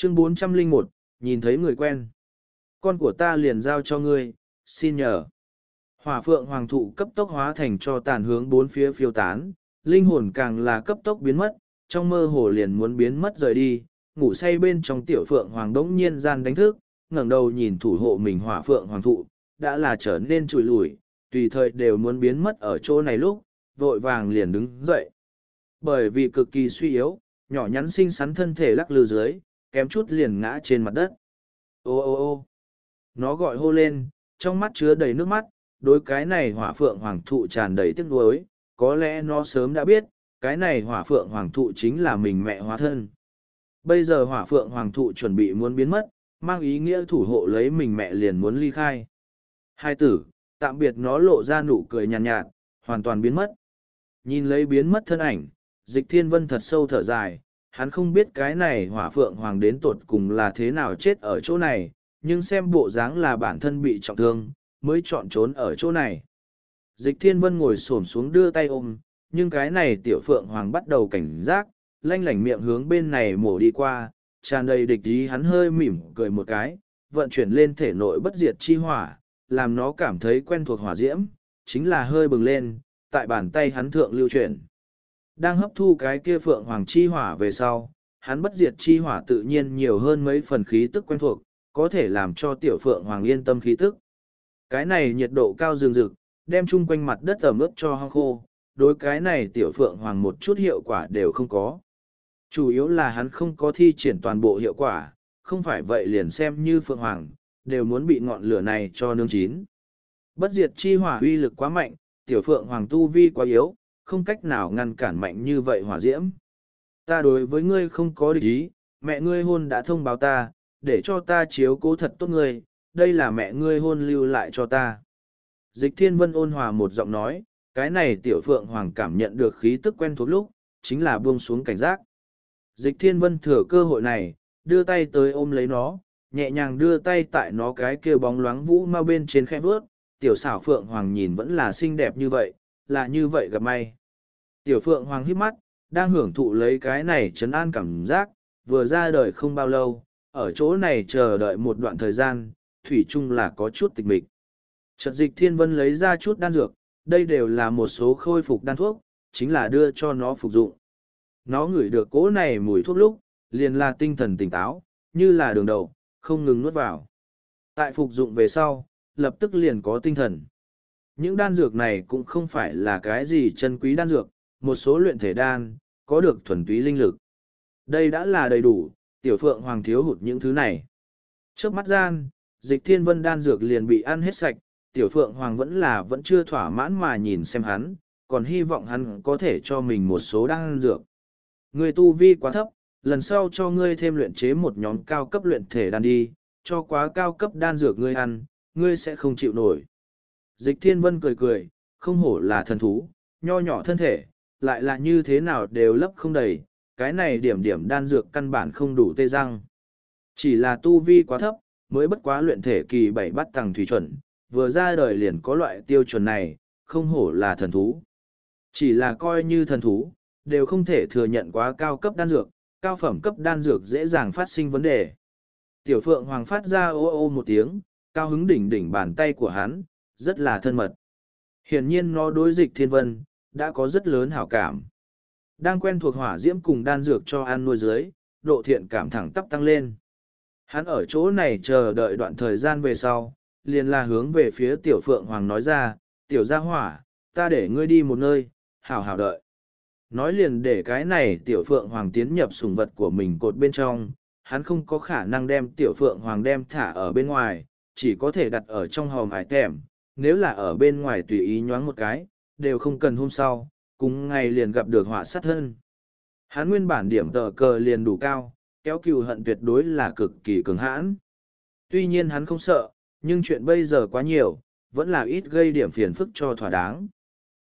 chương bốn trăm linh một nhìn thấy người quen con của ta liền giao cho ngươi xin nhờ hỏa phượng hoàng thụ cấp tốc hóa thành cho tàn hướng bốn phía phiêu tán linh hồn càng là cấp tốc biến mất trong mơ hồ liền muốn biến mất rời đi ngủ say bên trong tiểu phượng hoàng đ nhiên gian đánh thức ngẩng đầu nhìn thủ hộ mình hỏa phượng hoàng thụ đã là trở nên trụi lùi tùy thời đều muốn biến mất ở chỗ này lúc vội vàng liền đứng dậy bởi vì cực kỳ suy yếu nhỏ nhắn xinh xắn thân thể lắc lư dưới kém chút liền ngã trên mặt đất. Ô ô ô nó gọi hô lên, trong mắt chứa đầy nước mắt, đối cái này hỏa phượng hoàng thụ tràn đầy tiếc nuối, có lẽ nó sớm đã biết, cái này hỏa phượng hoàng thụ chính là mình mẹ hóa thân. Bây giờ hỏa phượng hoàng thụ chuẩn bị muốn biến mất, mang ý nghĩa thủ hộ lấy mình mẹ liền muốn ly khai. Hai tử, tạm biệt nó lộ ra nụ cười nhàn nhạt, nhạt, hoàn toàn biến mất. Nhìn lấy biến mất thân ảnh, dịch thiên vân thật sâu thở dài, hắn không biết cái này hỏa phượng hoàng đến tột cùng là thế nào chết ở chỗ này, nhưng xem bộ dáng là bản thân bị trọng thương, mới chọn trốn ở chỗ này. Dịch thiên vân ngồi xổm xuống đưa tay ôm, nhưng cái này tiểu phượng hoàng bắt đầu cảnh giác, lanh lảnh miệng hướng bên này mổ đi qua, tràn đầy địch ý hắn hơi mỉm cười một cái, vận chuyển lên thể nội bất diệt chi hỏa, làm nó cảm thấy quen thuộc hỏa diễm, chính là hơi bừng lên, tại bàn tay hắn thượng lưu chuyển đang hấp thu cái kia phượng hoàng chi hỏa về sau, hắn bất diệt chi hỏa tự nhiên nhiều hơn mấy phần khí tức quen thuộc, có thể làm cho tiểu phượng hoàng yên tâm khí tức. Cái này nhiệt độ cao rừng rực, đem chung quanh mặt đất ẩm ướt cho hong khô, đối cái này tiểu phượng hoàng một chút hiệu quả đều không có. Chủ yếu là hắn không có thi triển toàn bộ hiệu quả, không phải vậy liền xem như phượng hoàng, đều muốn bị ngọn lửa này cho nương chín. Bất diệt chi hỏa uy lực quá mạnh, tiểu phượng hoàng tu vi quá yếu, không cách nào ngăn cản mạnh như vậy hỏa diễm. Ta đối với ngươi không có địch ý, mẹ ngươi hôn đã thông báo ta, để cho ta chiếu cố thật tốt ngươi, đây là mẹ ngươi hôn lưu lại cho ta. Dịch thiên vân ôn hòa một giọng nói, cái này tiểu phượng hoàng cảm nhận được khí tức quen thuộc lúc, chính là buông xuống cảnh giác. Dịch thiên vân thừa cơ hội này, đưa tay tới ôm lấy nó, nhẹ nhàng đưa tay tại nó cái kia bóng loáng vũ mau bên trên khẽ vớt, tiểu xảo phượng hoàng nhìn vẫn là xinh đẹp như vậy, là như vậy gặp may. Tiểu Phượng Hoàng hít mắt, đang hưởng thụ lấy cái này trấn an cảm giác, vừa ra đời không bao lâu, ở chỗ này chờ đợi một đoạn thời gian, Thủy chung là có chút tịch mịch. Trật dịch thiên vân lấy ra chút đan dược, đây đều là một số khôi phục đan thuốc, chính là đưa cho nó phục dụng. Nó ngửi được cỗ này mùi thuốc lúc, liền là tinh thần tỉnh táo, như là đường đầu, không ngừng nuốt vào. Tại phục dụng về sau, lập tức liền có tinh thần. Những đan dược này cũng không phải là cái gì chân quý đan dược, một số luyện thể đan, có được thuần túy linh lực. Đây đã là đầy đủ, tiểu phượng hoàng thiếu hụt những thứ này. Trước mắt gian, dịch thiên vân đan dược liền bị ăn hết sạch, tiểu phượng hoàng vẫn là vẫn chưa thỏa mãn mà nhìn xem hắn, còn hy vọng hắn có thể cho mình một số đan dược. Người tu vi quá thấp, lần sau cho ngươi thêm luyện chế một nhóm cao cấp luyện thể đan đi, cho quá cao cấp đan dược ngươi ăn, ngươi sẽ không chịu nổi. Dịch thiên vân cười cười, không hổ là thần thú, nho nhỏ thân thể, lại là như thế nào đều lấp không đầy, cái này điểm điểm đan dược căn bản không đủ tê răng. Chỉ là tu vi quá thấp, mới bất quá luyện thể kỳ bảy bắt tầng thủy chuẩn, vừa ra đời liền có loại tiêu chuẩn này, không hổ là thần thú. Chỉ là coi như thần thú, đều không thể thừa nhận quá cao cấp đan dược, cao phẩm cấp đan dược dễ dàng phát sinh vấn đề. Tiểu Phượng Hoàng phát ra ô ô một tiếng, cao hứng đỉnh đỉnh bàn tay của hắn, rất là thân mật. Hiển nhiên nó đối dịch thiên vân, đã có rất lớn hảo cảm. Đang quen thuộc hỏa diễm cùng đan dược cho ăn nuôi dưới, độ thiện cảm thẳng tắp tăng lên. Hắn ở chỗ này chờ đợi đoạn thời gian về sau, liền là hướng về phía tiểu phượng hoàng nói ra, tiểu gia hỏa, ta để ngươi đi một nơi, hảo hảo đợi. Nói liền để cái này tiểu phượng hoàng tiến nhập sùng vật của mình cột bên trong, hắn không có khả năng đem tiểu phượng hoàng đem thả ở bên ngoài, chỉ có thể đặt ở trong hòm hải tẻm, nếu là ở bên ngoài tùy ý nhoáng một cái, đều không cần hôm sau, cùng ngày liền gặp được họa sát thân. Hắn nguyên bản điểm tờ cờ liền đủ cao, kéo cừu hận tuyệt đối là cực kỳ cường hãn. Tuy nhiên hắn không sợ, nhưng chuyện bây giờ quá nhiều, vẫn là ít gây điểm phiền phức cho thỏa đáng.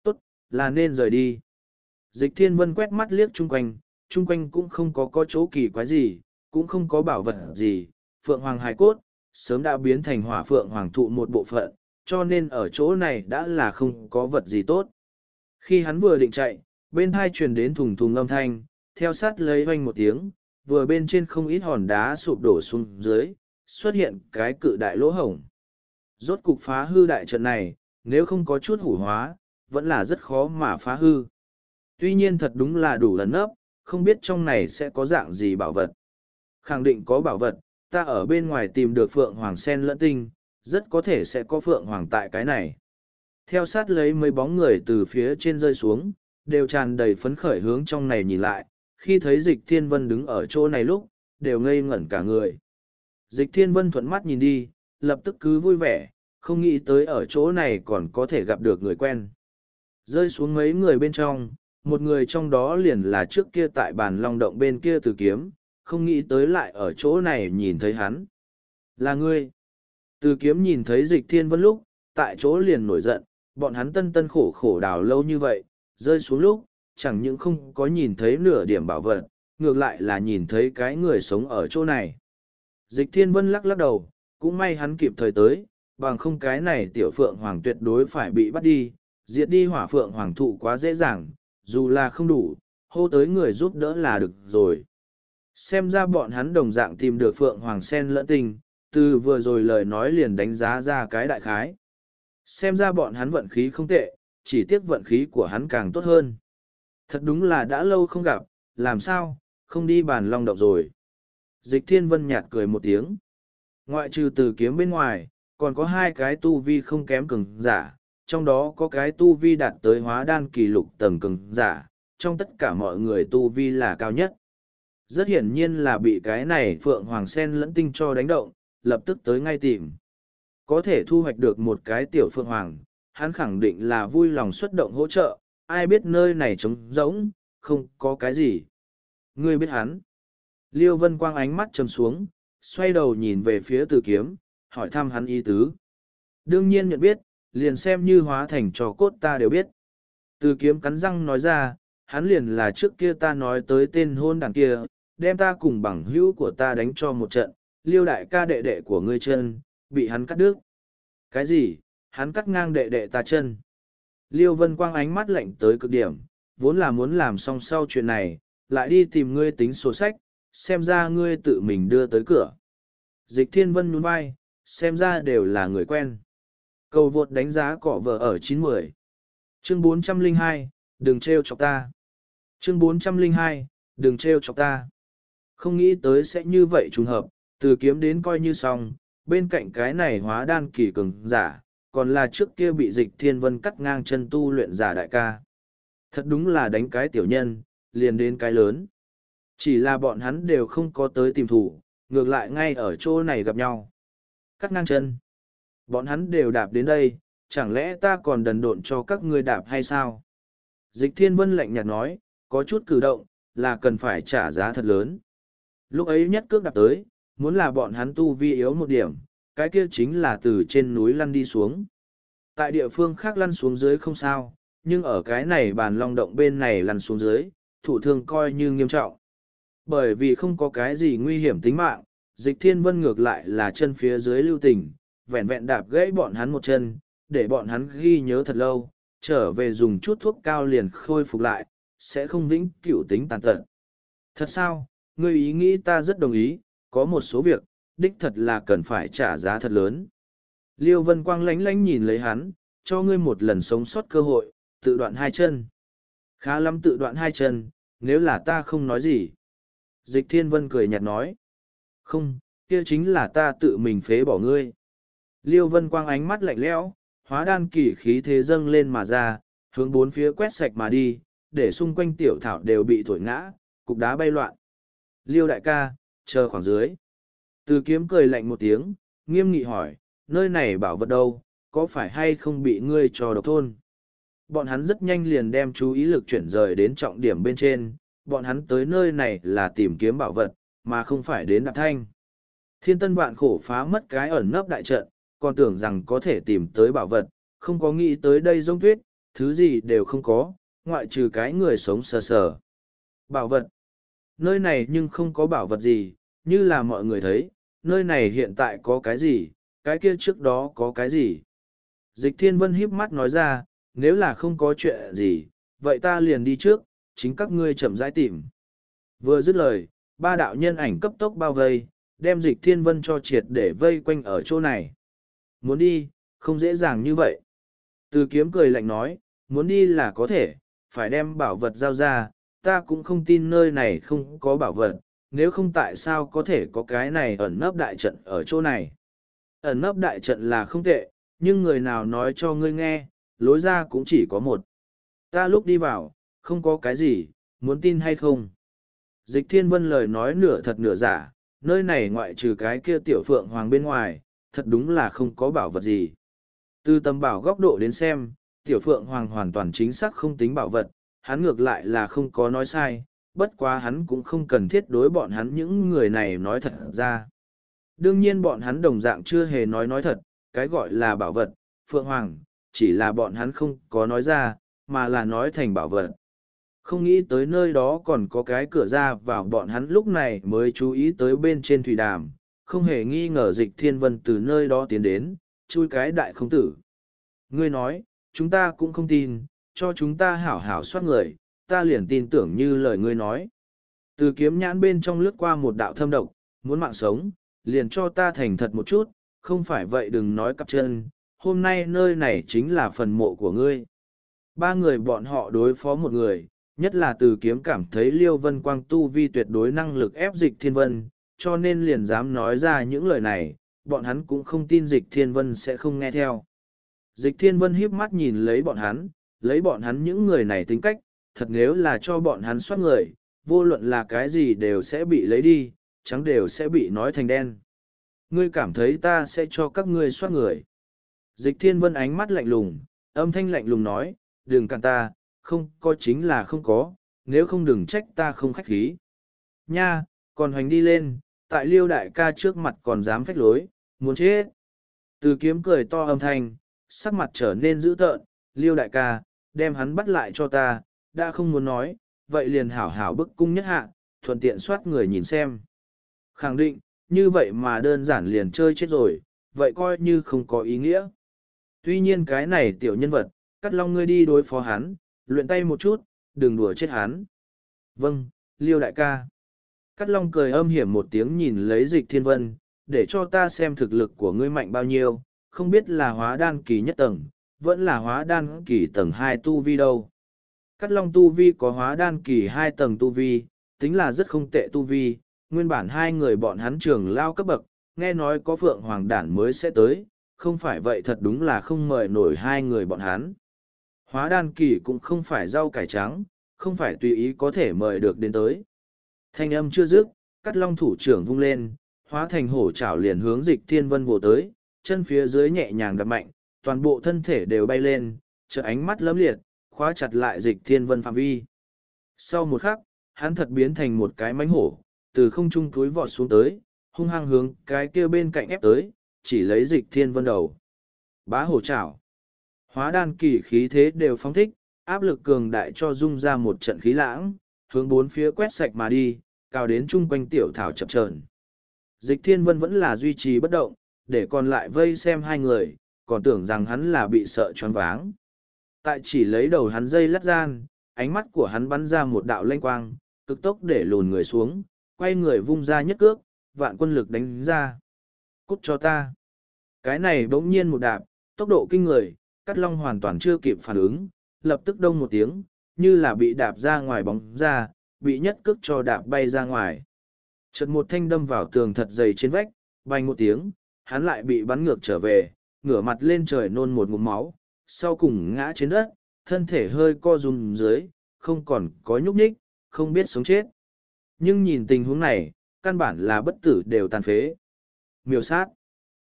Tốt, là nên rời đi. Dịch thiên vân quét mắt liếc chung quanh, chung quanh cũng không có có chỗ kỳ quái gì, cũng không có bảo vật gì. Phượng Hoàng hài cốt, sớm đã biến thành hỏa Phượng Hoàng thụ một bộ phận, cho nên ở chỗ này đã là không có vật gì tốt. Khi hắn vừa định chạy, bên thai truyền đến thùng thùng âm thanh, theo sát lấy oanh một tiếng, vừa bên trên không ít hòn đá sụp đổ xuống dưới, xuất hiện cái cự đại lỗ hổng. Rốt cục phá hư đại trận này, nếu không có chút hủ hóa, vẫn là rất khó mà phá hư. Tuy nhiên thật đúng là đủ lần ấp, không biết trong này sẽ có dạng gì bảo vật. Khẳng định có bảo vật, ta ở bên ngoài tìm được phượng hoàng sen lẫn tinh, rất có thể sẽ có phượng hoàng tại cái này. Theo sát lấy mấy bóng người từ phía trên rơi xuống, đều tràn đầy phấn khởi hướng trong này nhìn lại, khi thấy dịch thiên vân đứng ở chỗ này lúc, đều ngây ngẩn cả người. Dịch thiên vân thuận mắt nhìn đi, lập tức cứ vui vẻ, không nghĩ tới ở chỗ này còn có thể gặp được người quen. Rơi xuống mấy người bên trong, một người trong đó liền là trước kia tại bàn long động bên kia từ kiếm, không nghĩ tới lại ở chỗ này nhìn thấy hắn. Là ngươi. Từ kiếm nhìn thấy dịch thiên vân lúc, tại chỗ liền nổi giận, bọn hắn tân tân khổ khổ đào lâu như vậy, rơi xuống lúc, chẳng những không có nhìn thấy nửa điểm bảo vật, ngược lại là nhìn thấy cái người sống ở chỗ này. Dịch thiên vân lắc lắc đầu, cũng may hắn kịp thời tới, bằng không cái này tiểu phượng hoàng tuyệt đối phải bị bắt đi, diệt đi hỏa phượng hoàng thụ quá dễ dàng, dù là không đủ, hô tới người giúp đỡ là được rồi. Xem ra bọn hắn đồng dạng tìm được phượng hoàng sen lẫn tình, từ vừa rồi lời nói liền đánh giá ra cái đại khái. Xem ra bọn hắn vận khí không tệ, chỉ tiếc vận khí của hắn càng tốt hơn. Thật đúng là đã lâu không gặp, làm sao, không đi bàn long động rồi. Dịch thiên vân nhạt cười một tiếng. Ngoại trừ từ kiếm bên ngoài, còn có hai cái tu vi không kém cường giả, trong đó có cái tu vi đạt tới hóa đan kỳ lục tầng cường giả, trong tất cả mọi người tu vi là cao nhất. Rất hiển nhiên là bị cái này Phượng Hoàng Sen lẫn tinh cho đánh động, lập tức tới ngay tìm. Có thể thu hoạch được một cái tiểu phượng hoàng, hắn khẳng định là vui lòng xuất động hỗ trợ, ai biết nơi này trống rỗng, không có cái gì. Ngươi biết hắn. Liêu Vân Quang ánh mắt trầm xuống, xoay đầu nhìn về phía từ kiếm, hỏi thăm hắn ý tứ. Đương nhiên nhận biết, liền xem như hóa thành trò cốt ta đều biết. Từ kiếm cắn răng nói ra, hắn liền là trước kia ta nói tới tên hôn đảng kia, đem ta cùng bằng hữu của ta đánh cho một trận, liêu đại ca đệ đệ của ngươi chân, bị hắn cắt đứt. Cái gì, hắn cắt ngang đệ đệ ta chân. Liêu vân quang ánh mắt lạnh tới cực điểm, vốn là muốn làm xong sau chuyện này, lại đi tìm ngươi tính sổ sách, xem ra ngươi tự mình đưa tới cửa. Dịch thiên vân nhún vai, xem ra đều là người quen. Cầu vượt đánh giá cỏ vợ ở 910. Chương 402, đừng treo chọc ta. Chương 402, đừng treo chọc ta. Không nghĩ tới sẽ như vậy trùng hợp, từ kiếm đến coi như xong, bên cạnh cái này hóa đan kỳ cường giả, còn là trước kia bị dịch thiên vân cắt ngang chân tu luyện giả đại ca. Thật đúng là đánh cái tiểu nhân, liền đến cái lớn. Chỉ là bọn hắn đều không có tới tìm thủ, ngược lại ngay ở chỗ này gặp nhau. Cắt ngang chân. Bọn hắn đều đạp đến đây, chẳng lẽ ta còn đần độn cho các ngươi đạp hay sao? Dịch thiên vân lạnh nhạt nói, có chút cử động, là cần phải trả giá thật lớn. Lúc ấy nhất cước đạp tới, muốn là bọn hắn tu vi yếu một điểm, cái kia chính là từ trên núi lăn đi xuống. Tại địa phương khác lăn xuống dưới không sao, nhưng ở cái này bàn long động bên này lăn xuống dưới, thủ thương coi như nghiêm trọng. Bởi vì không có cái gì nguy hiểm tính mạng, dịch thiên vân ngược lại là chân phía dưới lưu tình, vẹn vẹn đạp gãy bọn hắn một chân, để bọn hắn ghi nhớ thật lâu, trở về dùng chút thuốc cao liền khôi phục lại, sẽ không vĩnh cửu tính tàn tật. Thật sao, ngươi ý nghĩ ta rất đồng ý, có một số việc, đích thật là cần phải trả giá thật lớn. Liêu Vân Quang lánh lánh nhìn lấy hắn, cho ngươi một lần sống sót cơ hội, tự đoạn hai chân. Khá lắm tự đoạn hai chân, nếu là ta không nói gì. Dịch Thiên Vân cười nhạt nói. Không, kia chính là ta tự mình phế bỏ ngươi. Liêu Vân Quang ánh mắt lạnh lẽo, hóa đan kỷ khí thế dâng lên mà ra, hướng bốn phía quét sạch mà đi, để xung quanh tiểu thảo đều bị thổi ngã, cục đá bay loạn. Liêu đại ca, chờ khoảng dưới. Từ kiếm cười lạnh một tiếng, nghiêm nghị hỏi, nơi này bảo vật đâu, có phải hay không bị ngươi cho độc thôn? Bọn hắn rất nhanh liền đem chú ý lực chuyển rời đến trọng điểm bên trên, bọn hắn tới nơi này là tìm kiếm bảo vật, mà không phải đến đạp thanh. Thiên tân vạn khổ phá mất cái ẩn nấp đại trận, còn tưởng rằng có thể tìm tới bảo vật, không có nghĩ tới đây rông tuyết, thứ gì đều không có, ngoại trừ cái người sống sờ sờ. Bảo vật, nơi này nhưng không có bảo vật gì, như là mọi người thấy, nơi này hiện tại có cái gì, cái kia trước đó có cái gì. Dịch thiên vân híp mắt nói ra, nếu là không có chuyện gì, vậy ta liền đi trước, chính các ngươi chậm rãi tìm. Vừa dứt lời, ba đạo nhân ảnh cấp tốc bao vây, đem dịch thiên vân cho triệt để vây quanh ở chỗ này. Muốn đi, không dễ dàng như vậy. Từ kiếm cười lạnh nói, muốn đi là có thể, phải đem bảo vật giao ra, ta cũng không tin nơi này không có bảo vật, nếu không tại sao có thể có cái này ẩn nấp đại trận ở chỗ này. Ẩn nấp đại trận là không tệ, nhưng người nào nói cho ngươi nghe, lối ra cũng chỉ có một. Ta lúc đi vào, không có cái gì, muốn tin hay không. Dịch thiên vân lời nói nửa thật nửa giả, nơi này ngoại trừ cái kia tiểu phượng hoàng bên ngoài, thật đúng là không có bảo vật gì. Từ tầm bảo góc độ đến xem, tiểu phượng hoàng hoàn toàn chính xác không tính bảo vật, hắn ngược lại là không có nói sai, bất quá hắn cũng không cần thiết đối bọn hắn những người này nói thật ra. Đương nhiên bọn hắn đồng dạng chưa hề nói nói thật, cái gọi là bảo vật, phượng hoàng, chỉ là bọn hắn không có nói ra, mà là nói thành bảo vật. Không nghĩ tới nơi đó còn có cái cửa ra vào bọn hắn lúc này mới chú ý tới bên trên thủy đàm, không hề nghi ngờ dịch thiên vân từ nơi đó tiến đến, chui cái đại không tử. Ngươi nói, chúng ta cũng không tin, cho chúng ta hảo hảo soát người, ta liền tin tưởng như lời ngươi nói. Từ kiếm nhãn bên trong lướt qua một đạo thâm độc, muốn mạng sống, liền cho ta thành thật một chút, không phải vậy đừng nói cặp chân, hôm nay nơi này chính là phần mộ của ngươi. Ba người bọn họ đối phó một người, nhất là từ kiếm cảm thấy Liêu Vân Quang tu vi tuyệt đối năng lực ép dịch thiên vân, cho nên liền dám nói ra những lời này, bọn hắn cũng không tin dịch thiên vân sẽ không nghe theo. Dịch thiên vân híp mắt nhìn lấy bọn hắn, lấy bọn hắn những người này tính cách, thật nếu là cho bọn hắn soát người, vô luận là cái gì đều sẽ bị lấy đi, trắng đều sẽ bị nói thành đen. Ngươi cảm thấy ta sẽ cho các ngươi soát người. Dịch thiên vân ánh mắt lạnh lùng, âm thanh lạnh lùng nói, đừng cản ta, không có chính là không có, nếu không đừng trách ta không khách khí. Nha, còn hoành đi lên, tại liêu đại ca trước mặt còn dám phách lối, muốn chết. Từ kiếm cười to âm thanh, sắc mặt trở nên dữ tợn, liêu đại ca, đem hắn bắt lại cho ta, đã không muốn nói, vậy liền hảo hảo bức cung nhất hạ, thuận tiện soát người nhìn xem. Khẳng định, như vậy mà đơn giản liền chơi chết rồi, vậy coi như không có ý nghĩa. Tuy nhiên cái này tiểu nhân vật, cắt long ngươi đi đối phó hắn, luyện tay một chút, đừng đùa chết hắn. Vâng, liêu đại ca. Cắt long cười âm hiểm một tiếng nhìn lấy dịch thiên vân, để cho ta xem thực lực của ngươi mạnh bao nhiêu, không biết là hóa đan kỳ nhất tầng, vẫn là hóa đan kỳ tầng hai tu vi đâu. Cắt long tu vi có hóa đan kỳ hai tầng tu vi, tính là rất không tệ tu vi, nguyên bản hai người bọn hắn trường lao cấp bậc, nghe nói có phượng hoàng đản mới sẽ tới, không phải vậy thật đúng là không mời nổi hai người bọn hắn. Hóa đan kỳ cũng không phải rau cải trắng, không phải tùy ý có thể mời được đến tới. Thanh âm chưa dứt, cắt long thủ trưởng vung lên, hóa thành hổ chảo liền hướng dịch thiên vân vồ tới, chân phía dưới nhẹ nhàng đập mạnh, toàn bộ thân thể đều bay lên, trợ ánh mắt lấm liệt, khóa chặt lại dịch thiên vân phạm vi. Sau một khắc, hắn thật biến thành một cái mánh hổ, từ không trung túi vọt xuống tới, hung hăng hướng cái kia bên cạnh ép tới, chỉ lấy dịch thiên vân đầu. Bá hổ chảo. Hóa đan kỳ khí thế đều phóng thích, áp lực cường đại cho dung ra một trận khí lãng, hướng bốn phía quét sạch mà đi, cao đến chung quanh tiểu thảo chập trờn. Dịch thiên vân vẫn là duy trì bất động, để còn lại vây xem hai người, còn tưởng rằng hắn là bị sợ choáng váng. Tại chỉ lấy đầu hắn dây lắt gian, ánh mắt của hắn bắn ra một đạo lanh quang, cực tốc để lùn người xuống, quay người vung ra nhất cước, vạn quân lực đánh ra. Cút cho ta. Cái này bỗng nhiên một đạp, tốc độ kinh người, cắt long hoàn toàn chưa kịp phản ứng, lập tức đông một tiếng, như là bị đạp ra ngoài bóng ra, bị nhất cước cho đạp bay ra ngoài. Chợt một thanh đâm vào tường thật dày trên vách, bay một tiếng, hắn lại bị bắn ngược trở về, ngửa mặt lên trời nôn một ngụm máu, sau cùng ngã trên đất, thân thể hơi co rùm dưới, không còn có nhúc nhích, không biết sống chết. Nhưng nhìn tình huống này, căn bản là bất tử đều tàn phế. Miêu sát.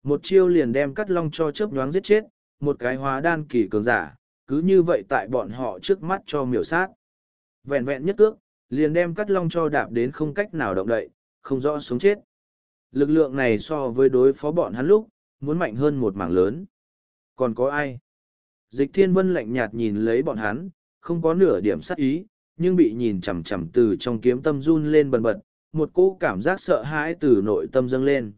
Một chiêu liền đem cắt long cho chớp nhoáng giết chết, một cái hóa đan kỳ cường giả, cứ như vậy tại bọn họ trước mắt cho miêu sát. Vẹn vẹn nhất cước, liền đem cắt long cho đạp đến không cách nào động đậy, không rõ sống chết. Lực lượng này so với đối phó bọn hắn lúc, muốn mạnh hơn một mảng lớn. Còn có ai? Dịch thiên vân lạnh nhạt nhìn lấy bọn hắn, không có nửa điểm sát ý, nhưng bị nhìn chằm chằm từ trong kiếm tâm run lên bần bật, một cỗ cảm giác sợ hãi từ nội tâm dâng lên.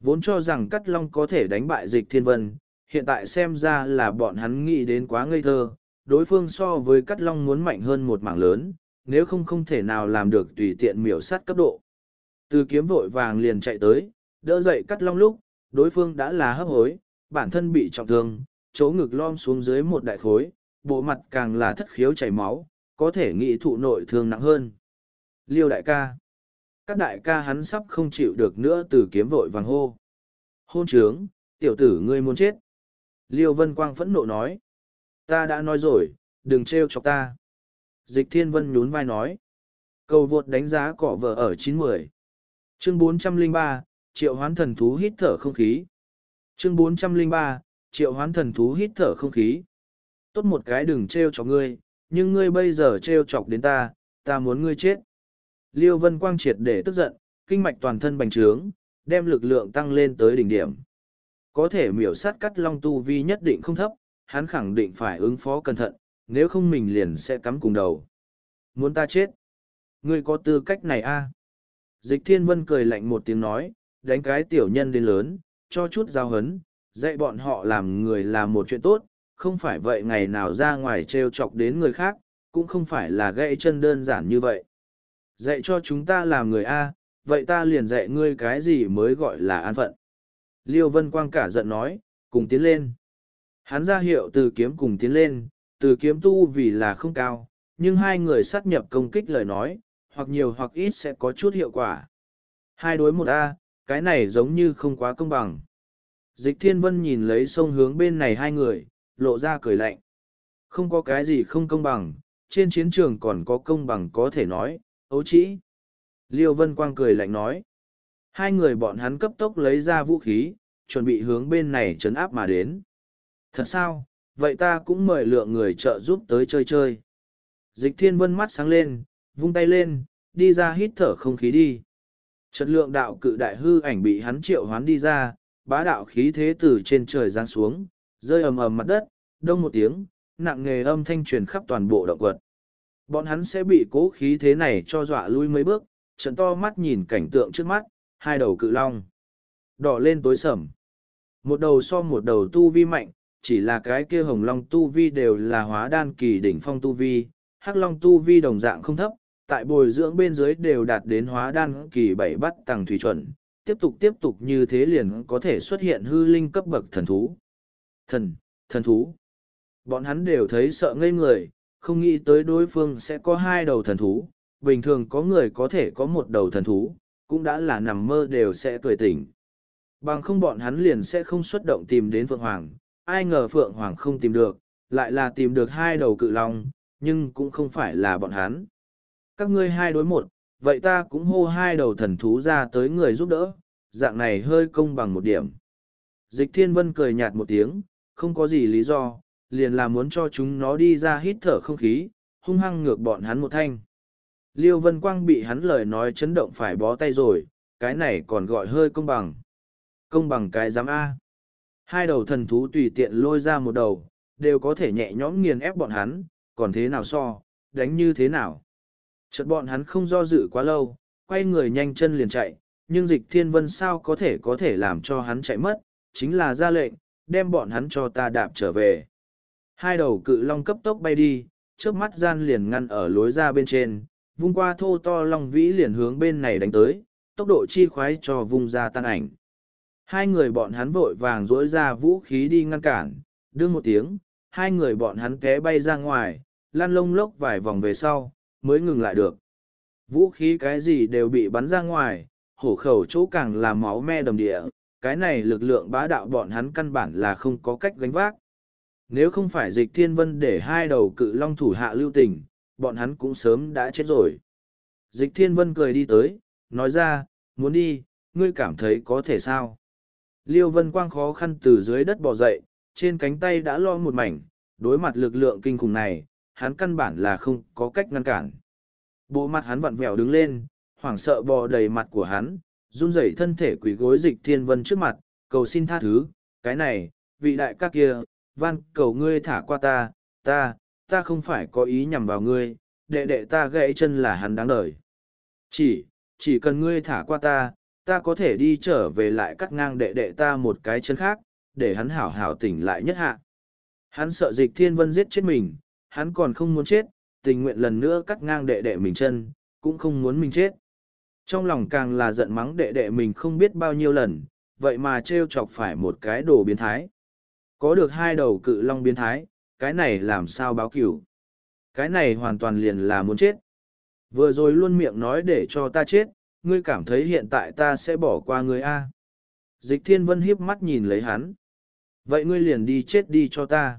Vốn cho rằng cắt long có thể đánh bại dịch thiên vân, hiện tại xem ra là bọn hắn nghĩ đến quá ngây thơ, đối phương so với cắt long muốn mạnh hơn một mảng lớn, nếu không không thể nào làm được tùy tiện miểu sát cấp độ. Từ kiếm vội vàng liền chạy tới, đỡ dậy cắt long lúc, đối phương đã là hấp hối, bản thân bị trọng thương, chỗ ngực lom xuống dưới một đại khối, bộ mặt càng là thất khiếu chảy máu, có thể nghĩ thụ nội thương nặng hơn. Liêu đại ca. Các đại ca hắn sắp không chịu được nữa từ kiếm vội vàng hô. Hôn trướng, tiểu tử ngươi muốn chết. Liêu Vân Quang phẫn nộ nói. Ta đã nói rồi, đừng trêu chọc ta. Dịch Thiên Vân nhún vai nói. Cầu vượt đánh giá cỏ vợ ở 910. Chương 403, triệu hoán thần thú hít thở không khí. Chương 403, triệu hoán thần thú hít thở không khí. Tốt một cái đừng treo chọc ngươi, nhưng ngươi bây giờ treo chọc đến ta, ta muốn ngươi chết. Liêu Vân Quang triệt để tức giận, kinh mạch toàn thân bành trướng, đem lực lượng tăng lên tới đỉnh điểm. Có thể miểu sát cắt long tu vi nhất định không thấp, hắn khẳng định phải ứng phó cẩn thận, nếu không mình liền sẽ cắm cùng đầu. Muốn ta chết? Ngươi có tư cách này a? À? Dịch Thiên Vân cười lạnh một tiếng nói, đánh cái tiểu nhân đến lớn, cho chút giao hấn, dạy bọn họ làm người là một chuyện tốt, không phải vậy ngày nào ra ngoài trêu chọc đến người khác, cũng không phải là gãy chân đơn giản như vậy. Dạy cho chúng ta làm người A, vậy ta liền dạy ngươi cái gì mới gọi là an phận. Liêu Vân Quang cả giận nói, cùng tiến lên. Hắn ra hiệu từ kiếm cùng tiến lên, từ kiếm tu vì là không cao, nhưng hai người sát nhập công kích lời nói, hoặc nhiều hoặc ít sẽ có chút hiệu quả. Hai đối một A, cái này giống như không quá công bằng. Dịch thiên vân nhìn lấy sông hướng bên này hai người, lộ ra cười lạnh. Không có cái gì không công bằng, trên chiến trường còn có công bằng có thể nói, ấu trĩ. Liêu Vân Quang cười lạnh nói. Hai người bọn hắn cấp tốc lấy ra vũ khí, chuẩn bị hướng bên này chấn áp mà đến. Thật sao, vậy ta cũng mời lượng người trợ giúp tới chơi chơi. Dịch thiên vân mắt sáng lên, vung tay lên, đi ra hít thở không khí đi chất lượng đạo cự đại hư ảnh bị hắn triệu hoán đi ra, bá đạo khí thế từ trên trời giáng xuống, rơi ầm ầm mặt đất, đông một tiếng, nặng nghề âm thanh truyền khắp toàn bộ động quật. Bọn hắn sẽ bị cố khí thế này cho dọa lui mấy bước, trận to mắt nhìn cảnh tượng trước mắt, hai đầu cự long. Đỏ lên tối sầm. Một đầu so một đầu tu vi mạnh, chỉ là cái kia hồng long tu vi đều là hóa đan kỳ đỉnh phong tu vi, hắc long tu vi đồng dạng không thấp, tại bồi dưỡng bên dưới đều đạt đến hóa đan kỳ bảy bắt tầng thủy chuẩn, tiếp tục tiếp tục như thế liền có thể xuất hiện hư linh cấp bậc thần thú. Thần, thần thú. Bọn hắn đều thấy sợ ngây người, không nghĩ tới đối phương sẽ có hai đầu thần thú, bình thường có người có thể có một đầu thần thú, cũng đã là nằm mơ đều sẽ cười tỉnh. Bằng không bọn hắn liền sẽ không xuất động tìm đến Phượng Hoàng, ai ngờ Phượng Hoàng không tìm được, lại là tìm được hai đầu cự long, nhưng cũng không phải là bọn hắn các ngươi hai đối một, vậy ta cũng hô hai đầu thần thú ra tới người giúp đỡ, dạng này hơi công bằng một điểm. Dịch thiên vân cười nhạt một tiếng, không có gì lý do, liền là muốn cho chúng nó đi ra hít thở không khí, hung hăng ngược bọn hắn một thanh. Liêu Vân Quang bị hắn lời nói chấn động phải bó tay rồi, cái này còn gọi hơi công bằng. Công bằng cái giám A. Hai đầu thần thú tùy tiện lôi ra một đầu, đều có thể nhẹ nhõm nghiền ép bọn hắn, còn thế nào so, đánh như thế nào chợt bọn hắn không do dự quá lâu quay người nhanh chân liền chạy nhưng dịch thiên vân sao có thể có thể làm cho hắn chạy mất chính là ra lệnh đem bọn hắn cho ta đạp trở về hai đầu cự long cấp tốc bay đi trước mắt gian liền ngăn ở lối ra bên trên vung qua thô to long vĩ liền hướng bên này đánh tới tốc độ chi khoái cho vung ra tan ảnh hai người bọn hắn vội vàng dỗi ra vũ khí đi ngăn cản đương một tiếng hai người bọn hắn té bay ra ngoài lan lông lốc vài vòng về sau mới ngừng lại được vũ khí cái gì đều bị bắn ra ngoài hổ khẩu chỗ càng là máu me đầm địa cái này lực lượng bá đạo bọn hắn căn bản là không có cách gánh vác nếu không phải dịch thiên vân để hai đầu cự long thủ hạ lưu tình bọn hắn cũng sớm đã chết rồi dịch thiên vân cười đi tới nói ra muốn đi ngươi cảm thấy có thể sao liêu vân quang khó khăn từ dưới đất bò dậy trên cánh tay đã lo một mảnh đối mặt lực lượng kinh khủng này hắn căn bản là không có cách ngăn cản. Bộ mặt hắn vặn vẹo đứng lên, hoảng sợ bò đầy mặt của hắn, run rẩy thân thể quỷ gối dịch thiên vân trước mặt, cầu xin tha thứ, cái này, vị đại các kia, van cầu ngươi thả qua ta, ta, ta không phải có ý nhằm vào ngươi, đệ đệ ta gãy chân là hắn đáng đời. Chỉ, chỉ cần ngươi thả qua ta, ta có thể đi trở về lại cắt ngang đệ đệ ta một cái chân khác, để hắn hảo hảo tỉnh lại nhất hạ. Hắn sợ dịch thiên vân giết chết mình, hắn còn không muốn chết, tình nguyện lần nữa cắt ngang đệ đệ mình chân, cũng không muốn mình chết. Trong lòng càng là giận mắng đệ đệ mình không biết bao nhiêu lần, vậy mà trêu chọc phải một cái đồ biến thái. Có được hai đầu cự long biến thái, cái này làm sao báo cửu. Cái này hoàn toàn liền là muốn chết. Vừa rồi luôn miệng nói để cho ta chết, ngươi cảm thấy hiện tại ta sẽ bỏ qua ngươi a. Dịch thiên vân hiếp mắt nhìn lấy hắn. Vậy ngươi liền đi chết đi cho ta.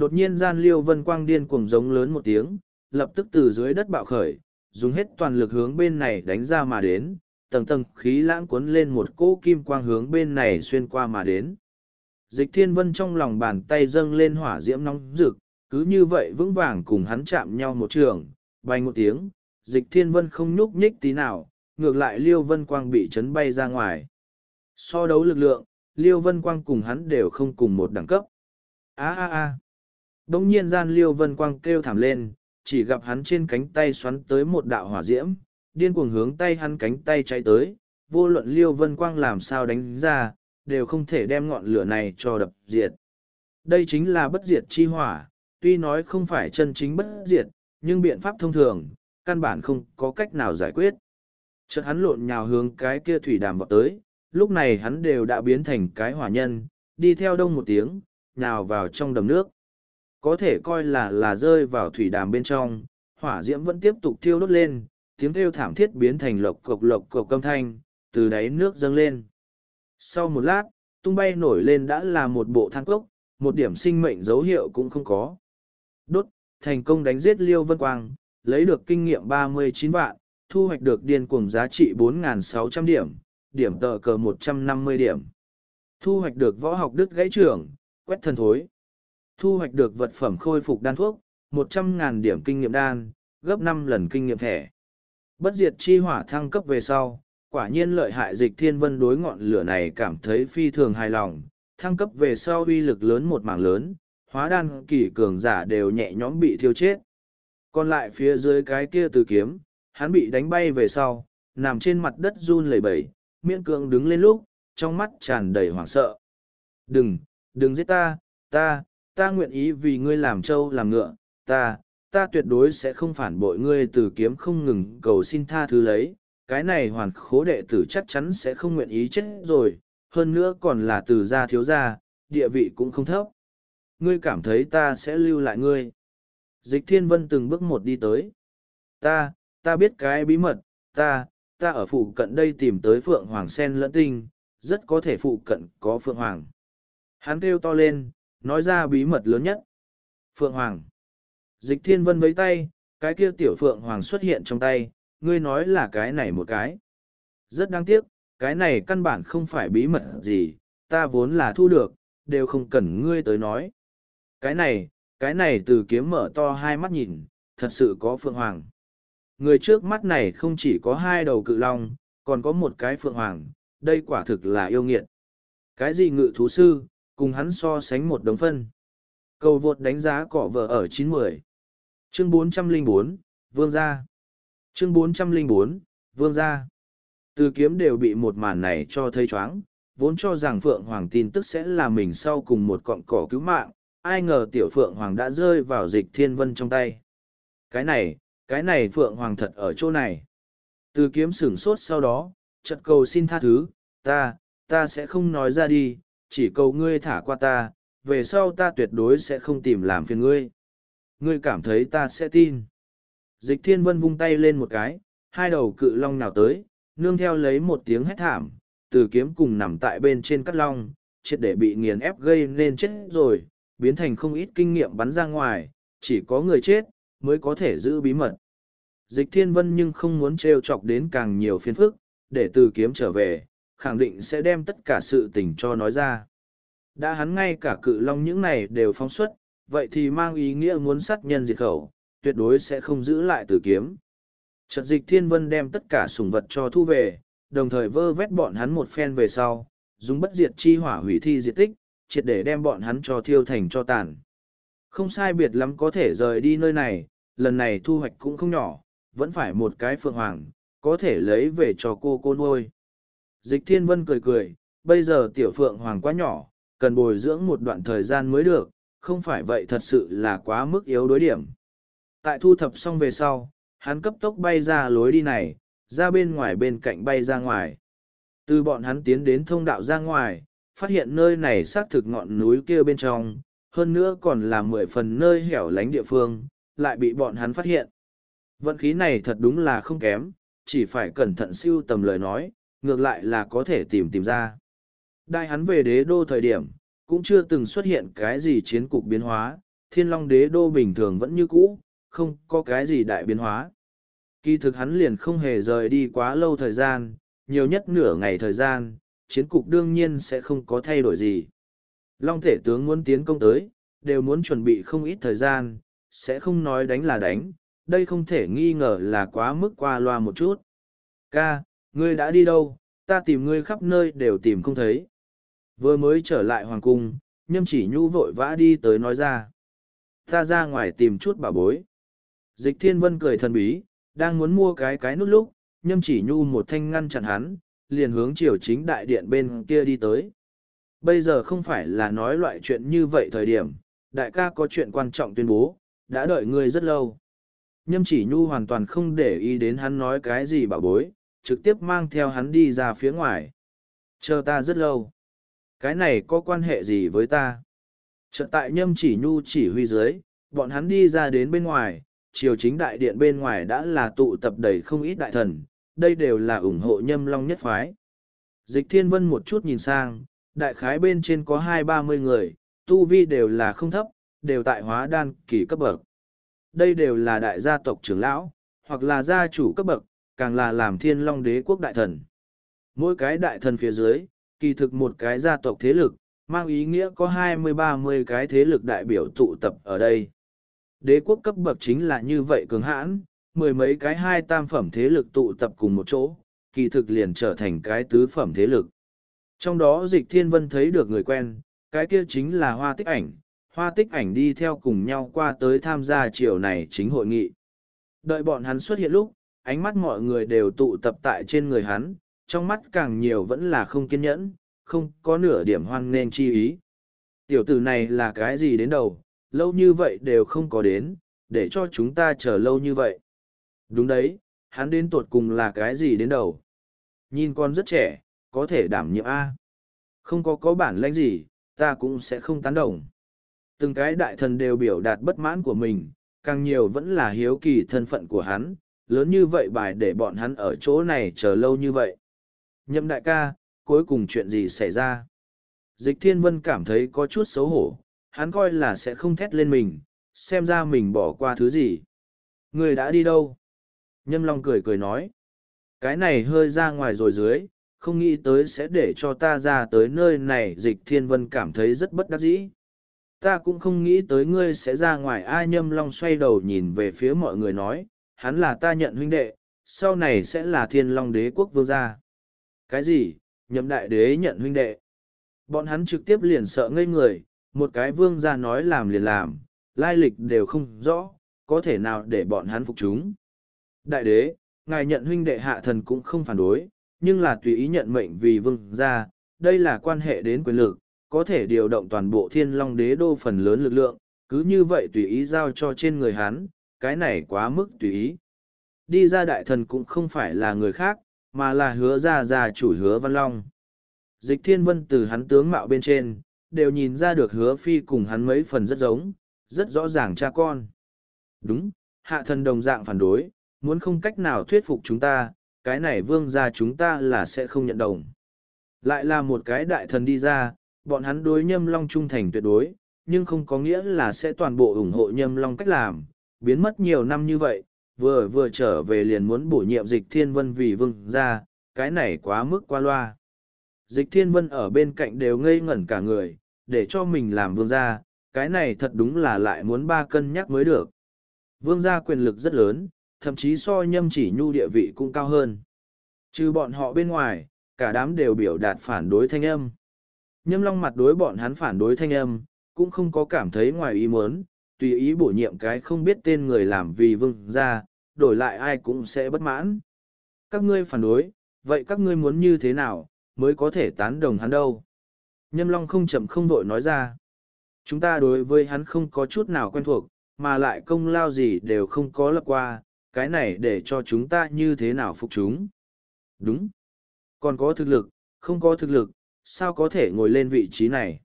Đột nhiên gian Liêu Vân Quang điên cuồng giống lớn một tiếng, lập tức từ dưới đất bạo khởi, dùng hết toàn lực hướng bên này đánh ra mà đến, tầng tầng khí lãng cuốn lên một cỗ kim quang hướng bên này xuyên qua mà đến. Dịch Thiên Vân trong lòng bàn tay dâng lên hỏa diễm nóng rực, cứ như vậy vững vàng cùng hắn chạm nhau một trường, bay một tiếng, Dịch Thiên Vân không nhúc nhích tí nào, ngược lại Liêu Vân Quang bị chấn bay ra ngoài. So đấu lực lượng, Liêu Vân Quang cùng hắn đều không cùng một đẳng cấp. A a a. Đông nhiên gian liêu vân quang kêu thảm lên, chỉ gặp hắn trên cánh tay xoắn tới một đạo hỏa diễm, điên cuồng hướng tay hắn cánh tay cháy tới, vô luận liêu vân quang làm sao đánh ra, đều không thể đem ngọn lửa này cho đập diệt. Đây chính là bất diệt chi hỏa, tuy nói không phải chân chính bất diệt, nhưng biện pháp thông thường, căn bản không có cách nào giải quyết. Chợt hắn lộn nhào hướng cái kia thủy đàm vọt tới, lúc này hắn đều đã biến thành cái hỏa nhân, đi theo đông một tiếng, nhào vào trong đầm nước có thể coi là là rơi vào thủy đàm bên trong, hỏa diễm vẫn tiếp tục thiêu đốt lên, tiếng kêu thảm thiết biến thành lộc cộc lộc cộc câm thanh, từ đáy nước dâng lên. Sau một lát, tung bay nổi lên đã là một bộ thang cốc, một điểm sinh mệnh dấu hiệu cũng không có. Đốt, thành công đánh giết Liêu Vân Quang, lấy được kinh nghiệm 39 vạn, thu hoạch được điên cuồng giá trị 4.600 điểm, điểm tờ cờ 150 điểm. Thu hoạch được võ học đức gãy trưởng, quét thần thối thu hoạch được vật phẩm khôi phục đan thuốc, một trăm ngàn điểm kinh nghiệm đan, gấp năm lần kinh nghiệm thẻ. Bất diệt chi hỏa thăng cấp về sau, quả nhiên lợi hại dịch thiên vân đối ngọn lửa này cảm thấy phi thường hài lòng, thăng cấp về sau uy lực lớn một mảng lớn, hóa đan kỳ cường giả đều nhẹ nhõm bị thiêu chết. Còn lại phía dưới cái kia từ kiếm, hắn bị đánh bay về sau, nằm trên mặt đất run lẩy bẩy, miễn cưỡng đứng lên lúc, trong mắt tràn đầy hoảng sợ. Đừng, đừng giết ta, ta, ta nguyện ý vì ngươi làm trâu làm ngựa, ta, ta tuyệt đối sẽ không phản bội ngươi từ kiếm không ngừng cầu xin tha thứ lấy, cái này hoàn khố đệ tử chắc chắn sẽ không nguyện ý chết rồi, hơn nữa còn là từ gia thiếu gia, địa vị cũng không thấp. Ngươi cảm thấy ta sẽ lưu lại ngươi. Dịch thiên vân từng bước một đi tới. Ta, ta biết cái bí mật, ta, ta ở phụ cận đây tìm tới phượng hoàng sen lẫn tinh, rất có thể phụ cận có phượng hoàng. Hắn kêu to lên, nói ra bí mật lớn nhất. Phượng Hoàng. Dịch thiên vân với tay, cái kia tiểu Phượng Hoàng xuất hiện trong tay, ngươi nói là cái này một cái. Rất đáng tiếc, cái này căn bản không phải bí mật gì, ta vốn là thu được, đều không cần ngươi tới nói. Cái này, cái này từ kiếm mở to hai mắt nhìn, thật sự có Phượng Hoàng. Người trước mắt này không chỉ có hai đầu cự long, còn có một cái Phượng Hoàng, đây quả thực là yêu nghiệt. Cái gì ngự thú sư, cùng hắn so sánh một đống phân. Cầu vượt đánh giá cỏ vợ ở 910. Chương 404, Vương gia. Chương 404, Vương gia. Từ kiếm đều bị một màn này cho thấy choáng, vốn cho rằng Phượng Hoàng tin tức sẽ là mình sau cùng một cọng cỏ cứu mạng, ai ngờ tiểu Phượng Hoàng đã rơi vào dịch thiên vân trong tay. Cái này, cái này Phượng Hoàng thật ở chỗ này. Từ kiếm sửng sốt sau đó, chật cầu xin tha thứ, ta, ta sẽ không nói ra đi, chỉ cầu ngươi thả qua ta, về sau ta tuyệt đối sẽ không tìm làm phiền ngươi. Ngươi cảm thấy ta sẽ tin. Dịch thiên vân vung tay lên một cái, hai đầu cự long nào tới, nương theo lấy một tiếng hét thảm, từ kiếm cùng nằm tại bên trên cắt long, triệt để bị nghiền ép gây nên chết rồi, biến thành không ít kinh nghiệm bắn ra ngoài, chỉ có người chết, mới có thể giữ bí mật. Dịch thiên vân nhưng không muốn trêu chọc đến càng nhiều phiền phức, để từ kiếm trở về, khẳng định sẽ đem tất cả sự tình cho nói ra. Đã hắn ngay cả cự long những này đều phóng xuất, vậy thì mang ý nghĩa muốn sát nhân diệt khẩu, tuyệt đối sẽ không giữ lại tử kiếm. trận dịch thiên vân đem tất cả sùng vật cho thu về, đồng thời vơ vét bọn hắn một phen về sau, dùng bất diệt chi hỏa hủy thi diệt tích, triệt để đem bọn hắn cho thiêu thành cho tàn. Không sai biệt lắm có thể rời đi nơi này, lần này thu hoạch cũng không nhỏ, vẫn phải một cái phượng hoàng, có thể lấy về cho cô cô nuôi. Dịch Thiên Vân cười cười, bây giờ tiểu phượng hoàng quá nhỏ, cần bồi dưỡng một đoạn thời gian mới được, không phải vậy thật sự là quá mức yếu đối điểm. Tại thu thập xong về sau, hắn cấp tốc bay ra lối đi này, ra bên ngoài bên cạnh bay ra ngoài. Từ bọn hắn tiến đến thông đạo ra ngoài, phát hiện nơi này xác thực ngọn núi kia bên trong, hơn nữa còn là mười phần nơi hẻo lánh địa phương, lại bị bọn hắn phát hiện. Vận khí này thật đúng là không kém, chỉ phải cẩn thận siêu tầm lời nói, ngược lại là có thể tìm tìm ra. Đại hắn về đế đô thời điểm, cũng chưa từng xuất hiện cái gì chiến cục biến hóa, thiên long đế đô bình thường vẫn như cũ, không có cái gì đại biến hóa. Kỳ thực hắn liền không hề rời đi quá lâu thời gian, nhiều nhất nửa ngày thời gian, chiến cục đương nhiên sẽ không có thay đổi gì. Long thể tướng muốn tiến công tới, đều muốn chuẩn bị không ít thời gian, sẽ không nói đánh là đánh, đây không thể nghi ngờ là quá mức qua loa một chút. Ca, ngươi đã đi đâu, ta tìm ngươi khắp nơi đều tìm không thấy. Vừa mới trở lại hoàng cung, nhâm chỉ nhu vội vã đi tới nói ra. Ta ra ngoài tìm chút bảo bối. Dịch thiên vân cười thần bí, đang muốn mua cái cái nút lúc, nhâm chỉ nhu một thanh ngăn chặn hắn, liền hướng chiều chính đại điện bên kia đi tới. Bây giờ không phải là nói loại chuyện như vậy thời điểm, đại ca có chuyện quan trọng tuyên bố, đã đợi ngươi rất lâu. Nhâm chỉ nhu hoàn toàn không để ý đến hắn nói cái gì bảo bối, trực tiếp mang theo hắn đi ra phía ngoài. Chờ ta rất lâu. Cái này có quan hệ gì với ta? Trận tại nhâm chỉ nhu chỉ huy dưới, bọn hắn đi ra đến bên ngoài, triều chính đại điện bên ngoài đã là tụ tập đầy không ít đại thần, đây đều là ủng hộ nhâm long nhất phái. Dịch thiên vân một chút nhìn sang, đại khái bên trên có hai ba mươi người, tu vi đều là không thấp, đều tại hóa đan kỳ cấp bậc. Đây đều là đại gia tộc trưởng lão, hoặc là gia chủ cấp bậc, càng là làm thiên long đế quốc đại thần. Mỗi cái đại thần phía dưới, kỳ thực một cái gia tộc thế lực, mang ý nghĩa có 20-30 cái thế lực đại biểu tụ tập ở đây. Đế quốc cấp bậc chính là như vậy cường hãn, mười mấy cái hai tam phẩm thế lực tụ tập cùng một chỗ, kỳ thực liền trở thành cái tứ phẩm thế lực. Trong đó dịch thiên vân thấy được người quen, cái kia chính là hoa tích ảnh, hoa tích ảnh đi theo cùng nhau qua tới tham gia chiều này chính hội nghị. Đợi bọn hắn xuất hiện lúc, ánh mắt mọi người đều tụ tập tại trên người hắn, trong mắt càng nhiều vẫn là không kiên nhẫn, không có nửa điểm hoan nên chi ý. Tiểu tử này là cái gì đến đầu, lâu như vậy đều không có đến, để cho chúng ta chờ lâu như vậy. Đúng đấy, hắn đến tuột cùng là cái gì đến đầu. Nhìn con rất trẻ, có thể đảm nhiệm A. Không có có bản lãnh gì, ta cũng sẽ không tán đồng. Từng cái đại thần đều biểu đạt bất mãn của mình, càng nhiều vẫn là hiếu kỳ thân phận của hắn, lớn như vậy bài để bọn hắn ở chỗ này chờ lâu như vậy. Nhậm đại ca, cuối cùng chuyện gì xảy ra? Dịch thiên vân cảm thấy có chút xấu hổ, hắn coi là sẽ không thét lên mình, xem ra mình bỏ qua thứ gì. Người đã đi đâu? Nhâm Long cười cười nói. Cái này hơi ra ngoài rồi dưới, không nghĩ tới sẽ để cho ta ra tới nơi này dịch thiên vân cảm thấy rất bất đắc dĩ. Ta cũng không nghĩ tới ngươi sẽ ra ngoài ai Nhâm Long xoay đầu nhìn về phía mọi người nói, hắn là ta nhận huynh đệ, sau này sẽ là thiên long đế quốc vương gia. Cái gì, nhậm đại đế nhận huynh đệ? Bọn hắn trực tiếp liền sợ ngây người, một cái vương gia nói làm liền làm, lai lịch đều không rõ, có thể nào để bọn hắn phục chúng. Đại đế, ngài nhận huynh đệ hạ thần cũng không phản đối, nhưng là tùy ý nhận mệnh vì vương gia, đây là quan hệ đến quyền lực, có thể điều động toàn bộ thiên long đế đô phần lớn lực lượng, cứ như vậy tùy ý giao cho trên người hắn, cái này quá mức tùy ý. Đi ra đại thần cũng không phải là người khác, mà là hứa ra ra chủ hứa văn long. Dịch thiên vân từ hắn tướng mạo bên trên, đều nhìn ra được hứa phi cùng hắn mấy phần rất giống, rất rõ ràng cha con. Đúng, hạ thần đồng dạng phản đối, muốn không cách nào thuyết phục chúng ta, cái này vương ra chúng ta là sẽ không nhận đồng. Lại là một cái đại thần đi ra, bọn hắn đối nhâm long trung thành tuyệt đối, nhưng không có nghĩa là sẽ toàn bộ ủng hộ nhâm long cách làm, biến mất nhiều năm như vậy, vừa vừa trở về liền muốn bổ nhiệm dịch thiên vân vì vương ra, cái này quá mức qua loa. Dịch thiên vân ở bên cạnh đều ngây ngẩn cả người, để cho mình làm vương ra, cái này thật đúng là lại muốn ba cân nhắc mới được. Vương gia quyền lực rất lớn, thậm chí so nhâm chỉ nhu địa vị cũng cao hơn. Trừ bọn họ bên ngoài, cả đám đều biểu đạt phản đối thanh âm. Nhâm long mặt đối bọn hắn phản đối thanh âm, cũng không có cảm thấy ngoài ý muốn, tùy ý bổ nhiệm cái không biết tên người làm vì vương gia, đổi lại ai cũng sẽ bất mãn. Các ngươi phản đối, vậy các ngươi muốn như thế nào, mới có thể tán đồng hắn đâu? Nhâm Long không chậm không vội nói ra. Chúng ta đối với hắn không có chút nào quen thuộc, mà lại công lao gì đều không có lập qua, cái này để cho chúng ta như thế nào phục chúng. Đúng. Còn có thực lực, không có thực lực, sao có thể ngồi lên vị trí này?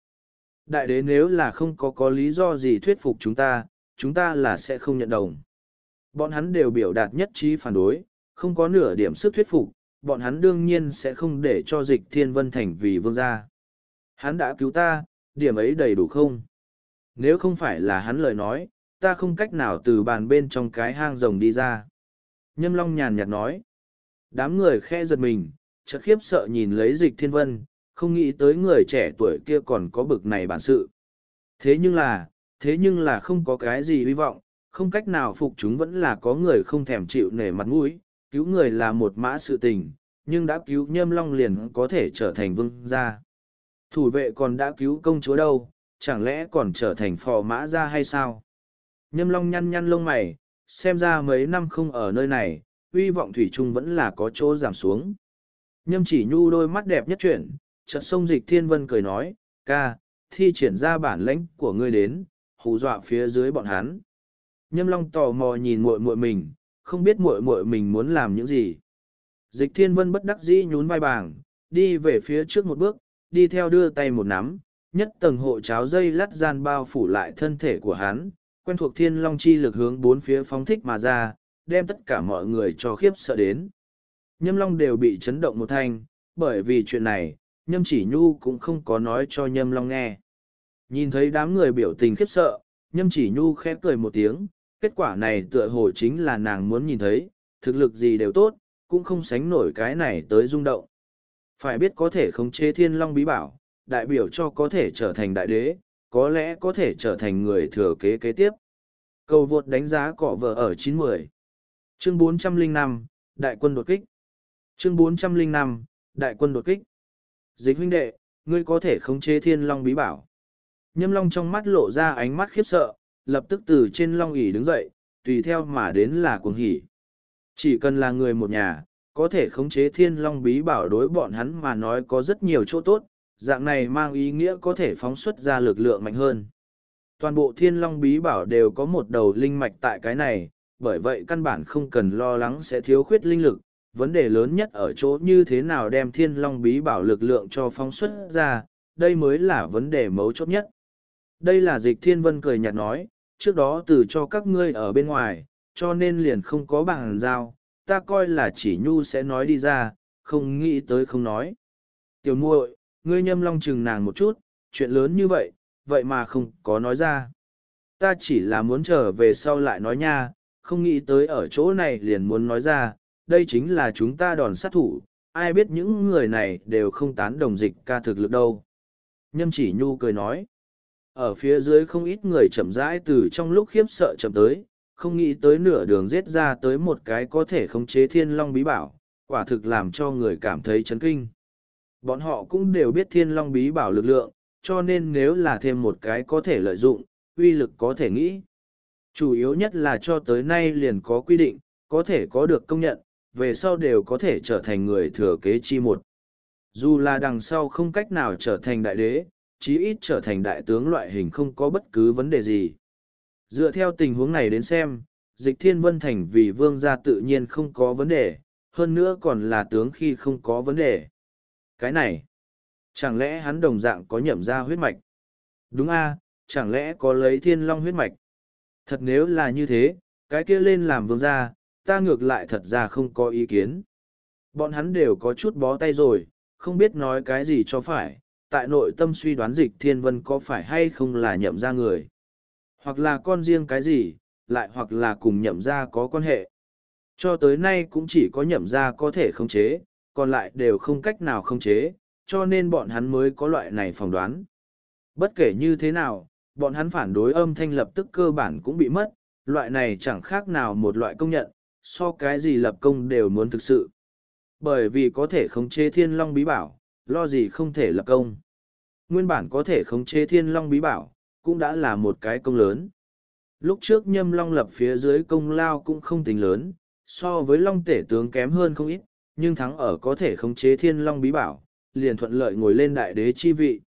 đại đế nếu là không có có lý do gì thuyết phục chúng ta, chúng ta là sẽ không nhận đồng. Bọn hắn đều biểu đạt nhất trí phản đối, không có nửa điểm sức thuyết phục, bọn hắn đương nhiên sẽ không để cho dịch thiên vân thành vì vương gia. Hắn đã cứu ta, điểm ấy đầy đủ không? Nếu không phải là hắn lời nói, ta không cách nào từ bàn bên trong cái hang rồng đi ra. Nhâm Long nhàn nhạt nói. Đám người khe giật mình, chợt khiếp sợ nhìn lấy dịch thiên vân, không nghĩ tới người trẻ tuổi kia còn có bực này bản sự. Thế nhưng là, thế nhưng là không có cái gì hy vọng, không cách nào phục chúng vẫn là có người không thèm chịu nể mặt mũi, cứu người là một mã sự tình, nhưng đã cứu nhâm long liền có thể trở thành vương gia. Thủ vệ còn đã cứu công chúa đâu, chẳng lẽ còn trở thành phò mã gia hay sao? Nhâm long nhăn nhăn lông mày, xem ra mấy năm không ở nơi này, hy vọng thủy trung vẫn là có chỗ giảm xuống. Nhâm chỉ nhu đôi mắt đẹp nhất chuyển, chợt sông dịch thiên vân cười nói, ca, thi triển ra bản lãnh của ngươi đến, hù dọa phía dưới bọn hắn. Nhâm Long tò mò nhìn muội muội mình, không biết muội muội mình muốn làm những gì. Dịch Thiên Vân bất đắc dĩ nhún vai bảng, đi về phía trước một bước, đi theo đưa tay một nắm, nhất tầng hộ cháo dây lát gian bao phủ lại thân thể của hắn, quen thuộc Thiên Long chi lực hướng bốn phía phóng thích mà ra, đem tất cả mọi người cho khiếp sợ đến. Nhâm Long đều bị chấn động một thanh, bởi vì chuyện này, nhâm chỉ nhu cũng không có nói cho nhâm long nghe nhìn thấy đám người biểu tình khiếp sợ nhâm chỉ nhu khẽ cười một tiếng kết quả này tựa hồ chính là nàng muốn nhìn thấy thực lực gì đều tốt cũng không sánh nổi cái này tới rung động phải biết có thể khống chế thiên long bí bảo đại biểu cho có thể trở thành đại đế có lẽ có thể trở thành người thừa kế kế tiếp cầu vượt đánh giá cọ vợ ở chín mươi chương bốn trăm linh năm đại quân đột kích chương bốn trăm linh năm đại quân đột kích Dịch huynh đệ, ngươi có thể khống chế thiên long bí bảo. Nhâm long trong mắt lộ ra ánh mắt khiếp sợ, lập tức từ trên long ỉ đứng dậy, tùy theo mà đến là cuồng hỉ. Chỉ cần là người một nhà, có thể khống chế thiên long bí bảo đối bọn hắn mà nói có rất nhiều chỗ tốt, dạng này mang ý nghĩa có thể phóng xuất ra lực lượng mạnh hơn. Toàn bộ thiên long bí bảo đều có một đầu linh mạch tại cái này, bởi vậy căn bản không cần lo lắng sẽ thiếu khuyết linh lực, vấn đề lớn nhất ở chỗ như thế nào đem thiên long bí bảo lực lượng cho phóng xuất ra, đây mới là vấn đề mấu chốt nhất. Đây là dịch thiên vân cười nhạt nói, trước đó từ cho các ngươi ở bên ngoài, cho nên liền không có bằng giao, ta coi là chỉ nhu sẽ nói đi ra, không nghĩ tới không nói. Tiểu muội, ngươi nhâm long chừng nàng một chút, chuyện lớn như vậy, vậy mà không có nói ra. Ta chỉ là muốn trở về sau lại nói nha, không nghĩ tới ở chỗ này liền muốn nói ra, đây chính là chúng ta đòn sát thủ, ai biết những người này đều không tán đồng dịch ca thực lực đâu. Nhâm chỉ nhu cười nói, ở phía dưới không ít người chậm rãi từ trong lúc khiếp sợ chậm tới, không nghĩ tới nửa đường giết ra tới một cái có thể khống chế thiên long bí bảo, quả thực làm cho người cảm thấy chấn kinh. Bọn họ cũng đều biết thiên long bí bảo lực lượng, cho nên nếu là thêm một cái có thể lợi dụng, uy lực có thể nghĩ. Chủ yếu nhất là cho tới nay liền có quy định, có thể có được công nhận, về sau đều có thể trở thành người thừa kế chi một. Dù là đằng sau không cách nào trở thành đại đế, chí ít trở thành đại tướng loại hình không có bất cứ vấn đề gì. Dựa theo tình huống này đến xem, dịch thiên vân thành vì vương gia tự nhiên không có vấn đề, hơn nữa còn là tướng khi không có vấn đề. Cái này, chẳng lẽ hắn đồng dạng có nhậm ra huyết mạch? Đúng a, chẳng lẽ có lấy thiên long huyết mạch? Thật nếu là như thế, cái kia lên làm vương gia, ta ngược lại thật ra không có ý kiến. Bọn hắn đều có chút bó tay rồi, không biết nói cái gì cho phải, tại nội tâm suy đoán dịch thiên vân có phải hay không là nhậm ra người. Hoặc là con riêng cái gì, lại hoặc là cùng nhậm ra có quan hệ. Cho tới nay cũng chỉ có nhậm ra có thể khống chế, còn lại đều không cách nào khống chế, cho nên bọn hắn mới có loại này phỏng đoán. Bất kể như thế nào, bọn hắn phản đối âm thanh lập tức cơ bản cũng bị mất, loại này chẳng khác nào một loại công nhận, so cái gì lập công đều muốn thực sự. Bởi vì có thể khống chế thiên long bí bảo, lo gì không thể lập công. Nguyên bản có thể khống chế thiên long bí bảo, cũng đã là một cái công lớn. Lúc trước nhâm long lập phía dưới công lao cũng không tính lớn, so với long tể tướng kém hơn không ít, nhưng thắng ở có thể khống chế thiên long bí bảo, liền thuận lợi ngồi lên đại đế chi vị.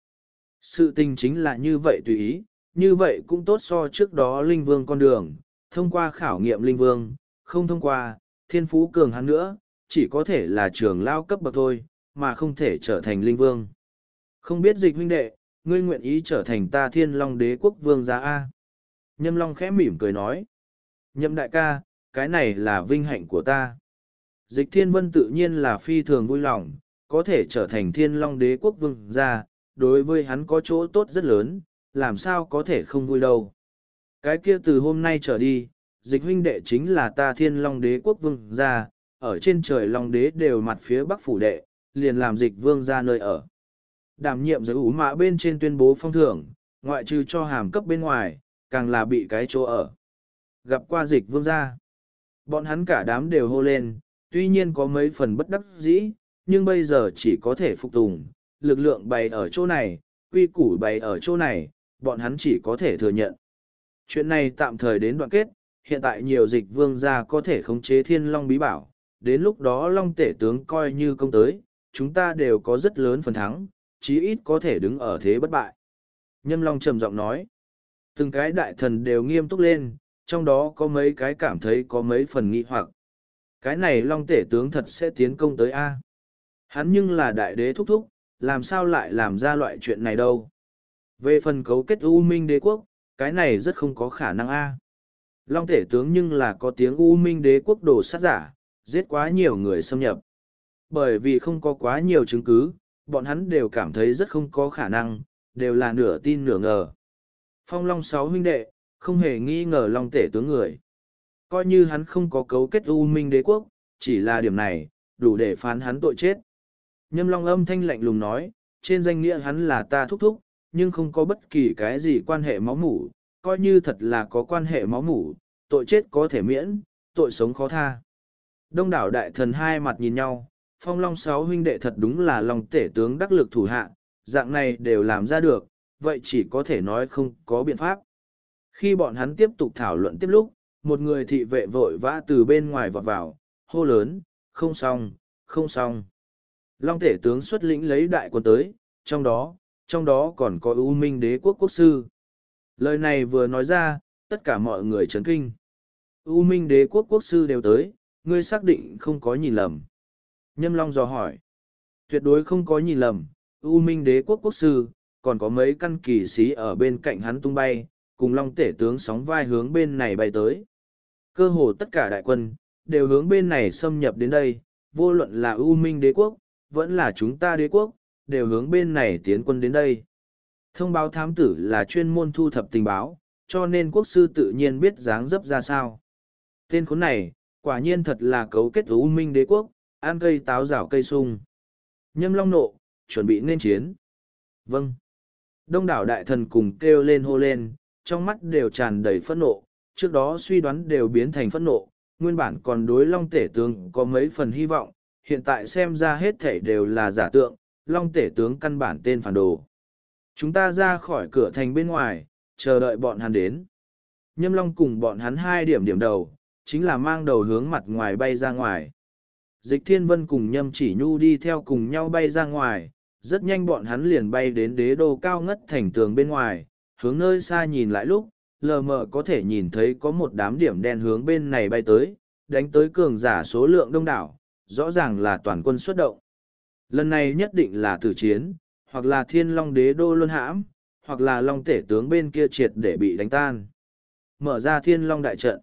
Sự tình chính là như vậy tùy ý, như vậy cũng tốt so trước đó linh vương con đường, thông qua khảo nghiệm linh vương, không thông qua, thiên phú cường hắn nữa, chỉ có thể là trường lao cấp bậc thôi, mà không thể trở thành linh vương. Không biết dịch huynh đệ, ngươi nguyện ý trở thành ta thiên long đế quốc vương gia A. Nhâm long khẽ mỉm cười nói. Nhâm đại ca, cái này là vinh hạnh của ta. Dịch thiên vân tự nhiên là phi thường vui lòng, có thể trở thành thiên long đế quốc vương gia, đối với hắn có chỗ tốt rất lớn, làm sao có thể không vui đâu. Cái kia từ hôm nay trở đi, dịch huynh đệ chính là ta thiên long đế quốc vương gia, ở trên trời long đế đều mặt phía bắc phủ đệ, liền làm dịch vương gia nơi ở. Đảm nhiệm giới ủ mã bên trên tuyên bố phong thưởng, ngoại trừ cho hàm cấp bên ngoài, càng là bị cái chỗ ở. Gặp qua dịch vương gia, bọn hắn cả đám đều hô lên, tuy nhiên có mấy phần bất đắc dĩ, nhưng bây giờ chỉ có thể phục tùng, lực lượng bày ở chỗ này, quy củ bày ở chỗ này, bọn hắn chỉ có thể thừa nhận. Chuyện này tạm thời đến đoạn kết, hiện tại nhiều dịch vương gia có thể khống chế thiên long bí bảo, đến lúc đó long tể tướng coi như công tới, chúng ta đều có rất lớn phần thắng, chí ít có thể đứng ở thế bất bại. Nhâm long trầm giọng nói, từng cái đại thần đều nghiêm túc lên, trong đó có mấy cái cảm thấy có mấy phần nghi hoặc. Cái này long tể tướng thật sẽ tiến công tới A. Hắn nhưng là đại đế thúc thúc, làm sao lại làm ra loại chuyện này đâu. Về phần cấu kết U Minh đế quốc, cái này rất không có khả năng A. Long tể tướng nhưng là có tiếng U Minh đế quốc đồ sát giả, giết quá nhiều người xâm nhập. Bởi vì không có quá nhiều chứng cứ, bọn hắn đều cảm thấy rất không có khả năng, đều là nửa tin nửa ngờ. Phong Long sáu huynh đệ, không hề nghi ngờ Long tể tướng người. Coi như hắn không có cấu kết U Minh đế quốc, chỉ là điểm này, đủ để phán hắn tội chết. Nhâm Long âm thanh lạnh lùng nói, trên danh nghĩa hắn là ta thúc thúc, nhưng không có bất kỳ cái gì quan hệ máu mủ, coi như thật là có quan hệ máu mủ, tội chết có thể miễn, tội sống khó tha. Đông đảo đại thần hai mặt nhìn nhau, phong long sáu huynh đệ thật đúng là lòng tể tướng đắc lực thủ hạ, dạng này đều làm ra được, vậy chỉ có thể nói không có biện pháp. Khi bọn hắn tiếp tục thảo luận tiếp lúc, một người thị vệ vội vã từ bên ngoài vọt vào, hô lớn, không xong, không xong. Long tể tướng xuất lĩnh lấy đại quân tới, trong đó, trong đó còn có ưu minh đế quốc quốc sư. Lời này vừa nói ra, tất cả mọi người chấn kinh. U Minh đế quốc quốc sư đều tới, ngươi xác định không có nhìn lầm. Nhâm Long dò hỏi. Tuyệt đối không có nhìn lầm, U Minh đế quốc quốc sư, còn có mấy căn kỳ sĩ ở bên cạnh hắn tung bay, cùng Long tể tướng sóng vai hướng bên này bay tới. Cơ hồ tất cả đại quân, đều hướng bên này xâm nhập đến đây, vô luận là U Minh đế quốc, vẫn là chúng ta đế quốc, đều hướng bên này tiến quân đến đây. Thông báo thám tử là chuyên môn thu thập tình báo, cho nên quốc sư tự nhiên biết dáng dấp ra sao. Tên khốn này, quả nhiên thật là cấu kết u minh đế quốc, ăn cây táo rào cây sung. Nhâm long nộ, chuẩn bị nên chiến. Vâng. Đông đảo đại thần cùng kêu lên hô lên, trong mắt đều tràn đầy phẫn nộ, trước đó suy đoán đều biến thành phẫn nộ, nguyên bản còn đối long tể tướng có mấy phần hy vọng, hiện tại xem ra hết thể đều là giả tượng, long tể tướng căn bản tên phản đồ. Chúng ta ra khỏi cửa thành bên ngoài, chờ đợi bọn hắn đến. Nhâm Long cùng bọn hắn hai điểm điểm đầu, chính là mang đầu hướng mặt ngoài bay ra ngoài. Dịch Thiên Vân cùng Nhâm Chỉ Nhu đi theo cùng nhau bay ra ngoài, rất nhanh bọn hắn liền bay đến đế đô cao ngất thành tường bên ngoài, hướng nơi xa nhìn lại lúc, lờ mờ có thể nhìn thấy có một đám điểm đen hướng bên này bay tới, đánh tới cường giả số lượng đông đảo, rõ ràng là toàn quân xuất động. Lần này nhất định là tử chiến, hoặc là thiên long đế đô luân hãm, hoặc là long tể tướng bên kia triệt để bị đánh tan. Mở ra thiên long đại trận.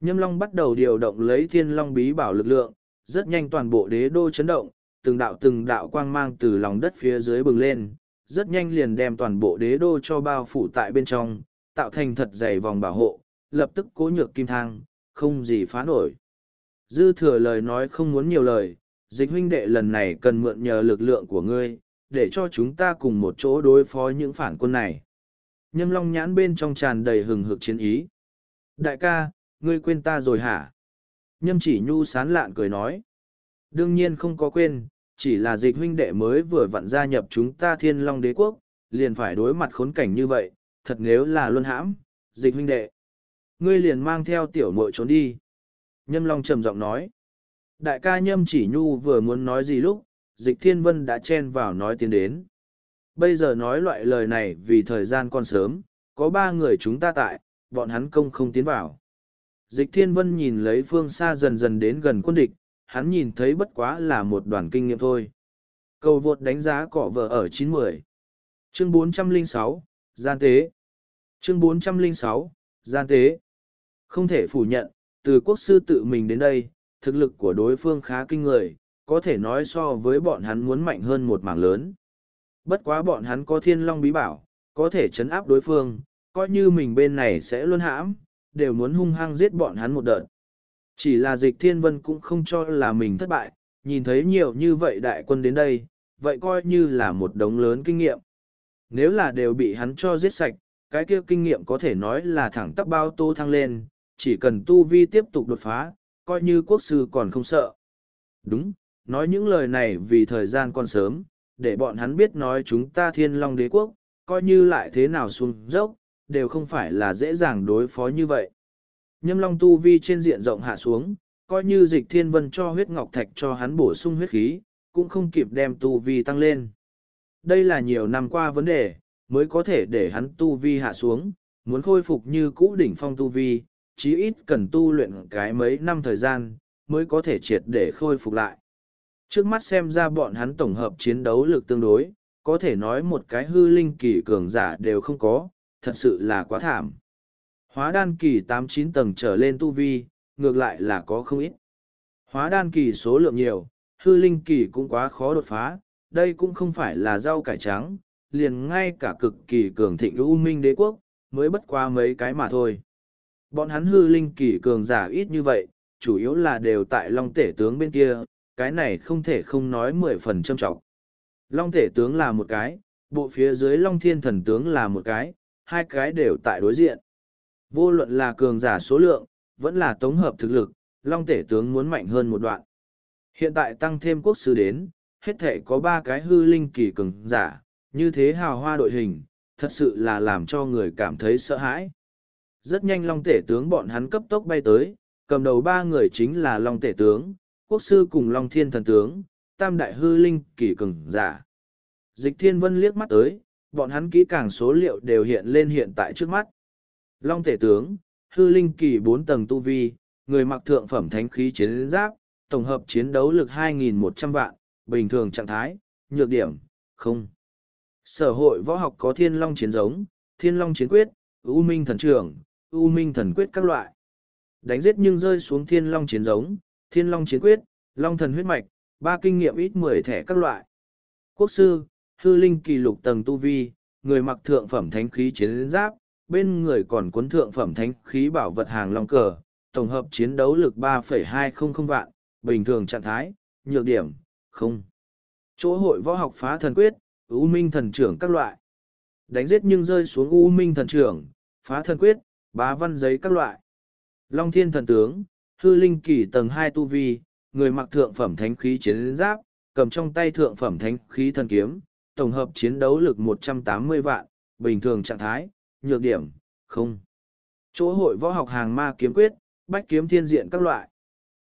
Nhâm long bắt đầu điều động lấy thiên long bí bảo lực lượng, rất nhanh toàn bộ đế đô chấn động, từng đạo từng đạo quang mang từ lòng đất phía dưới bừng lên, rất nhanh liền đem toàn bộ đế đô cho bao phủ tại bên trong, tạo thành thật dày vòng bảo hộ, lập tức cố nhược kim thang, không gì phá nổi. Dư thừa lời nói không muốn nhiều lời, dịch huynh đệ lần này cần mượn nhờ lực lượng của ngươi, để cho chúng ta cùng một chỗ đối phó những phản quân này. Nhâm long nhãn bên trong tràn đầy hừng hực chiến ý. Đại ca, ngươi quên ta rồi hả? Nhâm chỉ nhu sán lạn cười nói. Đương nhiên không có quên, chỉ là dịch huynh đệ mới vừa vặn gia nhập chúng ta thiên long đế quốc, liền phải đối mặt khốn cảnh như vậy, thật nếu là luân hãm, dịch huynh đệ. Ngươi liền mang theo tiểu muội trốn đi. Nhâm long trầm giọng nói. Đại ca Nhâm chỉ nhu vừa muốn nói gì lúc, dịch thiên vân đã chen vào nói tiến đến. Bây giờ nói loại lời này vì thời gian còn sớm, có ba người chúng ta tại, bọn hắn công không tiến vào. Dịch thiên vân nhìn lấy phương xa dần dần đến gần quân địch, hắn nhìn thấy bất quá là một đoàn kinh nghiệm thôi. Cầu Vuột đánh giá cọ vợ ở chín mười. Chương bốn trăm linh sáu, Gian Tế. Chương bốn trăm linh sáu, Gian Tế. Không thể phủ nhận, từ quốc sư tự mình đến đây, thực lực của đối phương khá kinh người, có thể nói so với bọn hắn muốn mạnh hơn một mảng lớn. Bất quá bọn hắn có thiên long bí bảo, có thể chấn áp đối phương, coi như mình bên này sẽ luôn hãm, đều muốn hung hăng giết bọn hắn một đợt. Chỉ là dịch thiên vân cũng không cho là mình thất bại, nhìn thấy nhiều như vậy đại quân đến đây, vậy coi như là một đống lớn kinh nghiệm. Nếu là đều bị hắn cho giết sạch, cái kia kinh nghiệm có thể nói là thẳng tắp bao tô thăng lên, chỉ cần tu vi tiếp tục đột phá, coi như quốc sư còn không sợ. Đúng, nói những lời này vì thời gian còn sớm, để bọn hắn biết nói chúng ta thiên long đế quốc, coi như lại thế nào xuống dốc, đều không phải là dễ dàng đối phó như vậy. Nhâm long tu vi trên diện rộng hạ xuống, coi như dịch thiên vân cho huyết ngọc thạch cho hắn bổ sung huyết khí, cũng không kịp đem tu vi tăng lên. Đây là nhiều năm qua vấn đề, mới có thể để hắn tu vi hạ xuống, muốn khôi phục như cũ đỉnh phong tu vi, chí ít cần tu luyện cái mấy năm thời gian, mới có thể triệt để khôi phục lại trước mắt xem ra bọn hắn tổng hợp chiến đấu lực tương đối, có thể nói một cái hư linh kỳ cường giả đều không có, thật sự là quá thảm. Hóa đan kỳ tám chín tầng trở lên tu vi, ngược lại là có không ít. Hóa đan kỳ số lượng nhiều, hư linh kỳ cũng quá khó đột phá, đây cũng không phải là rau cải trắng, liền ngay cả cực kỳ cường thịnh u minh đế quốc, mới bất qua mấy cái mà thôi. Bọn hắn hư linh kỳ cường giả ít như vậy, chủ yếu là đều tại long tể tướng bên kia, cái này không thể không nói mười phần châm trọng. Long thể tướng là một cái, bộ phía dưới long thiên thần tướng là một cái, hai cái đều tại đối diện. Vô luận là cường giả số lượng, vẫn là tống hợp thực lực, long thể tướng muốn mạnh hơn một đoạn. Hiện tại tăng thêm quốc sư đến, hết thể có ba cái hư linh kỳ cường giả, như thế hào hoa đội hình, thật sự là làm cho người cảm thấy sợ hãi. Rất nhanh long thể tướng bọn hắn cấp tốc bay tới, cầm đầu ba người chính là long thể tướng, quốc sư cùng Long Thiên thần tướng, tam đại hư linh kỳ cường giả. Dịch Thiên Vân liếc mắt tới, bọn hắn kỹ càng số liệu đều hiện lên hiện tại trước mắt. Long Tể Tướng, hư linh kỳ bốn tầng tu vi, người mặc thượng phẩm thánh khí chiến giáp, tổng hợp chiến đấu lực 2.100 vạn, bình thường trạng thái, nhược điểm, không. Sở hội võ học có thiên long chiến giống, thiên long chiến quyết, U minh thần trưởng, U minh thần quyết các loại. Đánh giết nhưng rơi xuống thiên long chiến giống, thiên long chiến quyết, long thần huyết mạch, ba kinh nghiệm ít mười thẻ các loại. Quốc sư, hư linh kỳ lục tầng tu vi, người mặc thượng phẩm thánh khí chiến giáp, bên người còn cuốn thượng phẩm thánh khí bảo vật hàng long cờ, tổng hợp chiến đấu lực 3,200 vạn, bình thường trạng thái, nhược điểm, không. Chỗ hội võ học phá thần quyết, ưu minh thần trưởng các loại. Đánh giết nhưng rơi xuống ưu minh thần trưởng, phá thần quyết, bá văn giấy các loại. Long thiên thần tướng, hư linh kỳ tầng hai tu vi, người mặc thượng phẩm thánh khí chiến giáp, cầm trong tay thượng phẩm thánh khí thần kiếm, tổng hợp chiến đấu lực 180 vạn, bình thường trạng thái, nhược điểm, không. Chỗ hội võ học hàng ma kiếm quyết, bách kiếm thiên diện các loại.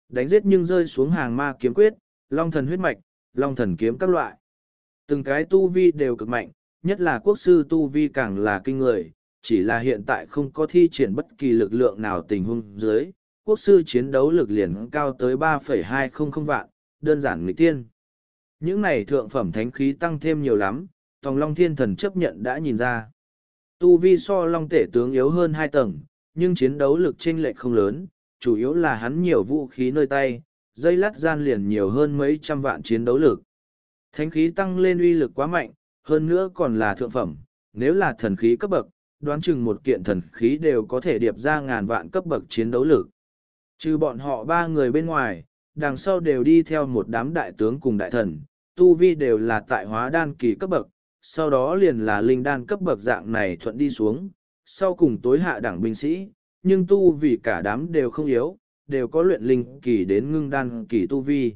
Đánh giết nhưng rơi xuống hàng ma kiếm quyết, long thần huyết mạch, long thần kiếm các loại. Từng cái tu vi đều cực mạnh, nhất là quốc sư tu vi càng là kinh người, chỉ là hiện tại không có thi triển bất kỳ lực lượng nào tình huống dưới, quốc sư chiến đấu lực liền cao tới 3,200 vạn, đơn giản nghịch tiên. Những này thượng phẩm thánh khí tăng thêm nhiều lắm, Tòng Long Thiên Thần chấp nhận đã nhìn ra. Tu vi so Long Tể tướng yếu hơn 2 tầng, nhưng chiến đấu lực chênh lệch không lớn, chủ yếu là hắn nhiều vũ khí nơi tay, dây lát gian liền nhiều hơn mấy trăm vạn chiến đấu lực. Thánh khí tăng lên uy lực quá mạnh, hơn nữa còn là thượng phẩm, nếu là thần khí cấp bậc, đoán chừng một kiện thần khí đều có thể điệp ra ngàn vạn cấp bậc chiến đấu lực. Trừ bọn họ ba người bên ngoài, đằng sau đều đi theo một đám đại tướng cùng đại thần, tu vi đều là tại hóa đan kỳ cấp bậc, sau đó liền là linh đan cấp bậc dạng này thuận đi xuống, sau cùng tối hạ đảng binh sĩ, nhưng tu vì cả đám đều không yếu, đều có luyện linh kỳ đến ngưng đan kỳ tu vi.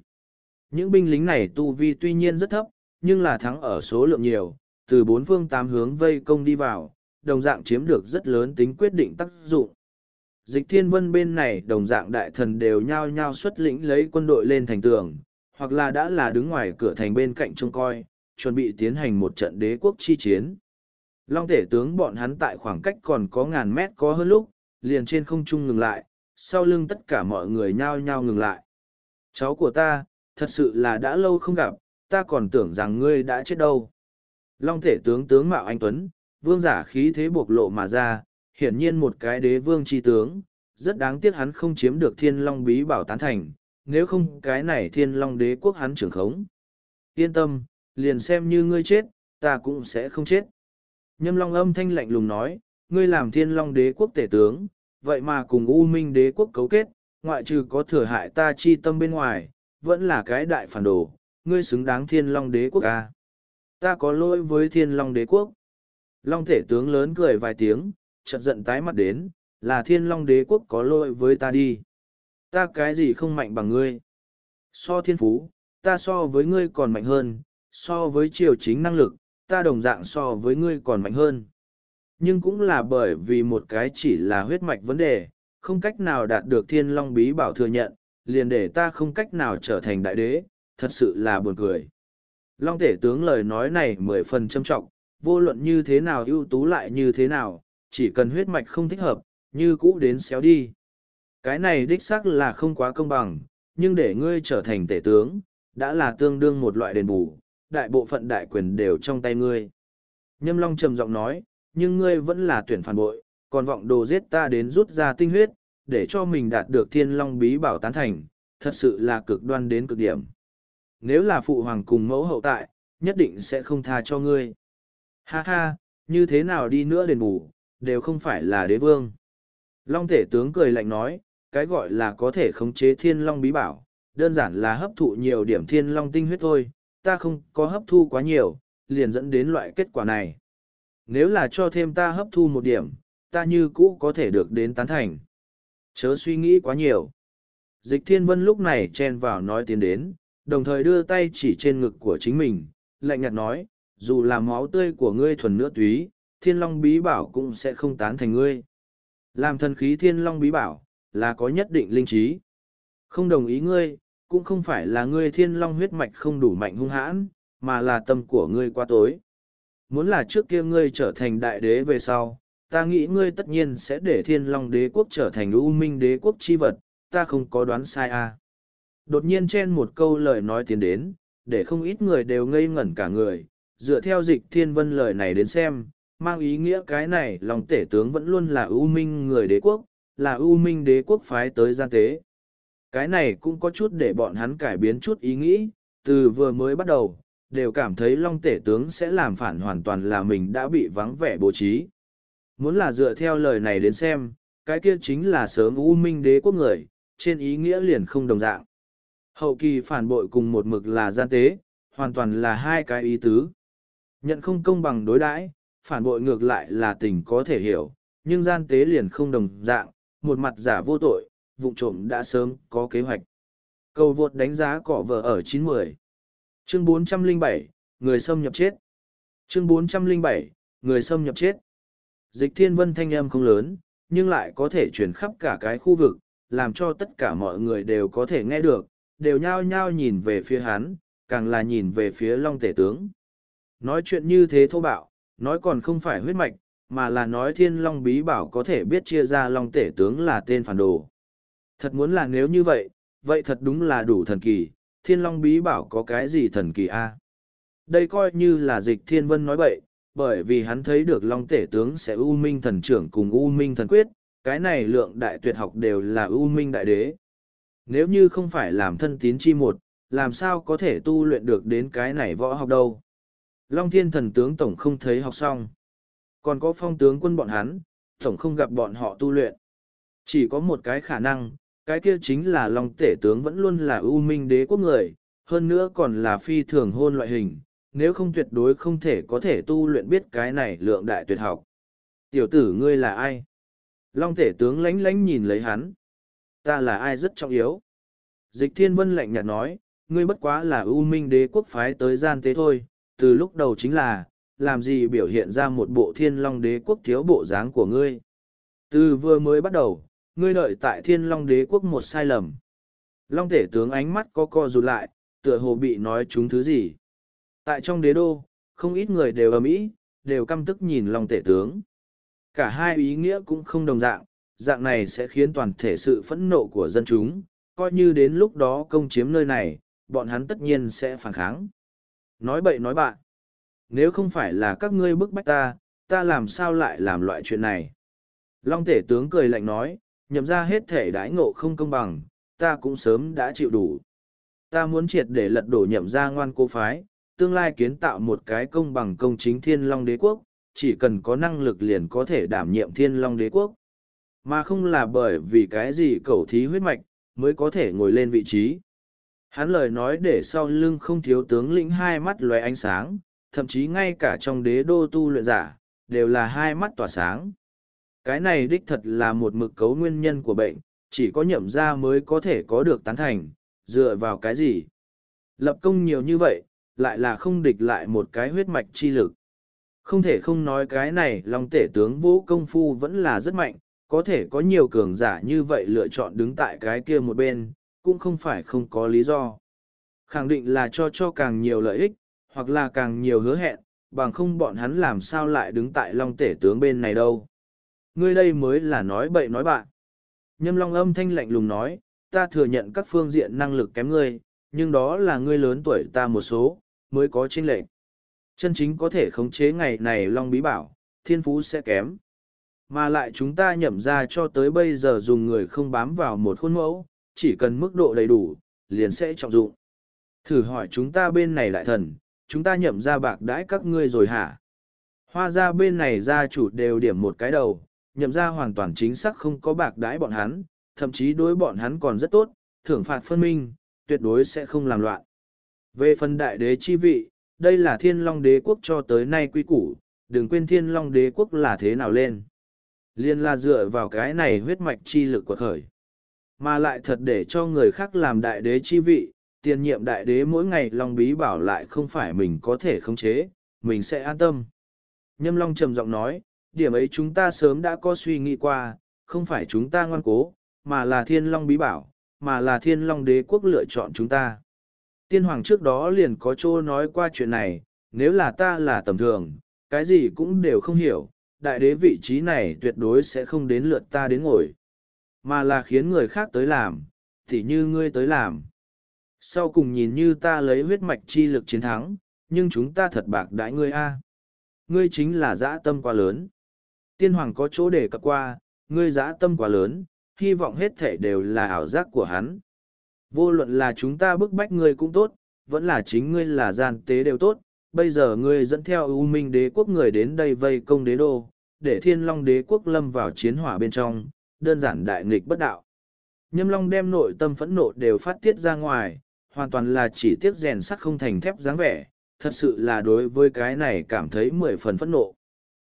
Những binh lính này tu vi tuy nhiên rất thấp, nhưng là thắng ở số lượng nhiều, từ bốn phương tám hướng vây công đi vào, đồng dạng chiếm được rất lớn tính quyết định tác dụng dịch thiên vân bên này đồng dạng đại thần đều nhao nhao xuất lĩnh lấy quân đội lên thành tường, hoặc là đã là đứng ngoài cửa thành bên cạnh trông coi, chuẩn bị tiến hành một trận đế quốc chi chiến. Long tể tướng bọn hắn tại khoảng cách còn có ngàn mét có hơn lúc, liền trên không trung ngừng lại, sau lưng tất cả mọi người nhao nhao ngừng lại. Cháu của ta, thật sự là đã lâu không gặp, ta còn tưởng rằng ngươi đã chết đâu. Long thể tướng tướng Mạo Anh Tuấn, vương giả khí thế bộc lộ mà ra, hiển nhiên một cái đế vương tri tướng, rất đáng tiếc hắn không chiếm được thiên long bí bảo tán thành, nếu không cái này thiên long đế quốc hắn trưởng khống. Yên tâm, liền xem như ngươi chết, ta cũng sẽ không chết. Nhâm long âm thanh lạnh lùng nói, ngươi làm thiên long đế quốc tể tướng, vậy mà cùng u minh đế quốc cấu kết, ngoại trừ có thừa hại ta chi tâm bên ngoài, vẫn là cái đại phản đồ, ngươi xứng đáng thiên long đế quốc à. ta có lỗi với thiên long đế quốc long thể tướng lớn cười vài tiếng chợt giận tái mặt đến, là thiên long đế quốc có lỗi với ta đi. Ta cái gì không mạnh bằng ngươi. So thiên phú, ta so với ngươi còn mạnh hơn, so với triều chính năng lực, ta đồng dạng so với ngươi còn mạnh hơn. Nhưng cũng là bởi vì một cái chỉ là huyết mạch vấn đề, không cách nào đạt được thiên long bí bảo thừa nhận, liền để ta không cách nào trở thành đại đế, thật sự là buồn cười. Long tể tướng lời nói này mười phần trâm trọng, vô luận như thế nào ưu tú lại như thế nào, chỉ cần huyết mạch không thích hợp, như cũ đến xéo đi. Cái này đích xác là không quá công bằng, nhưng để ngươi trở thành tể tướng, đã là tương đương một loại đền bù, đại bộ phận đại quyền đều trong tay ngươi. Nhâm Long trầm giọng nói, nhưng ngươi vẫn là tuyển phản bội, còn vọng đồ giết ta đến rút ra tinh huyết, để cho mình đạt được thiên long bí bảo tán thành, thật sự là cực đoan đến cực điểm. Nếu là phụ hoàng cùng mẫu hậu tại, nhất định sẽ không tha cho ngươi. Ha ha, như thế nào đi nữa đền bù, đều không phải là đế vương. Long thể tướng cười lạnh nói, cái gọi là có thể khống chế thiên long bí bảo, đơn giản là hấp thụ nhiều điểm thiên long tinh huyết thôi, ta không có hấp thu quá nhiều, liền dẫn đến loại kết quả này. Nếu là cho thêm ta hấp thu một điểm, ta như cũ có thể được đến tán thành. Chớ suy nghĩ quá nhiều. Dịch thiên vân lúc này chen vào nói tiến đến, đồng thời đưa tay chỉ trên ngực của chính mình, lạnh nhạt nói, dù là máu tươi của ngươi thuần nữa túy, thiên long bí bảo cũng sẽ không tán thành ngươi. Làm thần khí thiên long bí bảo, là có nhất định linh trí. Không đồng ý ngươi, cũng không phải là ngươi thiên long huyết mạch không đủ mạnh hung hãn, mà là tâm của ngươi qua tối. Muốn là trước kia ngươi trở thành đại đế về sau, ta nghĩ ngươi tất nhiên sẽ để thiên long đế quốc trở thành u minh đế quốc chi vật, ta không có đoán sai à. Đột nhiên trên một câu lời nói tiến đến, để không ít người đều ngây ngẩn cả người, dựa theo dịch thiên vân lời này đến xem, mang ý nghĩa cái này lòng tể tướng vẫn luôn là ưu minh người đế quốc, là ưu minh đế quốc phái tới gian tế. Cái này cũng có chút để bọn hắn cải biến chút ý nghĩ, từ vừa mới bắt đầu, đều cảm thấy long tể tướng sẽ làm phản hoàn toàn là mình đã bị vắng vẻ bố trí. Muốn là dựa theo lời này đến xem, cái kia chính là sớm u minh đế quốc người, trên ý nghĩa liền không đồng dạng. Hậu kỳ phản bội cùng một mực là gian tế, hoàn toàn là hai cái ý tứ. Nhận không công bằng đối đãi phản bội ngược lại là tình có thể hiểu, nhưng gian tế liền không đồng dạng, một mặt giả vô tội, vụ trộm đã sớm có kế hoạch. Cầu vượt đánh giá cỏ vợ ở 910. Chương 407, người xâm nhập chết. Chương 407, người xâm nhập chết. Dịch thiên vân thanh âm không lớn, nhưng lại có thể chuyển khắp cả cái khu vực, làm cho tất cả mọi người đều có thể nghe được, đều nhao nhao nhìn về phía hắn, càng là nhìn về phía long tể tướng. Nói chuyện như thế thô bạo, nói còn không phải huyết mạch, mà là nói thiên long bí bảo có thể biết chia ra long tể tướng là tên phản đồ. Thật muốn là nếu như vậy, vậy thật đúng là đủ thần kỳ, thiên long bí bảo có cái gì thần kỳ a Đây coi như là dịch thiên vân nói bậy, bởi vì hắn thấy được long tể tướng sẽ u minh thần trưởng cùng u minh thần quyết, cái này lượng đại tuyệt học đều là u minh đại đế. Nếu như không phải làm thân tín chi một, làm sao có thể tu luyện được đến cái này võ học đâu. Long Thiên thần tướng tổng không thấy học xong. Còn có phong tướng quân bọn hắn, tổng không gặp bọn họ tu luyện. Chỉ có một cái khả năng, cái kia chính là Long Tể tướng vẫn luôn là ưu minh đế quốc người, hơn nữa còn là phi thường hôn loại hình, nếu không tuyệt đối không thể có thể tu luyện biết cái này lượng đại tuyệt học. Tiểu tử ngươi là ai? Long Tể tướng lánh lánh nhìn lấy hắn. Ta là ai rất trọng yếu. Dịch Thiên Vân lạnh nhạt nói, ngươi bất quá là ưu minh đế quốc phái tới gian tế thôi, từ lúc đầu chính là, làm gì biểu hiện ra một bộ thiên long đế quốc thiếu bộ dáng của ngươi. Từ vừa mới bắt đầu, ngươi đợi tại thiên long đế quốc một sai lầm. Long Tể tướng ánh mắt có co rụt lại, tựa hồ bị nói chúng thứ gì. Tại trong đế đô, không ít người đều ở mỹ, đều căm tức nhìn long tể tướng. Cả hai ý nghĩa cũng không đồng dạng, dạng này sẽ khiến toàn thể sự phẫn nộ của dân chúng, coi như đến lúc đó công chiếm nơi này, bọn hắn tất nhiên sẽ phản kháng. Nói bậy nói bạn. Nếu không phải là các ngươi bức bách ta, ta làm sao lại làm loại chuyện này? Long tể tướng cười lạnh nói, nhậm ra hết thể đãi ngộ không công bằng, ta cũng sớm đã chịu đủ. Ta muốn triệt để lật đổ nhậm ra ngoan cô phái, tương lai kiến tạo một cái công bằng công chính thiên long đế quốc, chỉ cần có năng lực liền có thể đảm nhiệm thiên long đế quốc. Mà không là bởi vì cái gì cầu thí huyết mạch, mới có thể ngồi lên vị trí. Hắn lời nói để sau lưng không thiếu tướng lĩnh hai mắt lóe ánh sáng, thậm chí ngay cả trong đế đô tu luyện giả, đều là hai mắt tỏa sáng. Cái này đích thật là một mực cấu nguyên nhân của bệnh, chỉ có nhậm ra mới có thể có được tán thành, dựa vào cái gì. Lập công nhiều như vậy, lại là không địch lại một cái huyết mạch chi lực. Không thể không nói cái này lòng tể tướng vũ công phu vẫn là rất mạnh, có thể có nhiều cường giả như vậy lựa chọn đứng tại cái kia một bên, cũng không phải không có lý do. Khẳng định là cho cho càng nhiều lợi ích, hoặc là càng nhiều hứa hẹn, bằng không bọn hắn làm sao lại đứng tại long tể tướng bên này đâu. Ngươi đây mới là nói bậy nói bạn. Nhâm long âm thanh lạnh lùng nói, ta thừa nhận các phương diện năng lực kém ngươi, nhưng đó là ngươi lớn tuổi ta một số, mới có chênh lệch. Chân chính có thể khống chế ngày này long bí bảo, thiên phú sẽ kém. Mà lại chúng ta nhậm ra cho tới bây giờ dùng người không bám vào một khuôn mẫu, chỉ cần mức độ đầy đủ, liền sẽ trọng dụng. Thử hỏi chúng ta bên này lại thần, chúng ta nhậm ra bạc đãi các ngươi rồi hả? Hoa ra bên này gia chủ đều điểm một cái đầu, nhậm ra hoàn toàn chính xác không có bạc đãi bọn hắn, thậm chí đối bọn hắn còn rất tốt, thưởng phạt phân minh, tuyệt đối sẽ không làm loạn. Về phần đại đế chi vị, đây là thiên long đế quốc cho tới nay quy củ, đừng quên thiên long đế quốc là thế nào lên. Liên là dựa vào cái này huyết mạch chi lực của khởi mà lại thật để cho người khác làm đại đế chi vị, tiền nhiệm đại đế mỗi ngày Long Bí bảo lại không phải mình có thể khống chế, mình sẽ an tâm. Nhâm Long trầm giọng nói, điểm ấy chúng ta sớm đã có suy nghĩ qua, không phải chúng ta ngoan cố, mà là Thiên Long Bí bảo, mà là Thiên Long đế quốc lựa chọn chúng ta. Tiên Hoàng trước đó liền có chỗ nói qua chuyện này, nếu là ta là tầm thường, cái gì cũng đều không hiểu, đại đế vị trí này tuyệt đối sẽ không đến lượt ta đến ngồi mà là khiến người khác tới làm, thì như ngươi tới làm. Sau cùng nhìn như ta lấy huyết mạch chi lực chiến thắng, nhưng chúng ta thật bạc đãi ngươi a. Ngươi chính là dã tâm quá lớn. Tiên hoàng có chỗ để cập qua, ngươi dã tâm quá lớn, hy vọng hết thể đều là ảo giác của hắn. Vô luận là chúng ta bức bách ngươi cũng tốt, vẫn là chính ngươi là gian tế đều tốt, bây giờ ngươi dẫn theo U minh đế quốc người đến đây vây công đế đô, để thiên long đế quốc lâm vào chiến hỏa bên trong, đơn giản đại nghịch bất đạo. Nhâm Long đem nội tâm phẫn nộ đều phát tiết ra ngoài, hoàn toàn là chỉ tiếc rèn sắt không thành thép dáng vẻ, thật sự là đối với cái này cảm thấy mười phần phẫn nộ.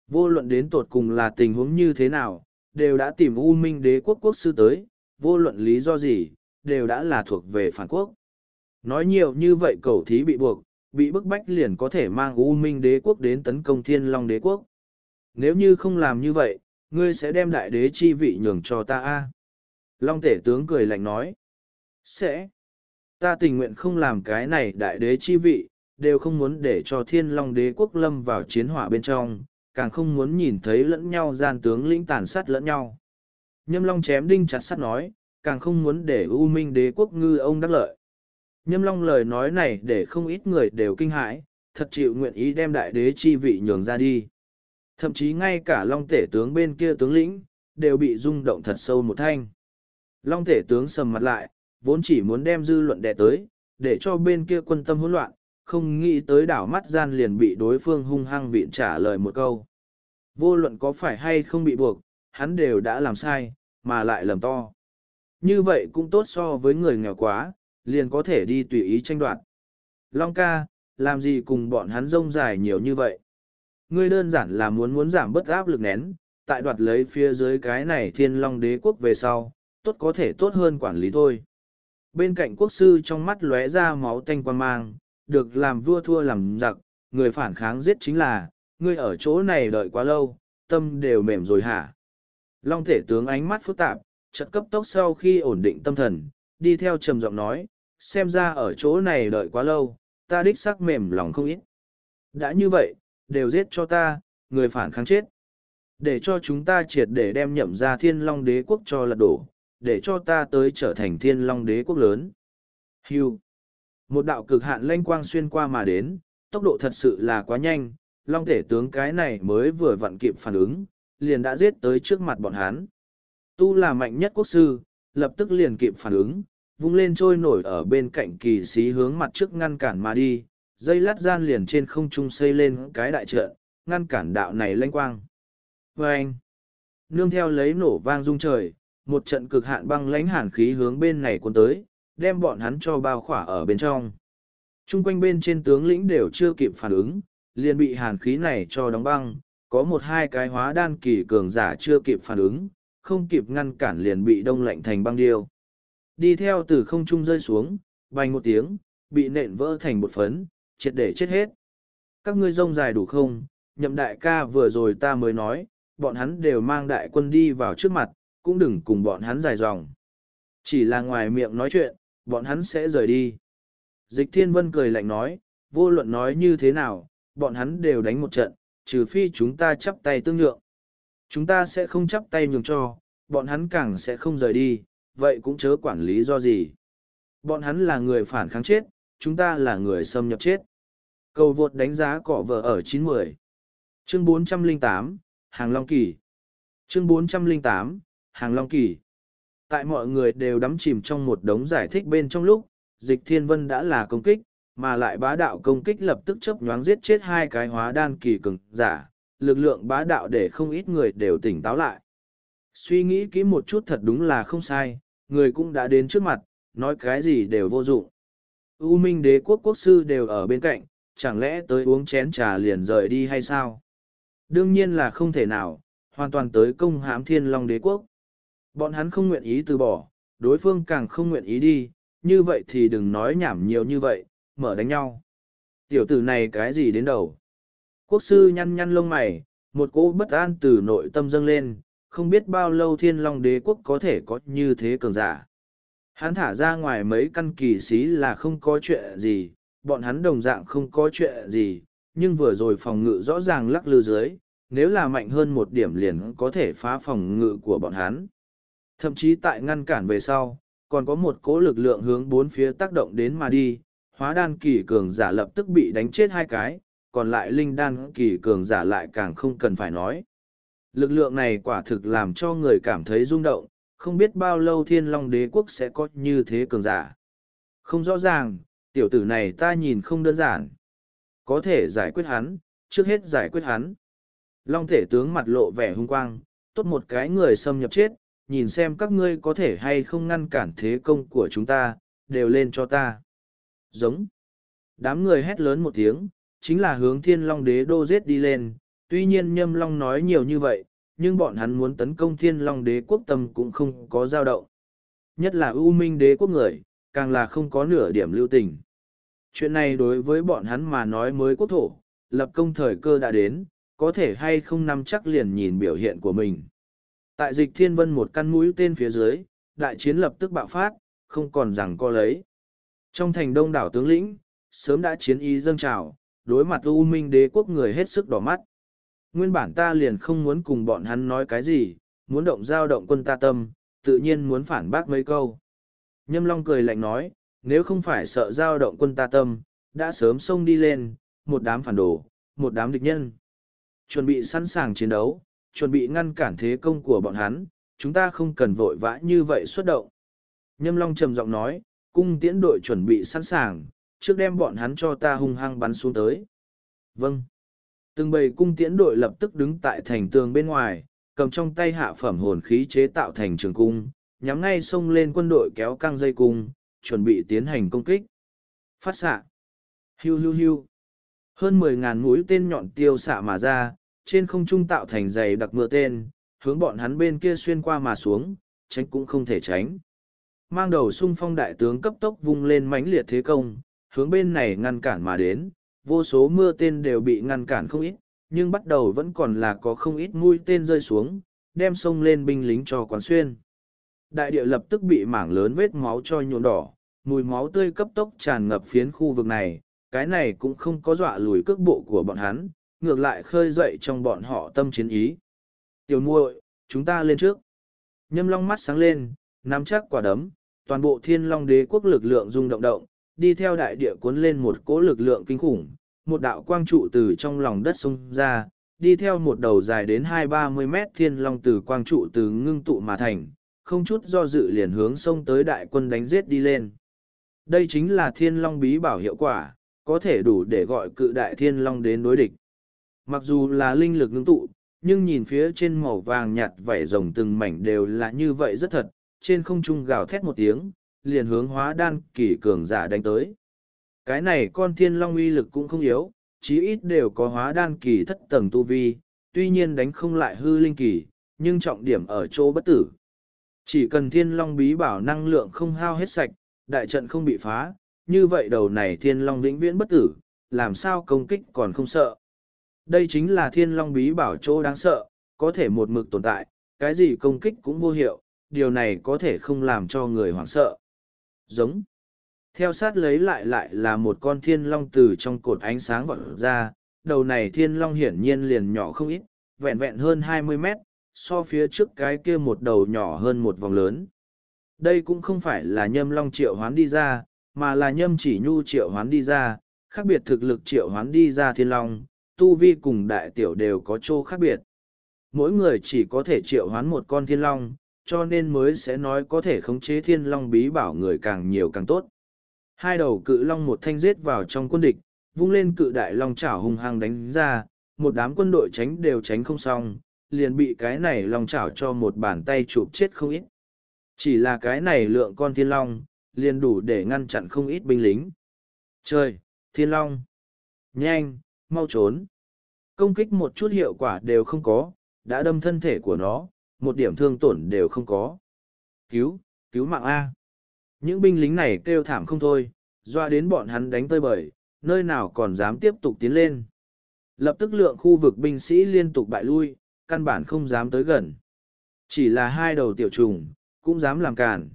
Vô luận đến tột cùng là tình huống như thế nào, đều đã tìm U Minh đế quốc quốc sư tới, vô luận lý do gì, đều đã là thuộc về phản quốc. Nói nhiều như vậy cầu thí bị buộc, bị bức bách liền có thể mang U Minh đế quốc đến tấn công Thiên Long đế quốc. Nếu như không làm như vậy, ngươi sẽ đem đại đế chi vị nhường cho ta a long tể tướng cười lạnh nói sẽ ta tình nguyện không làm cái này đại đế chi vị đều không muốn để cho thiên long đế quốc lâm vào chiến hỏa bên trong càng không muốn nhìn thấy lẫn nhau gian tướng lĩnh tàn sát lẫn nhau nhâm long chém đinh chặt sắt nói càng không muốn để u minh đế quốc ngư ông đắc lợi nhâm long lời nói này để không ít người đều kinh hãi thật chịu nguyện ý đem đại đế chi vị nhường ra đi thậm chí ngay cả long tể tướng bên kia tướng lĩnh đều bị rung động thật sâu một thanh long tể tướng sầm mặt lại vốn chỉ muốn đem dư luận đẻ tới để cho bên kia quân tâm hỗn loạn không nghĩ tới đảo mắt gian liền bị đối phương hung hăng vịn trả lời một câu vô luận có phải hay không bị buộc hắn đều đã làm sai mà lại lầm to như vậy cũng tốt so với người nghèo quá liền có thể đi tùy ý tranh đoạt long ca làm gì cùng bọn hắn rông dài nhiều như vậy ngươi đơn giản là muốn muốn giảm bớt áp lực nén, tại đoạt lấy phía dưới cái này thiên long đế quốc về sau, tốt có thể tốt hơn quản lý thôi. Bên cạnh quốc sư trong mắt lóe ra máu tanh quan mang, được làm vua thua làm giặc, người phản kháng giết chính là, ngươi ở chỗ này đợi quá lâu, tâm đều mềm rồi hả. Long thể tướng ánh mắt phức tạp, chật cấp tốc sau khi ổn định tâm thần, đi theo trầm giọng nói, xem ra ở chỗ này đợi quá lâu, ta đích xác mềm lòng không ít. Đã như vậy, đều giết cho ta, người phản kháng chết. Để cho chúng ta triệt để đem nhậm ra thiên long đế quốc cho lật đổ, để cho ta tới trở thành thiên long đế quốc lớn. Hưu. Một đạo cực hạn lanh quang xuyên qua mà đến, tốc độ thật sự là quá nhanh, long thể tướng cái này mới vừa vặn kịp phản ứng, liền đã giết tới trước mặt bọn hắn. Tu là mạnh nhất quốc sư, lập tức liền kịp phản ứng, vung lên trôi nổi ở bên cạnh kỳ sĩ hướng mặt trước ngăn cản mà đi, dây lát gian liền trên không trung xây lên cái đại trận ngăn cản đạo này lanh quang vê vâng! anh nương theo lấy nổ vang rung trời một trận cực hạn băng lãnh hàn khí hướng bên này cuốn tới đem bọn hắn cho bao khỏa ở bên trong t r u n g quanh bên trên tướng lĩnh đều chưa kịp phản ứng liền bị hàn khí này cho đóng băng có một hai cái hóa đan kỳ cường giả chưa kịp phản ứng không kịp ngăn cản liền bị đông lạnh thành băng điêu đi theo từ không trung rơi xuống bành một tiếng bị nện vỡ thành một phấn triệt để chết hết. Các ngươi rông dài đủ không, nhậm đại ca vừa rồi ta mới nói, bọn hắn đều mang đại quân đi vào trước mặt, cũng đừng cùng bọn hắn dài dòng. Chỉ là ngoài miệng nói chuyện, bọn hắn sẽ rời đi. Dịch thiên vân cười lạnh nói, vô luận nói như thế nào, bọn hắn đều đánh một trận, trừ phi chúng ta chắp tay tương nhượng. Chúng ta sẽ không chắp tay nhường cho, bọn hắn càng sẽ không rời đi, vậy cũng chớ quản lý do gì. Bọn hắn là người phản kháng chết, chúng ta là người xâm nhập chết. Cầu vượt đánh giá cọ vợ ở 910. Chương 408, Hàng Long Kỳ. Chương 408, Hàng Long Kỳ. Tại mọi người đều đắm chìm trong một đống giải thích bên trong lúc, dịch thiên vân đã là công kích, mà lại bá đạo công kích lập tức chấp nhoáng giết chết hai cái hóa đan kỳ cường giả, lực lượng bá đạo để không ít người đều tỉnh táo lại. Suy nghĩ kỹ một chút thật đúng là không sai, người cũng đã đến trước mặt, nói cái gì đều vô dụng. U Minh đế quốc quốc sư đều ở bên cạnh, chẳng lẽ tới uống chén trà liền rời đi hay sao? Đương nhiên là không thể nào, hoàn toàn tới công hãm thiên long đế quốc. Bọn hắn không nguyện ý từ bỏ, đối phương càng không nguyện ý đi, như vậy thì đừng nói nhảm nhiều như vậy, mở đánh nhau. Tiểu tử này cái gì đến đầu? Quốc sư nhăn nhăn lông mày, một cỗ bất an từ nội tâm dâng lên, không biết bao lâu thiên long đế quốc có thể có như thế cường giả. Hắn thả ra ngoài mấy căn kỳ xí là không có chuyện gì, bọn hắn đồng dạng không có chuyện gì, nhưng vừa rồi phòng ngự rõ ràng lắc lư dưới, nếu là mạnh hơn một điểm liền có thể phá phòng ngự của bọn hắn. Thậm chí tại ngăn cản về sau, còn có một cỗ lực lượng hướng bốn phía tác động đến mà đi, hóa đan kỳ cường giả lập tức bị đánh chết hai cái, còn lại linh đan kỳ cường giả lại càng không cần phải nói. Lực lượng này quả thực làm cho người cảm thấy rung động, không biết bao lâu thiên long đế quốc sẽ có như thế cường giả. Không rõ ràng, Tiểu tử này ta nhìn không đơn giản. Có thể giải quyết hắn, trước hết giải quyết hắn. Long thể tướng mặt lộ vẻ hung quang, tốt một cái người xâm nhập chết, nhìn xem các ngươi có thể hay không ngăn cản thế công của chúng ta, đều lên cho ta. Giống. Đám người hét lớn một tiếng, chính là hướng thiên long đế đô giết đi lên, tuy nhiên nhâm long nói nhiều như vậy, nhưng bọn hắn muốn tấn công thiên long đế quốc tâm cũng không có dao động. Nhất là ưu minh đế quốc người, càng là không có nửa điểm lưu tình. Chuyện này đối với bọn hắn mà nói mới quốc thổ, lập công thời cơ đã đến, có thể hay không nắm chắc liền nhìn biểu hiện của mình. Tại dịch thiên vân một căn mũi tên phía dưới, đại chiến lập tức bạo phát, không còn rằng co lấy. Trong thành đông đảo tướng lĩnh, sớm đã chiến ý dâng trào, đối mặt U Minh đế quốc người hết sức đỏ mắt. Nguyên bản ta liền không muốn cùng bọn hắn nói cái gì, muốn động giao động quân ta tâm, tự nhiên muốn phản bác mấy câu. Nhâm Long cười lạnh nói, nếu không phải sợ giao động quân ta tâm, đã sớm xông đi lên, một đám phản đồ, một đám địch nhân. Chuẩn bị sẵn sàng chiến đấu, chuẩn bị ngăn cản thế công của bọn hắn, chúng ta không cần vội vã như vậy xuất động. Nhâm Long trầm giọng nói, cung tiễn đội chuẩn bị sẵn sàng, trước đem bọn hắn cho ta hung hăng bắn xuống tới. Vâng. Từng bầy cung tiễn đội lập tức đứng tại thành tường bên ngoài, cầm trong tay hạ phẩm hồn khí chế tạo thành trường cung, nhắm ngay xông lên quân đội kéo căng dây cung, chuẩn bị tiến hành công kích. Phát xạ. Hiu hiu hiu. Hơn mười ngàn mũi tên nhọn tiêu xạ mà ra, trên không trung tạo thành dày đặc mưa tên, hướng bọn hắn bên kia xuyên qua mà xuống, tránh cũng không thể tránh. Mang đầu xung phong đại tướng cấp tốc vung lên mãnh liệt thế công, hướng bên này ngăn cản mà đến, vô số mưa tên đều bị ngăn cản không ít, nhưng bắt đầu vẫn còn là có không ít mũi tên rơi xuống, đem sông lên binh lính cho quán xuyên đại địa lập tức bị mảng lớn vết máu cho nhuộm đỏ, mùi máu tươi cấp tốc tràn ngập phiến khu vực này, cái này cũng không có dọa lùi cước bộ của bọn hắn, ngược lại khơi dậy trong bọn họ tâm chiến ý. Tiểu muội, chúng ta lên trước. Nhâm long mắt sáng lên, nắm chắc quả đấm, toàn bộ thiên long đế quốc lực lượng rung động động, đi theo đại địa cuốn lên một cỗ lực lượng kinh khủng, một đạo quang trụ từ trong lòng đất xông ra, đi theo một đầu dài đến hai ba mươi mét thiên long từ quang trụ từ ngưng tụ mà thành, không chút do dự liền hướng sông tới đại quân đánh giết đi lên. Đây chính là thiên long bí bảo hiệu quả, có thể đủ để gọi cự đại thiên long đến đối địch. Mặc dù là linh lực ngưng tụ, nhưng nhìn phía trên màu vàng nhạt vảy rồng từng mảnh đều là như vậy rất thật, trên không trung gào thét một tiếng, liền hướng hóa đan kỳ cường giả đánh tới. Cái này con thiên long uy lực cũng không yếu, chí ít đều có hóa đan kỳ thất tầng tu vi, tuy nhiên đánh không lại hư linh kỳ, nhưng trọng điểm ở chỗ bất tử. Chỉ cần thiên long bí bảo năng lượng không hao hết sạch, đại trận không bị phá, như vậy đầu này thiên long vĩnh viễn bất tử, làm sao công kích còn không sợ. Đây chính là thiên long bí bảo chỗ đáng sợ, có thể một mực tồn tại, cái gì công kích cũng vô hiệu, điều này có thể không làm cho người hoảng sợ. Giống. Theo sát lấy lại lại là một con thiên long từ trong cột ánh sáng vọt ra, đầu này thiên long hiển nhiên liền nhỏ không ít, vẹn vẹn hơn hai mươi mét, so phía trước cái kia một đầu nhỏ hơn một vòng lớn. Đây cũng không phải là nhâm long triệu hoán đi ra, mà là nhâm chỉ nhu triệu hoán đi ra, khác biệt thực lực triệu hoán đi ra thiên long, tu vi cùng đại tiểu đều có chỗ khác biệt. Mỗi người chỉ có thể triệu hoán một con thiên long, cho nên mới sẽ nói có thể khống chế thiên long bí bảo người càng nhiều càng tốt. Hai đầu cự long một thanh giết vào trong quân địch, vung lên cự đại long chảo hung hăng đánh ra, một đám quân đội tránh đều tránh không xong, liền bị cái này long chảo cho một bàn tay chụp chết không ít. Chỉ là cái này lượng con thiên long, liền đủ để ngăn chặn không ít binh lính. Trời, thiên long! Nhanh, mau trốn! Công kích một chút hiệu quả đều không có, đã đâm thân thể của nó, một điểm thương tổn đều không có. Cứu, cứu mạng A! Những binh lính này kêu thảm không thôi, doa đến bọn hắn đánh tơi bời, nơi nào còn dám tiếp tục tiến lên. Lập tức lượng khu vực binh sĩ liên tục bại lui, căn bản không dám tới gần. Chỉ là hai đầu tiểu trùng, cũng dám làm càn.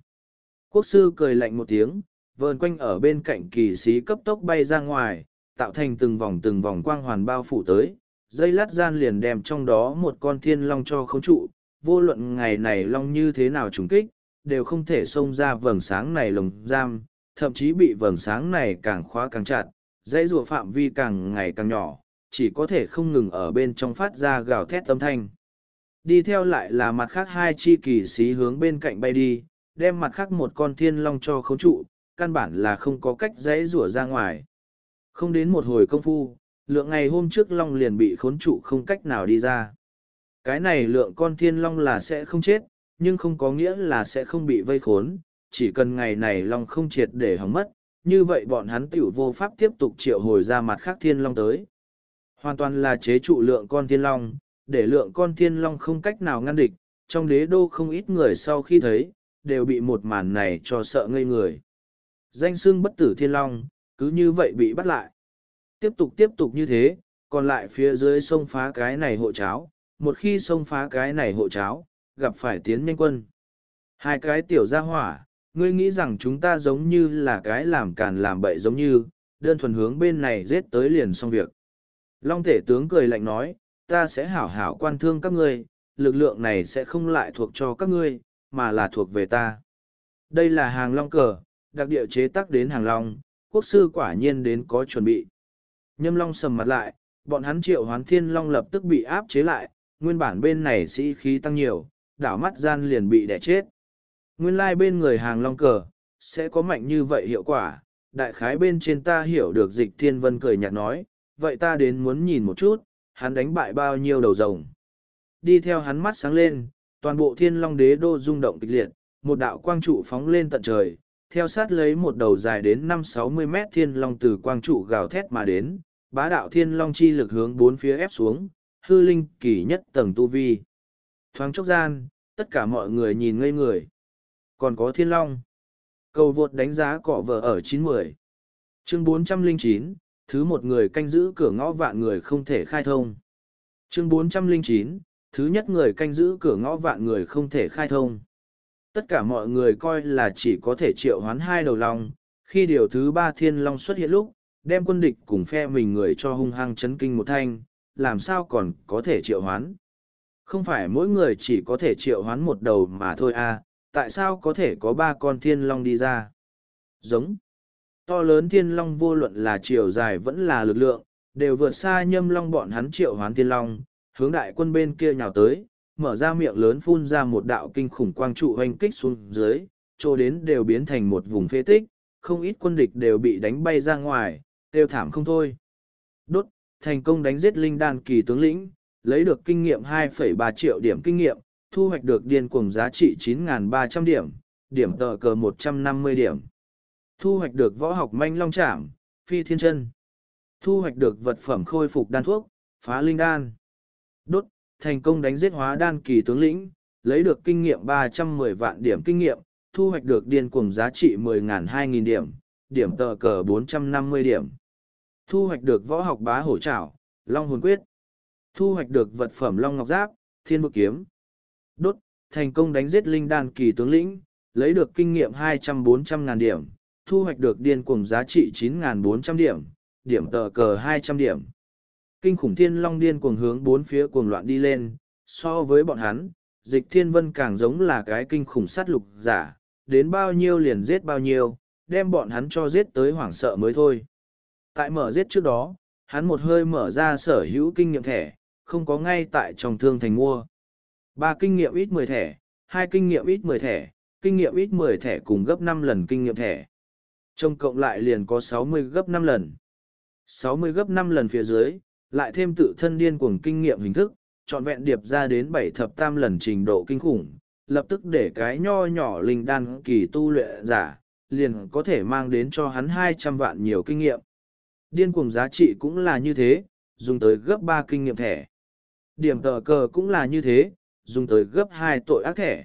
Quốc sư cười lạnh một tiếng, vờn quanh ở bên cạnh kỳ sĩ cấp tốc bay ra ngoài, tạo thành từng vòng từng vòng quang hoàn bao phủ tới, dây lát gian liền đem trong đó một con thiên long cho khống trụ, vô luận ngày này long như thế nào trùng kích, đều không thể xông ra vầng sáng này lồng giam, thậm chí bị vầng sáng này càng khóa càng chặt, dãy rùa phạm vi càng ngày càng nhỏ, chỉ có thể không ngừng ở bên trong phát ra gào thét tâm thanh. Đi theo lại là mặt khác hai chi kỳ xí hướng bên cạnh bay đi, đem mặt khác một con thiên long cho khống trụ, căn bản là không có cách dãy rủa ra ngoài. Không đến một hồi công phu, lượng ngày hôm trước long liền bị khốn trụ không cách nào đi ra. Cái này lượng con thiên long là sẽ không chết, nhưng không có nghĩa là sẽ không bị vây khốn, chỉ cần ngày này long không triệt để hỏng mất, như vậy bọn hắn tiểu vô pháp tiếp tục triệu hồi ra mặt khác thiên long tới. Hoàn toàn là chế trụ lượng con thiên long, để lượng con thiên long không cách nào ngăn địch, trong đế đô không ít người sau khi thấy, đều bị một màn này cho sợ ngây người. Danh xưng bất tử thiên long, cứ như vậy bị bắt lại. Tiếp tục tiếp tục như thế, còn lại phía dưới sông phá cái này hộ cháo, một khi sông phá cái này hộ cháo, gặp phải tiến nhanh quân. Hai cái tiểu gia hỏa, ngươi nghĩ rằng chúng ta giống như là cái làm càn làm bậy giống như, đơn thuần hướng bên này giết tới liền xong việc. Long tể tướng cười lạnh nói, ta sẽ hảo hảo quan thương các ngươi, lực lượng này sẽ không lại thuộc cho các ngươi, mà là thuộc về ta. Đây là hàng long cờ, đặc địa chế tác đến hàng long, quốc sư quả nhiên đến có chuẩn bị. Nhâm long sầm mặt lại, bọn hắn triệu hoán thiên long lập tức bị áp chế lại, nguyên bản bên này sĩ khí tăng nhiều, đảo mắt gian liền bị đẻ chết. Nguyên lai like bên người hàng long cờ, sẽ có mạnh như vậy hiệu quả, đại khái bên trên ta hiểu được dịch thiên vân cười nhạt nói, vậy ta đến muốn nhìn một chút, hắn đánh bại bao nhiêu đầu rồng. Đi theo hắn mắt sáng lên, toàn bộ thiên long đế đô rung động kịch liệt, một đạo quang trụ phóng lên tận trời, theo sát lấy một đầu dài đến năm sáu mươi mét thiên long từ quang trụ gào thét mà đến, bá đạo thiên long chi lực hướng bốn phía ép xuống, hư linh kỳ nhất tầng tu vi. Thoáng chốc gian, tất cả mọi người nhìn ngây người. Còn có thiên long. Cầu vượt đánh giá cọ vợ ở chín mươi Chương bốn trăm linh chín thứ một người canh giữ cửa ngõ vạn người không thể khai thông. Chương 409, thứ nhất người canh giữ cửa ngõ vạn người không thể khai thông. Tất cả mọi người coi là chỉ có thể triệu hoán hai đầu lòng. khi điều thứ ba thiên long xuất hiện lúc, đem quân địch cùng phe mình người cho hung hăng chấn kinh một thanh, làm sao còn có thể triệu hoán. Không phải mỗi người chỉ có thể triệu hoán một đầu mà thôi à, tại sao có thể có ba con thiên long đi ra? Giống. To lớn thiên long vô luận là chiều dài vẫn là lực lượng, đều vượt xa nhâm long bọn hắn triệu hoán thiên long, hướng đại quân bên kia nhào tới, mở ra miệng lớn phun ra một đạo kinh khủng quang trụ hoanh kích xuống dưới, trô đến đều biến thành một vùng phế tích, không ít quân địch đều bị đánh bay ra ngoài, tiêu thảm không thôi. Đốt, thành công đánh giết linh đàn kỳ tướng lĩnh, lấy được kinh nghiệm 2,3 triệu điểm kinh nghiệm, thu hoạch được điên cuồng giá trị 9.300 điểm, điểm tờ cờ 150 điểm. Thu hoạch được võ học manh long trảm, phi thiên chân. Thu hoạch được vật phẩm khôi phục đan thuốc, phá linh đan. Đốt, thành công đánh giết hóa đan kỳ tướng lĩnh, lấy được kinh nghiệm 310 vạn điểm kinh nghiệm, thu hoạch được điên cuồng giá trị 10.000-2.000 điểm, điểm tờ cờ 450 điểm. Thu hoạch được võ học bá hổ trảo, long hồn quyết. Thu hoạch được vật phẩm long ngọc giáp, thiên vực kiếm. Đốt, thành công đánh giết linh đan kỳ tướng lĩnh, lấy được kinh nghiệm 200-400 ngàn điểm, thu hoạch được điên cuồng giá trị 9.400 điểm, điểm tờ cờ 200 điểm. Kinh khủng thiên long điên cuồng hướng bốn phía cuồng loạn đi lên, so với bọn hắn, dịch thiên vân càng giống là cái kinh khủng sát lục giả, đến bao nhiêu liền giết bao nhiêu, đem bọn hắn cho giết tới hoảng sợ mới thôi. Tại mở giết trước đó, hắn một hơi mở ra sở hữu kinh nghiệm thẻ, không có ngay tại trong thương thành mua. ba kinh nghiệm ít mười thẻ, hai kinh nghiệm ít mười thẻ, kinh nghiệm ít mười thẻ cùng gấp năm lần kinh nghiệm thẻ. Trông cộng lại liền có sáu mươi gấp năm lần. sáu mươi gấp năm lần phía dưới, lại thêm tự thân điên cuồng kinh nghiệm hình thức, trọn vẹn điệp ra đến bảy thập tam lần trình độ kinh khủng, lập tức để cái nho nhỏ linh đan kỳ tu luyện giả, liền có thể mang đến cho hắn hai trăm vạn nhiều kinh nghiệm. Điên cuồng giá trị cũng là như thế, dùng tới gấp ba kinh nghiệm thẻ. Điểm tờ cờ cũng là như thế, dùng tới gấp hai tội ác thẻ.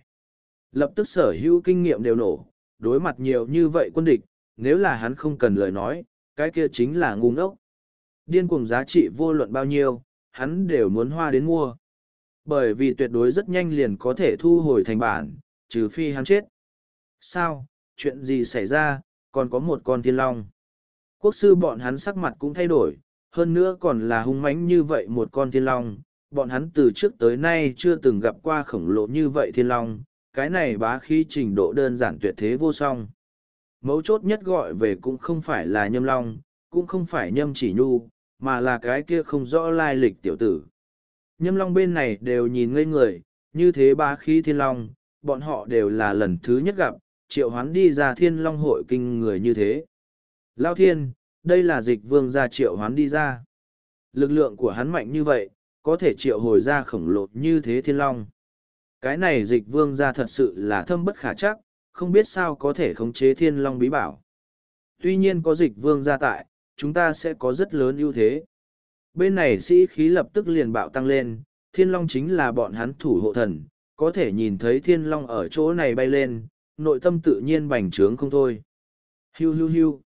Lập tức sở hữu kinh nghiệm đều nổ, đối mặt nhiều như vậy quân địch, nếu là hắn không cần lời nói, cái kia chính là ngu ngốc. Điên cuồng giá trị vô luận bao nhiêu, hắn đều muốn hoa đến mua. Bởi vì tuyệt đối rất nhanh liền có thể thu hồi thành bản, trừ phi hắn chết. Sao, chuyện gì xảy ra, còn có một con thiên long. Quốc sư bọn hắn sắc mặt cũng thay đổi, hơn nữa còn là hung mãnh như vậy một con thiên long. Bọn hắn từ trước tới nay chưa từng gặp qua khổng lồ như vậy thiên long, cái này bá khí trình độ đơn giản tuyệt thế vô song mấu chốt nhất gọi về cũng không phải là nhâm long cũng không phải nhâm chỉ nhu mà là cái kia không rõ lai lịch tiểu tử nhâm long bên này đều nhìn ngây người như thế ba khi thiên long bọn họ đều là lần thứ nhất gặp triệu hoán đi ra thiên long hội kinh người như thế lao thiên đây là dịch vương gia triệu hoán đi ra lực lượng của hắn mạnh như vậy có thể triệu hồi ra khổng lồ như thế thiên long cái này dịch vương gia thật sự là thâm bất khả chắc không biết sao có thể khống chế thiên long bí bảo. Tuy nhiên có dịch vương gia tại, chúng ta sẽ có rất lớn ưu thế. Bên này sĩ khí lập tức liền bạo tăng lên, thiên long chính là bọn hắn thủ hộ thần, có thể nhìn thấy thiên long ở chỗ này bay lên, nội tâm tự nhiên bành trướng không thôi. Hiu hiu hiu.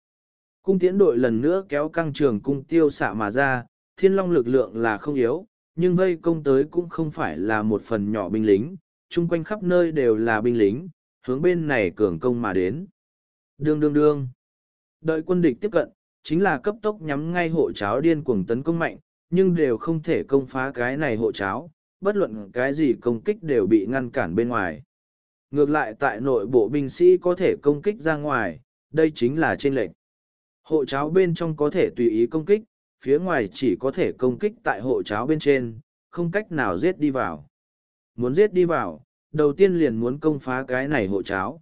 Cung Tiến đội lần nữa kéo căng trường cung tiêu xạ mà ra, thiên long lực lượng là không yếu, nhưng vây công tới cũng không phải là một phần nhỏ binh lính, chung quanh khắp nơi đều là binh lính, hướng bên này cường công mà đến. Đương đương đương. Đợi quân địch tiếp cận, chính là cấp tốc nhắm ngay hộ cháo điên cuồng tấn công mạnh, nhưng đều không thể công phá cái này hộ cháo, bất luận cái gì công kích đều bị ngăn cản bên ngoài. Ngược lại tại nội bộ binh sĩ có thể công kích ra ngoài, đây chính là trên lệnh. Hộ cháo bên trong có thể tùy ý công kích, phía ngoài chỉ có thể công kích tại hộ cháo bên trên, không cách nào giết đi vào. Muốn giết đi vào, đầu tiên liền muốn công phá cái này hộ cháo.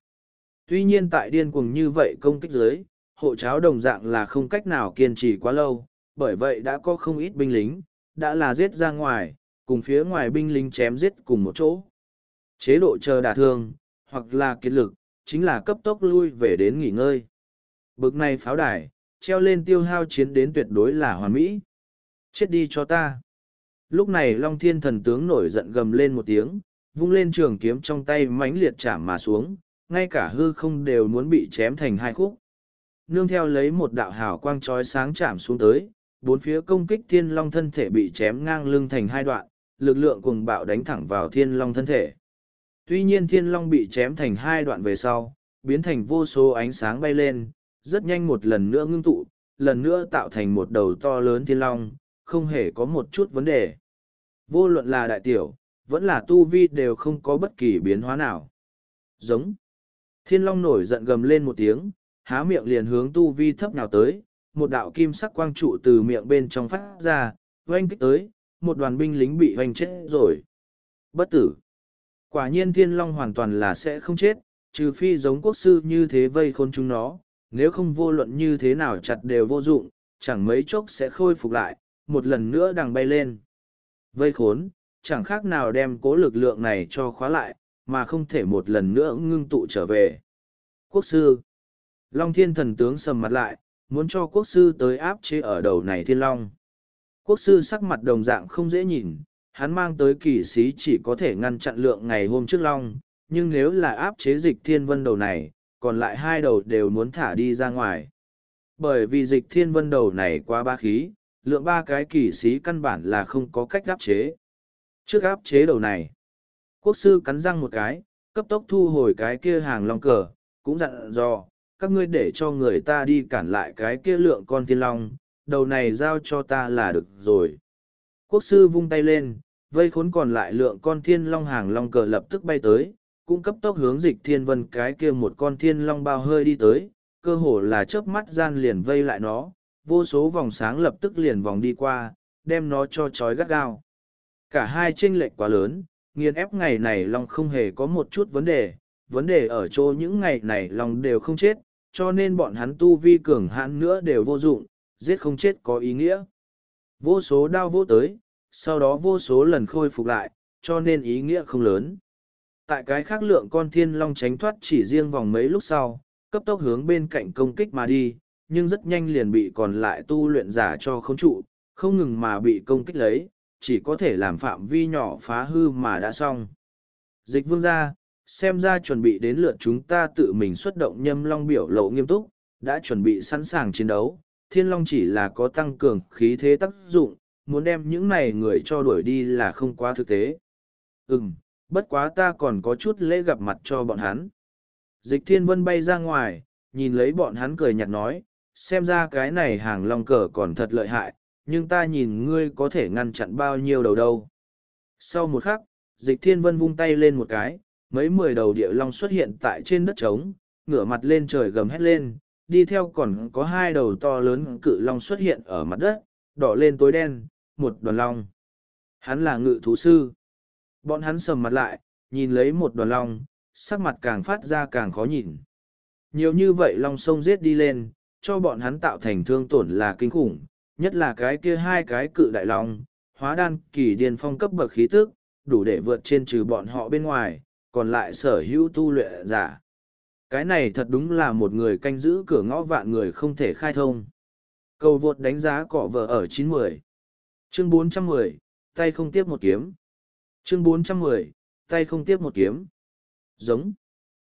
Tuy nhiên tại điên cuồng như vậy công kích dưới, hộ cháo đồng dạng là không cách nào kiên trì quá lâu, bởi vậy đã có không ít binh lính, đã là giết ra ngoài, cùng phía ngoài binh lính chém giết cùng một chỗ. Chế độ chờ đả thương, hoặc là kiệt lực, chính là cấp tốc lui về đến nghỉ ngơi. Bực này pháo đài, treo lên tiêu hao chiến đến tuyệt đối là hoàn mỹ. Chết đi cho ta. Lúc này Long Thiên thần tướng nổi giận gầm lên một tiếng, vung lên trường kiếm trong tay mãnh liệt chạm mà xuống, ngay cả hư không đều muốn bị chém thành hai khúc. Nương theo lấy một đạo hào quang trói sáng chạm xuống tới, bốn phía công kích thiên long thân thể bị chém ngang lưng thành hai đoạn, lực lượng cuồng bạo đánh thẳng vào thiên long thân thể. Tuy nhiên thiên long bị chém thành hai đoạn về sau, biến thành vô số ánh sáng bay lên, rất nhanh một lần nữa ngưng tụ, lần nữa tạo thành một đầu to lớn thiên long, không hề có một chút vấn đề. Vô luận là đại tiểu, vẫn là tu vi đều không có bất kỳ biến hóa nào. Giống. Thiên Long nổi giận gầm lên một tiếng, há miệng liền hướng tu vi thấp nào tới, một đạo kim sắc quang trụ từ miệng bên trong phát ra, oanh kích tới, một đoàn binh lính bị oanh chết rồi. Bất tử. Quả nhiên Thiên Long hoàn toàn là sẽ không chết, trừ phi giống quốc sư như thế vây khôn chúng nó, nếu không vô luận như thế nào chặt đều vô dụng, chẳng mấy chốc sẽ khôi phục lại, một lần nữa đằng bay lên. Vây khốn, chẳng khác nào đem cố lực lượng này cho khóa lại, mà không thể một lần nữa ngưng tụ trở về. Quốc sư Long thiên thần tướng sầm mặt lại, muốn cho quốc sư tới áp chế ở đầu này thiên long. Quốc sư sắc mặt đồng dạng không dễ nhìn, hắn mang tới kỳ sĩ chỉ có thể ngăn chặn lượng ngày hôm trước long, nhưng nếu là áp chế dịch thiên vân đầu này, còn lại hai đầu đều muốn thả đi ra ngoài. Bởi vì dịch thiên vân đầu này quá ba khí, lượng ba cái kỳ sĩ căn bản là không có cách áp chế. Trước áp chế đầu này, quốc sư cắn răng một cái, cấp tốc thu hồi cái kia hàng long cờ, cũng dặn dò, các ngươi để cho người ta đi cản lại cái kia lượng con thiên long, đầu này giao cho ta là được rồi. Quốc sư vung tay lên, vây khốn còn lại lượng con thiên long hàng long cờ lập tức bay tới, cũng cấp tốc hướng dịch thiên vân cái kia một con thiên long bao hơi đi tới, cơ hồ là chớp mắt gian liền vây lại nó, vô số vòng sáng lập tức liền vòng đi qua, đem nó cho trói gắt gao. Cả hai chênh lệch quá lớn, nghiền ép ngày này Long không hề có một chút vấn đề, vấn đề ở chỗ những ngày này Long đều không chết, cho nên bọn hắn tu vi cường hãn nữa đều vô dụng, giết không chết có ý nghĩa. Vô số đao vô tới, sau đó vô số lần khôi phục lại, cho nên ý nghĩa không lớn. Tại cái khác lượng con thiên long tránh thoát chỉ riêng vòng mấy lúc sau, cấp tốc hướng bên cạnh công kích mà đi, nhưng rất nhanh liền bị còn lại tu luyện giả cho khống trụ, không ngừng mà bị công kích lấy, chỉ có thể làm phạm vi nhỏ phá hư mà đã xong. Dịch vương gia, xem ra chuẩn bị đến lượt chúng ta tự mình xuất động nhâm long biểu lộ nghiêm túc, đã chuẩn bị sẵn sàng chiến đấu, thiên long chỉ là có tăng cường khí thế tác dụng, muốn đem những này người cho đuổi đi là không quá thực tế. Ừm, bất quá ta còn có chút lễ gặp mặt cho bọn hắn. Dịch thiên vân bay ra ngoài, nhìn lấy bọn hắn cười nhạt nói, xem ra cái này hàng long cờ còn thật lợi hại, nhưng ta nhìn ngươi có thể ngăn chặn bao nhiêu đầu đâu. Sau một khắc, dịch thiên vân vung tay lên một cái, mấy mười đầu địa long xuất hiện tại trên đất trống, ngửa mặt lên trời gầm hét lên, đi theo còn có hai đầu to lớn cự long xuất hiện ở mặt đất, đỏ lên tối đen, một đoàn long. Hắn là ngự thú sư. Bọn hắn sầm mặt lại, nhìn lấy một đoàn long, sắc mặt càng phát ra càng khó nhìn. Nhiều như vậy long sông giết đi lên, cho bọn hắn tạo thành thương tổn là kinh khủng, nhất là cái kia hai cái cự đại lòng, hóa đan kỳ điền phong cấp bậc khí tức, đủ để vượt trên trừ bọn họ bên ngoài, còn lại sở hữu tu luyện giả. Cái này thật đúng là một người canh giữ cửa ngõ vạn người không thể khai thông. Cầu vượt đánh giá cọ vợ ở 910. Chương 410, tay không tiếp một kiếm. Chương 410, tay không tiếp một kiếm. Giống.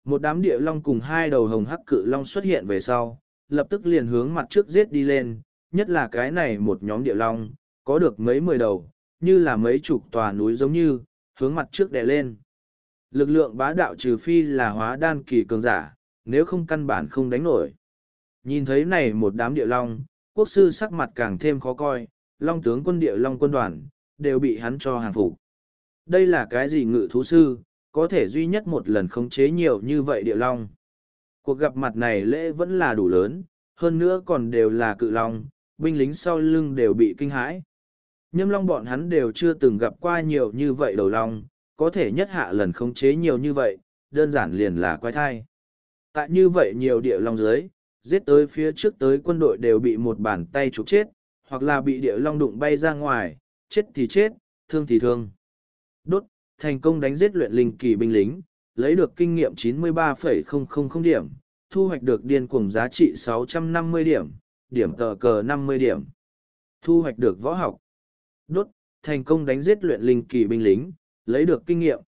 Một đám địa long cùng hai đầu hồng hắc cự long xuất hiện về sau, lập tức liền hướng mặt trước giết đi lên, nhất là cái này một nhóm địa long, có được mấy mười đầu, như là mấy chục tòa núi giống như, hướng mặt trước đè lên. Lực lượng bá đạo trừ phi là hóa đan kỳ cường giả, nếu không căn bản không đánh nổi. Nhìn thấy này một đám địa long, quốc sư sắc mặt càng thêm khó coi, long tướng quân địa long quân đoàn, đều bị hắn cho hàng phục. Đây là cái gì ngự thú sư, có thể duy nhất một lần khống chế nhiều như vậy địa long. Cuộc gặp mặt này lễ vẫn là đủ lớn, hơn nữa còn đều là cự long, binh lính sau lưng đều bị kinh hãi. Nhâm long bọn hắn đều chưa từng gặp qua nhiều như vậy đầu long, có thể nhất hạ lần khống chế nhiều như vậy, đơn giản liền là quái thai. Tại như vậy nhiều địa long dưới, giết tới phía trước tới quân đội đều bị một bàn tay trục chết, hoặc là bị địa long đụng bay ra ngoài, chết thì chết, thương thì thương. Đốt, thành công đánh giết luyện linh kỳ binh lính, lấy được kinh nghiệm 93,000 điểm, thu hoạch được điên cuồng giá trị 650 điểm, điểm tờ cờ năm mươi điểm thu hoạch được võ học đốt thành công đánh giết luyện linh kỳ binh lính lấy được kinh nghiệm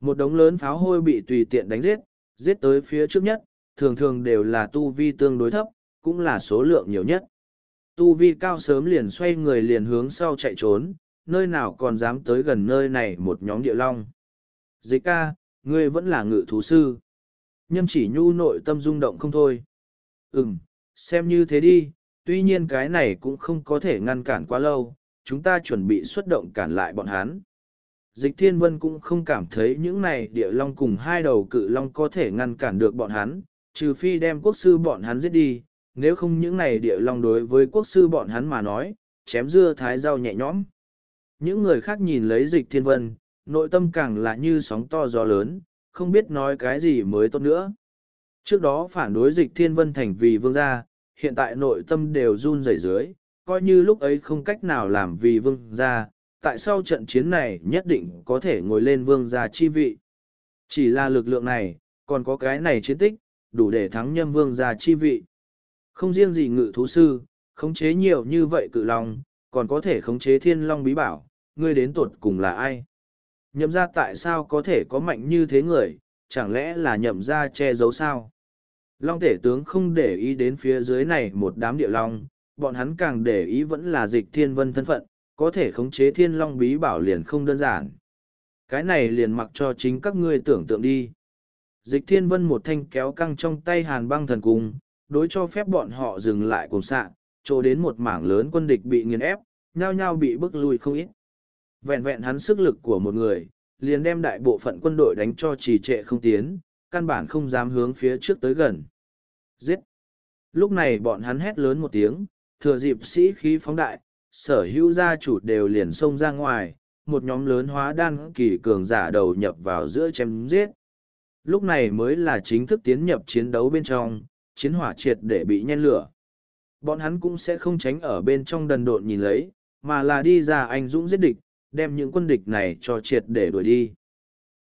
một đống lớn pháo hôi bị tùy tiện đánh giết giết tới phía trước nhất thường thường đều là tu vi tương đối thấp cũng là số lượng nhiều nhất tu vi cao sớm liền xoay người liền hướng sau chạy trốn nơi nào còn dám tới gần nơi này một nhóm địa long dịch ca ngươi vẫn là ngự thú sư nhâm chỉ nhu nội tâm rung động không thôi ừ xem như thế đi tuy nhiên cái này cũng không có thể ngăn cản quá lâu chúng ta chuẩn bị xuất động cản lại bọn hắn dịch thiên vân cũng không cảm thấy những này địa long cùng hai đầu cự long có thể ngăn cản được bọn hắn trừ phi đem quốc sư bọn hắn giết đi nếu không những này địa long đối với quốc sư bọn hắn mà nói chém dưa thái rau nhẹ nhõm những người khác nhìn lấy dịch thiên vân nội tâm càng là như sóng to gió lớn không biết nói cái gì mới tốt nữa trước đó phản đối dịch thiên vân thành vì vương gia hiện tại nội tâm đều run rẩy dưới, coi như lúc ấy không cách nào làm vì vương gia, tại sao trận chiến này nhất định có thể ngồi lên vương gia chi vị. Chỉ là lực lượng này, còn có cái này chiến tích, đủ để thắng nhâm vương gia chi vị. Không riêng gì ngự thú sư, khống chế nhiều như vậy cự long, còn có thể khống chế thiên long bí bảo, ngươi đến tuột cùng là ai? Nhậm ra tại sao có thể có mạnh như thế người, chẳng lẽ là nhậm ra che giấu sao? Long tể tướng không để ý đến phía dưới này một đám địa long, bọn hắn càng để ý vẫn là dịch thiên vân thân phận, có thể khống chế thiên long bí bảo liền không đơn giản. Cái này liền mặc cho chính các ngươi tưởng tượng đi. Dịch thiên vân một thanh kéo căng trong tay hàn băng thần cung, đối cho phép bọn họ dừng lại cùng sạ, chỗ đến một mảng lớn quân địch bị nghiền ép, nhao nhao bị bức lui không ít. Vẹn vẹn hắn sức lực của một người, liền đem đại bộ phận quân đội đánh cho trì trệ không tiến, căn bản không dám hướng phía trước tới gần. Giết! Lúc này bọn hắn hét lớn một tiếng, thừa dịp sĩ khí phóng đại, sở hữu gia chủ đều liền xông ra ngoài, một nhóm lớn hóa đan kỳ cường giả đầu nhập vào giữa chém giết. Lúc này mới là chính thức tiến nhập chiến đấu bên trong, chiến hỏa triệt để bị nhen lửa. Bọn hắn cũng sẽ không tránh ở bên trong đần độn nhìn lấy, mà là đi ra anh dũng giết địch, đem những quân địch này cho triệt để đuổi đi.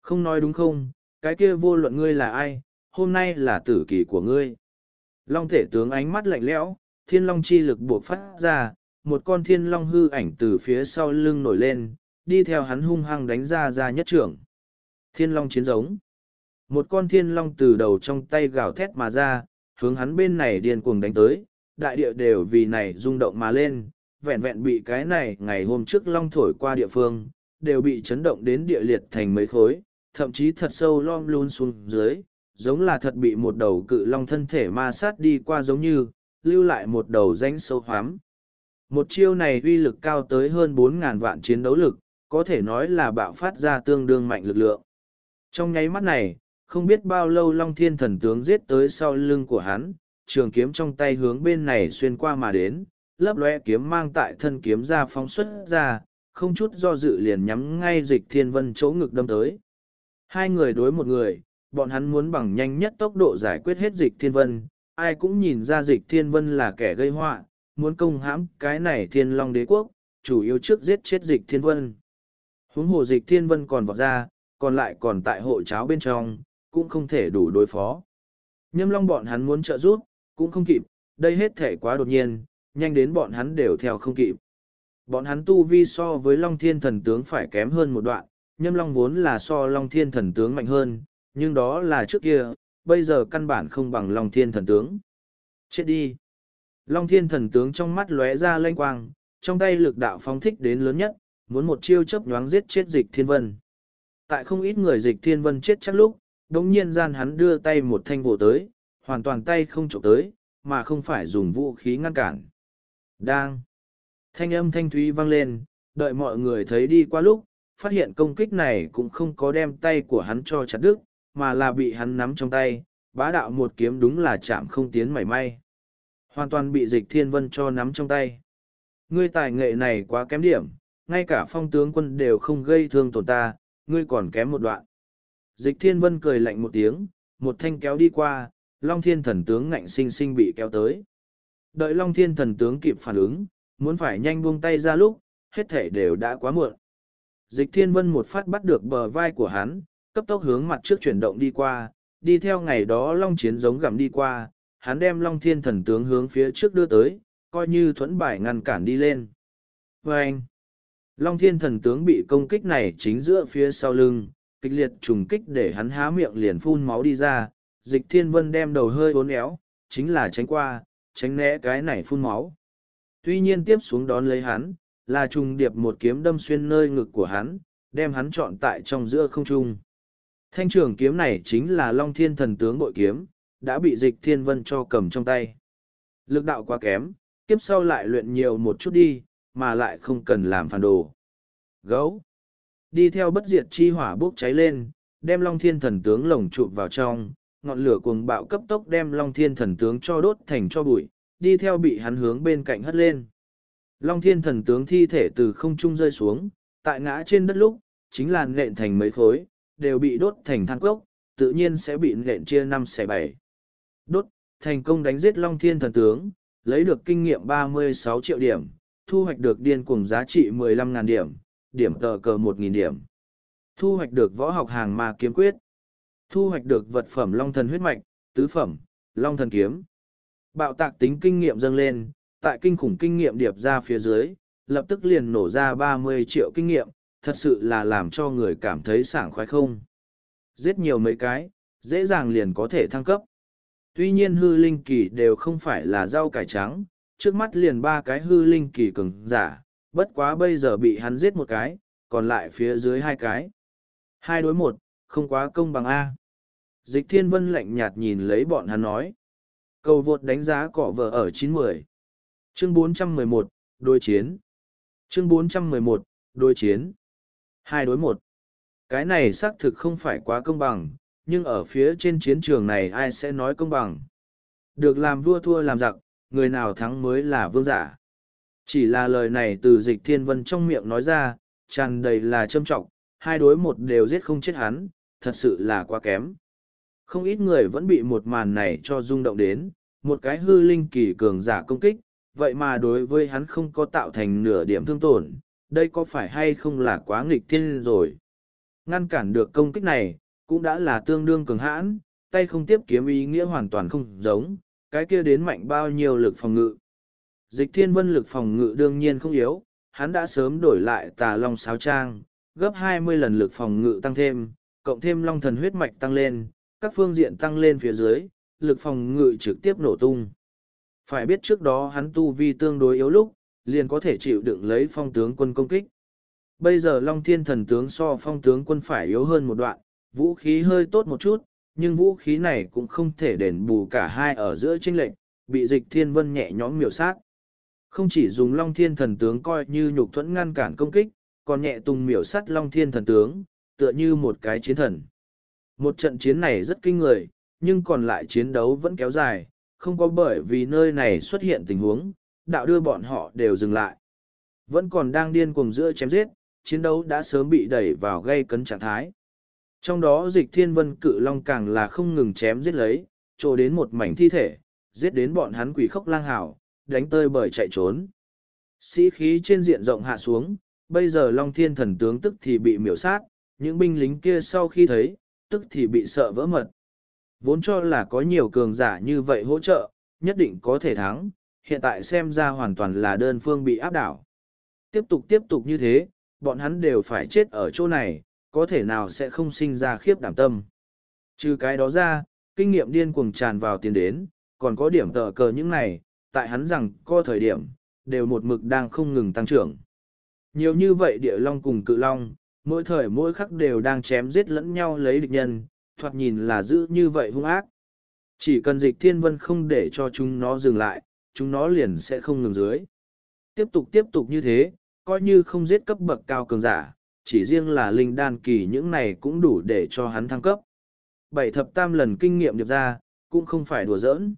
Không nói đúng không, cái kia vô luận ngươi là ai, hôm nay là tử kỳ của ngươi. Long thể tướng ánh mắt lạnh lẽo, thiên long chi lực buộc phát ra, một con thiên long hư ảnh từ phía sau lưng nổi lên, đi theo hắn hung hăng đánh ra ra nhất trưởng. Thiên long chiến giống. Một con thiên long từ đầu trong tay gào thét mà ra, hướng hắn bên này điên cuồng đánh tới, đại địa đều vì này rung động mà lên, vẹn vẹn bị cái này ngày hôm trước long thổi qua địa phương, đều bị chấn động đến địa liệt thành mấy khối, thậm chí thật sâu lom luôn xuống dưới, giống là thật bị một đầu cự long thân thể ma sát đi qua giống như, lưu lại một đầu rãnh sâu hoắm. Một chiêu này uy lực cao tới hơn bốn ngàn vạn chiến đấu lực, có thể nói là bạo phát ra tương đương mạnh lực lượng. Trong nháy mắt này, không biết bao lâu Long Thiên thần tướng giết tới sau lưng của hắn, trường kiếm trong tay hướng bên này xuyên qua mà đến, lấp lóe kiếm mang tại thân kiếm ra phóng xuất ra, không chút do dự liền nhắm ngay dịch thiên vân chỗ ngực đâm tới. Hai người đối một người, bọn hắn muốn bằng nhanh nhất tốc độ giải quyết hết dịch thiên vân, ai cũng nhìn ra dịch thiên vân là kẻ gây họa, muốn công hãm cái này thiên long đế quốc, chủ yếu trước giết chết dịch thiên vân. Huống hồ dịch thiên vân còn vọt ra, còn lại còn tại hộ cháo bên trong, cũng không thể đủ đối phó. Nhâm long bọn hắn muốn trợ giúp, cũng không kịp, đây hết thể quá đột nhiên, nhanh đến bọn hắn đều theo không kịp. Bọn hắn tu vi so với long thiên thần tướng phải kém hơn một đoạn, Nhâm Long vốn là so Long Thiên Thần Tướng mạnh hơn, nhưng đó là trước kia, bây giờ căn bản không bằng Long Thiên Thần Tướng. Chết đi! Long Thiên Thần Tướng trong mắt lóe ra lanh quang, trong tay lực đạo phóng thích đến lớn nhất, muốn một chiêu chớp nhoáng giết chết dịch thiên vân. Tại không ít người dịch thiên vân chết chắc lúc, đống nhiên gian hắn đưa tay một thanh vỗ tới, hoàn toàn tay không trộm tới, mà không phải dùng vũ khí ngăn cản. Đang! Thanh âm thanh thúy vang lên, đợi mọi người thấy đi qua lúc, phát hiện công kích này cũng không có đem tay của hắn cho chặt đứt, mà là bị hắn nắm trong tay, bá đạo một kiếm đúng là chạm không tiến mảy may. Hoàn toàn bị dịch thiên vân cho nắm trong tay. Ngươi tài nghệ này quá kém điểm, ngay cả phong tướng quân đều không gây thương tổn ta, ngươi còn kém một đoạn. Dịch thiên vân cười lạnh một tiếng, một thanh kéo đi qua, long thiên thần tướng ngạnh sinh sinh bị kéo tới. Đợi long thiên thần tướng kịp phản ứng, muốn phải nhanh buông tay ra lúc, hết thể đều đã quá muộn. Dịch Thiên Vân một phát bắt được bờ vai của hắn, cấp tốc hướng mặt trước chuyển động đi qua, đi theo ngày đó Long Chiến giống gặm đi qua, hắn đem Long Thiên Thần tướng hướng phía trước đưa tới, coi như thuẫn bài ngăn cản đi lên. Và vâng! anh, Long Thiên Thần tướng bị công kích này chính giữa phía sau lưng, kịch liệt trùng kích để hắn há miệng liền phun máu đi ra, Dịch Thiên Vân đem đầu hơi uốn éo, chính là tránh qua, tránh né cái này phun máu. Tuy nhiên tiếp xuống đón lấy hắn, là trùng điệp một kiếm đâm xuyên nơi ngực của hắn, đem hắn trọn tại trong giữa không trung. Thanh trường kiếm này chính là Long Thiên Thần Tướng bội kiếm, đã bị Dịch Thiên Vân cho cầm trong tay. Lực đạo quá kém, kiếp sau lại luyện nhiều một chút đi, mà lại không cần làm phản đồ. Gấu! Đi theo bất diệt chi hỏa bốc cháy lên, đem Long Thiên Thần Tướng lồng chụp vào trong, ngọn lửa cuồng bạo cấp tốc đem Long Thiên Thần Tướng cho đốt thành cho bụi, đi theo bị hắn hướng bên cạnh hất lên. Long thiên thần tướng thi thể từ không trung rơi xuống, tại ngã trên đất lúc, chính là nện thành mấy khối, đều bị đốt thành than cốc, tự nhiên sẽ bị nện chia năm xẻ bảy. Đốt, thành công đánh giết Long Thiên Thần Tướng, lấy được kinh nghiệm 36 triệu điểm, thu hoạch được điên cuồng giá trị 15.000 điểm, điểm tờ cờ 1.000 điểm. Thu hoạch được võ học hàng ma kiếm quyết. Thu hoạch được vật phẩm Long Thần huyết mạch, tứ phẩm, Long Thần kiếm. Bạo tạc tính kinh nghiệm dâng lên, tại kinh khủng kinh nghiệm điệp ra phía dưới, lập tức liền nổ ra ba mươi triệu kinh nghiệm, thật sự là làm cho người cảm thấy sảng khoái không. Giết nhiều mấy cái, dễ dàng liền có thể thăng cấp. Tuy nhiên hư linh kỳ đều không phải là rau cải trắng, trước mắt liền ba cái hư linh kỳ cường giả, bất quá bây giờ bị hắn giết một cái, còn lại phía dưới hai cái. Hai đối một, không quá công bằng A. Dịch thiên vân lạnh nhạt nhìn lấy bọn hắn nói. Cầu vượt đánh giá cỏ vợ ở chín mười Chương 411, đối chiến. Chương 411, đối chiến. hai đối một Cái này xác thực không phải quá công bằng, nhưng ở phía trên chiến trường này ai sẽ nói công bằng. Được làm vua thua làm giặc, người nào thắng mới là vương giả. Chỉ là lời này từ dịch thiên vân trong miệng nói ra, tràn đầy là châm trọng, hai đối một đều giết không chết hắn, thật sự là quá kém. Không ít người vẫn bị một màn này cho rung động đến, một cái hư linh kỳ cường giả công kích, vậy mà đối với hắn không có tạo thành nửa điểm thương tổn, đây có phải hay không là quá nghịch thiên rồi. Ngăn cản được công kích này, cũng đã là tương đương cường hãn, tay không tiếp kiếm ý nghĩa hoàn toàn không giống, cái kia đến mạnh bao nhiêu lực phòng ngự. Dịch thiên vân lực phòng ngự đương nhiên không yếu, hắn đã sớm đổi lại tà long sáo trang, gấp hai mươi lần lực phòng ngự tăng thêm, cộng thêm long thần huyết mạch tăng lên, các phương diện tăng lên phía dưới, lực phòng ngự trực tiếp nổ tung. Phải biết trước đó hắn tu vi tương đối yếu lúc, liền có thể chịu đựng lấy phong tướng quân công kích. Bây giờ Long Thiên thần tướng so phong tướng quân phải yếu hơn một đoạn, vũ khí hơi tốt một chút, nhưng vũ khí này cũng không thể đền bù cả hai ở giữa chênh lệnh, bị dịch thiên vân nhẹ nhõm miểu sát. Không chỉ dùng Long Thiên thần tướng coi như nhục thuẫn ngăn cản công kích, còn nhẹ tung miểu sát Long Thiên thần tướng, tựa như một cái chiến thần. Một trận chiến này rất kinh người, nhưng còn lại chiến đấu vẫn kéo dài, không có bởi vì nơi này xuất hiện tình huống, đạo đưa bọn họ đều dừng lại. Vẫn còn đang điên cuồng giữa chém giết, chiến đấu đã sớm bị đẩy vào gây cấn trạng thái. Trong đó dịch thiên vân cự long càng là không ngừng chém giết lấy, trồ đến một mảnh thi thể, giết đến bọn hắn quỷ khóc lang hào, đánh tơi bởi chạy trốn. Sĩ khí trên diện rộng hạ xuống, bây giờ Long Thiên thần tướng tức thì bị miểu sát, những binh lính kia sau khi thấy, tức thì bị sợ vỡ mật, Vốn cho là có nhiều cường giả như vậy hỗ trợ, nhất định có thể thắng, hiện tại xem ra hoàn toàn là đơn phương bị áp đảo. Tiếp tục tiếp tục như thế, bọn hắn đều phải chết ở chỗ này, có thể nào sẽ không sinh ra khiếp đảm tâm. Trừ cái đó ra, kinh nghiệm điên cuồng tràn vào tiền đến, còn có điểm tờ cờ những này, tại hắn rằng có thời điểm, đều một mực đang không ngừng tăng trưởng. Nhiều như vậy địa long cùng cự long, mỗi thời mỗi khắc đều đang chém giết lẫn nhau lấy địch nhân, thoạt nhìn là dữ như vậy hung ác. Chỉ cần dịch thiên vân không để cho chúng nó dừng lại, chúng nó liền sẽ không ngừng dưới. Tiếp tục tiếp tục như thế, coi như không giết cấp bậc cao cường giả, chỉ riêng là linh đan kỳ những này cũng đủ để cho hắn thăng cấp. Bảy thập tam lần kinh nghiệm điệp ra, cũng không phải đùa giỡn.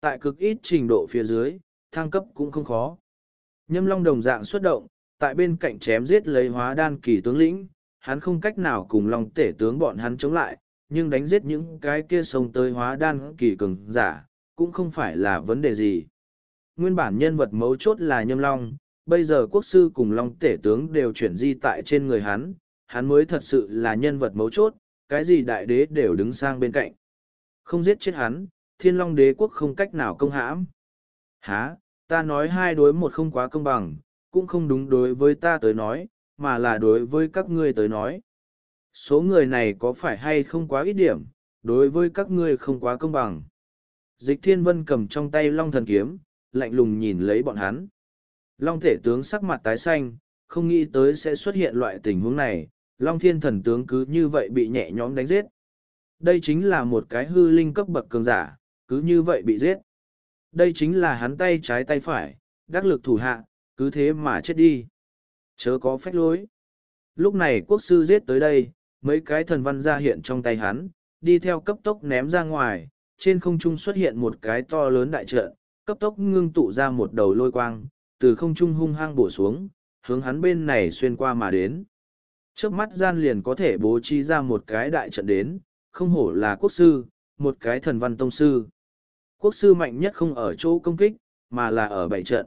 Tại cực ít trình độ phía dưới, thăng cấp cũng không khó. Nhâm long đồng dạng xuất động, tại bên cạnh chém giết lấy hóa đan kỳ tướng lĩnh, hắn không cách nào cùng long tể tướng bọn hắn chống lại, nhưng đánh giết những cái kia sông tới hóa đan kỳ cường giả, cũng không phải là vấn đề gì. Nguyên bản nhân vật mấu chốt là Nhâm Long, bây giờ quốc sư cùng Long tể tướng đều chuyển di tại trên người hắn, hắn mới thật sự là nhân vật mấu chốt, cái gì đại đế đều đứng sang bên cạnh. Không giết chết hắn, thiên long đế quốc không cách nào công hãm. Há, ta nói hai đối một không quá công bằng, cũng không đúng đối với ta tới nói, mà là đối với các ngươi tới nói số người này có phải hay không quá ít điểm đối với các ngươi không quá công bằng dịch thiên vân cầm trong tay long thần kiếm lạnh lùng nhìn lấy bọn hắn long thể tướng sắc mặt tái xanh không nghĩ tới sẽ xuất hiện loại tình huống này long thiên thần tướng cứ như vậy bị nhẹ nhõm đánh giết đây chính là một cái hư linh cấp bậc cường giả cứ như vậy bị giết đây chính là hắn tay trái tay phải đắc lực thủ hạ cứ thế mà chết đi chớ có phách lối lúc này quốc sư giết tới đây mấy cái thần văn ra hiện trong tay hắn, đi theo cấp tốc ném ra ngoài, trên không trung xuất hiện một cái to lớn đại trận, cấp tốc ngưng tụ ra một đầu lôi quang, từ không trung hung hăng bổ xuống, hướng hắn bên này xuyên qua mà đến. Trước mắt gian liền có thể bố trí ra một cái đại trận đến, không hổ là quốc sư, một cái thần văn tông sư. Quốc sư mạnh nhất không ở chỗ công kích, mà là ở bảy trận.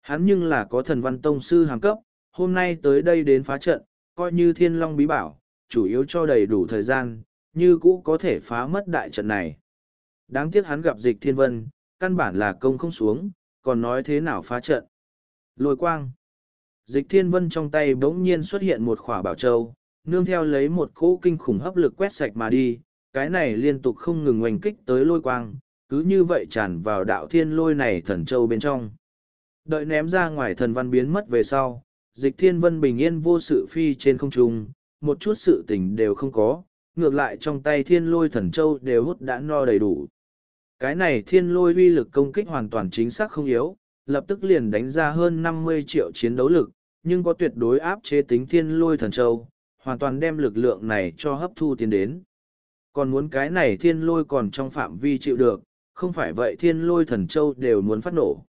Hắn nhưng là có thần văn tông sư hàng cấp, hôm nay tới đây đến phá trận, coi như thiên long bí bảo, chủ yếu cho đầy đủ thời gian, như cũ có thể phá mất đại trận này. Đáng tiếc hắn gặp dịch thiên vân, căn bản là công không xuống, còn nói thế nào phá trận. Lôi quang. Dịch thiên vân trong tay bỗng nhiên xuất hiện một khỏa bảo châu, nương theo lấy một cỗ kinh khủng hấp lực quét sạch mà đi, cái này liên tục không ngừng oanh kích tới lôi quang, cứ như vậy tràn vào đạo thiên lôi này thần châu bên trong. Đợi ném ra ngoài thần văn biến mất về sau, dịch thiên vân bình yên vô sự phi trên không trung, một chút sự tình đều không có, ngược lại trong tay thiên lôi thần châu đều hút đã no đầy đủ. Cái này thiên lôi uy lực công kích hoàn toàn chính xác không yếu, lập tức liền đánh ra hơn năm mươi triệu chiến đấu lực, nhưng có tuyệt đối áp chế tính thiên lôi thần châu, hoàn toàn đem lực lượng này cho hấp thu tiến đến. Còn muốn cái này thiên lôi còn trong phạm vi chịu được, không phải vậy thiên lôi thần châu đều muốn phát nổ.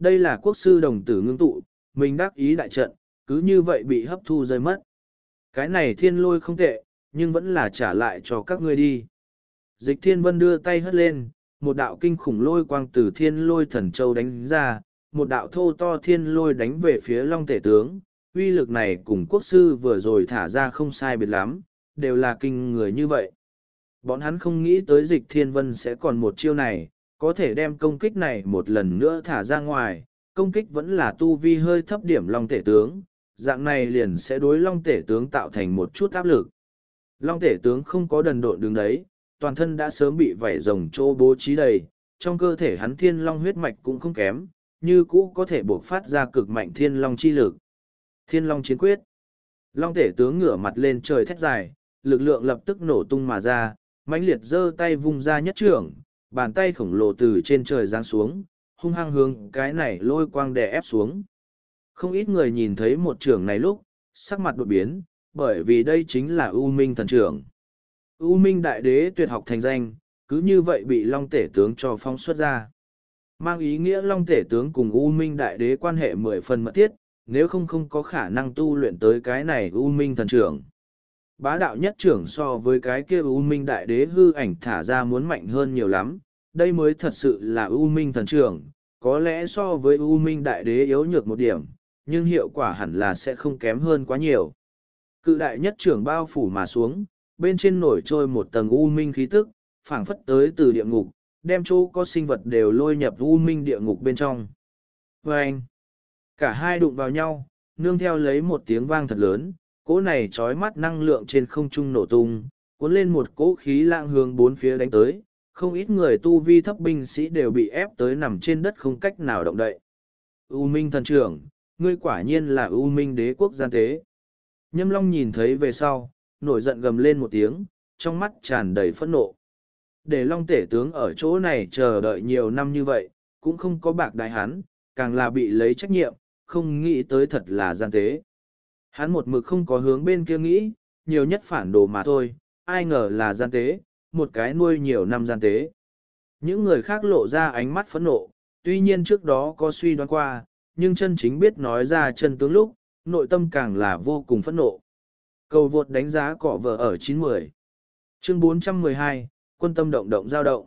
Đây là quốc sư đồng tử ngưng tụ, mình đắc ý đại trận, cứ như vậy bị hấp thu rơi mất cái này thiên lôi không tệ nhưng vẫn là trả lại cho các ngươi đi dịch thiên vân đưa tay hất lên một đạo kinh khủng lôi quang từ thiên lôi thần châu đánh ra một đạo thô to thiên lôi đánh về phía long tể tướng uy lực này cùng quốc sư vừa rồi thả ra không sai biệt lắm đều là kinh người như vậy bọn hắn không nghĩ tới dịch thiên vân sẽ còn một chiêu này có thể đem công kích này một lần nữa thả ra ngoài công kích vẫn là tu vi hơi thấp điểm long tể tướng dạng này liền sẽ đối long tể tướng tạo thành một chút áp lực. Long tể tướng không có đần độn đứng đấy, toàn thân đã sớm bị vảy rồng trô bố trí đầy, trong cơ thể hắn thiên long huyết mạch cũng không kém, như cũ có thể buộc phát ra cực mạnh thiên long chi lực. Thiên long chiến quyết. Long tể tướng ngửa mặt lên trời thét dài, lực lượng lập tức nổ tung mà ra, mãnh liệt giơ tay vung ra nhất trưởng, bàn tay khổng lồ từ trên trời giáng xuống, hung hăng hướng cái này lôi quang đè ép xuống. Không ít người nhìn thấy một trưởng này lúc, sắc mặt đột biến, bởi vì đây chính là U Minh thần trưởng. U Minh đại đế tuyệt học thành danh, cứ như vậy bị Long Tể tướng cho phong xuất ra. Mang ý nghĩa Long Tể tướng cùng U Minh đại đế quan hệ mười phần mật thiết, nếu không không có khả năng tu luyện tới cái này U Minh thần trưởng. Bá đạo nhất trưởng so với cái kia U Minh đại đế hư ảnh thả ra muốn mạnh hơn nhiều lắm, đây mới thật sự là U Minh thần trưởng, có lẽ so với U Minh đại đế yếu nhược một điểm nhưng hiệu quả hẳn là sẽ không kém hơn quá nhiều. Cự đại nhất trưởng bao phủ mà xuống, bên trên nổi trôi một tầng u minh khí tức, phảng phất tới từ địa ngục, đem chỗ có sinh vật đều lôi nhập u minh địa ngục bên trong. Và anh, cả hai đụng vào nhau, nương theo lấy một tiếng vang thật lớn, cỗ này trói mắt năng lượng trên không trung nổ tung, cuốn lên một cỗ khí lạng hướng bốn phía đánh tới, không ít người tu vi thấp binh sĩ đều bị ép tới nằm trên đất không cách nào động đậy. U minh thần trưởng, ngươi quả nhiên là ưu minh đế quốc gian tế. Nhâm Long nhìn thấy về sau, nổi giận gầm lên một tiếng, trong mắt tràn đầy phẫn nộ. Để Long tể tướng ở chỗ này chờ đợi nhiều năm như vậy, cũng không có bạc đại hắn, càng là bị lấy trách nhiệm, không nghĩ tới thật là gian tế. Hắn một mực không có hướng bên kia nghĩ, nhiều nhất phản đồ mà thôi, ai ngờ là gian tế, một cái nuôi nhiều năm gian tế. Những người khác lộ ra ánh mắt phẫn nộ, tuy nhiên trước đó có suy đoán qua, nhưng chân chính biết nói ra chân tướng lúc, nội tâm càng là vô cùng phẫn nộ. Cầu vượt đánh giá cọ vợ ở chín mười Chương bốn trăm mười hai quân tâm động động giao động.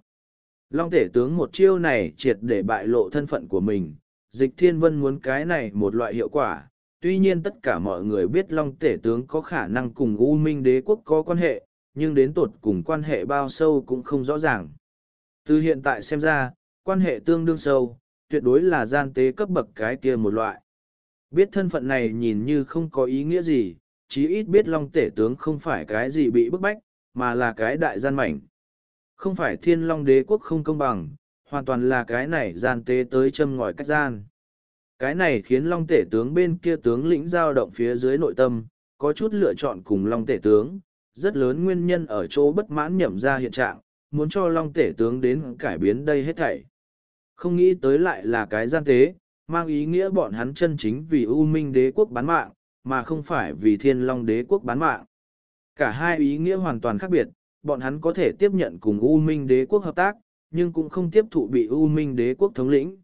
Long tể tướng một chiêu này triệt để bại lộ thân phận của mình, dịch thiên vân muốn cái này một loại hiệu quả. Tuy nhiên tất cả mọi người biết Long tể tướng có khả năng cùng U Minh đế quốc có quan hệ, nhưng đến tột cùng quan hệ bao sâu cũng không rõ ràng. Từ hiện tại xem ra, quan hệ tương đương sâu, tuyệt đối là gian tế cấp bậc cái kia một loại. Biết thân phận này nhìn như không có ý nghĩa gì, chí ít biết Long Tể Tướng không phải cái gì bị bức bách, mà là cái đại gian mảnh. Không phải thiên long đế quốc không công bằng, hoàn toàn là cái này gian tế tới châm ngòi cách gian. Cái này khiến Long Tể Tướng bên kia tướng lĩnh giao động phía dưới nội tâm, có chút lựa chọn cùng Long Tể Tướng, rất lớn nguyên nhân ở chỗ bất mãn nhậm ra hiện trạng, muốn cho Long Tể Tướng đến cải biến đây hết thảy. Không nghĩ tới lại là cái gian tế, mang ý nghĩa bọn hắn chân chính vì U Minh đế quốc bán mạng, mà không phải vì Thiên Long đế quốc bán mạng. Cả hai ý nghĩa hoàn toàn khác biệt, bọn hắn có thể tiếp nhận cùng U Minh đế quốc hợp tác, nhưng cũng không tiếp thụ bị U Minh đế quốc thống lĩnh.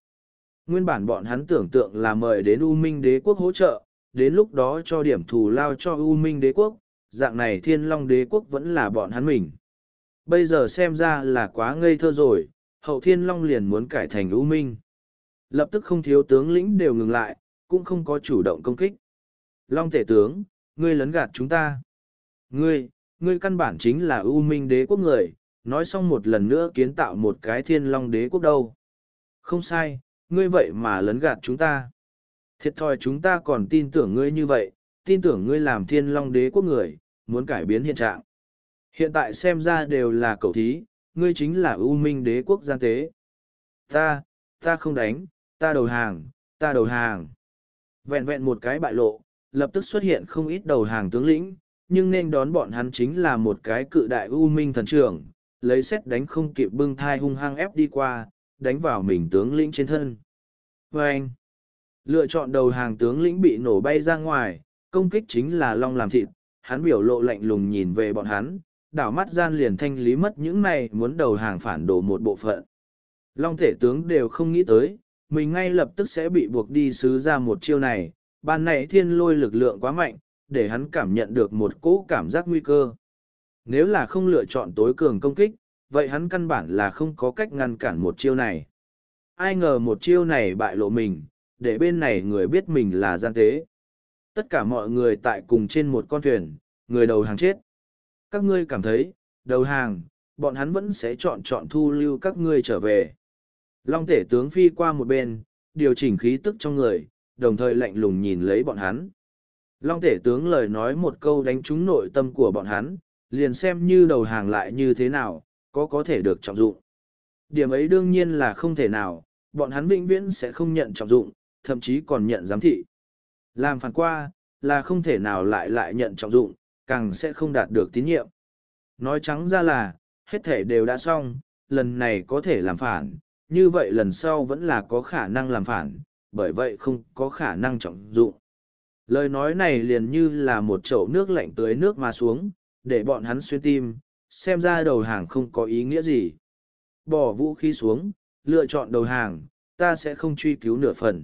Nguyên bản bọn hắn tưởng tượng là mời đến U Minh đế quốc hỗ trợ, đến lúc đó cho điểm thù lao cho U Minh đế quốc, dạng này Thiên Long đế quốc vẫn là bọn hắn mình. Bây giờ xem ra là quá ngây thơ rồi, hậu thiên long liền muốn cải thành ưu minh. Lập tức không thiếu tướng lĩnh đều ngừng lại, cũng không có chủ động công kích. Long tể tướng, ngươi lấn gạt chúng ta. Ngươi, ngươi căn bản chính là ưu minh đế quốc người, nói xong một lần nữa kiến tạo một cái thiên long đế quốc đâu. Không sai, ngươi vậy mà lấn gạt chúng ta. Thiệt thòi chúng ta còn tin tưởng ngươi như vậy, tin tưởng ngươi làm thiên long đế quốc người, muốn cải biến hiện trạng. Hiện tại xem ra đều là cầu thí, ngươi chính là ưu minh đế quốc gian tế. Ta, ta không đánh, ta đầu hàng, ta đầu hàng. Vẹn vẹn một cái bại lộ, lập tức xuất hiện không ít đầu hàng tướng lĩnh, nhưng nên đón bọn hắn chính là một cái cự đại ưu minh thần trưởng, lấy xét đánh không kịp bưng thai hung hăng ép đi qua, đánh vào mình tướng lĩnh trên thân. Và vâng! anh, lựa chọn đầu hàng tướng lĩnh bị nổ bay ra ngoài, công kích chính là Long làm thịt, hắn biểu lộ lạnh lùng nhìn về bọn hắn, đảo mắt gian liền thanh lý mất những này muốn đầu hàng phản đồ một bộ phận. Long thể tướng đều không nghĩ tới, mình ngay lập tức sẽ bị buộc đi xứ ra một chiêu này, ban nãy thiên lôi lực lượng quá mạnh, để hắn cảm nhận được một cỗ cảm giác nguy cơ. Nếu là không lựa chọn tối cường công kích, vậy hắn căn bản là không có cách ngăn cản một chiêu này. Ai ngờ một chiêu này bại lộ mình, để bên này người biết mình là gian tế. Tất cả mọi người tại cùng trên một con thuyền, người đầu hàng chết các ngươi cảm thấy, đầu hàng, bọn hắn vẫn sẽ chọn chọn thu lưu các ngươi trở về. Long tể tướng phi qua một bên, điều chỉnh khí tức trong người, đồng thời lạnh lùng nhìn lấy bọn hắn. Long tể tướng lời nói một câu đánh trúng nội tâm của bọn hắn, liền xem như đầu hàng lại như thế nào, có có thể được trọng dụng. Điểm ấy đương nhiên là không thể nào, bọn hắn vĩnh viễn sẽ không nhận trọng dụng, thậm chí còn nhận giám thị. Làm phản qua, là không thể nào lại lại nhận trọng dụng, càng sẽ không đạt được tín nhiệm. Nói trắng ra là, hết thể đều đã xong, lần này có thể làm phản, như vậy lần sau vẫn là có khả năng làm phản, bởi vậy không có khả năng trọng dụng. Lời nói này liền như là một chậu nước lạnh tưới nước mà xuống, để bọn hắn xuyên tim, xem ra đầu hàng không có ý nghĩa gì. Bỏ vũ khí xuống, lựa chọn đầu hàng, ta sẽ không truy cứu nửa phần.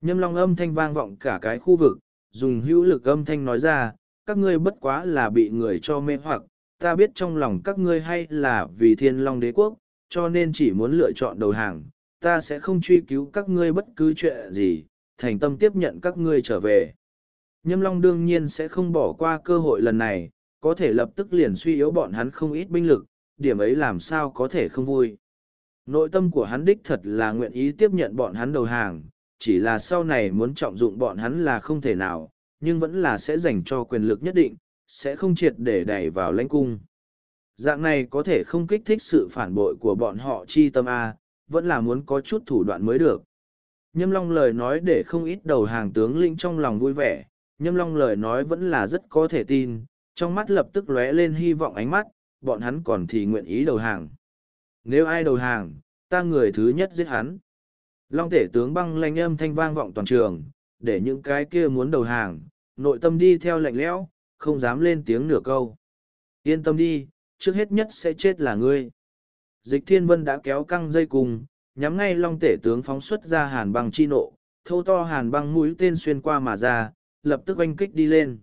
Nhâm long âm thanh vang vọng cả cái khu vực, dùng hữu lực âm thanh nói ra, các ngươi bất quá là bị người cho mê hoặc, ta biết trong lòng các ngươi hay là vì thiên long đế quốc, cho nên chỉ muốn lựa chọn đầu hàng, ta sẽ không truy cứu các ngươi bất cứ chuyện gì, thành tâm tiếp nhận các ngươi trở về. Nhâm Long đương nhiên sẽ không bỏ qua cơ hội lần này, có thể lập tức liền suy yếu bọn hắn không ít binh lực, điểm ấy làm sao có thể không vui. Nội tâm của hắn đích thật là nguyện ý tiếp nhận bọn hắn đầu hàng, chỉ là sau này muốn trọng dụng bọn hắn là không thể nào, nhưng vẫn là sẽ dành cho quyền lực nhất định, sẽ không triệt để đẩy vào lãnh cung. Dạng này có thể không kích thích sự phản bội của bọn họ chi tâm A, vẫn là muốn có chút thủ đoạn mới được. Nhâm Long lời nói để không ít đầu hàng tướng lĩnh trong lòng vui vẻ, Nhâm Long lời nói vẫn là rất có thể tin, trong mắt lập tức lóe lên hy vọng ánh mắt, bọn hắn còn thì nguyện ý đầu hàng. Nếu ai đầu hàng, ta người thứ nhất giết hắn. Long thể tướng băng lanh âm thanh vang vọng toàn trường, để những cái kia muốn đầu hàng, nội tâm đi theo lạnh lẽo, không dám lên tiếng nửa câu. Yên tâm đi, trước hết nhất sẽ chết là ngươi. Dịch thiên vân đã kéo căng dây cùng, nhắm ngay long tể tướng phóng xuất ra hàn băng chi nộ, thâu to hàn băng mũi tên xuyên qua mà ra, lập tức oanh kích đi lên.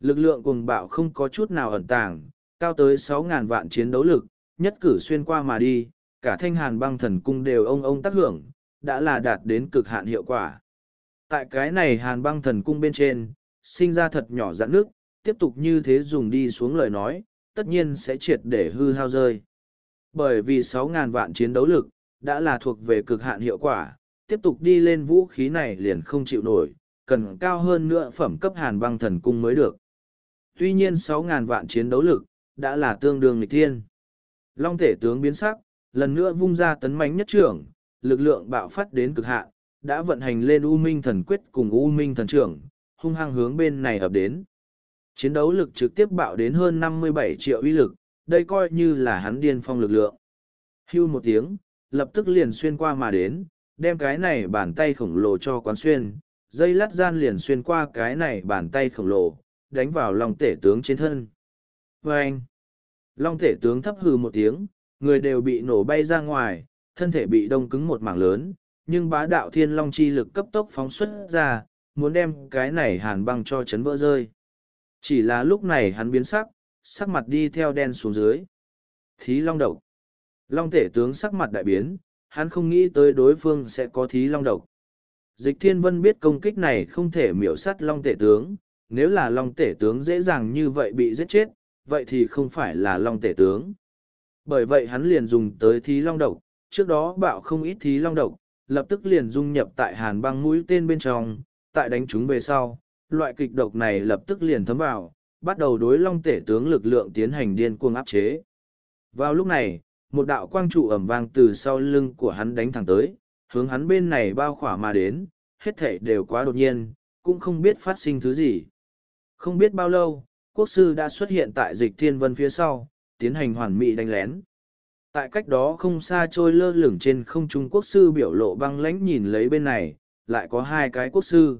Lực lượng cuồng bạo không có chút nào ẩn tàng, cao tới sáu ngàn vạn chiến đấu lực, nhất cử xuyên qua mà đi, cả thanh hàn băng thần cung đều ông ông tác hưởng, đã là đạt đến cực hạn hiệu quả. Tại cái này hàn băng thần cung bên trên, sinh ra thật nhỏ dạn nước, tiếp tục như thế dùng đi xuống lời nói, tất nhiên sẽ triệt để hư hao rơi. Bởi vì 6.000 vạn chiến đấu lực, đã là thuộc về cực hạn hiệu quả, tiếp tục đi lên vũ khí này liền không chịu nổi, cần cao hơn nữa phẩm cấp hàn băng thần cung mới được. Tuy nhiên 6.000 vạn chiến đấu lực, đã là tương đương nghịch thiên. Long thể tướng biến sắc, lần nữa vung ra tấn mánh nhất trưởng, lực lượng bạo phát đến cực hạn, đã vận hành lên U Minh thần quyết cùng U Minh thần trưởng, hung hăng hướng bên này ập đến. Chiến đấu lực trực tiếp bạo đến hơn 57 triệu uy lực, đây coi như là hắn điên phong lực lượng. Hưu một tiếng, lập tức liền xuyên qua mà đến, đem cái này bàn tay khổng lồ cho quán xuyên, dây lát gian liền xuyên qua cái này bàn tay khổng lồ, đánh vào lòng tể tướng trên thân. Và vâng! Long tể tướng thấp hừ một tiếng, người đều bị nổ bay ra ngoài, thân thể bị đông cứng một mảng lớn, nhưng bá đạo thiên long chi lực cấp tốc phóng xuất ra, muốn đem cái này hàn băng cho chấn vỡ rơi. Chỉ là lúc này hắn biến sắc, sắc mặt đi theo đen xuống dưới. Thí long độc. Long tể tướng sắc mặt đại biến, hắn không nghĩ tới đối phương sẽ có thí long độc. Dịch thiên vân biết công kích này không thể miểu sát long tể tướng, nếu là long tể tướng dễ dàng như vậy bị giết chết, vậy thì không phải là long tể tướng. Bởi vậy hắn liền dùng tới thí long độc, trước đó bạo không ít thí long độc, lập tức liền dung nhập tại hàn băng mũi tên bên trong, tại đánh chúng về sau, loại kịch độc này lập tức liền thấm vào, bắt đầu đối long tể tướng lực lượng tiến hành điên cuồng áp chế. Vào lúc này, một đạo quang trụ ẩm vang từ sau lưng của hắn đánh thẳng tới, hướng hắn bên này bao khỏa mà đến, hết thể đều quá đột nhiên, cũng không biết phát sinh thứ gì. Không biết bao lâu, quốc sư đã xuất hiện tại dịch thiên vân phía sau, tiến hành hoàn mỹ đánh lén. Tại cách đó không xa trôi lơ lửng trên không trung quốc sư biểu lộ băng lãnh nhìn lấy bên này, lại có hai cái quốc sư.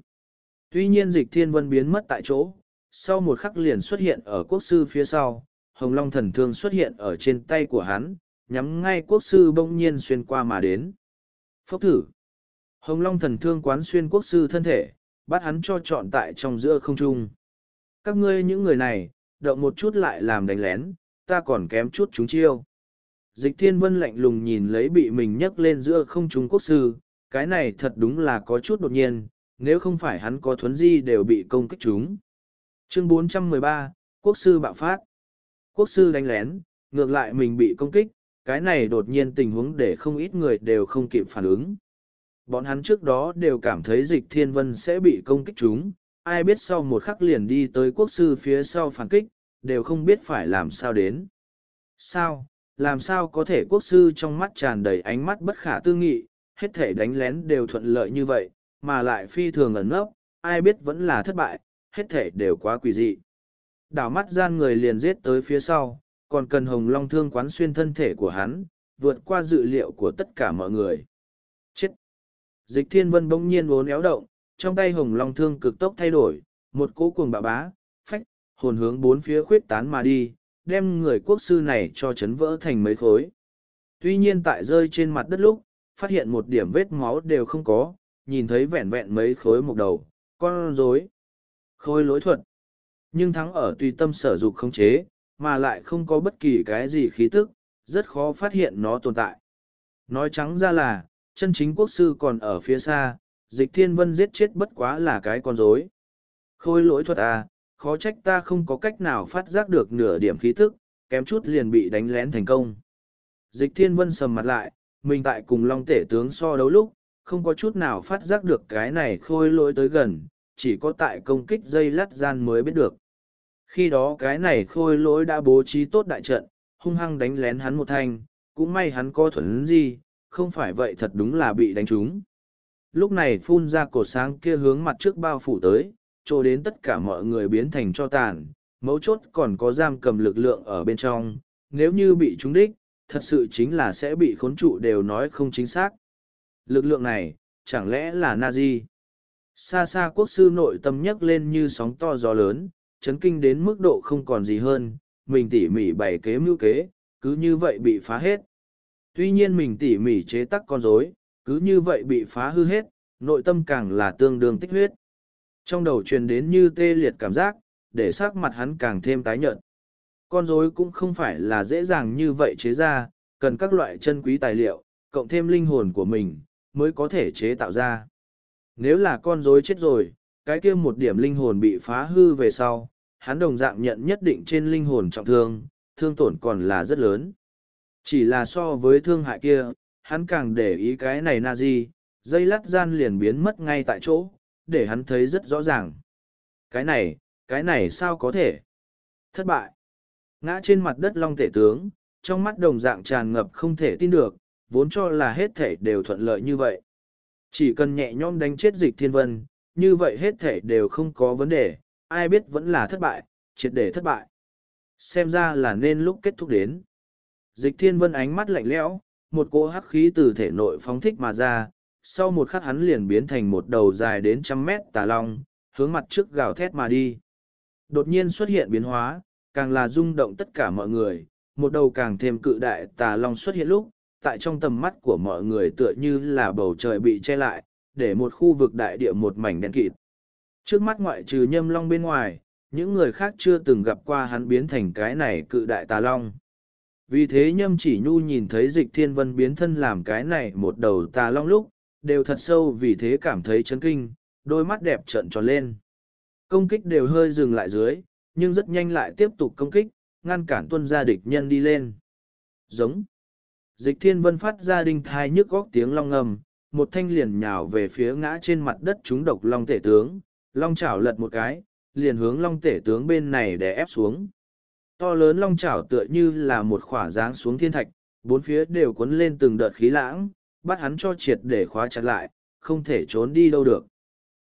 Tuy nhiên dịch thiên vân biến mất tại chỗ, sau một khắc liền xuất hiện ở quốc sư phía sau, hồng long thần thương xuất hiện ở trên tay của hắn, nhắm ngay quốc sư bỗng nhiên xuyên qua mà đến. Phốc thử! Hồng long thần thương quán xuyên quốc sư thân thể, bắt hắn cho trọn tại trong giữa không trung. Các ngươi những người này, động một chút lại làm đánh lén, ta còn kém chút chúng chiêu. Dịch thiên vân lạnh lùng nhìn lấy bị mình nhấc lên giữa không trung quốc sư, cái này thật đúng là có chút đột nhiên, nếu không phải hắn có thuấn di đều bị công kích chúng. Chương 413, Quốc sư bạo phát. Quốc sư đánh lén, ngược lại mình bị công kích, cái này đột nhiên tình huống để không ít người đều không kịp phản ứng. Bọn hắn trước đó đều cảm thấy dịch thiên vân sẽ bị công kích chúng, ai biết sau một khắc liền đi tới quốc sư phía sau phản kích, đều không biết phải làm sao đến. Sao, làm sao có thể quốc sư trong mắt tràn đầy ánh mắt bất khả tư nghị, hết thể đánh lén đều thuận lợi như vậy, mà lại phi thường ẩn nấp, ai biết vẫn là thất bại, hết thể đều quá quỷ dị. Đảo mắt gian người liền giết tới phía sau, còn cần hồng long thương quán xuyên thân thể của hắn, vượt qua dự liệu của tất cả mọi người. Chết! Dịch thiên vân bỗng nhiên bốn éo động, trong tay hồng long thương cực tốc thay đổi, một cỗ cuồng bạo bá, phách, hồn hướng bốn phía khuyết tán mà đi, đem người quốc sư này cho chấn vỡ thành mấy khối. Tuy nhiên tại rơi trên mặt đất lúc, phát hiện một điểm vết máu đều không có, nhìn thấy vẹn vẹn mấy khối mộc đầu, con rối, khôi lối thuật. Nhưng thắng ở tùy tâm sở dục không chế, mà lại không có bất kỳ cái gì khí tức, rất khó phát hiện nó tồn tại. Nói trắng ra là, chân chính quốc sư còn ở phía xa, dịch thiên vân giết chết bất quá là cái con rối. Khôi lỗi thuật à, khó trách ta không có cách nào phát giác được nửa điểm khí tức, kém chút liền bị đánh lén thành công. Dịch thiên vân sầm mặt lại, mình tại cùng long tể tướng so đấu lúc không có chút nào phát giác được cái này khôi lỗi tới gần chỉ có tại công kích dây lát gian mới biết được khi đó cái này khôi lỗi đã bố trí tốt đại trận hung hăng đánh lén hắn một thanh cũng may hắn có thuần gì không phải vậy thật đúng là bị đánh trúng lúc này phun ra cổ sáng kia hướng mặt trước bao phủ tới chỗ đến tất cả mọi người biến thành cho tàn mấu chốt còn có giam cầm lực lượng ở bên trong nếu như bị trúng đích thật sự chính là sẽ bị khốn trụ đều nói không chính xác. Lực lượng này, chẳng lẽ là Nazi? Xa xa quốc sư nội tâm nhấc lên như sóng to gió lớn, chấn kinh đến mức độ không còn gì hơn, mình tỉ mỉ bày kế mưu kế, cứ như vậy bị phá hết. Tuy nhiên mình tỉ mỉ chế tắc con rối, cứ như vậy bị phá hư hết, nội tâm càng là tương đương tích huyết. Trong đầu truyền đến như tê liệt cảm giác, để sắc mặt hắn càng thêm tái nhợt. Con rối cũng không phải là dễ dàng như vậy chế ra, cần các loại chân quý tài liệu, cộng thêm linh hồn của mình, mới có thể chế tạo ra. Nếu là con rối chết rồi, cái kia một điểm linh hồn bị phá hư về sau, hắn đồng dạng nhận nhất định trên linh hồn trọng thương, thương tổn còn là rất lớn. Chỉ là so với thương hại kia, hắn càng để ý cái này na di, dây lát gian liền biến mất ngay tại chỗ, để hắn thấy rất rõ ràng. Cái này, cái này sao có thể? Thất bại. Ngã trên mặt đất long tể tướng, trong mắt đồng dạng tràn ngập không thể tin được, vốn cho là hết thể đều thuận lợi như vậy. Chỉ cần nhẹ nhõm đánh chết dịch thiên vân, như vậy hết thể đều không có vấn đề, ai biết vẫn là thất bại, triệt để thất bại. Xem ra là nên lúc kết thúc đến. Dịch thiên vân ánh mắt lạnh lẽo, một cỗ hắc khí từ thể nội phóng thích mà ra, sau một khắc hắn liền biến thành một đầu dài đến trăm mét tà long, hướng mặt trước gào thét mà đi. Đột nhiên xuất hiện biến hóa, càng là rung động tất cả mọi người, một đầu càng thêm cự đại tà long xuất hiện lúc, tại trong tầm mắt của mọi người tựa như là bầu trời bị che lại, để một khu vực đại địa một mảnh đen kịt. Trước mắt ngoại trừ nhâm long bên ngoài, những người khác chưa từng gặp qua hắn biến thành cái này cự đại tà long. Vì thế nhâm chỉ nhu nhìn thấy dịch thiên vân biến thân làm cái này một đầu tà long lúc, đều thật sâu vì thế cảm thấy chấn kinh, đôi mắt đẹp trợn tròn lên. Công kích đều hơi dừng lại dưới, nhưng rất nhanh lại tiếp tục công kích, ngăn cản tuân gia địch nhân đi lên. Giống. Dịch thiên vân phát ra đinh thai nhức góc tiếng long ngầm, một thanh liền nhào về phía ngã trên mặt đất chúng độc long tể tướng, long chảo lật một cái, liền hướng long tể tướng bên này để ép xuống. To lớn long chảo tựa như là một khỏa dáng xuống thiên thạch, bốn phía đều cuốn lên từng đợt khí lãng, bắt hắn cho triệt để khóa chặt lại, không thể trốn đi đâu được.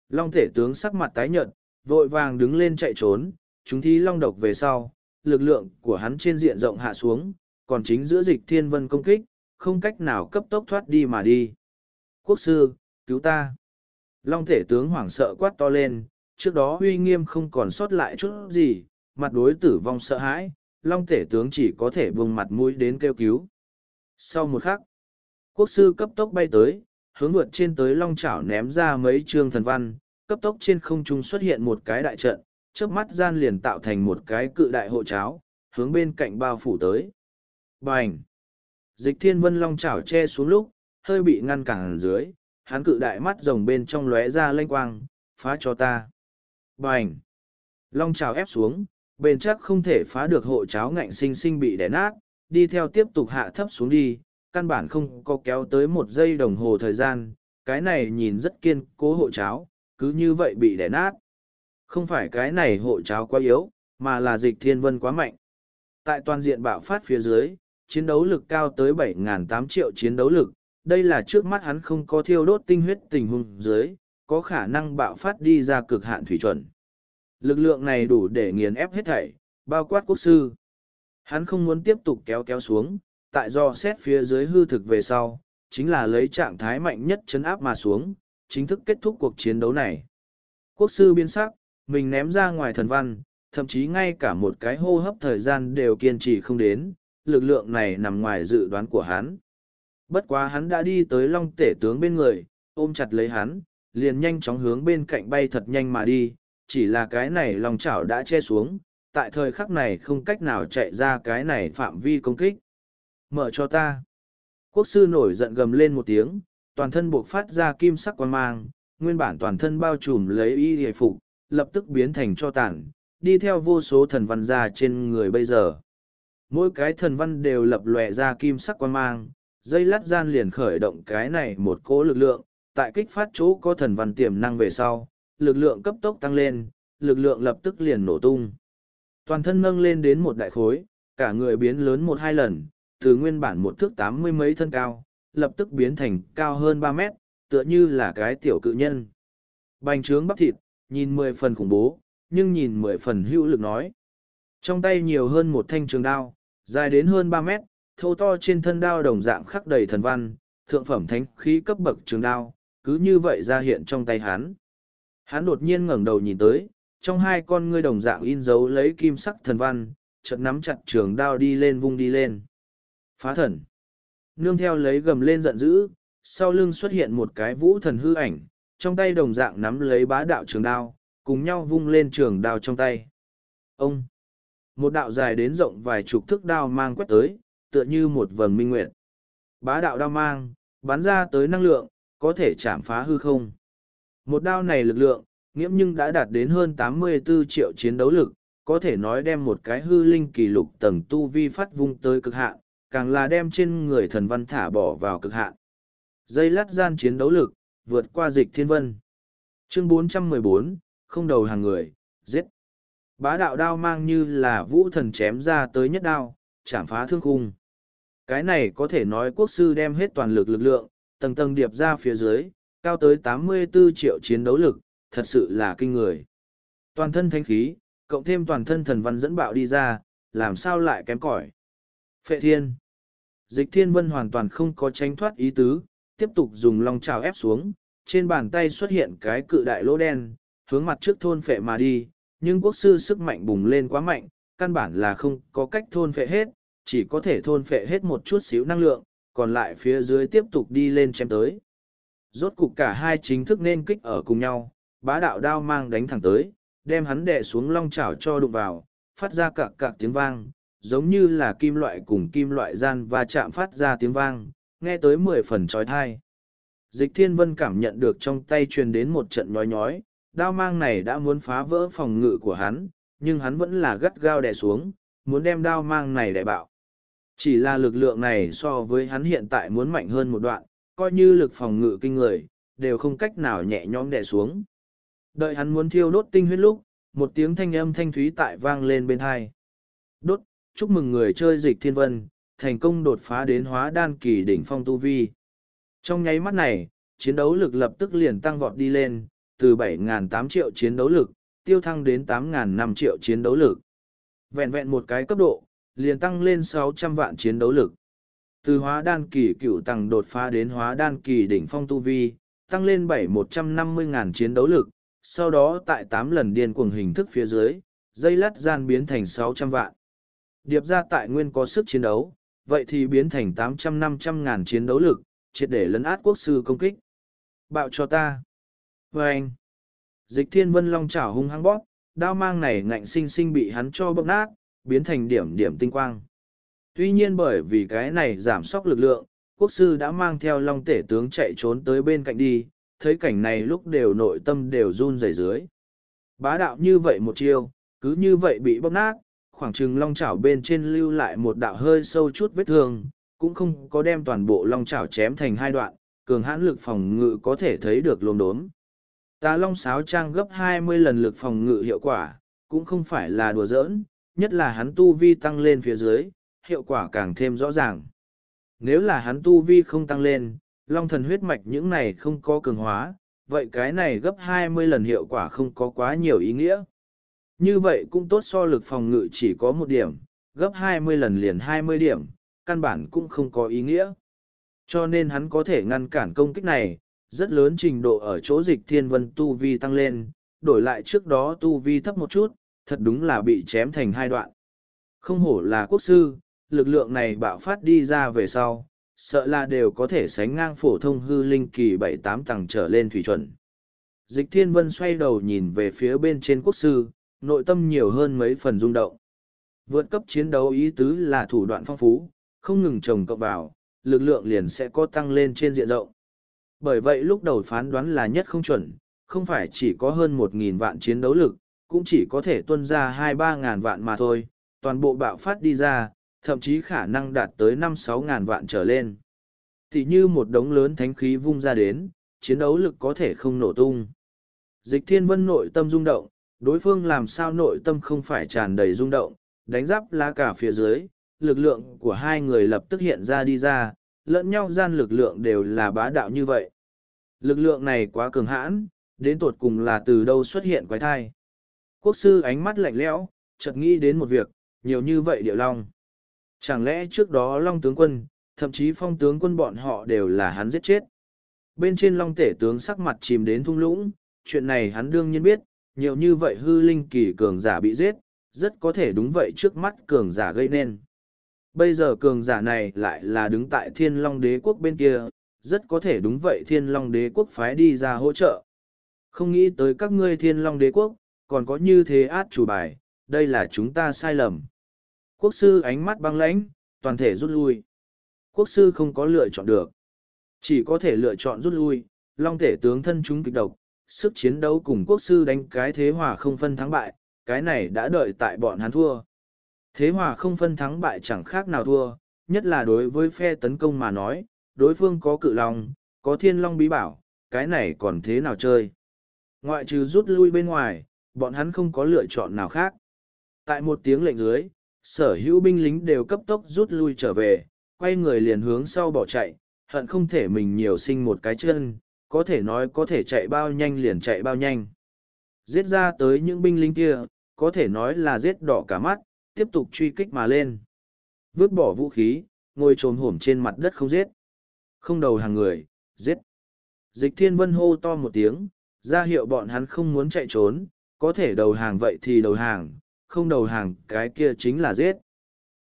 Long thể tướng sắc mặt tái nhợt, vội vàng đứng lên chạy trốn, chúng thi long độc về sau, lực lượng của hắn trên diện rộng hạ xuống, còn chính giữa dịch thiên vân công kích, không cách nào cấp tốc thoát đi mà đi. Quốc sư, cứu ta! Long thể tướng hoảng sợ quát to lên, trước đó uy nghiêm không còn sót lại chút gì, mặt đối tử vong sợ hãi, long thể tướng chỉ có thể buông mặt mũi đến kêu cứu. Sau một khắc, quốc sư cấp tốc bay tới, hướng vượt trên tới long chảo ném ra mấy trương thần văn, cấp tốc trên không trung xuất hiện một cái đại trận, trước mắt gian liền tạo thành một cái cự đại hộ cháo, hướng bên cạnh bao phủ tới. Bành! Dịch thiên vân long chảo che xuống lúc, hơi bị ngăn cản dưới, hắn cự đại mắt rồng bên trong lóe ra lanh quang, phá cho ta. Bành! Long chảo ép xuống, bền chắc không thể phá được hộ cháo ngạnh sinh sinh bị đẻ nát, đi theo tiếp tục hạ thấp xuống đi, căn bản không có kéo tới một giây đồng hồ thời gian, cái này nhìn rất kiên cố hộ cháo, cứ như vậy bị đẻ nát. Không phải cái này hộ cháo quá yếu, mà là dịch thiên vân quá mạnh. Tại toàn diện bạo phát phía dưới, chiến đấu lực cao tới 7.8 triệu chiến đấu lực, đây là trước mắt hắn không có thiêu đốt tinh huyết tình huống dưới, có khả năng bạo phát đi ra cực hạn thủy chuẩn. Lực lượng này đủ để nghiền ép hết thảy, bao quát quốc sư. Hắn không muốn tiếp tục kéo kéo xuống, tại do xét phía dưới hư thực về sau, chính là lấy trạng thái mạnh nhất chấn áp mà xuống, chính thức kết thúc cuộc chiến đấu này. Quốc sư biến sắc, mình ném ra ngoài thần văn, thậm chí ngay cả một cái hô hấp thời gian đều kiên trì không đến, lực lượng này nằm ngoài dự đoán của hắn. Bất quá hắn đã đi tới long tể tướng bên người, ôm chặt lấy hắn, liền nhanh chóng hướng bên cạnh bay thật nhanh mà đi, chỉ là cái này lòng chảo đã che xuống, tại thời khắc này không cách nào chạy ra cái này phạm vi công kích. Mở cho ta. Quốc sư nổi giận gầm lên một tiếng, toàn thân buộc phát ra kim sắc quan mang, nguyên bản toàn thân bao trùm lấy y hề phục, lập tức biến thành cho tản, đi theo vô số thần văn ra trên người bây giờ. Mỗi cái thần văn đều lập lòe ra kim sắc quan mang, dây lát gian liền khởi động cái này một cỗ lực lượng, tại kích phát chỗ có thần văn tiềm năng về sau, lực lượng cấp tốc tăng lên, lực lượng lập tức liền nổ tung. Toàn thân nâng lên đến một đại khối, cả người biến lớn một hai lần, từ nguyên bản một thước tám mươi mấy thân cao, lập tức biến thành cao hơn ba mét, tựa như là cái tiểu cự nhân. Bành trướng bắp thịt, nhìn mười phần khủng bố, nhưng nhìn mười phần hữu lực nói. Trong tay nhiều hơn một thanh trường đao, dài đến hơn ba mét, thô to trên thân đao đồng dạng khắc đầy thần văn, thượng phẩm thánh khí cấp bậc trường đao, cứ như vậy ra hiện trong tay hắn. Hắn đột nhiên ngẩng đầu nhìn tới, trong hai con ngươi đồng dạng in dấu lấy kim sắc thần văn, chợt nắm chặt trường đao đi lên vung đi lên. Phá thần. Nương theo lấy gầm lên giận dữ, sau lưng xuất hiện một cái vũ thần hư ảnh, trong tay đồng dạng nắm lấy bá đạo trường đao, cùng nhau vung lên trường đao trong tay. Ông! Một đạo dài đến rộng vài chục thước đao mang quét tới, tựa như một vầng minh nguyện Bá đạo đao mang, bắn ra tới năng lượng, có thể chạm phá hư không. Một đao này lực lượng, nghiễm nhưng đã đạt đến hơn 84 triệu chiến đấu lực, có thể nói đem một cái hư linh kỷ lục tầng tu vi phát vung tới cực hạn, càng là đem trên người thần văn thả bỏ vào cực hạn. Dây lát gian chiến đấu lực, vượt qua dịch thiên vân. Chương 414, không đầu hàng người, giết. Bá đạo đao mang như là vũ thần chém ra tới nhất đao, chảm phá thương khung. Cái này có thể nói quốc sư đem hết toàn lực lực lượng, tầng tầng điệp ra phía dưới, cao tới 84 triệu chiến đấu lực, thật sự là kinh người. Toàn thân thanh khí, cộng thêm toàn thân thần văn dẫn bạo đi ra, làm sao lại kém cỏi? Phệ thiên. Dịch thiên vân hoàn toàn không có tránh thoát ý tứ, tiếp tục dùng long trào ép xuống, trên bàn tay xuất hiện cái cự đại lỗ đen, hướng mặt trước thôn phệ mà đi, nhưng quốc sư sức mạnh bùng lên quá mạnh, căn bản là không có cách thôn phệ hết, chỉ có thể thôn phệ hết một chút xíu năng lượng, còn lại phía dưới tiếp tục đi lên chém tới. Rốt cục cả hai chính thức nên kích ở cùng nhau, bá đạo đao mang đánh thẳng tới, đem hắn đè xuống long chảo cho đụng vào, phát ra cạc cạc tiếng vang, giống như là kim loại cùng kim loại gian và chạm phát ra tiếng vang, nghe tới mười phần trói thai. Dịch thiên vân cảm nhận được trong tay truyền đến một trận nhói nhói, đao mang này đã muốn phá vỡ phòng ngự của hắn, nhưng hắn vẫn là gắt gao đè xuống, muốn đem đao mang này đè bạo. Chỉ là lực lượng này so với hắn hiện tại muốn mạnh hơn một đoạn, coi như lực phòng ngự kinh người, đều không cách nào nhẹ nhõm đè xuống. Đợi hắn muốn thiêu đốt tinh huyết lúc, một tiếng thanh âm thanh thúy tại vang lên bên hai. Đốt, chúc mừng người chơi dịch thiên vân, thành công đột phá đến hóa đan kỳ đỉnh phong tu vi. Trong nháy mắt này, chiến đấu lực lập tức liền tăng vọt đi lên, từ 7.8 triệu chiến đấu lực, tiêu thăng đến 8.5 triệu chiến đấu lực. Vẹn vẹn một cái cấp độ, liền tăng lên 600 vạn chiến đấu lực. Từ hóa đan kỳ cựu tăng đột phá đến hóa đan kỳ đỉnh phong tu vi, tăng lên 7.150.000 chiến đấu lực, sau đó tại 8 lần điên cuồng hình thức phía dưới, dây lát gian biến thành 600 vạn. Điệp ra tại nguyên có sức chiến đấu, vậy thì biến thành tám trăm năm trăm ngàn chiến đấu lực, triệt để lấn át quốc sư công kích. Bạo cho ta. Và anh. Dịch thiên vân long chảo hung hăng bóp, đao mang này ngạnh sinh sinh bị hắn cho bóp nát, biến thành điểm điểm tinh quang. Tuy nhiên bởi vì cái này giảm sóc lực lượng, quốc sư đã mang theo long tể tướng chạy trốn tới bên cạnh đi, thấy cảnh này lúc đều nội tâm đều run rẩy dưới. Bá đạo như vậy một chiêu, cứ như vậy bị bóp nát, khoảng chừng long chảo bên trên lưu lại một đạo hơi sâu chút vết thương, cũng không có đem toàn bộ long chảo chém thành hai đoạn, cường hãn lực phòng ngự có thể thấy được lồn đốm. Ta long sáo trang gấp 20 lần lực phòng ngự hiệu quả, cũng không phải là đùa giỡn, nhất là hắn tu vi tăng lên phía dưới, hiệu quả càng thêm rõ ràng. Nếu là hắn tu vi không tăng lên, long thần huyết mạch những này không có cường hóa, vậy cái này gấp 20 lần hiệu quả không có quá nhiều ý nghĩa. Như vậy cũng tốt so lực phòng ngự chỉ có một điểm, gấp hai mươi lần liền hai mươi điểm, căn bản cũng không có ý nghĩa. Cho nên hắn có thể ngăn cản công kích này, rất lớn trình độ ở chỗ dịch thiên vân tu vi tăng lên, đổi lại trước đó tu vi thấp một chút, thật đúng là bị chém thành hai đoạn. Không hổ là quốc sư, lực lượng này bạo phát đi ra về sau, sợ là đều có thể sánh ngang phổ thông hư linh kỳ bảy tám tầng trở lên thủy chuẩn. Dịch thiên vân xoay đầu nhìn về phía bên trên quốc sư, nội tâm nhiều hơn mấy phần rung động. Vượt cấp chiến đấu ý tứ là thủ đoạn phong phú, không ngừng trồng cộng vào, lực lượng liền sẽ có tăng lên trên diện rộng. Bởi vậy lúc đầu phán đoán là nhất không chuẩn, không phải chỉ có hơn 1.000 vạn chiến đấu lực, cũng chỉ có thể tuân ra hai ba ngàn vạn mà thôi, toàn bộ bạo phát đi ra, thậm chí khả năng đạt tới năm sáu ngàn vạn trở lên. Thì như một đống lớn thánh khí vung ra đến, chiến đấu lực có thể không nổ tung. Dịch thiên vân nội tâm rung động, đối phương làm sao nội tâm không phải tràn đầy rung động, đánh giáp lá cả phía dưới, lực lượng của hai người lập tức hiện ra đi ra, lẫn nhau gian lực lượng đều là bá đạo như vậy. Lực lượng này quá cường hãn, đến tột cùng là từ đâu xuất hiện quái thai. Quốc sư ánh mắt lạnh lẽo, chợt nghĩ đến một việc, nhiều như vậy điệu long. Chẳng lẽ trước đó long tướng quân, thậm chí phong tướng quân bọn họ đều là hắn giết chết. Bên trên long tể tướng sắc mặt chìm đến thung lũng, chuyện này hắn đương nhiên biết, nhiều như vậy hư linh kỳ cường giả bị giết, rất có thể đúng vậy trước mắt cường giả gây nên. Bây giờ cường giả này lại là đứng tại thiên long đế quốc bên kia, rất có thể đúng vậy thiên long đế quốc phái đi ra hỗ trợ. Không nghĩ tới các ngươi thiên long đế quốc, còn có như thế át chủ bài, đây là chúng ta sai lầm. Quốc sư ánh mắt băng lãnh, toàn thể rút lui. Quốc sư không có lựa chọn được. Chỉ có thể lựa chọn rút lui, long thể tướng thân chúng kịch độc, sức chiến đấu cùng quốc sư đánh cái thế hòa không phân thắng bại, cái này đã đợi tại bọn hắn thua. Thế hòa không phân thắng bại chẳng khác nào thua, nhất là đối với phe tấn công mà nói, đối phương có cự long, có thiên long bí bảo, cái này còn thế nào chơi. Ngoại trừ rút lui bên ngoài, bọn hắn không có lựa chọn nào khác. Tại một tiếng lệnh dưới, sở hữu binh lính đều cấp tốc rút lui trở về, quay người liền hướng sau bỏ chạy, hận không thể mình nhiều sinh một cái chân, có thể nói có thể chạy bao nhanh liền chạy bao nhanh. Giết ra tới những binh lính kia, có thể nói là giết đỏ cả mắt, tiếp tục truy kích mà lên. Vứt bỏ vũ khí, ngồi trồm hổm trên mặt đất không giết. Không đầu hàng người, giết. Dịch thiên vân hô to một tiếng, ra hiệu bọn hắn không muốn chạy trốn, có thể đầu hàng vậy thì đầu hàng, không đầu hàng cái kia chính là giết.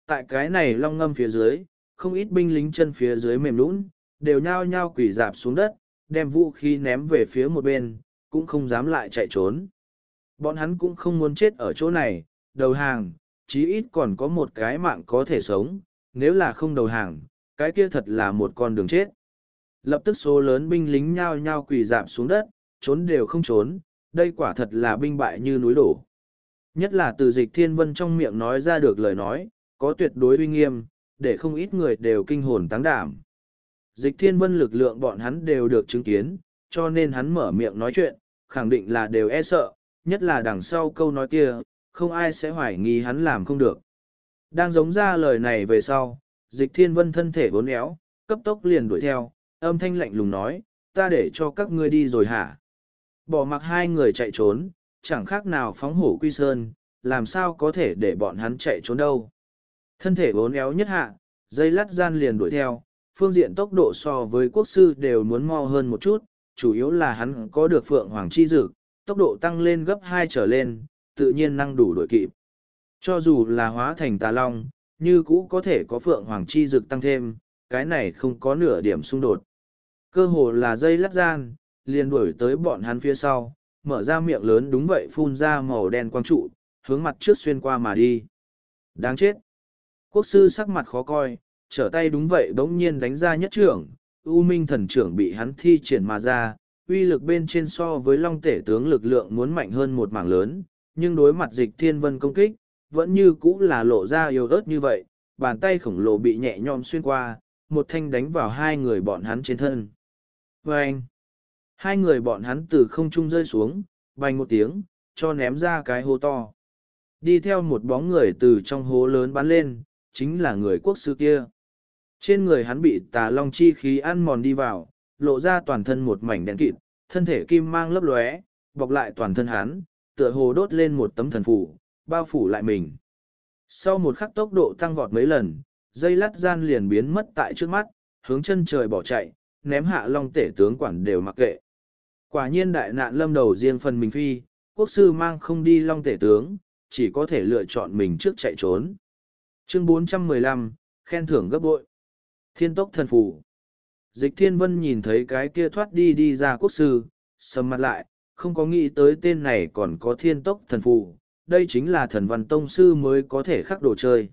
Tại cái này long ngâm phía dưới, không ít binh lính chân phía dưới mềm lũn đều nhao nhao quỷ dạp xuống đất, đem vũ khí ném về phía một bên, cũng không dám lại chạy trốn. Bọn hắn cũng không muốn chết ở chỗ này, đầu hàng, chí ít còn có một cái mạng có thể sống, nếu là không đầu hàng, cái kia thật là một con đường chết. Lập tức số lớn binh lính nhao nhao quỳ dạp xuống đất, trốn đều không trốn, đây quả thật là binh bại như núi đổ. Nhất là từ dịch thiên vân trong miệng nói ra được lời nói, có tuyệt đối uy nghiêm, để không ít người đều kinh hồn táng đảm dịch thiên vân lực lượng bọn hắn đều được chứng kiến, cho nên hắn mở miệng nói chuyện, khẳng định là đều e sợ, nhất là đằng sau câu nói kia, không ai sẽ hoài nghi hắn làm không được. Đang giống ra lời này về sau, dịch thiên vân thân thể vốn éo, cấp tốc liền đuổi theo, âm thanh lạnh lùng nói, ta để cho các ngươi đi rồi hả? Bỏ mặc hai người chạy trốn, chẳng khác nào phóng hổ quy sơn, làm sao có thể để bọn hắn chạy trốn đâu. Thân thể vốn éo nhất hạ, dây lát gian liền đuổi theo, phương diện tốc độ so với quốc sư đều muốn mo hơn một chút, chủ yếu là hắn có được phượng hoàng chi dực, tốc độ tăng lên gấp hai trở lên, tự nhiên năng đủ đổi kịp. Cho dù là hóa thành tà long, như cũ có thể có phượng hoàng chi dực tăng thêm, cái này không có nửa điểm xung đột. Cơ hồ là dây lắt gian, liền đuổi tới bọn hắn phía sau, mở ra miệng lớn đúng vậy phun ra màu đen quang trụ, hướng mặt trước xuyên qua mà đi. Đáng chết! Quốc sư sắc mặt khó coi, trở tay đúng vậy bỗng nhiên đánh ra nhất trưởng, U Minh thần trưởng bị hắn thi triển mà ra, uy lực bên trên so với Long Tể tướng lực lượng muốn mạnh hơn một mảng lớn, nhưng đối mặt dịch thiên vân công kích, vẫn như cũ là lộ ra yếu ớt như vậy, bàn tay khổng lồ bị nhẹ nhõm xuyên qua, một thanh đánh vào hai người bọn hắn trên thân. Vâng! Hai người bọn hắn từ không trung rơi xuống, bành một tiếng, cho ném ra cái hố to. Đi theo một bóng người từ trong hố lớn bắn lên, chính là người quốc sư kia. Trên người hắn bị tà long chi khí ăn mòn đi vào, lộ ra toàn thân một mảnh đen kịt, thân thể kim mang lấp lóe, bọc lại toàn thân hắn, tựa hồ đốt lên một tấm thần phủ, bao phủ lại mình. Sau một khắc tốc độ tăng vọt mấy lần, dây lát gian liền biến mất tại trước mắt, hướng chân trời bỏ chạy, ném hạ long tể tướng quản đều mặc kệ. Quả nhiên đại nạn lâm đầu riêng phần mình phi, quốc sư mang không đi long tể tướng, chỉ có thể lựa chọn mình trước chạy trốn. Chương 415, khen thưởng gấp bội. Thiên tốc thần phủ. Dịch thiên vân nhìn thấy cái kia thoát đi đi ra quốc sư, sầm mặt lại, không có nghĩ tới tên này còn có thiên tốc thần phủ. Đây chính là thần văn tông sư mới có thể khắc đồ chơi.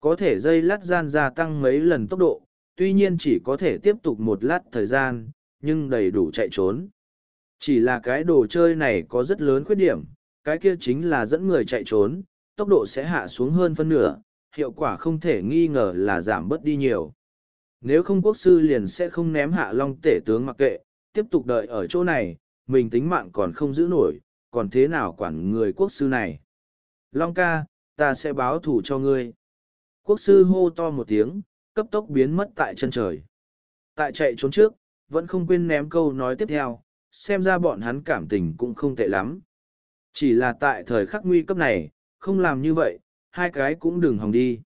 Có thể dây lát gian gia tăng mấy lần tốc độ, tuy nhiên chỉ có thể tiếp tục một lát thời gian, nhưng đầy đủ chạy trốn. Chỉ là cái đồ chơi này có rất lớn khuyết điểm, cái kia chính là dẫn người chạy trốn, tốc độ sẽ hạ xuống hơn phân nửa, hiệu quả không thể nghi ngờ là giảm bớt đi nhiều nếu không quốc sư liền sẽ không ném hạ long tể tướng mặc kệ, tiếp tục đợi ở chỗ này, mình tính mạng còn không giữ nổi, còn thế nào quản người quốc sư này. Long ca, ta sẽ báo thù cho ngươi. Quốc sư hô to một tiếng, cấp tốc biến mất tại chân trời. Tại chạy trốn trước, vẫn không quên ném câu nói tiếp theo, xem ra bọn hắn cảm tình cũng không tệ lắm. Chỉ là tại thời khắc nguy cấp này, không làm như vậy, hai cái cũng đừng hòng đi.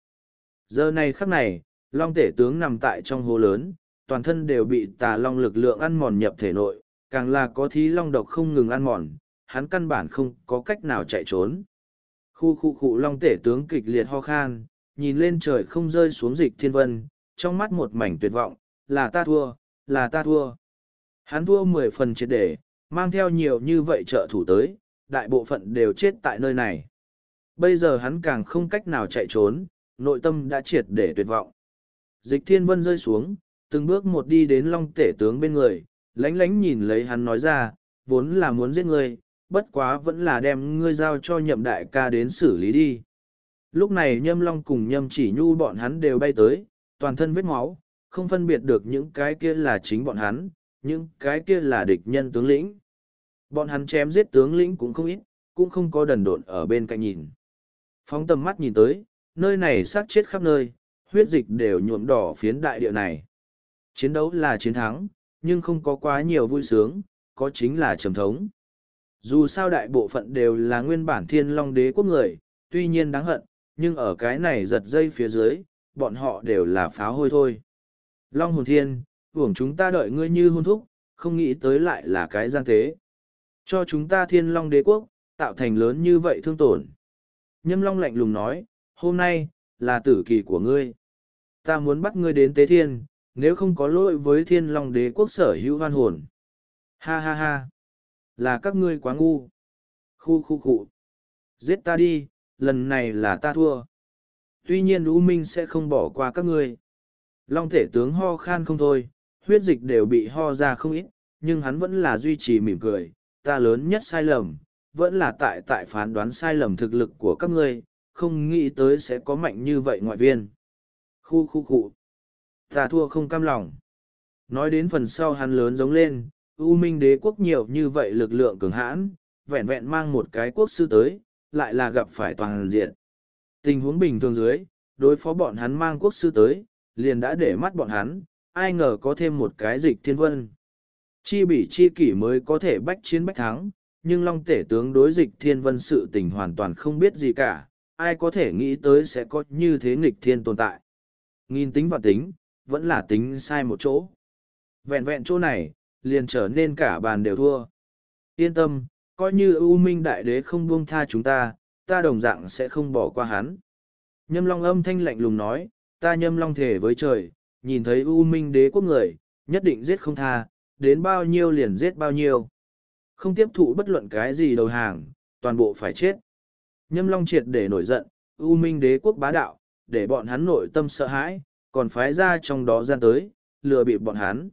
Giờ này khắc này, long tể tướng nằm tại trong hố lớn, toàn thân đều bị tà long lực lượng ăn mòn nhập thể nội, càng là có thí long độc không ngừng ăn mòn, hắn căn bản không có cách nào chạy trốn. Khu khu khu long tể tướng kịch liệt ho khan, nhìn lên trời không rơi xuống dịch thiên vân, trong mắt một mảnh tuyệt vọng, là ta thua, là ta thua. Hắn thua mười phần triệt để, mang theo nhiều như vậy trợ thủ tới, đại bộ phận đều chết tại nơi này. Bây giờ hắn càng không cách nào chạy trốn, nội tâm đã triệt để tuyệt vọng. Dịch thiên vân rơi xuống, từng bước một đi đến long tể tướng bên người, lánh lánh nhìn lấy hắn nói ra, vốn là muốn giết ngươi, bất quá vẫn là đem ngươi giao cho nhậm đại ca đến xử lý đi. Lúc này nhâm long cùng nhâm chỉ nhu bọn hắn đều bay tới, toàn thân vết máu, không phân biệt được những cái kia là chính bọn hắn, những cái kia là địch nhân tướng lĩnh. Bọn hắn chém giết tướng lĩnh cũng không ít, cũng không có đần độn ở bên cạnh nhìn. Phóng tầm mắt nhìn tới, nơi này sát chết khắp nơi, huyết dịch đều nhuộm đỏ phiến đại địa này. Chiến đấu là chiến thắng, nhưng không có quá nhiều vui sướng, có chính là trầm thống. Dù sao đại bộ phận đều là nguyên bản thiên long đế quốc người, tuy nhiên đáng hận, nhưng ở cái này giật dây phía dưới, bọn họ đều là pháo hôi thôi. Long hồn thiên, hưởng chúng ta đợi ngươi như hôn thúc, không nghĩ tới lại là cái gian thế. Cho chúng ta thiên long đế quốc, tạo thành lớn như vậy thương tổn. Nhâm long lạnh lùng nói, hôm nay, là tử kỳ của ngươi ta muốn bắt ngươi đến tế thiên, nếu không có lỗi với thiên long đế quốc sở hữu hoan hồn. Ha ha ha, là các ngươi quá ngu. Khu khu khu, giết ta đi, lần này là ta thua. Tuy nhiên U Minh sẽ không bỏ qua các ngươi. Long thể tướng ho khan không thôi, huyết dịch đều bị ho ra không ít, nhưng hắn vẫn là duy trì mỉm cười. Ta lớn nhất sai lầm, vẫn là tại tại phán đoán sai lầm thực lực của các ngươi, không nghĩ tới sẽ có mạnh như vậy ngoại viên. Khu khu khu. Ta thua không cam lòng. Nói đến phần sau hắn lớn giống lên, U Minh đế quốc nhiều như vậy lực lượng cường hãn, vẹn vẹn mang một cái quốc sư tới, lại là gặp phải toàn diện. Tình huống bình thường dưới, đối phó bọn hắn mang quốc sư tới, liền đã để mắt bọn hắn, ai ngờ có thêm một cái dịch thiên vân. Chi bị chi kỷ mới có thể bách chiến bách thắng, nhưng Long Tể tướng đối dịch thiên vân sự tình hoàn toàn không biết gì cả, ai có thể nghĩ tới sẽ có như thế nghịch thiên tồn tại nghìn tính và tính, vẫn là tính sai một chỗ. Vẹn vẹn chỗ này, liền trở nên cả bàn đều thua. Yên tâm, coi như U Minh Đại Đế không buông tha chúng ta, ta đồng dạng sẽ không bỏ qua hắn. Nhâm Long âm thanh lạnh lùng nói, ta Nhâm Long thể với trời, nhìn thấy U Minh Đế quốc người, nhất định giết không tha, đến bao nhiêu liền giết bao nhiêu. Không tiếp thụ bất luận cái gì đầu hàng, toàn bộ phải chết. Nhâm Long triệt để nổi giận, U Minh Đế quốc bá đạo, để bọn hắn nội tâm sợ hãi, còn phái ra trong đó gian tới, lừa bịp bọn hắn.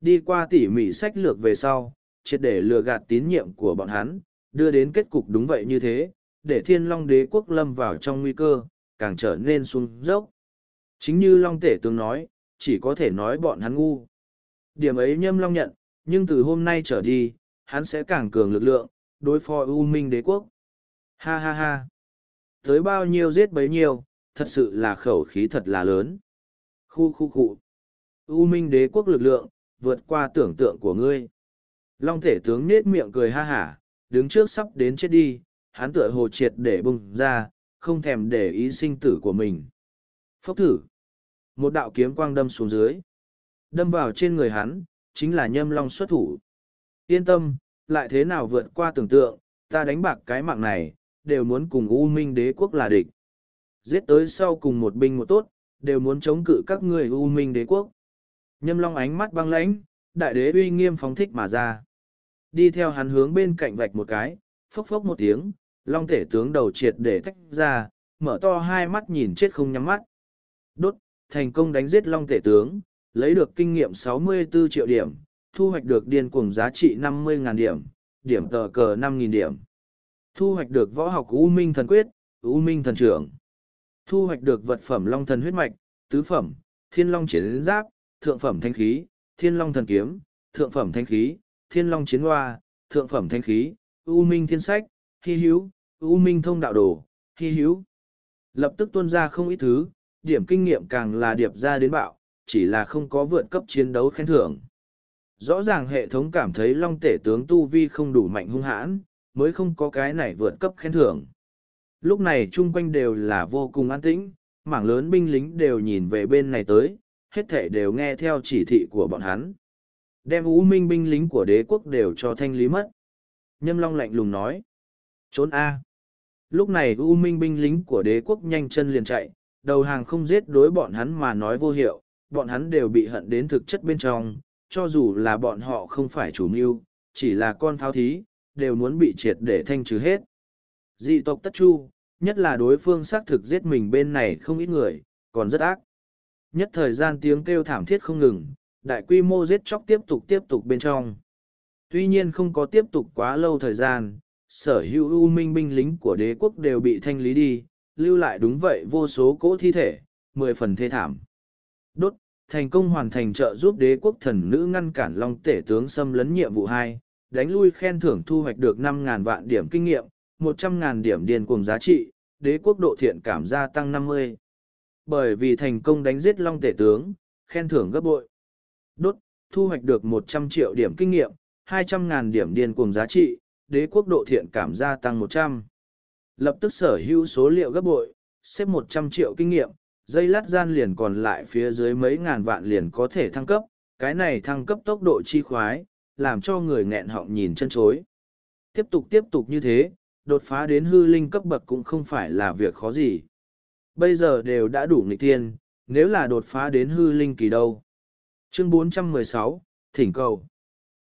Đi qua tỉ mỉ sách lược về sau, triệt để lừa gạt tín nhiệm của bọn hắn, đưa đến kết cục đúng vậy như thế, để thiên long đế quốc lâm vào trong nguy cơ, càng trở nên xuống dốc. Chính như long tể tướng nói, chỉ có thể nói bọn hắn ngu. Điểm ấy nhâm long nhận, nhưng từ hôm nay trở đi, hắn sẽ càng cường lực lượng, đối phó U Minh đế quốc. Ha ha ha. Tới bao nhiêu giết bấy nhiêu, thật sự là khẩu khí thật là lớn. Khu khu khu. U minh đế quốc lực lượng, vượt qua tưởng tượng của ngươi. Long thể tướng nết miệng cười ha hả, đứng trước sắp đến chết đi, hắn tựa hồ triệt để bùng ra, không thèm để ý sinh tử của mình. Phốc thử. Một đạo kiếm quang đâm xuống dưới. Đâm vào trên người hắn, chính là nhâm long xuất thủ. Yên tâm, lại thế nào vượt qua tưởng tượng, ta đánh bạc cái mạng này, đều muốn cùng U Minh đế quốc là địch giết tới sau cùng một binh một tốt, đều muốn chống cự các người U Minh đế quốc. Nhâm Long ánh mắt băng lãnh, đại đế uy nghiêm phóng thích mà ra. Đi theo hắn hướng bên cạnh vạch một cái, phốc phốc một tiếng, Long thể tướng đầu triệt để tách ra, mở to hai mắt nhìn chết không nhắm mắt. Đốt, thành công đánh giết Long thể tướng, lấy được kinh nghiệm 64 triệu điểm, thu hoạch được điên cuồng giá trị 50.000 điểm, điểm tờ cờ 5.000 điểm. Thu hoạch được võ học U Minh Thần Quyết, U Minh Thần Trưởng thu hoạch được vật phẩm long thần huyết mạch, tứ phẩm, thiên long chiến giáp, thượng phẩm thanh khí, thiên long thần kiếm, thượng phẩm thanh khí, thiên long chiến hoa, thượng phẩm thanh khí, u minh thiên sách, hy hữu, u minh thông đạo đồ, hy hữu. Lập tức tuôn ra không ít thứ, điểm kinh nghiệm càng là điệp ra đến bạo, chỉ là không có vượt cấp chiến đấu khen thưởng. Rõ ràng hệ thống cảm thấy long tể tướng tu vi không đủ mạnh hung hãn, mới không có cái này vượt cấp khen thưởng lúc này chung quanh đều là vô cùng an tĩnh, mảng lớn binh lính đều nhìn về bên này tới, hết thể đều nghe theo chỉ thị của bọn hắn. Đem ú minh binh lính của đế quốc đều cho thanh lý mất. Nhâm Long lạnh lùng nói. Trốn A. Lúc này U minh binh lính của đế quốc nhanh chân liền chạy, đầu hàng không giết đối bọn hắn mà nói vô hiệu, bọn hắn đều bị hận đến thực chất bên trong, cho dù là bọn họ không phải chủ mưu, chỉ là con pháo thí, đều muốn bị triệt để thanh trừ hết. Dị tộc tất chu, nhất là đối phương xác thực giết mình bên này không ít người, còn rất ác. Nhất thời gian tiếng kêu thảm thiết không ngừng, đại quy mô giết chóc tiếp tục tiếp tục bên trong. Tuy nhiên không có tiếp tục quá lâu thời gian, sở hữu u minh binh lính của đế quốc đều bị thanh lý đi, lưu lại đúng vậy vô số cỗ thi thể, mười phần thê thảm. Đốt, thành công hoàn thành trợ giúp đế quốc thần nữ ngăn cản long tể tướng xâm lấn nhiệm vụ hai đánh lui khen thưởng thu hoạch được năm ngàn vạn điểm kinh nghiệm, 100.000 điểm điền cuồng giá trị, đế quốc độ thiện cảm gia tăng 50. Bởi vì thành công đánh giết Long Tể Tướng, khen thưởng gấp bội. Đốt, thu hoạch được 100 triệu điểm kinh nghiệm, 200.000 điểm điền cuồng giá trị, đế quốc độ thiện cảm gia tăng 100. Lập tức sở hữu số liệu gấp bội, xếp 100 triệu kinh nghiệm, dây lát gian liền còn lại phía dưới mấy ngàn vạn liền có thể thăng cấp, cái này thăng cấp tốc độ chi khoái, làm cho người nghẹn họng nhìn chân chối. Tiếp tục tiếp tục như thế, đột phá đến hư linh cấp bậc cũng không phải là việc khó gì. Bây giờ đều đã đủ nghịch thiên, nếu là đột phá đến hư linh kỳ đâu. Chương 416, Thỉnh cầu.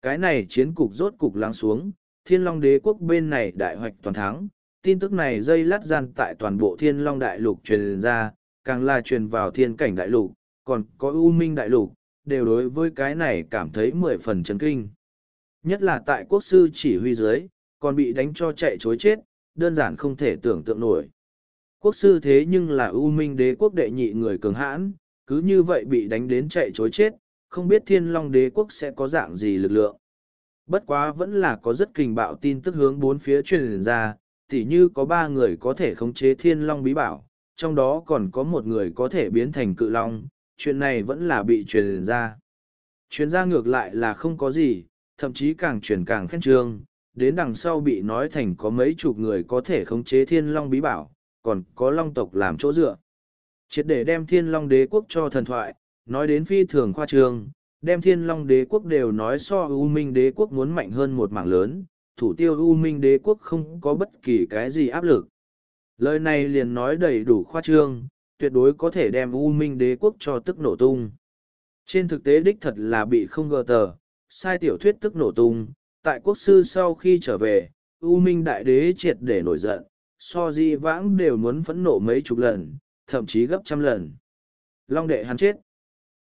Cái này chiến cục rốt cục lắng xuống, thiên long đế quốc bên này đại hoạch toàn thắng. Tin tức này dây lát gian tại toàn bộ thiên long đại lục truyền ra, càng là truyền vào thiên cảnh đại lục, còn có U minh đại lục, đều đối với cái này cảm thấy mười phần chấn kinh. Nhất là tại quốc sư chỉ huy dưới, còn bị đánh cho chạy chối chết, đơn giản không thể tưởng tượng nổi. Quốc sư thế nhưng là ưu minh đế quốc đệ nhị người cường hãn, cứ như vậy bị đánh đến chạy chối chết, không biết thiên long đế quốc sẽ có dạng gì lực lượng. Bất quá vẫn là có rất kình bạo tin tức hướng bốn phía truyền ra, tỉ như có ba người có thể khống chế thiên long bí bảo, trong đó còn có một người có thể biến thành cự long, chuyện này vẫn là bị truyền ra. Truyền ra ngược lại là không có gì, thậm chí càng truyền càng khen trương, đến đằng sau bị nói thành có mấy chục người có thể khống chế thiên long bí bảo, còn có long tộc làm chỗ dựa. Triệt để đem thiên long đế quốc cho thần thoại, nói đến phi thường khoa trương, đem thiên long đế quốc đều nói so U Minh đế quốc muốn mạnh hơn một mảng lớn, thủ tiêu U Minh đế quốc không có bất kỳ cái gì áp lực. Lời này liền nói đầy đủ khoa trương, tuyệt đối có thể đem U Minh đế quốc cho tức nổ tung. Trên thực tế đích thật là bị không gờ tờ, sai tiểu thuyết tức nổ tung, tại quốc sư sau khi trở về u minh đại đế triệt để nổi giận so di vãng đều muốn phẫn nộ mấy chục lần thậm chí gấp trăm lần long đệ hắn chết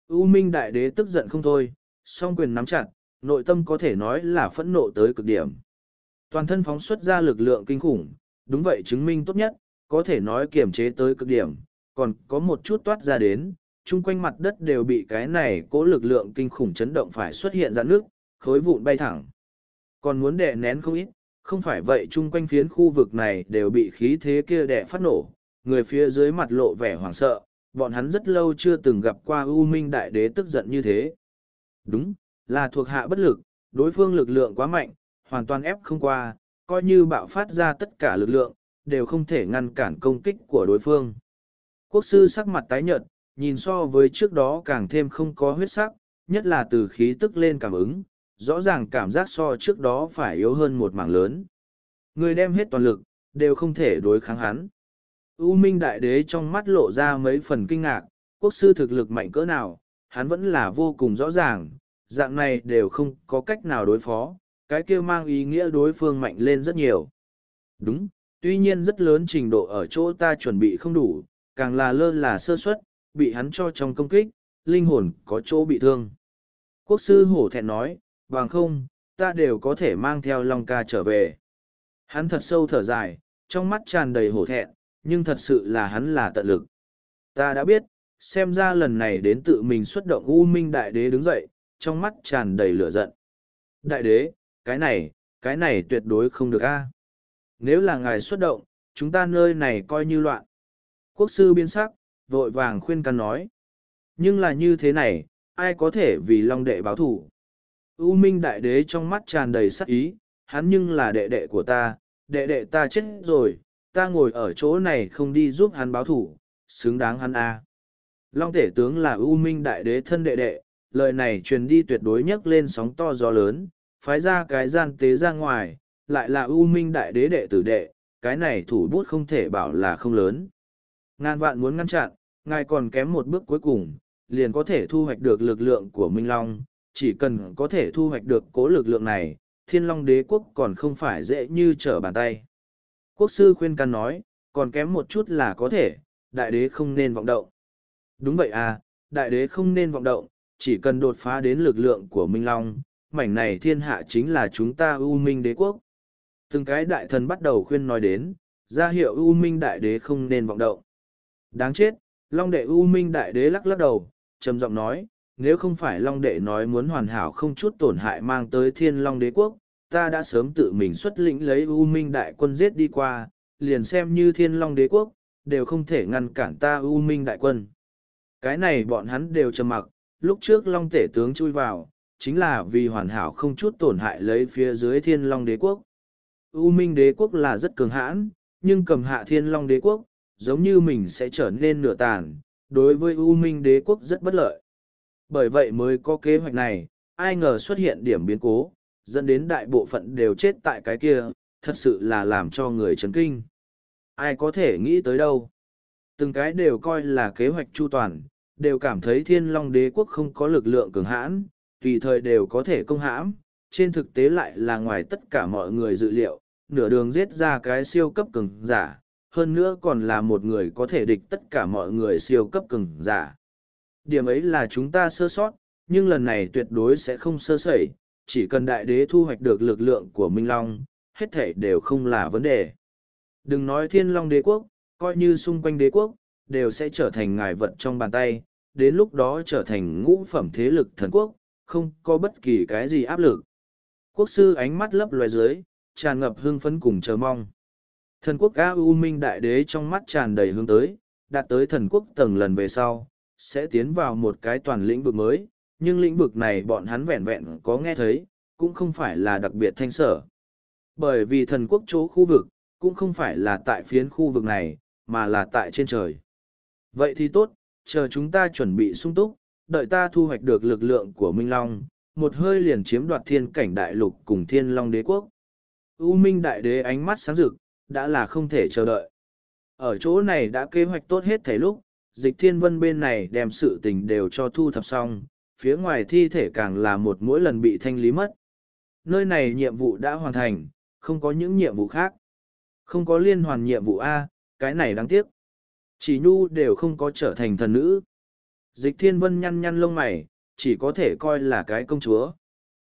u minh đại đế tức giận không thôi song quyền nắm chặt nội tâm có thể nói là phẫn nộ tới cực điểm toàn thân phóng xuất ra lực lượng kinh khủng đúng vậy chứng minh tốt nhất có thể nói kiềm chế tới cực điểm còn có một chút toát ra đến chung quanh mặt đất đều bị cái này cố lực lượng kinh khủng chấn động phải xuất hiện ra nước khối vụn bay thẳng còn muốn đè nén không ít, không phải vậy chung quanh phiến khu vực này đều bị khí thế kia đè phát nổ, người phía dưới mặt lộ vẻ hoảng sợ, bọn hắn rất lâu chưa từng gặp qua U Minh Đại Đế tức giận như thế. Đúng, là thuộc hạ bất lực, đối phương lực lượng quá mạnh, hoàn toàn ép không qua, coi như bạo phát ra tất cả lực lượng, đều không thể ngăn cản công kích của đối phương. Quốc sư sắc mặt tái nhợt, nhìn so với trước đó càng thêm không có huyết sắc, nhất là từ khí tức lên cảm ứng, rõ ràng cảm giác so trước đó phải yếu hơn một mảng lớn. Người đem hết toàn lực, đều không thể đối kháng hắn. U Minh Đại Đế trong mắt lộ ra mấy phần kinh ngạc, quốc sư thực lực mạnh cỡ nào, hắn vẫn là vô cùng rõ ràng, dạng này đều không có cách nào đối phó, cái kia mang ý nghĩa đối phương mạnh lên rất nhiều. Đúng, tuy nhiên rất lớn trình độ ở chỗ ta chuẩn bị không đủ, càng là lơ là sơ suất, bị hắn cho trong công kích, linh hồn có chỗ bị thương. Quốc sư hổ thẹn nói, bằng không, ta đều có thể mang theo Long ca trở về. Hắn thật sâu thở dài, trong mắt tràn đầy hổ thẹn, nhưng thật sự là hắn là tận lực. Ta đã biết, xem ra lần này đến tự mình xuất động U Minh Đại Đế đứng dậy, trong mắt tràn đầy lửa giận. Đại Đế, cái này, cái này tuyệt đối không được a. Nếu là ngài xuất động, chúng ta nơi này coi như loạn. Quốc sư biến sắc, vội vàng khuyên can nói. Nhưng là như thế này, ai có thể vì Long Đệ báo thủ. U Minh Đại Đế trong mắt tràn đầy sắc ý, hắn nhưng là đệ đệ của ta, đệ đệ ta chết rồi, ta ngồi ở chỗ này không đi giúp hắn báo thủ, xứng đáng hắn a. À. Long Tể Tướng là U Minh Đại Đế thân đệ đệ, lời này truyền đi tuyệt đối nhất lên sóng to gió lớn, phái ra cái gian tế ra ngoài, lại là U Minh Đại Đế đệ tử đệ, cái này thủ bút không thể bảo là không lớn. Ngan vạn muốn ngăn chặn, ngài còn kém một bước cuối cùng, liền có thể thu hoạch được lực lượng của Minh Long chỉ cần có thể thu hoạch được cố lực lượng này, thiên long đế quốc còn không phải dễ như trở bàn tay. Quốc sư khuyên can nói, còn kém một chút là có thể, đại đế không nên vọng động. Đúng vậy à, đại đế không nên vọng động, chỉ cần đột phá đến lực lượng của Minh Long, mảnh này thiên hạ chính là chúng ta U Minh đế quốc. Từng cái đại thần bắt đầu khuyên nói đến, ra hiệu U Minh đại đế không nên vọng động. Đáng chết, Long đệ U Minh đại đế lắc lắc đầu, trầm giọng nói, nếu không phải Long Đệ nói muốn hoàn hảo không chút tổn hại mang tới thiên Long đế quốc, ta đã sớm tự mình xuất lĩnh lấy U Minh Đại quân giết đi qua, liền xem như thiên Long đế quốc, đều không thể ngăn cản ta U Minh Đại quân. Cái này bọn hắn đều trầm mặc, lúc trước Long Tể tướng chui vào, chính là vì hoàn hảo không chút tổn hại lấy phía dưới thiên Long đế quốc. U Minh đế quốc là rất cường hãn, nhưng cầm hạ thiên Long đế quốc, giống như mình sẽ trở nên nửa tàn, đối với U Minh đế quốc rất bất lợi bởi vậy mới có kế hoạch này, ai ngờ xuất hiện điểm biến cố, dẫn đến đại bộ phận đều chết tại cái kia, thật sự là làm cho người chấn kinh. Ai có thể nghĩ tới đâu. Từng cái đều coi là kế hoạch chu toàn, đều cảm thấy thiên long đế quốc không có lực lượng cường hãn, tùy thời đều có thể công hãm, trên thực tế lại là ngoài tất cả mọi người dự liệu, nửa đường giết ra cái siêu cấp cường giả, hơn nữa còn là một người có thể địch tất cả mọi người siêu cấp cường giả điểm ấy là chúng ta sơ sót nhưng lần này tuyệt đối sẽ không sơ sẩy chỉ cần đại đế thu hoạch được lực lượng của minh long hết thể đều không là vấn đề đừng nói thiên long đế quốc coi như xung quanh đế quốc đều sẽ trở thành ngài vật trong bàn tay đến lúc đó trở thành ngũ phẩm thế lực thần quốc không có bất kỳ cái gì áp lực quốc sư ánh mắt lấp loài dưới tràn ngập hưng phấn cùng chờ mong thần quốc a u minh đại đế trong mắt tràn đầy hướng tới đạt tới thần quốc tầng lần về sau sẽ tiến vào một cái toàn lĩnh vực mới, nhưng lĩnh vực này bọn hắn vẹn vẹn có nghe thấy, cũng không phải là đặc biệt thanh sở. Bởi vì thần quốc chỗ khu vực, cũng không phải là tại phiến khu vực này, mà là tại trên trời. Vậy thì tốt, chờ chúng ta chuẩn bị sung túc, đợi ta thu hoạch được lực lượng của Minh Long, một hơi liền chiếm đoạt thiên cảnh đại lục cùng thiên long đế quốc. U Minh đại đế ánh mắt sáng rực, đã là không thể chờ đợi. Ở chỗ này đã kế hoạch tốt hết thể lúc, dịch thiên vân bên này đem sự tình đều cho thu thập xong, phía ngoài thi thể càng là một mỗi lần bị thanh lý mất. Nơi này nhiệm vụ đã hoàn thành, không có những nhiệm vụ khác. Không có liên hoàn nhiệm vụ A, cái này đáng tiếc. Chỉ nhu đều không có trở thành thần nữ. Dịch thiên vân nhăn nhăn lông mày, chỉ có thể coi là cái công chúa.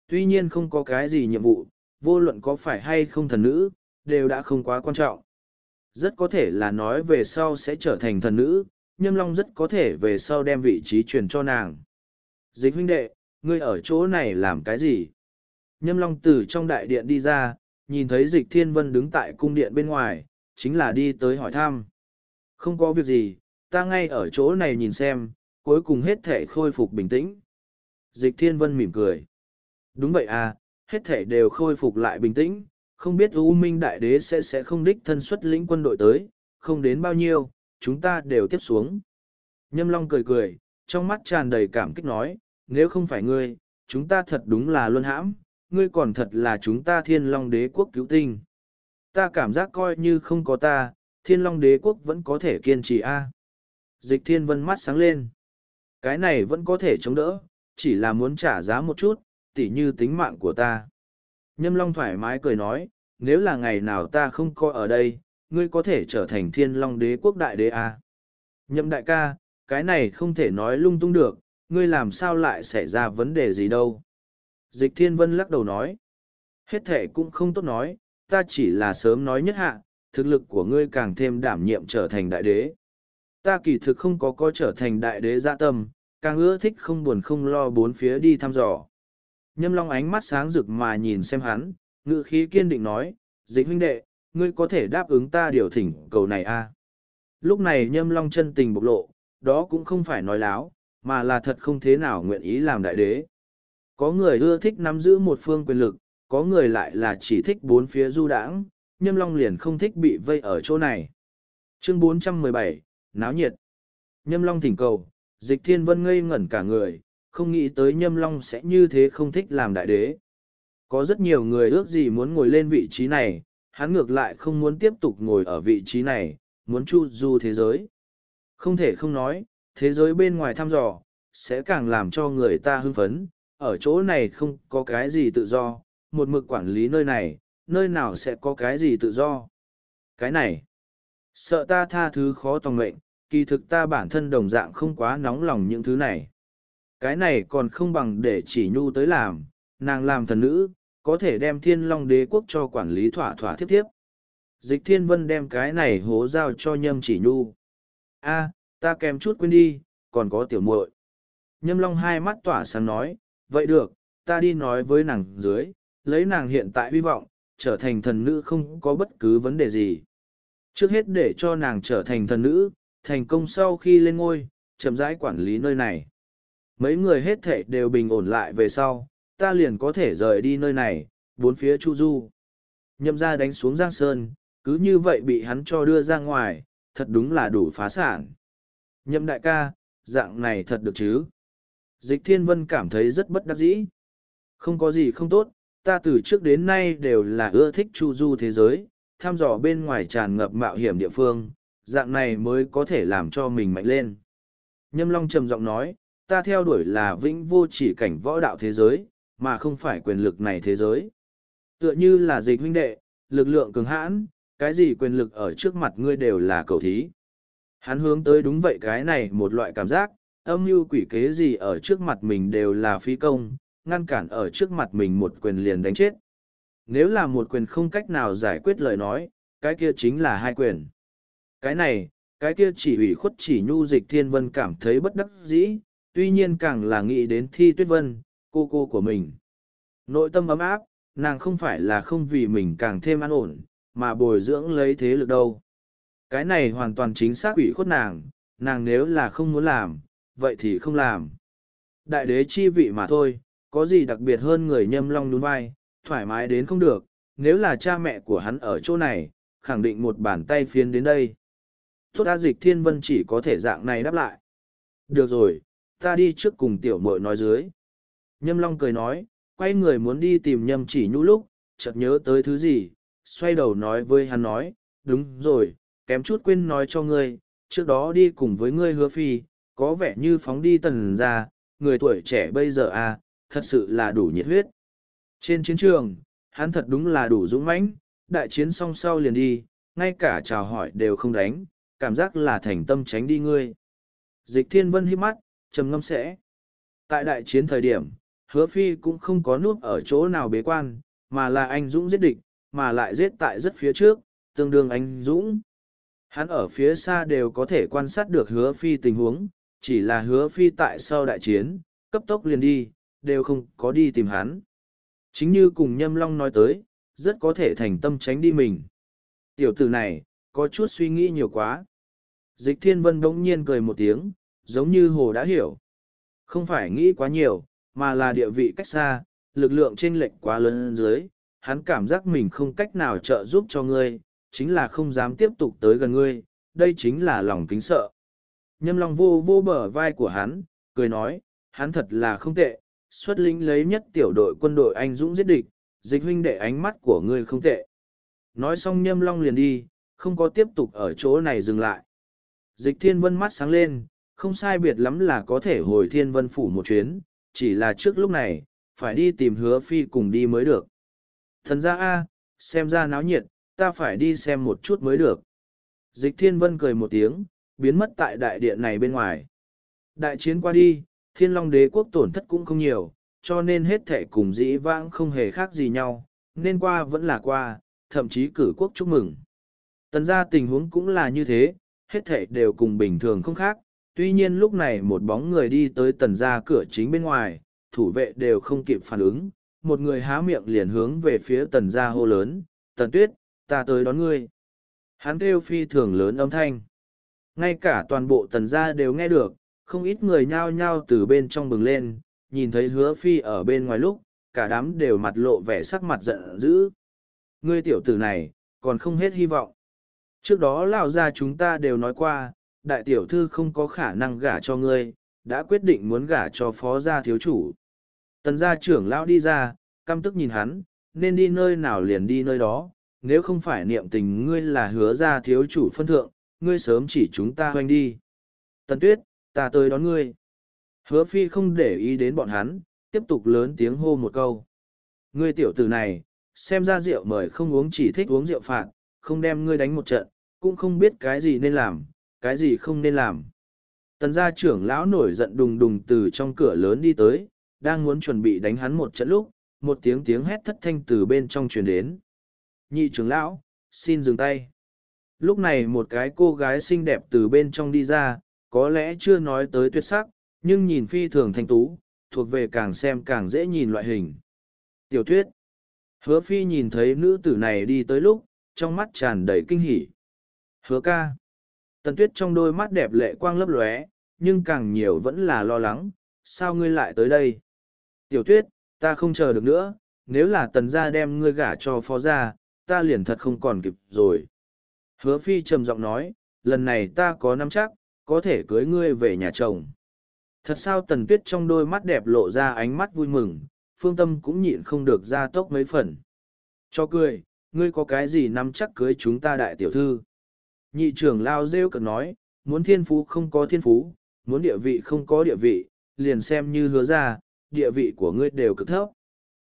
Tuy nhiên không có cái gì nhiệm vụ, vô luận có phải hay không thần nữ, đều đã không quá quan trọng. Rất có thể là nói về sau sẽ trở thành thần nữ, Nhâm Long rất có thể về sau đem vị trí truyền cho nàng. Dịch huynh đệ, ngươi ở chỗ này làm cái gì? Nhâm Long từ trong đại điện đi ra, nhìn thấy dịch thiên vân đứng tại cung điện bên ngoài, chính là đi tới hỏi thăm. Không có việc gì, ta ngay ở chỗ này nhìn xem, cuối cùng hết thể khôi phục bình tĩnh. Dịch thiên vân mỉm cười. Đúng vậy à, hết thể đều khôi phục lại bình tĩnh, không biết U Minh Đại Đế sẽ sẽ không đích thân xuất lĩnh quân đội tới, không đến bao nhiêu, chúng ta đều tiếp xuống. Nhâm Long cười cười, trong mắt tràn đầy cảm kích nói, nếu không phải ngươi, chúng ta thật đúng là luân hãm, ngươi còn thật là chúng ta thiên long đế quốc cứu tinh. Ta cảm giác coi như không có ta, thiên long đế quốc vẫn có thể kiên trì a Dịch thiên vân mắt sáng lên. Cái này vẫn có thể chống đỡ, chỉ là muốn trả giá một chút, tỉ như tính mạng của ta. Nhâm Long thoải mái cười nói, nếu là ngày nào ta không coi ở đây, ngươi có thể trở thành thiên long đế quốc đại đế à? Nhậm đại ca, cái này không thể nói lung tung được, ngươi làm sao lại xảy ra vấn đề gì đâu. Dịch thiên vân lắc đầu nói, hết thể cũng không tốt nói, ta chỉ là sớm nói nhất hạ, thực lực của ngươi càng thêm đảm nhiệm trở thành đại đế. Ta kỳ thực không có có trở thành đại đế dạ tâm, càng ưa thích không buồn không lo bốn phía đi thăm dò. Nhâm long ánh mắt sáng rực mà nhìn xem hắn, ngự khí kiên định nói, dịch huynh đệ, ngươi có thể đáp ứng ta điều thỉnh cầu này a à? Lúc này nhâm long chân tình bộc lộ, đó cũng không phải nói láo, mà là thật không thế nào nguyện ý làm đại đế. Có người ưa thích nắm giữ một phương quyền lực, có người lại là chỉ thích bốn phía du đãng, nhâm long liền không thích bị vây ở chỗ này. Chương 417, Náo nhiệt. Nhâm long thỉnh cầu, dịch thiên vân ngây ngẩn cả người, không nghĩ tới nhâm long sẽ như thế không thích làm đại đế. Có rất nhiều người ước gì muốn ngồi lên vị trí này, hắn ngược lại không muốn tiếp tục ngồi ở vị trí này, muốn chu du thế giới. Không thể không nói, thế giới bên ngoài thăm dò, sẽ càng làm cho người ta hưng phấn, ở chỗ này không có cái gì tự do, một mực quản lý nơi này, nơi nào sẽ có cái gì tự do. Cái này, sợ ta tha thứ khó tòng mệnh, kỳ thực ta bản thân đồng dạng không quá nóng lòng những thứ này. Cái này còn không bằng để chỉ nhu tới làm, nàng làm thần nữ, có thể đem thiên long đế quốc cho quản lý thỏa thỏa thiếp thiếp. Dịch thiên vân đem cái này hố giao cho nhâm chỉ nhu. a ta kèm chút quên đi, còn có tiểu muội Nhâm long hai mắt tỏa sáng nói, vậy được, ta đi nói với nàng dưới, lấy nàng hiện tại hy vọng, trở thành thần nữ không có bất cứ vấn đề gì. Trước hết để cho nàng trở thành thần nữ, thành công sau khi lên ngôi, chậm rãi quản lý nơi này. Mấy người hết thể đều bình ổn lại về sau, ta liền có thể rời đi nơi này, bốn phía Chu Du. Nhậm ra đánh xuống Giang Sơn, cứ như vậy bị hắn cho đưa ra ngoài, thật đúng là đủ phá sản. Nhậm đại ca, dạng này thật được chứ. Dịch Thiên Vân cảm thấy rất bất đắc dĩ. Không có gì không tốt, ta từ trước đến nay đều là ưa thích Chu Du thế giới, tham dò bên ngoài tràn ngập mạo hiểm địa phương, dạng này mới có thể làm cho mình mạnh lên. Nhâm Long trầm giọng nói, ta theo đuổi là vĩnh vô chỉ cảnh võ đạo thế giới, mà không phải quyền lực này thế giới. Tựa như là dịch huynh đệ, lực lượng cường hãn, cái gì quyền lực ở trước mặt ngươi đều là cầu thí. Hắn hướng tới đúng vậy cái này một loại cảm giác, âm mưu quỷ kế gì ở trước mặt mình đều là phi công, ngăn cản ở trước mặt mình một quyền liền đánh chết. Nếu là một quyền không cách nào giải quyết lời nói, cái kia chính là hai quyền. Cái này, cái kia chỉ ủy khuất chỉ nhu dịch thiên vân cảm thấy bất đắc dĩ, tuy nhiên càng là nghĩ đến thi tuyết vân, cô cô của mình. Nội tâm ấm áp, nàng không phải là không vì mình càng thêm an ổn, mà bồi dưỡng lấy thế lực đâu. Cái này hoàn toàn chính xác ủy khuất nàng, nàng nếu là không muốn làm, vậy thì không làm. Đại đế chi vị mà thôi, có gì đặc biệt hơn người nhâm long nhún vai, thoải mái đến không được, nếu là cha mẹ của hắn ở chỗ này, khẳng định một bàn tay phiến đến đây. Tốt đã dịch thiên vân chỉ có thể dạng này đáp lại. Được rồi, ta đi trước cùng tiểu mội nói dưới. Nhâm Long cười nói, quay người muốn đi tìm Nhâm chỉ nhũ lúc, chợt nhớ tới thứ gì, xoay đầu nói với hắn nói, đúng rồi, kém chút quên nói cho ngươi, trước đó đi cùng với ngươi hứa phi, có vẻ như phóng đi tần ra, người tuổi trẻ bây giờ à, thật sự là đủ nhiệt huyết. Trên chiến trường, hắn thật đúng là đủ dũng mãnh, đại chiến song sau liền đi, ngay cả chào hỏi đều không đánh, cảm giác là thành tâm tránh đi ngươi. Dịch thiên vân hít mắt, trầm ngâm sẽ. Tại đại chiến thời điểm, hứa phi cũng không có núp ở chỗ nào bế quan, mà là anh Dũng giết địch, mà lại giết tại rất phía trước, tương đương anh Dũng. Hắn ở phía xa đều có thể quan sát được hứa phi tình huống, chỉ là hứa phi tại sau đại chiến, cấp tốc liền đi, đều không có đi tìm hắn. Chính như cùng Nhâm Long nói tới, rất có thể thành tâm tránh đi mình. Tiểu tử này, có chút suy nghĩ nhiều quá. Dịch Thiên Vân bỗng nhiên cười một tiếng, giống như Hồ đã hiểu. Không phải nghĩ quá nhiều, mà là địa vị cách xa, lực lượng trên lệch quá lớn dưới, hắn cảm giác mình không cách nào trợ giúp cho ngươi, chính là không dám tiếp tục tới gần ngươi, đây chính là lòng kính sợ. Nhâm Long vô vô bờ vai của hắn, cười nói, hắn thật là không tệ, xuất lĩnh lấy nhất tiểu đội quân đội anh dũng giết địch, dịch huynh để ánh mắt của ngươi không tệ. Nói xong Nhâm Long liền đi, không có tiếp tục ở chỗ này dừng lại. Dịch thiên vân mắt sáng lên, không sai biệt lắm là có thể hồi thiên vân phủ một chuyến, chỉ là trước lúc này phải đi tìm hứa phi cùng đi mới được thần gia a xem ra náo nhiệt ta phải đi xem một chút mới được dịch thiên vân cười một tiếng biến mất tại đại điện này bên ngoài đại chiến qua đi thiên long đế quốc tổn thất cũng không nhiều cho nên hết thệ cùng dĩ vãng không hề khác gì nhau nên qua vẫn là qua thậm chí cử quốc chúc mừng tần gia tình huống cũng là như thế hết thệ đều cùng bình thường không khác tuy nhiên lúc này một bóng người đi tới tần ra cửa chính bên ngoài thủ vệ đều không kịp phản ứng một người há miệng liền hướng về phía tần ra hô lớn tần tuyết ta tới đón ngươi hắn kêu phi thường lớn âm thanh ngay cả toàn bộ tần ra đều nghe được không ít người nhao nhao từ bên trong bừng lên nhìn thấy hứa phi ở bên ngoài lúc cả đám đều mặt lộ vẻ sắc mặt giận dữ ngươi tiểu tử này còn không hết hy vọng trước đó lao ra chúng ta đều nói qua đại tiểu thư không có khả năng gả cho ngươi, đã quyết định muốn gả cho phó gia thiếu chủ. Tần gia trưởng lão đi ra, căm tức nhìn hắn, nên đi nơi nào liền đi nơi đó, nếu không phải niệm tình ngươi là hứa gia thiếu chủ phân thượng, ngươi sớm chỉ chúng ta hoanh đi. Tần tuyết, ta tới đón ngươi. Hứa phi không để ý đến bọn hắn, tiếp tục lớn tiếng hô một câu. Ngươi tiểu tử này, xem ra rượu mời không uống chỉ thích uống rượu phạt, không đem ngươi đánh một trận, cũng không biết cái gì nên làm, cái gì không nên làm. Tần gia trưởng lão nổi giận đùng đùng từ trong cửa lớn đi tới, đang muốn chuẩn bị đánh hắn một trận lúc, một tiếng tiếng hét thất thanh từ bên trong truyền đến. Nhị trưởng lão, xin dừng tay. Lúc này một cái cô gái xinh đẹp từ bên trong đi ra, có lẽ chưa nói tới tuyệt sắc, nhưng nhìn phi thường thanh tú, thuộc về càng xem càng dễ nhìn loại hình. Tiểu thuyết. Hứa phi nhìn thấy nữ tử này đi tới lúc, trong mắt tràn đầy kinh hỉ. Hứa ca. Tần tuyết trong đôi mắt đẹp lệ quang lấp lóe, nhưng càng nhiều vẫn là lo lắng, sao ngươi lại tới đây? Tiểu tuyết, ta không chờ được nữa, nếu là tần gia đem ngươi gả cho phó gia, ta liền thật không còn kịp rồi. Hứa phi trầm giọng nói, lần này ta có nắm chắc, có thể cưới ngươi về nhà chồng. Thật sao tần tuyết trong đôi mắt đẹp lộ ra ánh mắt vui mừng, phương tâm cũng nhịn không được ra tốc mấy phần. Cho cười, ngươi có cái gì nắm chắc cưới chúng ta đại tiểu thư? nhị trưởng lao rêu cực nói, muốn thiên phú không có thiên phú, muốn địa vị không có địa vị, liền xem như hứa ra, địa vị của ngươi đều cực thấp.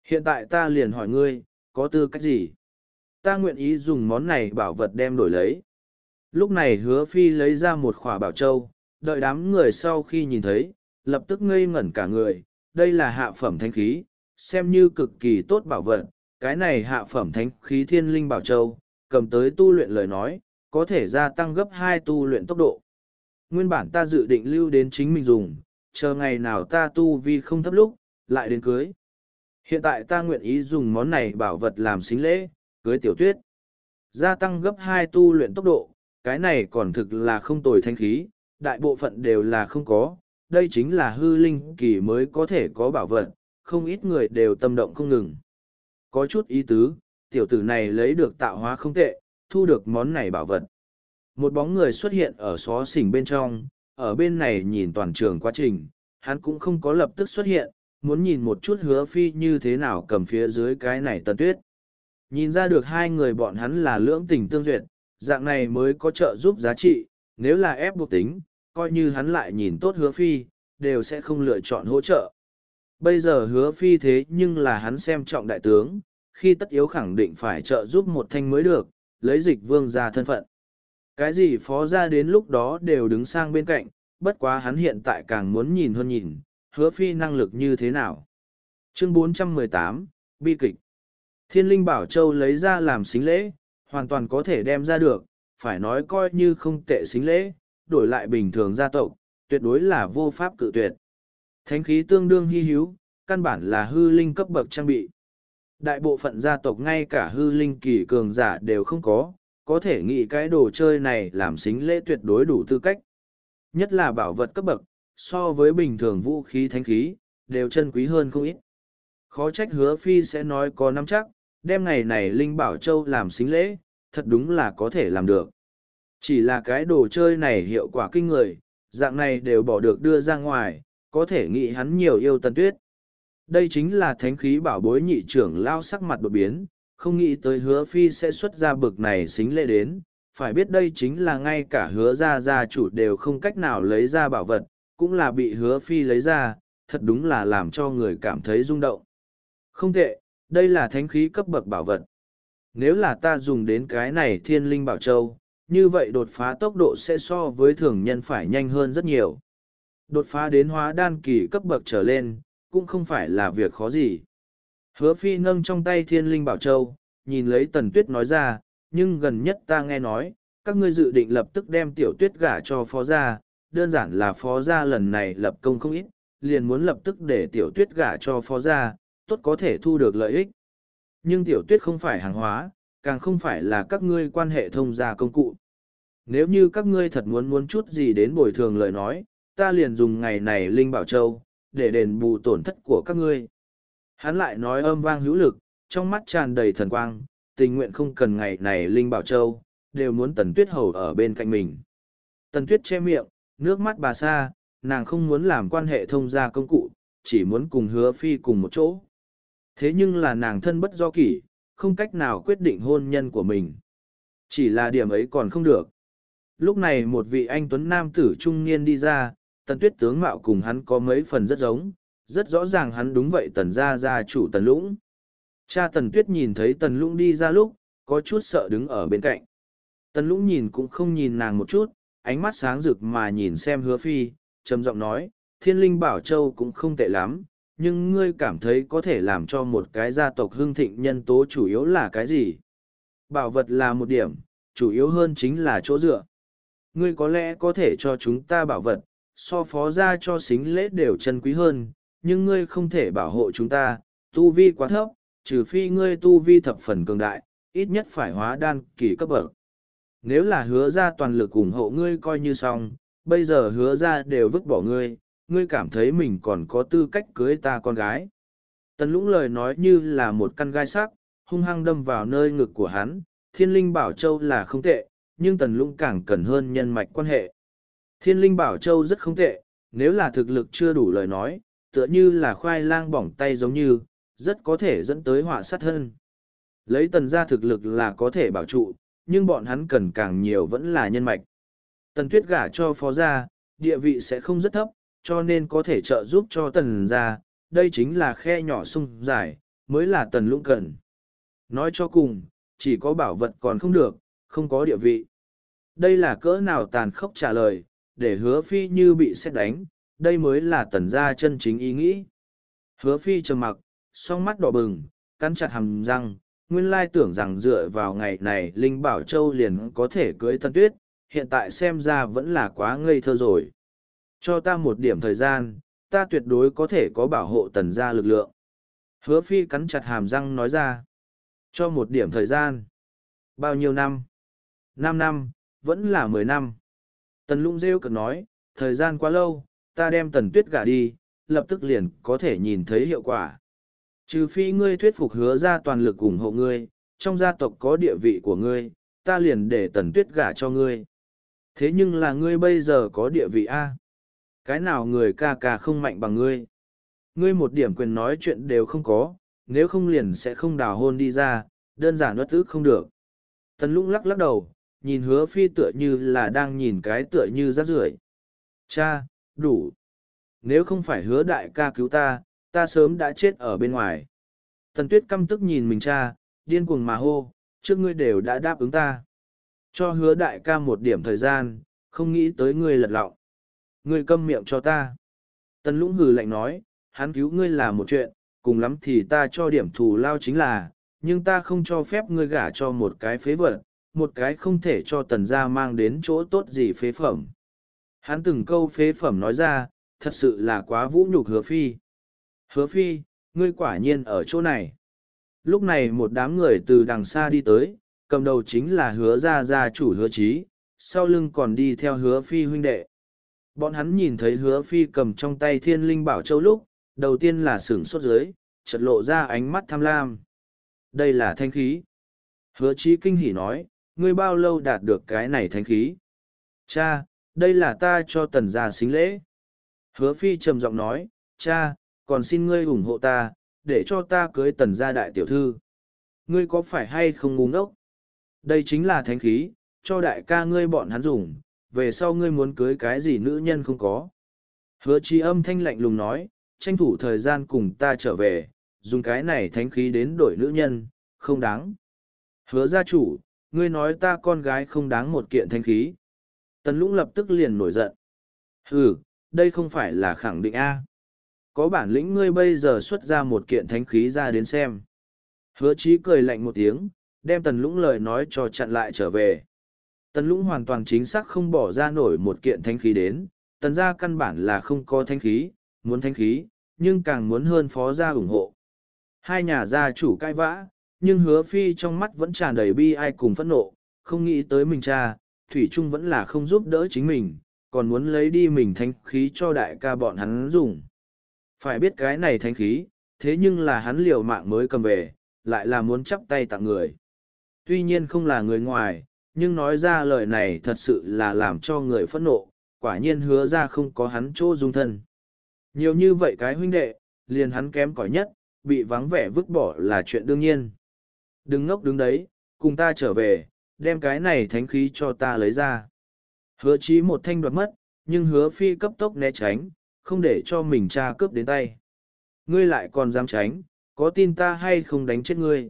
Hiện tại ta liền hỏi ngươi, có tư cách gì? Ta nguyện ý dùng món này bảo vật đem đổi lấy. Lúc này hứa phi lấy ra một khỏa bảo châu, đợi đám người sau khi nhìn thấy, lập tức ngây ngẩn cả người, đây là hạ phẩm thánh khí, xem như cực kỳ tốt bảo vật, cái này hạ phẩm thánh khí thiên linh bảo châu, cầm tới tu luyện lời nói, có thể gia tăng gấp hai tu luyện tốc độ. Nguyên bản ta dự định lưu đến chính mình dùng, chờ ngày nào ta tu vi không thấp lúc, lại đến cưới. Hiện tại ta nguyện ý dùng món này bảo vật làm xính lễ, cưới tiểu tuyết. Gia tăng gấp hai tu luyện tốc độ, cái này còn thực là không tồi thanh khí, đại bộ phận đều là không có. Đây chính là hư linh kỳ mới có thể có bảo vật, không ít người đều tâm động không ngừng. Có chút ý tứ, tiểu tử này lấy được tạo hóa không tệ, thu được món này bảo vật. Một bóng người xuất hiện ở xó xỉnh bên trong, ở bên này nhìn toàn trường quá trình, hắn cũng không có lập tức xuất hiện, muốn nhìn một chút hứa phi như thế nào cầm phía dưới cái này tần tuyết. Nhìn ra được hai người bọn hắn là lưỡng tình tương duyệt, dạng này mới có trợ giúp giá trị, nếu là ép buộc tính, coi như hắn lại nhìn tốt hứa phi, đều sẽ không lựa chọn hỗ trợ. Bây giờ hứa phi thế nhưng là hắn xem trọng đại tướng, khi tất yếu khẳng định phải trợ giúp một thanh mới được, lấy dịch vương ra thân phận. Cái gì phó ra đến lúc đó đều đứng sang bên cạnh, bất quá hắn hiện tại càng muốn nhìn hơn nhìn, hứa phi năng lực như thế nào. Chương 418, Bi kịch Thiên linh bảo châu lấy ra làm xính lễ, hoàn toàn có thể đem ra được, phải nói coi như không tệ xính lễ, đổi lại bình thường gia tộc, tuyệt đối là vô pháp cự tuyệt. Thánh khí tương đương hy hữu, căn bản là hư linh cấp bậc trang bị. Đại bộ phận gia tộc ngay cả hư linh kỳ cường giả đều không có, có thể nghĩ cái đồ chơi này làm xính lễ tuyệt đối đủ tư cách. Nhất là bảo vật cấp bậc, so với bình thường vũ khí thanh khí, đều chân quý hơn không ít. Khó trách hứa phi sẽ nói có năm chắc, đem ngày này Linh Bảo Châu làm xính lễ, thật đúng là có thể làm được. Chỉ là cái đồ chơi này hiệu quả kinh người, dạng này đều bỏ được đưa ra ngoài, có thể nghĩ hắn nhiều yêu tần tuyết đây chính là thánh khí bảo bối nhị trưởng lao sắc mặt đột biến, không nghĩ tới hứa phi sẽ xuất ra bực này xính lễ đến, phải biết đây chính là ngay cả hứa ra gia chủ đều không cách nào lấy ra bảo vật, cũng là bị hứa phi lấy ra, thật đúng là làm cho người cảm thấy rung động. Không tệ, đây là thánh khí cấp bậc bảo vật. Nếu là ta dùng đến cái này thiên linh bảo châu, như vậy đột phá tốc độ sẽ so với thường nhân phải nhanh hơn rất nhiều. Đột phá đến hóa đan kỳ cấp bậc trở lên, cũng không phải là việc khó gì. Hứa phi nâng trong tay thiên linh bảo châu, nhìn lấy tần tuyết nói ra, nhưng gần nhất ta nghe nói, các ngươi dự định lập tức đem tiểu tuyết gả cho phó gia, đơn giản là phó gia lần này lập công không ít, liền muốn lập tức để tiểu tuyết gả cho phó gia, tốt có thể thu được lợi ích. Nhưng tiểu tuyết không phải hàng hóa, càng không phải là các ngươi quan hệ thông gia công cụ. Nếu như các ngươi thật muốn muốn chút gì đến bồi thường lời nói, ta liền dùng ngày này Linh Bảo Châu, để đền bù tổn thất của các ngươi. Hắn lại nói âm vang hữu lực, trong mắt tràn đầy thần quang, tình nguyện không cần ngày này Linh Bảo Châu, đều muốn Tần Tuyết Hầu ở bên cạnh mình. Tần Tuyết che miệng, nước mắt bà xa, nàng không muốn làm quan hệ thông gia công cụ, chỉ muốn cùng hứa phi cùng một chỗ. Thế nhưng là nàng thân bất do kỷ, không cách nào quyết định hôn nhân của mình. Chỉ là điểm ấy còn không được. Lúc này một vị anh tuấn nam tử trung niên đi ra, tần tuyết tướng mạo cùng hắn có mấy phần rất giống, rất rõ ràng hắn đúng vậy tần gia gia chủ tần lũng. Cha tần tuyết nhìn thấy tần lũng đi ra lúc, có chút sợ đứng ở bên cạnh. Tần lũng nhìn cũng không nhìn nàng một chút, ánh mắt sáng rực mà nhìn xem hứa phi, trầm giọng nói, thiên linh bảo châu cũng không tệ lắm, nhưng ngươi cảm thấy có thể làm cho một cái gia tộc hưng thịnh nhân tố chủ yếu là cái gì? Bảo vật là một điểm, chủ yếu hơn chính là chỗ dựa. Ngươi có lẽ có thể cho chúng ta bảo vật, so phó ra cho xính lễ đều chân quý hơn, nhưng ngươi không thể bảo hộ chúng ta, tu vi quá thấp, trừ phi ngươi tu vi thập phần cường đại, ít nhất phải hóa đan kỳ cấp bậc. Nếu là hứa ra toàn lực ủng hộ ngươi coi như xong, bây giờ hứa ra đều vứt bỏ ngươi, ngươi cảm thấy mình còn có tư cách cưới ta con gái. Tần lũng lời nói như là một căn gai sắc, hung hăng đâm vào nơi ngực của hắn, thiên linh bảo châu là không tệ, nhưng tần lũng càng cần hơn nhân mạch quan hệ. Thiên linh bảo châu rất không tệ, nếu là thực lực chưa đủ lời nói, tựa như là khoai lang bỏng tay giống như, rất có thể dẫn tới họa sát hơn. Lấy tần gia thực lực là có thể bảo trụ, nhưng bọn hắn cần càng nhiều vẫn là nhân mạch. Tần tuyết gả cho phó gia, địa vị sẽ không rất thấp, cho nên có thể trợ giúp cho tần gia, đây chính là khe nhỏ sung dài, mới là tần lũng cần. Nói cho cùng, chỉ có bảo vật còn không được, không có địa vị. Đây là cỡ nào tàn khốc trả lời, để hứa phi như bị xét đánh đây mới là tần gia chân chính ý nghĩ hứa phi trầm mặc song mắt đỏ bừng cắn chặt hàm răng nguyên lai tưởng rằng dựa vào ngày này linh bảo châu liền có thể cưới tân tuyết hiện tại xem ra vẫn là quá ngây thơ rồi cho ta một điểm thời gian ta tuyệt đối có thể có bảo hộ tần gia lực lượng hứa phi cắn chặt hàm răng nói ra cho một điểm thời gian bao nhiêu năm năm năm vẫn là mười năm Tần lũng rêu cực nói, thời gian quá lâu, ta đem tần tuyết gả đi, lập tức liền có thể nhìn thấy hiệu quả. Trừ phi ngươi thuyết phục hứa ra toàn lực ủng hộ ngươi, trong gia tộc có địa vị của ngươi, ta liền để tần tuyết gả cho ngươi. Thế nhưng là ngươi bây giờ có địa vị A. À? Cái nào người ca ca không mạnh bằng ngươi? Ngươi một điểm quyền nói chuyện đều không có, nếu không liền sẽ không đào hôn đi ra, đơn giản nuốt ức không được. Tần lũng lắc lắc đầu, nhìn hứa phi tựa như là đang nhìn cái tựa như rác rưởi cha đủ nếu không phải hứa đại ca cứu ta ta sớm đã chết ở bên ngoài tần tuyết căm tức nhìn mình cha điên cuồng mà hô trước ngươi đều đã đáp ứng ta cho hứa đại ca một điểm thời gian không nghĩ tới ngươi lật lọng ngươi câm miệng cho ta tần lũng hừ lạnh nói hắn cứu ngươi là một chuyện cùng lắm thì ta cho điểm thù lao chính là nhưng ta không cho phép ngươi gả cho một cái phế vật một cái không thể cho tần gia mang đến chỗ tốt gì phế phẩm. Hắn từng câu phế phẩm nói ra, thật sự là quá vũ nhục hứa phi. Hứa phi, ngươi quả nhiên ở chỗ này. Lúc này một đám người từ đằng xa đi tới, cầm đầu chính là hứa gia gia chủ hứa trí, sau lưng còn đi theo hứa phi huynh đệ. Bọn hắn nhìn thấy hứa phi cầm trong tay thiên linh bảo châu lúc, đầu tiên là sửng sốt dưới, chợt lộ ra ánh mắt tham lam. Đây là thanh khí. Hứa trí kinh hỉ nói, ngươi bao lâu đạt được cái này thánh khí? Cha, đây là ta cho tần gia xính lễ. Hứa phi trầm giọng nói, cha, còn xin ngươi ủng hộ ta, để cho ta cưới tần gia đại tiểu thư. Ngươi có phải hay không ngu ngốc? Đây chính là thánh khí, cho đại ca ngươi bọn hắn dùng, về sau ngươi muốn cưới cái gì nữ nhân không có. Hứa chi âm thanh lạnh lùng nói, tranh thủ thời gian cùng ta trở về, dùng cái này thánh khí đến đổi nữ nhân, không đáng. Hứa gia chủ, ngươi nói ta con gái không đáng một kiện thanh khí. Tần lũng lập tức liền nổi giận. Ừ, đây không phải là khẳng định A. Có bản lĩnh ngươi bây giờ xuất ra một kiện thánh khí ra đến xem. Hứa chí cười lạnh một tiếng, đem tần lũng lời nói cho chặn lại trở về. Tần lũng hoàn toàn chính xác không bỏ ra nổi một kiện thánh khí đến, tần gia căn bản là không có thánh khí, muốn thánh khí, nhưng càng muốn hơn phó gia ủng hộ. Hai nhà gia chủ cai vã, nhưng hứa phi trong mắt vẫn tràn đầy bi ai cùng phẫn nộ, không nghĩ tới mình cha, Thủy Trung vẫn là không giúp đỡ chính mình, còn muốn lấy đi mình thánh khí cho đại ca bọn hắn dùng. Phải biết cái này thánh khí, thế nhưng là hắn liều mạng mới cầm về, lại là muốn chắp tay tặng người. Tuy nhiên không là người ngoài, nhưng nói ra lời này thật sự là làm cho người phẫn nộ, quả nhiên hứa ra không có hắn chỗ dung thân. Nhiều như vậy cái huynh đệ, liền hắn kém cỏi nhất, bị vắng vẻ vứt bỏ là chuyện đương nhiên đừng ngốc đứng đấy, cùng ta trở về, đem cái này thánh khí cho ta lấy ra. Hứa chí một thanh đoạt mất, nhưng hứa phi cấp tốc né tránh, không để cho mình cha cướp đến tay. Ngươi lại còn dám tránh, có tin ta hay không đánh chết ngươi?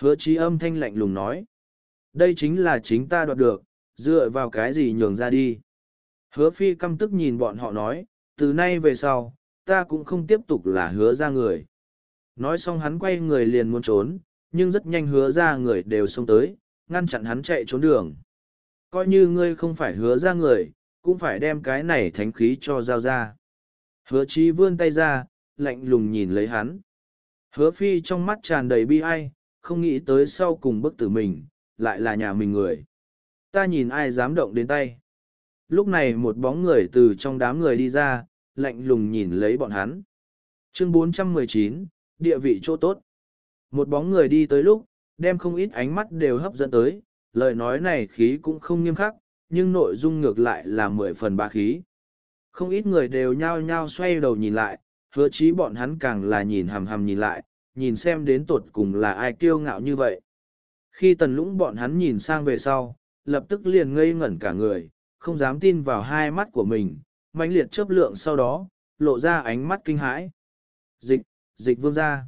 Hứa chí âm thanh lạnh lùng nói. Đây chính là chính ta đoạt được, dựa vào cái gì nhường ra đi. Hứa phi căm tức nhìn bọn họ nói, từ nay về sau, ta cũng không tiếp tục là hứa ra người. Nói xong hắn quay người liền muốn trốn, nhưng rất nhanh hứa ra người đều xông tới, ngăn chặn hắn chạy trốn đường. Coi như ngươi không phải hứa ra người, cũng phải đem cái này thánh khí cho giao ra. Hứa chí vươn tay ra, lạnh lùng nhìn lấy hắn. Hứa phi trong mắt tràn đầy bi ai, không nghĩ tới sau cùng bức tử mình, lại là nhà mình người. Ta nhìn ai dám động đến tay. Lúc này một bóng người từ trong đám người đi ra, lạnh lùng nhìn lấy bọn hắn. Chương 419, địa vị chỗ tốt. Một bóng người đi tới lúc, đem không ít ánh mắt đều hấp dẫn tới, lời nói này khí cũng không nghiêm khắc, nhưng nội dung ngược lại là mười phần ba khí. Không ít người đều nhao nhao xoay đầu nhìn lại, hứa chí bọn hắn càng là nhìn hằm hằm nhìn lại, nhìn xem đến tột cùng là ai kiêu ngạo như vậy. Khi tần lũng bọn hắn nhìn sang về sau, lập tức liền ngây ngẩn cả người, không dám tin vào hai mắt của mình, mãnh liệt chớp lượng sau đó, lộ ra ánh mắt kinh hãi. Dịch, dịch vương gia.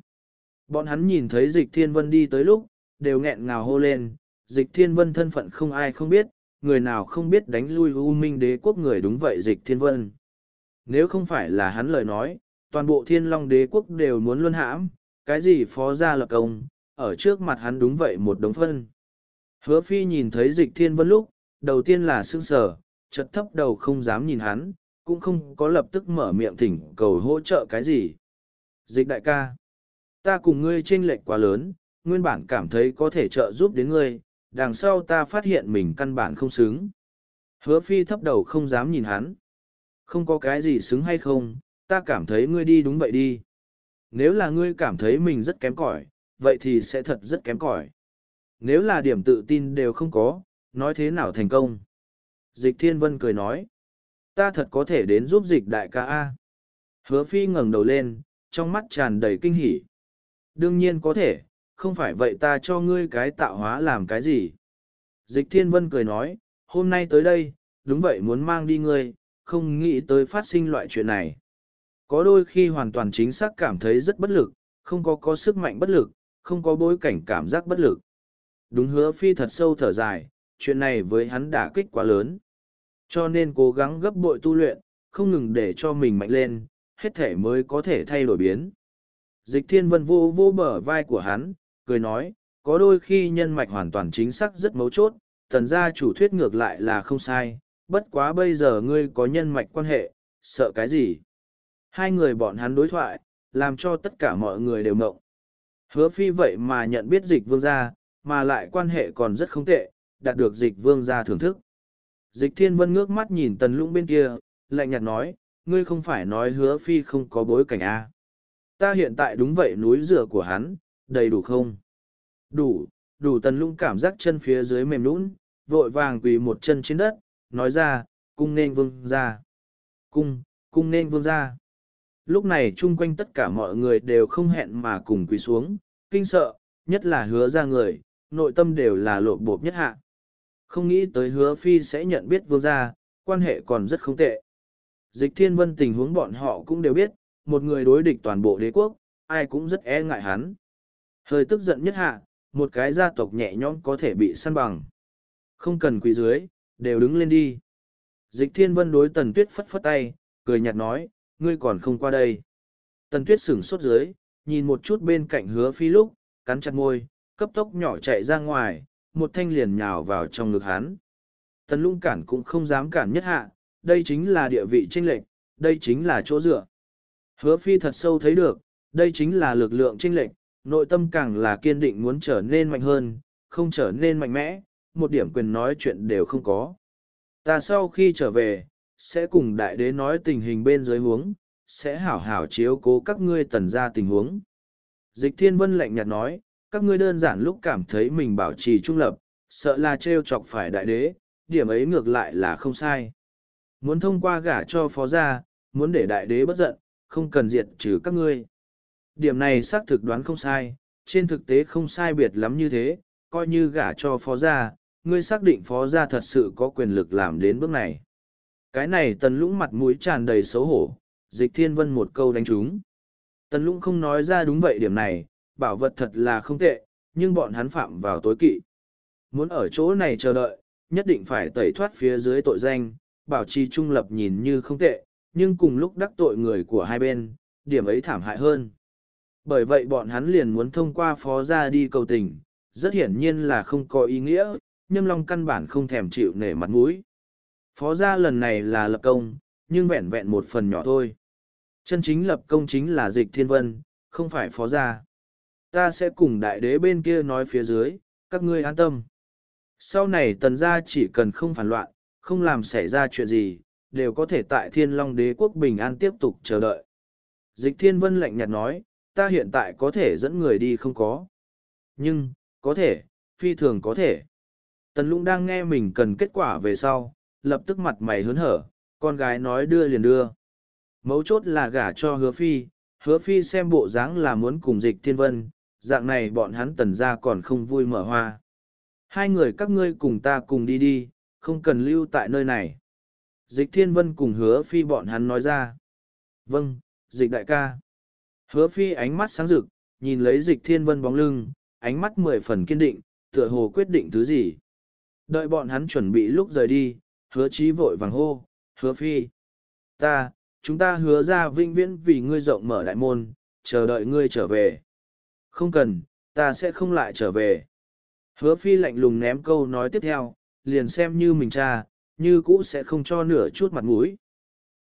Bọn hắn nhìn thấy dịch thiên vân đi tới lúc, đều nghẹn ngào hô lên, dịch thiên vân thân phận không ai không biết, người nào không biết đánh lui U Minh đế quốc người đúng vậy dịch thiên vân. Nếu không phải là hắn lời nói, toàn bộ thiên long đế quốc đều muốn luân hãm, cái gì phó gia lập công, ở trước mặt hắn đúng vậy một đống phân. Hứa phi nhìn thấy dịch thiên vân lúc, đầu tiên là sững sờ, chật thấp đầu không dám nhìn hắn, cũng không có lập tức mở miệng thỉnh cầu hỗ trợ cái gì. Dịch đại ca ta cùng ngươi chênh lệch quá lớn, nguyên bản cảm thấy có thể trợ giúp đến ngươi, đằng sau ta phát hiện mình căn bản không xứng. Hứa phi thấp đầu không dám nhìn hắn. Không có cái gì xứng hay không, ta cảm thấy ngươi đi đúng vậy đi. Nếu là ngươi cảm thấy mình rất kém cỏi, vậy thì sẽ thật rất kém cỏi. Nếu là điểm tự tin đều không có, nói thế nào thành công? Dịch Thiên Vân cười nói, ta thật có thể đến giúp dịch đại ca A. Hứa phi ngẩng đầu lên, trong mắt tràn đầy kinh hỉ đương nhiên có thể, không phải vậy ta cho ngươi cái tạo hóa làm cái gì. Dịch thiên vân cười nói, hôm nay tới đây, đúng vậy muốn mang đi ngươi, không nghĩ tới phát sinh loại chuyện này. Có đôi khi hoàn toàn chính xác cảm thấy rất bất lực, không có có sức mạnh bất lực, không có bối cảnh cảm giác bất lực. Đúng hứa phi thật sâu thở dài, chuyện này với hắn đả kích quá lớn. Cho nên cố gắng gấp bội tu luyện, không ngừng để cho mình mạnh lên, hết thể mới có thể thay đổi biến. Dịch thiên vân vô vô bờ vai của hắn, cười nói, có đôi khi nhân mạch hoàn toàn chính xác rất mấu chốt, thần gia chủ thuyết ngược lại là không sai, bất quá bây giờ ngươi có nhân mạch quan hệ, sợ cái gì? Hai người bọn hắn đối thoại, làm cho tất cả mọi người đều mộng. Hứa phi vậy mà nhận biết dịch vương gia, mà lại quan hệ còn rất không tệ, đạt được dịch vương gia thưởng thức. Dịch thiên vân ngước mắt nhìn tần lũng bên kia, lạnh nhạt nói, ngươi không phải nói hứa phi không có bối cảnh à. Ta hiện tại đúng vậy núi rửa của hắn, đầy đủ không? Đủ, đủ tần lũng cảm giác chân phía dưới mềm lún, vội vàng quỳ một chân trên đất, nói ra, cung nên vương ra. Cung, cung nên vương ra. Lúc này chung quanh tất cả mọi người đều không hẹn mà cùng quỳ xuống, kinh sợ, nhất là hứa ra người, nội tâm đều là lộ bộp nhất hạ. Không nghĩ tới hứa phi sẽ nhận biết vương ra, quan hệ còn rất không tệ. Dịch thiên vân tình huống bọn họ cũng đều biết, một người đối địch toàn bộ đế quốc, ai cũng rất e ngại hắn. Hơi tức giận nhất hạ, một cái gia tộc nhẹ nhõm có thể bị săn bằng. Không cần quỳ dưới, đều đứng lên đi. Dịch thiên vân đối tần tuyết phất phất tay, cười nhạt nói, ngươi còn không qua đây. Tần tuyết sửng sốt dưới, nhìn một chút bên cạnh hứa phi lúc, cắn chặt môi, cấp tốc nhỏ chạy ra ngoài, một thanh liền nhào vào trong ngực hắn. Tần lũng cản cũng không dám cản nhất hạ, đây chính là địa vị tranh lệch, đây chính là chỗ dựa. Hứa phi thật sâu thấy được, đây chính là lực lượng chênh lệch, nội tâm càng là kiên định muốn trở nên mạnh hơn, không trở nên mạnh mẽ, một điểm quyền nói chuyện đều không có. Ta sau khi trở về, sẽ cùng đại đế nói tình hình bên dưới huống, sẽ hảo hảo chiếu cố các ngươi tần ra tình huống. Dịch thiên vân lạnh nhạt nói, các ngươi đơn giản lúc cảm thấy mình bảo trì trung lập, sợ là trêu chọc phải đại đế, điểm ấy ngược lại là không sai. Muốn thông qua gả cho phó gia, muốn để đại đế bất giận, không cần diệt trừ các ngươi. Điểm này xác thực đoán không sai, trên thực tế không sai biệt lắm như thế, coi như gả cho phó gia, ngươi xác định phó gia thật sự có quyền lực làm đến bước này. Cái này tần lũng mặt mũi tràn đầy xấu hổ, dịch thiên vân một câu đánh trúng. Tần lũng không nói ra đúng vậy điểm này, bảo vật thật là không tệ, nhưng bọn hắn phạm vào tối kỵ. Muốn ở chỗ này chờ đợi, nhất định phải tẩy thoát phía dưới tội danh, bảo trì trung lập nhìn như không tệ, nhưng cùng lúc đắc tội người của hai bên, điểm ấy thảm hại hơn. Bởi vậy bọn hắn liền muốn thông qua phó gia đi cầu tình, rất hiển nhiên là không có ý nghĩa, nhâm long căn bản không thèm chịu nể mặt mũi. Phó gia lần này là lập công, nhưng vẹn vẹn một phần nhỏ thôi. Chân chính lập công chính là dịch thiên vân, không phải phó gia. Ta sẽ cùng đại đế bên kia nói phía dưới, các ngươi an tâm. Sau này tần gia chỉ cần không phản loạn, không làm xảy ra chuyện gì, đều có thể tại thiên long đế quốc bình an tiếp tục chờ đợi. Dịch thiên vân lạnh nhạt nói, ta hiện tại có thể dẫn người đi không có. Nhưng, có thể, phi thường có thể. Tần lũng đang nghe mình cần kết quả về sau, lập tức mặt mày hớn hở, con gái nói đưa liền đưa. Mấu chốt là gả cho hứa phi, hứa phi xem bộ dáng là muốn cùng dịch thiên vân, dạng này bọn hắn tần ra còn không vui mở hoa. Hai người các ngươi cùng ta cùng đi đi, không cần lưu tại nơi này. Dịch thiên vân cùng hứa phi bọn hắn nói ra. Vâng, dịch đại ca. Hứa phi ánh mắt sáng rực, nhìn lấy dịch thiên vân bóng lưng, ánh mắt mười phần kiên định, tựa hồ quyết định thứ gì. Đợi bọn hắn chuẩn bị lúc rời đi, hứa Chí vội vàng hô, hứa phi. Ta, chúng ta hứa ra vinh viễn vì ngươi rộng mở đại môn, chờ đợi ngươi trở về. Không cần, ta sẽ không lại trở về. Hứa phi lạnh lùng ném câu nói tiếp theo, liền xem như mình cha, như cũ sẽ không cho nửa chút mặt mũi.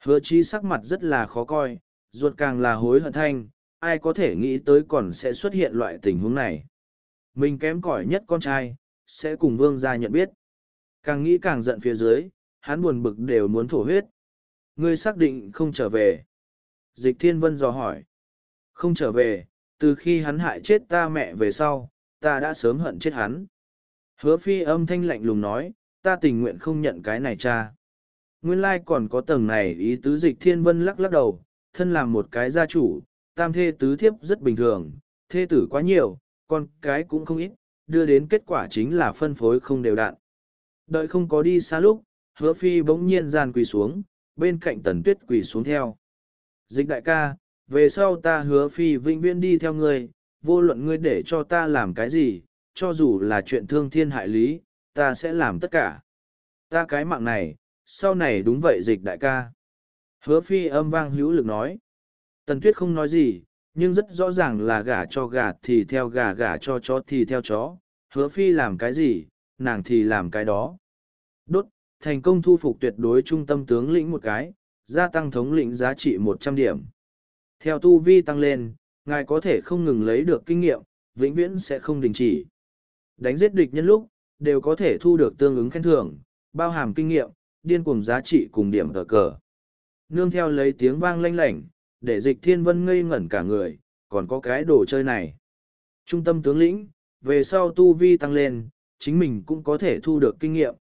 Hứa chi sắc mặt rất là khó coi, ruột càng là hối hận thanh, ai có thể nghĩ tới còn sẽ xuất hiện loại tình huống này. Mình kém cỏi nhất con trai, sẽ cùng vương gia nhận biết. Càng nghĩ càng giận phía dưới, hắn buồn bực đều muốn thổ huyết. Ngươi xác định không trở về. Dịch thiên vân dò hỏi. Không trở về, từ khi hắn hại chết ta mẹ về sau, ta đã sớm hận chết hắn. Hứa phi âm thanh lạnh lùng nói, ta tình nguyện không nhận cái này cha. Nguyên lai like còn có tầng này ý tứ dịch thiên vân lắc lắc đầu, thân làm một cái gia chủ, tam thê tứ thiếp rất bình thường, thê tử quá nhiều, con cái cũng không ít, đưa đến kết quả chính là phân phối không đều đặn. Đợi không có đi xa lúc, hứa phi bỗng nhiên gian quỳ xuống, bên cạnh tần tuyết quỳ xuống theo. Dịch đại ca, về sau ta hứa phi vĩnh viễn đi theo ngươi, vô luận ngươi để cho ta làm cái gì, cho dù là chuyện thương thiên hại lý, ta sẽ làm tất cả. Ta cái mạng này, sau này đúng vậy dịch đại ca. Hứa phi âm vang hữu lực nói. Tần tuyết không nói gì, nhưng rất rõ ràng là gả cho gà thì theo gà gả cho chó thì theo chó. Hứa phi làm cái gì, nàng thì làm cái đó. Đốt, thành công thu phục tuyệt đối trung tâm tướng lĩnh một cái, gia tăng thống lĩnh giá trị một trăm điểm. Theo tu vi tăng lên, ngài có thể không ngừng lấy được kinh nghiệm, vĩnh viễn sẽ không đình chỉ. Đánh giết địch nhân lúc, đều có thể thu được tương ứng khen thưởng, bao hàm kinh nghiệm, điên cuồng giá trị cùng điểm cờ cờ. Nương theo lấy tiếng vang lanh lảnh, để dịch thiên vân ngây ngẩn cả người, còn có cái đồ chơi này. Trung tâm tướng lĩnh, về sau tu vi tăng lên, chính mình cũng có thể thu được kinh nghiệm.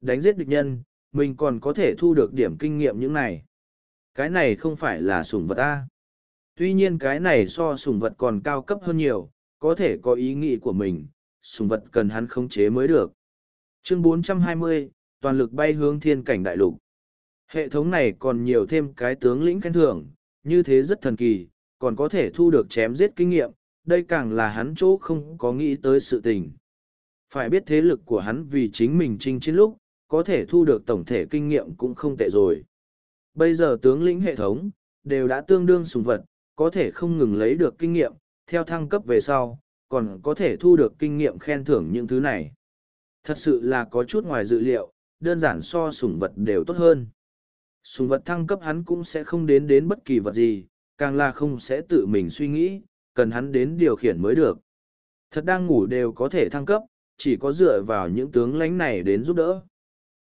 Đánh giết địch nhân, mình còn có thể thu được điểm kinh nghiệm những này. Cái này không phải là sủng vật A. Tuy nhiên cái này so sủng vật còn cao cấp hơn nhiều, có thể có ý nghĩ của mình, sùng vật cần hắn khống chế mới được. Chương 420, toàn lực bay hướng thiên cảnh đại lục. Hệ thống này còn nhiều thêm cái tướng lĩnh khen thưởng, như thế rất thần kỳ, còn có thể thu được chém giết kinh nghiệm, đây càng là hắn chỗ không có nghĩ tới sự tình. Phải biết thế lực của hắn vì chính mình chinh chiến lúc, có thể thu được tổng thể kinh nghiệm cũng không tệ rồi. Bây giờ tướng lĩnh hệ thống, đều đã tương đương sùng vật, có thể không ngừng lấy được kinh nghiệm, theo thăng cấp về sau, còn có thể thu được kinh nghiệm khen thưởng những thứ này. Thật sự là có chút ngoài dự liệu, đơn giản so sủng vật đều tốt hơn. Sủng vật thăng cấp hắn cũng sẽ không đến đến bất kỳ vật gì, càng là không sẽ tự mình suy nghĩ, cần hắn đến điều khiển mới được. Thật đang ngủ đều có thể thăng cấp, chỉ có dựa vào những tướng lãnh này đến giúp đỡ.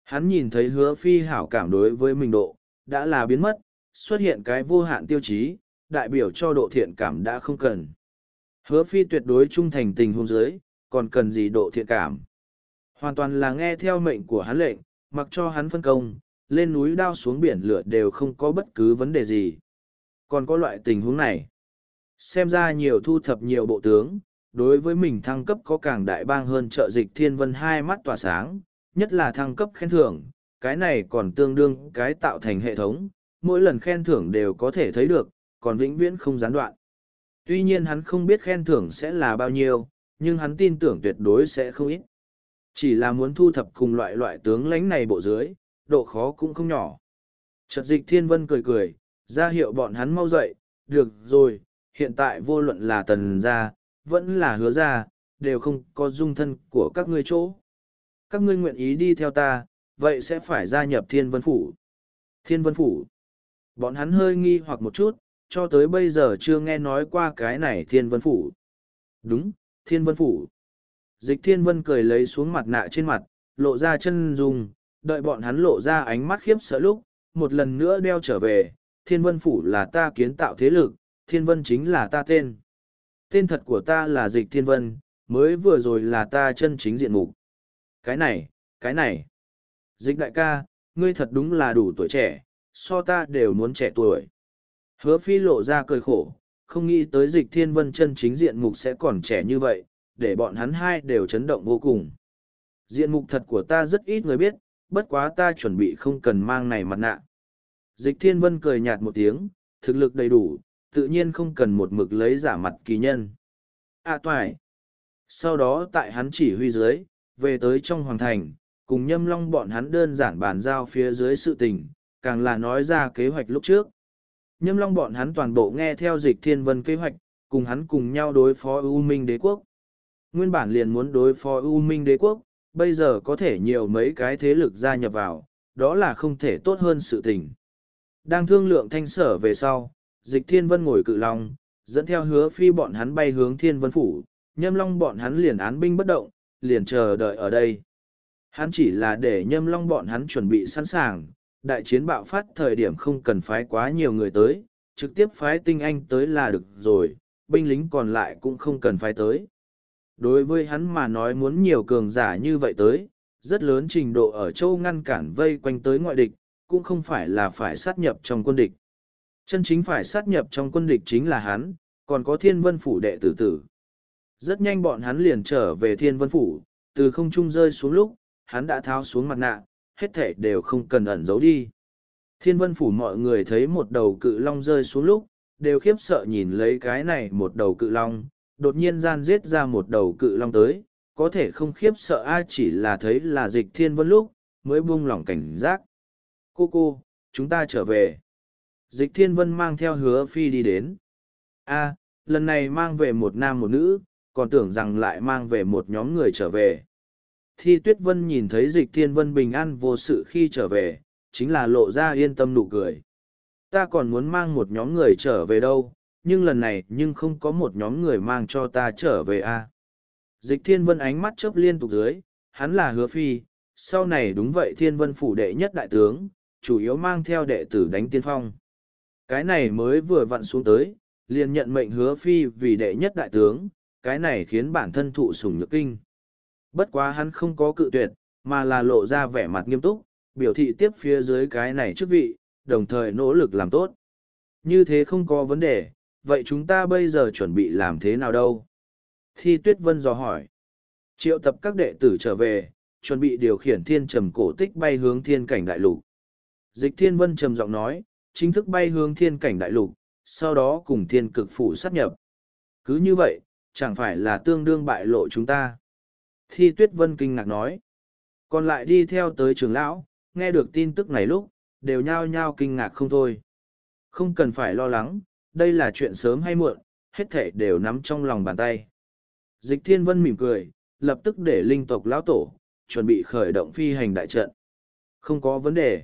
Hắn nhìn thấy hứa phi hảo cảm đối với mình độ, đã là biến mất, xuất hiện cái vô hạn tiêu chí, đại biểu cho độ thiện cảm đã không cần. Hứa phi tuyệt đối trung thành tình hôn giới, còn cần gì độ thiện cảm. Hoàn toàn là nghe theo mệnh của hắn lệnh, mặc cho hắn phân công, lên núi đao xuống biển lửa đều không có bất cứ vấn đề gì. Còn có loại tình huống này. Xem ra nhiều thu thập nhiều bộ tướng, đối với mình thăng cấp có càng đại bang hơn trợ dịch thiên vân hai mắt tỏa sáng, nhất là thăng cấp khen thưởng, cái này còn tương đương cái tạo thành hệ thống, mỗi lần khen thưởng đều có thể thấy được, còn vĩnh viễn không gián đoạn. Tuy nhiên hắn không biết khen thưởng sẽ là bao nhiêu, nhưng hắn tin tưởng tuyệt đối sẽ không ít. Chỉ là muốn thu thập cùng loại loại tướng lãnh này bộ dưới, độ khó cũng không nhỏ. Trật dịch thiên vân cười cười, ra hiệu bọn hắn mau dậy, được rồi, hiện tại vô luận là tần gia, vẫn là hứa gia, đều không có dung thân của các ngươi chỗ. Các ngươi nguyện ý đi theo ta, vậy sẽ phải gia nhập thiên vân phủ. Thiên vân phủ. Bọn hắn hơi nghi hoặc một chút, cho tới bây giờ chưa nghe nói qua cái này thiên vân phủ. Đúng, thiên vân phủ. Dịch thiên vân cười lấy xuống mặt nạ trên mặt, lộ ra chân dung, đợi bọn hắn lộ ra ánh mắt khiếp sợ lúc, một lần nữa đeo trở về, thiên vân phủ là ta kiến tạo thế lực, thiên vân chính là ta tên. Tên thật của ta là dịch thiên vân, mới vừa rồi là ta chân chính diện mục. Cái này, cái này. Dịch đại ca, ngươi thật đúng là đủ tuổi trẻ, so ta đều muốn trẻ tuổi. Hứa phi lộ ra cười khổ, không nghĩ tới dịch thiên vân chân chính diện mục sẽ còn trẻ như vậy, để bọn hắn hai đều chấn động vô cùng. Diện mục thật của ta rất ít người biết, bất quá ta chuẩn bị không cần mang này mặt nạ. Dịch thiên vân cười nhạt một tiếng, thực lực đầy đủ, tự nhiên không cần một mực lấy giả mặt kỳ nhân. À toài! Sau đó tại hắn chỉ huy dưới, về tới trong hoàng thành, cùng nhâm long bọn hắn đơn giản bàn giao phía dưới sự tình, càng là nói ra kế hoạch lúc trước. Nhâm Long bọn hắn toàn bộ nghe theo dịch thiên vân kế hoạch, cùng hắn cùng nhau đối phó U Minh đế quốc. Nguyên bản liền muốn đối phó U Minh đế quốc, bây giờ có thể nhiều mấy cái thế lực gia nhập vào, đó là không thể tốt hơn sự tình. Đang thương lượng thanh sở về sau, dịch thiên vân ngồi cự long, dẫn theo hứa phi bọn hắn bay hướng thiên vân phủ, nhâm long bọn hắn liền án binh bất động, liền chờ đợi ở đây. Hắn chỉ là để nhâm long bọn hắn chuẩn bị sẵn sàng, đại chiến bạo phát thời điểm không cần phái quá nhiều người tới, trực tiếp phái tinh anh tới là được rồi, binh lính còn lại cũng không cần phái tới. Đối với hắn mà nói muốn nhiều cường giả như vậy tới, rất lớn trình độ ở châu ngăn cản vây quanh tới ngoại địch, cũng không phải là phải sát nhập trong quân địch. Chân chính phải sát nhập trong quân địch chính là hắn, còn có thiên vân phủ đệ tử tử. Rất nhanh bọn hắn liền trở về thiên vân phủ, từ không trung rơi xuống lúc, hắn đã tháo xuống mặt nạ, hết thể đều không cần ẩn giấu đi. Thiên vân phủ mọi người thấy một đầu cự long rơi xuống lúc, đều khiếp sợ nhìn lấy cái này một đầu cự long, đột nhiên gian giết ra một đầu cự long tới, có thể không khiếp sợ ai chỉ là thấy là dịch thiên vân lúc, mới buông lỏng cảnh giác. Cô cô, chúng ta trở về. Dịch thiên vân mang theo hứa phi đi đến. a lần này mang về một nam một nữ, còn tưởng rằng lại mang về một nhóm người trở về. Thi Tuyết Vân nhìn thấy Dịch Thiên Vân bình an vô sự khi trở về, chính là lộ ra yên tâm nụ cười. Ta còn muốn mang một nhóm người trở về đâu, nhưng lần này nhưng không có một nhóm người mang cho ta trở về a. Dịch Thiên Vân ánh mắt chớp liên tục dưới, hắn là hứa phi, sau này đúng vậy Thiên Vân phủ đệ nhất đại tướng, chủ yếu mang theo đệ tử đánh tiên phong. Cái này mới vừa vặn xuống tới, liền nhận mệnh hứa phi vì đệ nhất đại tướng, cái này khiến bản thân thụ sủng nhược kinh bất quá hắn không có cự tuyệt, mà là lộ ra vẻ mặt nghiêm túc, biểu thị tiếp phía dưới cái này chức vị, đồng thời nỗ lực làm tốt. Như thế không có vấn đề, vậy chúng ta bây giờ chuẩn bị làm thế nào đâu? Thi Tuyết Vân dò hỏi. Triệu tập các đệ tử trở về, chuẩn bị điều khiển thiên trầm cổ tích bay hướng thiên cảnh đại lục. Dịch Thiên Vân trầm giọng nói, chính thức bay hướng thiên cảnh đại lục, sau đó cùng thiên cực phủ sát nhập. Cứ như vậy, chẳng phải là tương đương bại lộ chúng ta. Thi Tuyết Vân kinh ngạc nói. Còn lại đi theo tới trưởng lão, nghe được tin tức này lúc, đều nhao nhao kinh ngạc không thôi. Không cần phải lo lắng, đây là chuyện sớm hay muộn, hết thể đều nắm trong lòng bàn tay. Dịch Thiên Vân mỉm cười, lập tức để linh tộc lão tổ, chuẩn bị khởi động phi hành đại trận. Không có vấn đề.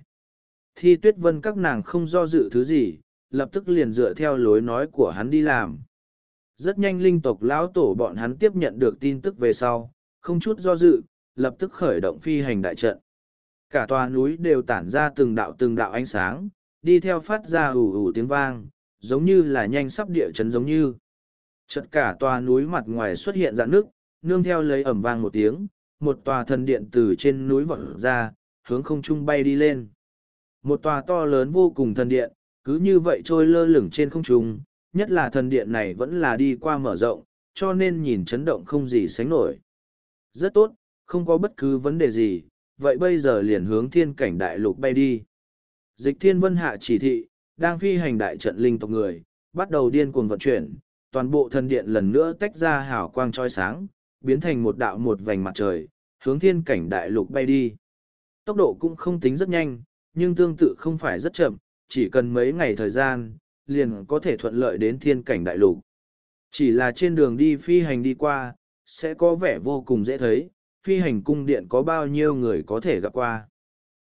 Thi Tuyết Vân các nàng không do dự thứ gì, lập tức liền dựa theo lối nói của hắn đi làm. Rất nhanh linh tộc lão tổ bọn hắn tiếp nhận được tin tức về sau, không chút do dự, lập tức khởi động phi hành đại trận. Cả tòa núi đều tản ra từng đạo từng đạo ánh sáng, đi theo phát ra ủ ủ tiếng vang, giống như là nhanh sắp địa chấn giống như. Chật cả tòa núi mặt ngoài xuất hiện dạng nước, nương theo lấy ẩm vang một tiếng, một tòa thần điện từ trên núi vọt ra, hướng không trung bay đi lên. Một tòa to lớn vô cùng thần điện, cứ như vậy trôi lơ lửng trên không trung, nhất là thần điện này vẫn là đi qua mở rộng, cho nên nhìn chấn động không gì sánh nổi rất tốt, không có bất cứ vấn đề gì, vậy bây giờ liền hướng thiên cảnh đại lục bay đi. Dịch thiên vân hạ chỉ thị, đang phi hành đại trận linh tộc người, bắt đầu điên cuồng vận chuyển, toàn bộ thần điện lần nữa tách ra hào quang trói sáng, biến thành một đạo một vành mặt trời, hướng thiên cảnh đại lục bay đi. Tốc độ cũng không tính rất nhanh, nhưng tương tự không phải rất chậm, chỉ cần mấy ngày thời gian, liền có thể thuận lợi đến thiên cảnh đại lục. Chỉ là trên đường đi phi hành đi qua, sẽ có vẻ vô cùng dễ thấy, phi hành cung điện có bao nhiêu người có thể gặp qua.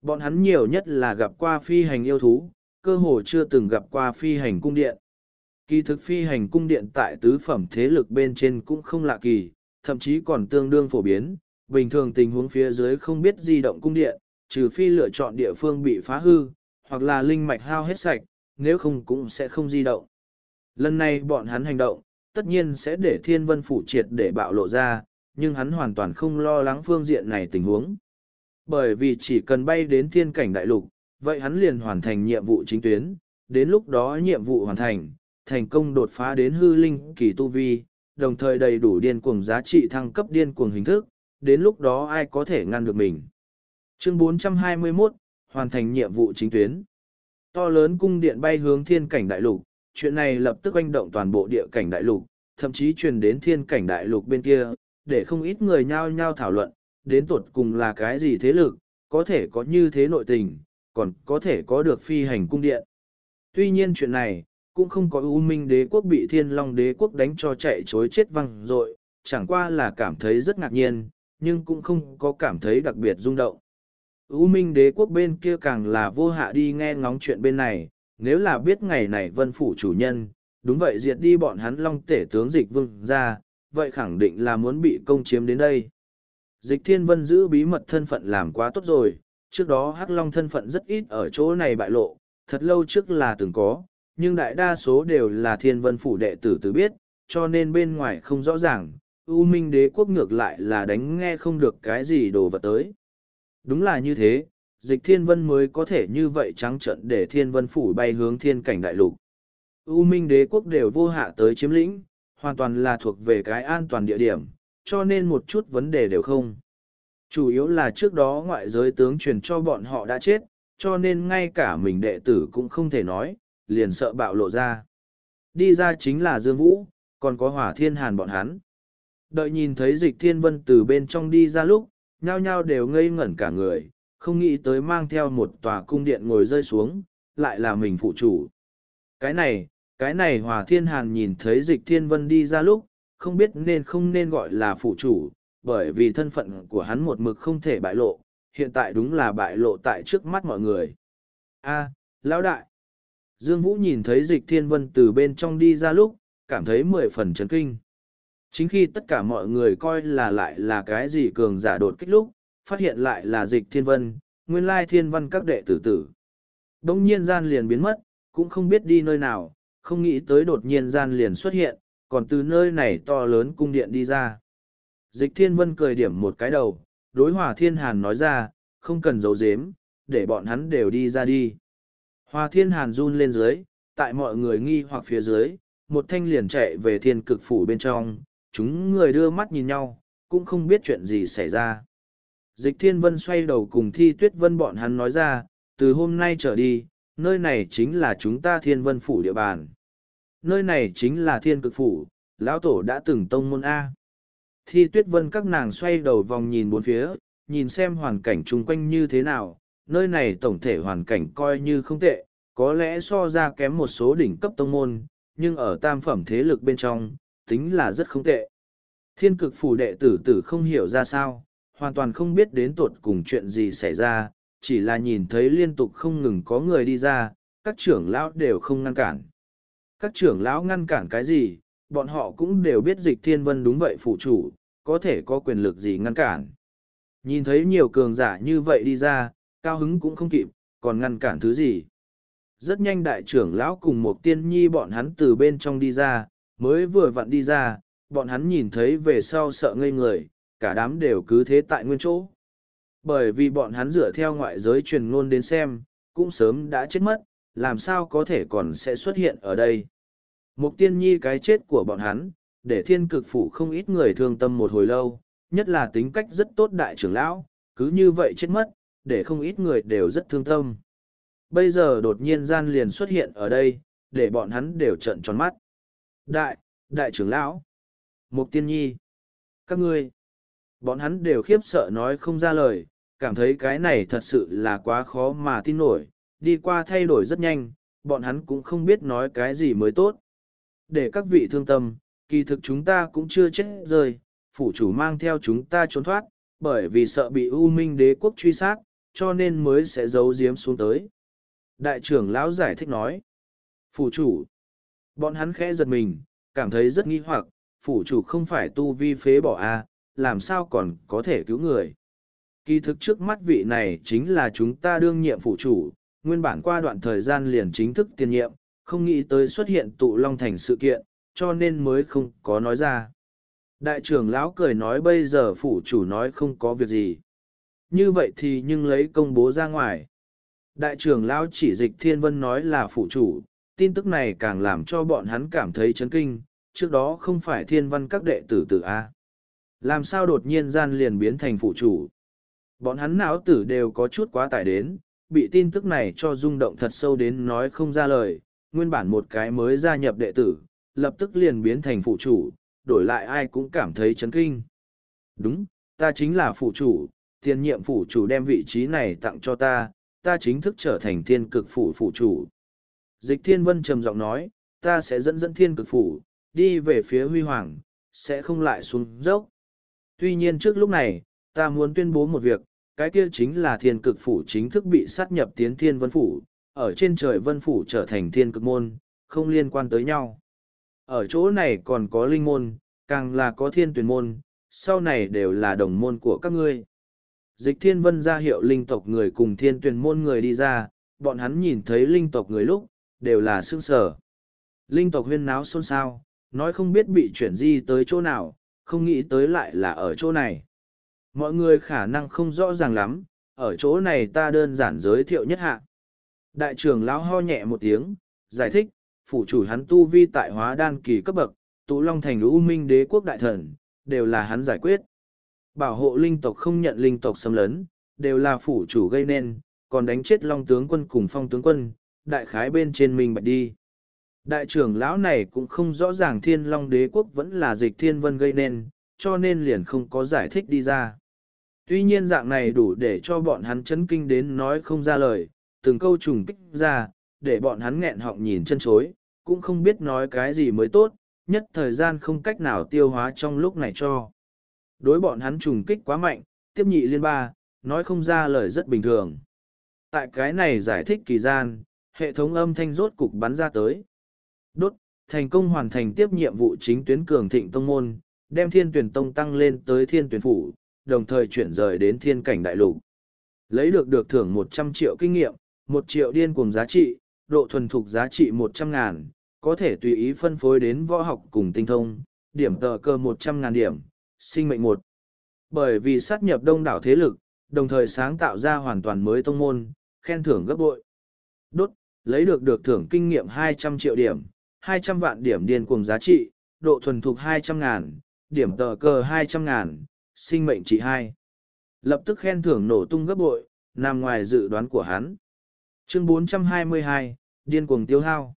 Bọn hắn nhiều nhất là gặp qua phi hành yêu thú, cơ hồ chưa từng gặp qua phi hành cung điện. Kỳ thực phi hành cung điện tại tứ phẩm thế lực bên trên cũng không lạ kỳ, thậm chí còn tương đương phổ biến, bình thường tình huống phía dưới không biết di động cung điện, trừ phi lựa chọn địa phương bị phá hư, hoặc là linh mạch hao hết sạch, nếu không cũng sẽ không di động. Lần này bọn hắn hành động, tất nhiên sẽ để thiên vân phủ triệt để bạo lộ ra, nhưng hắn hoàn toàn không lo lắng phương diện này tình huống. Bởi vì chỉ cần bay đến thiên cảnh đại lục, vậy hắn liền hoàn thành nhiệm vụ chính tuyến, đến lúc đó nhiệm vụ hoàn thành, thành công đột phá đến hư linh kỳ tu vi, đồng thời đầy đủ điên cuồng giá trị thăng cấp điên cuồng hình thức, đến lúc đó ai có thể ngăn được mình. Chương 421, hoàn thành nhiệm vụ chính tuyến. To lớn cung điện bay hướng thiên cảnh đại lục, chuyện này lập tức oanh động toàn bộ địa cảnh đại lục, thậm chí truyền đến thiên cảnh đại lục bên kia, để không ít người nhao nhao thảo luận, đến tột cùng là cái gì thế lực, có thể có như thế nội tình, còn có thể có được phi hành cung điện. Tuy nhiên chuyện này, cũng không có ưu minh đế quốc bị thiên long đế quốc đánh cho chạy chối chết văng rồi, chẳng qua là cảm thấy rất ngạc nhiên, nhưng cũng không có cảm thấy đặc biệt rung động. U minh đế quốc bên kia càng là vô hạ đi nghe ngóng chuyện bên này, nếu là biết ngày này vân phủ chủ nhân, đúng vậy diệt đi bọn hắn long tể tướng dịch vương ra, vậy khẳng định là muốn bị công chiếm đến đây. Dịch thiên vân giữ bí mật thân phận làm quá tốt rồi, trước đó hắc long thân phận rất ít ở chỗ này bại lộ, thật lâu trước là từng có, nhưng đại đa số đều là thiên vân phủ đệ tử tự biết, cho nên bên ngoài không rõ ràng, U Minh đế quốc ngược lại là đánh nghe không được cái gì đồ vật tới. Đúng là như thế, dịch thiên vân mới có thể như vậy trắng trận để thiên vân phủ bay hướng thiên cảnh đại lục. U minh đế quốc đều vô hạ tới chiếm lĩnh, hoàn toàn là thuộc về cái an toàn địa điểm, cho nên một chút vấn đề đều không. Chủ yếu là trước đó ngoại giới tướng truyền cho bọn họ đã chết, cho nên ngay cả mình đệ tử cũng không thể nói, liền sợ bạo lộ ra. Đi ra chính là Dương Vũ, còn có hỏa thiên hàn bọn hắn. Đợi nhìn thấy dịch thiên vân từ bên trong đi ra lúc, nhao nhao đều ngây ngẩn cả người, không nghĩ tới mang theo một tòa cung điện ngồi rơi xuống, lại là mình phụ chủ. Cái này, cái này Hòa Thiên Hàn nhìn thấy Dịch Thiên Vân đi ra lúc, không biết nên không nên gọi là phụ chủ, bởi vì thân phận của hắn một mực không thể bại lộ, hiện tại đúng là bại lộ tại trước mắt mọi người. A, lão đại. Dương Vũ nhìn thấy Dịch Thiên Vân từ bên trong đi ra lúc, cảm thấy mười phần chấn kinh. Chính khi tất cả mọi người coi là lại là cái gì cường giả đột kích lúc, phát hiện lại là dịch thiên vân, nguyên lai thiên văn các đệ tử tử. Đông nhiên gian liền biến mất, cũng không biết đi nơi nào, không nghĩ tới đột nhiên gian liền xuất hiện, còn từ nơi này to lớn cung điện đi ra. Dịch thiên vân cười điểm một cái đầu, đối hòa thiên hàn nói ra, không cần giấu giếm, để bọn hắn đều đi ra đi. Hòa thiên hàn run lên dưới, tại mọi người nghi hoặc phía dưới, một thanh liền chạy về thiên cực phủ bên trong, chúng người đưa mắt nhìn nhau, cũng không biết chuyện gì xảy ra. Dịch Thiên Vân xoay đầu cùng Thi Tuyết Vân bọn hắn nói ra, từ hôm nay trở đi, nơi này chính là chúng ta Thiên Vân Phủ địa bàn. Nơi này chính là Thiên Cực Phủ, Lão Tổ đã từng tông môn A. Thi Tuyết Vân các nàng xoay đầu vòng nhìn bốn phía, nhìn xem hoàn cảnh chung quanh như thế nào, nơi này tổng thể hoàn cảnh coi như không tệ, có lẽ so ra kém một số đỉnh cấp tông môn, nhưng ở tam phẩm thế lực bên trong, tính là rất không tệ. Thiên cực phủ đệ tử tử không hiểu ra sao, hoàn toàn không biết đến tột cùng chuyện gì xảy ra, chỉ là nhìn thấy liên tục không ngừng có người đi ra, các trưởng lão đều không ngăn cản. Các trưởng lão ngăn cản cái gì, bọn họ cũng đều biết dịch thiên vân đúng vậy phụ chủ, có thể có quyền lực gì ngăn cản. Nhìn thấy nhiều cường giả như vậy đi ra, cao hứng cũng không kịp, còn ngăn cản thứ gì. Rất nhanh đại trưởng lão cùng một tiên nhi bọn hắn từ bên trong đi ra, mới vừa vặn đi ra, bọn hắn nhìn thấy về sau sợ ngây người, cả đám đều cứ thế tại nguyên chỗ. Bởi vì bọn hắn dựa theo ngoại giới truyền ngôn đến xem, cũng sớm đã chết mất, làm sao có thể còn sẽ xuất hiện ở đây. Mục tiên nhi cái chết của bọn hắn, để thiên cực phủ không ít người thương tâm một hồi lâu, nhất là tính cách rất tốt đại trưởng lão, cứ như vậy chết mất, để không ít người đều rất thương tâm. Bây giờ đột nhiên gian liền xuất hiện ở đây, để bọn hắn đều trợn tròn mắt. Đại, đại trưởng lão, mục tiên nhi, các ngươi, bọn hắn đều khiếp sợ nói không ra lời, cảm thấy cái này thật sự là quá khó mà tin nổi, đi qua thay đổi rất nhanh, bọn hắn cũng không biết nói cái gì mới tốt. Để các vị thương tâm, kỳ thực chúng ta cũng chưa chết rơi, phủ chủ mang theo chúng ta trốn thoát, bởi vì sợ bị U Minh đế quốc truy sát, cho nên mới sẽ giấu giếm xuống tới. Đại trưởng lão giải thích nói, phủ chủ, bọn hắn khẽ giật mình, cảm thấy rất nghi hoặc, phủ chủ không phải tu vi phế bỏ à, làm sao còn có thể cứu người. Kỳ thực trước mắt vị này chính là chúng ta đương nhiệm phụ chủ, nguyên bản qua đoạn thời gian liền chính thức tiền nhiệm, không nghĩ tới xuất hiện tụ long thành sự kiện, cho nên mới không có nói ra. Đại trưởng lão cười nói bây giờ phủ chủ nói không có việc gì. Như vậy thì nhưng lấy công bố ra ngoài. Đại trưởng lão chỉ dịch thiên vân nói là phủ chủ, tin tức này càng làm cho bọn hắn cảm thấy chấn kinh, trước đó không phải thiên văn các đệ tử tử A. Làm sao đột nhiên gian liền biến thành phụ chủ? Bọn hắn não tử đều có chút quá tải đến, bị tin tức này cho rung động thật sâu đến nói không ra lời, nguyên bản một cái mới gia nhập đệ tử, lập tức liền biến thành phụ chủ, đổi lại ai cũng cảm thấy chấn kinh. Đúng, ta chính là phụ chủ, tiền nhiệm phụ chủ đem vị trí này tặng cho ta, ta chính thức trở thành thiên cực phủ phụ chủ. Dịch thiên vân trầm giọng nói, ta sẽ dẫn dẫn thiên cực phủ, đi về phía huy hoàng, sẽ không lại xuống dốc, Tuy nhiên trước lúc này, ta muốn tuyên bố một việc, cái kia chính là thiên cực phủ chính thức bị sát nhập tiến thiên vân phủ, ở trên trời vân phủ trở thành thiên cực môn, không liên quan tới nhau. Ở chỗ này còn có linh môn, càng là có thiên tuyển môn, sau này đều là đồng môn của các ngươi. Dịch thiên vân ra hiệu linh tộc người cùng thiên tuyển môn người đi ra, bọn hắn nhìn thấy linh tộc người lúc, đều là sương sở. Linh tộc huyên náo xôn xao, nói không biết bị chuyển di tới chỗ nào, không nghĩ tới lại là ở chỗ này. Mọi người khả năng không rõ ràng lắm, ở chỗ này ta đơn giản giới thiệu nhất hạ. Đại trưởng lão ho nhẹ một tiếng, giải thích, phủ chủ hắn tu vi tại hóa đan kỳ cấp bậc, tụ long thành lũ minh đế quốc đại thần, đều là hắn giải quyết. Bảo hộ linh tộc không nhận linh tộc xâm lấn, đều là phủ chủ gây nên, còn đánh chết long tướng quân cùng phong tướng quân, đại khái bên trên mình bạch đi. Đại trưởng lão này cũng không rõ ràng thiên long đế quốc vẫn là dịch thiên vân gây nên, cho nên liền không có giải thích đi ra. Tuy nhiên dạng này đủ để cho bọn hắn chấn kinh đến nói không ra lời, từng câu trùng kích ra, để bọn hắn nghẹn họng nhìn chân chối, cũng không biết nói cái gì mới tốt, nhất thời gian không cách nào tiêu hóa trong lúc này cho. Đối bọn hắn trùng kích quá mạnh, tiếp nhị liên ba, nói không ra lời rất bình thường. Tại cái này giải thích kỳ gian, hệ thống âm thanh rốt cục bắn ra tới. Đốt, thành công hoàn thành tiếp nhiệm vụ chính tuyến cường thịnh tông môn, đem thiên tuyển tông tăng lên tới thiên tuyển phủ, đồng thời chuyển rời đến thiên cảnh đại lục. Lấy được được thưởng một trăm triệu kinh nghiệm, một triệu điên cùng giá trị, độ thuần thục giá trị một trăm ngàn, có thể tùy ý phân phối đến võ học cùng tinh thông, điểm tờ cơ một trăm ngàn điểm, sinh mệnh một. Bởi vì sát nhập đông đảo thế lực, đồng thời sáng tạo ra hoàn toàn mới tông môn, khen thưởng gấp bội. Đốt, lấy được được thưởng kinh nghiệm hai trăm triệu điểm, 200 vạn điểm điên cuồng giá trị, độ thuần thục 200 ngàn, điểm tờ cờ 200 ngàn, sinh mệnh trị 2. Lập tức khen thưởng nổ tung gấp bội, nằm ngoài dự đoán của hắn. Chương 422, điên cuồng tiêu hao.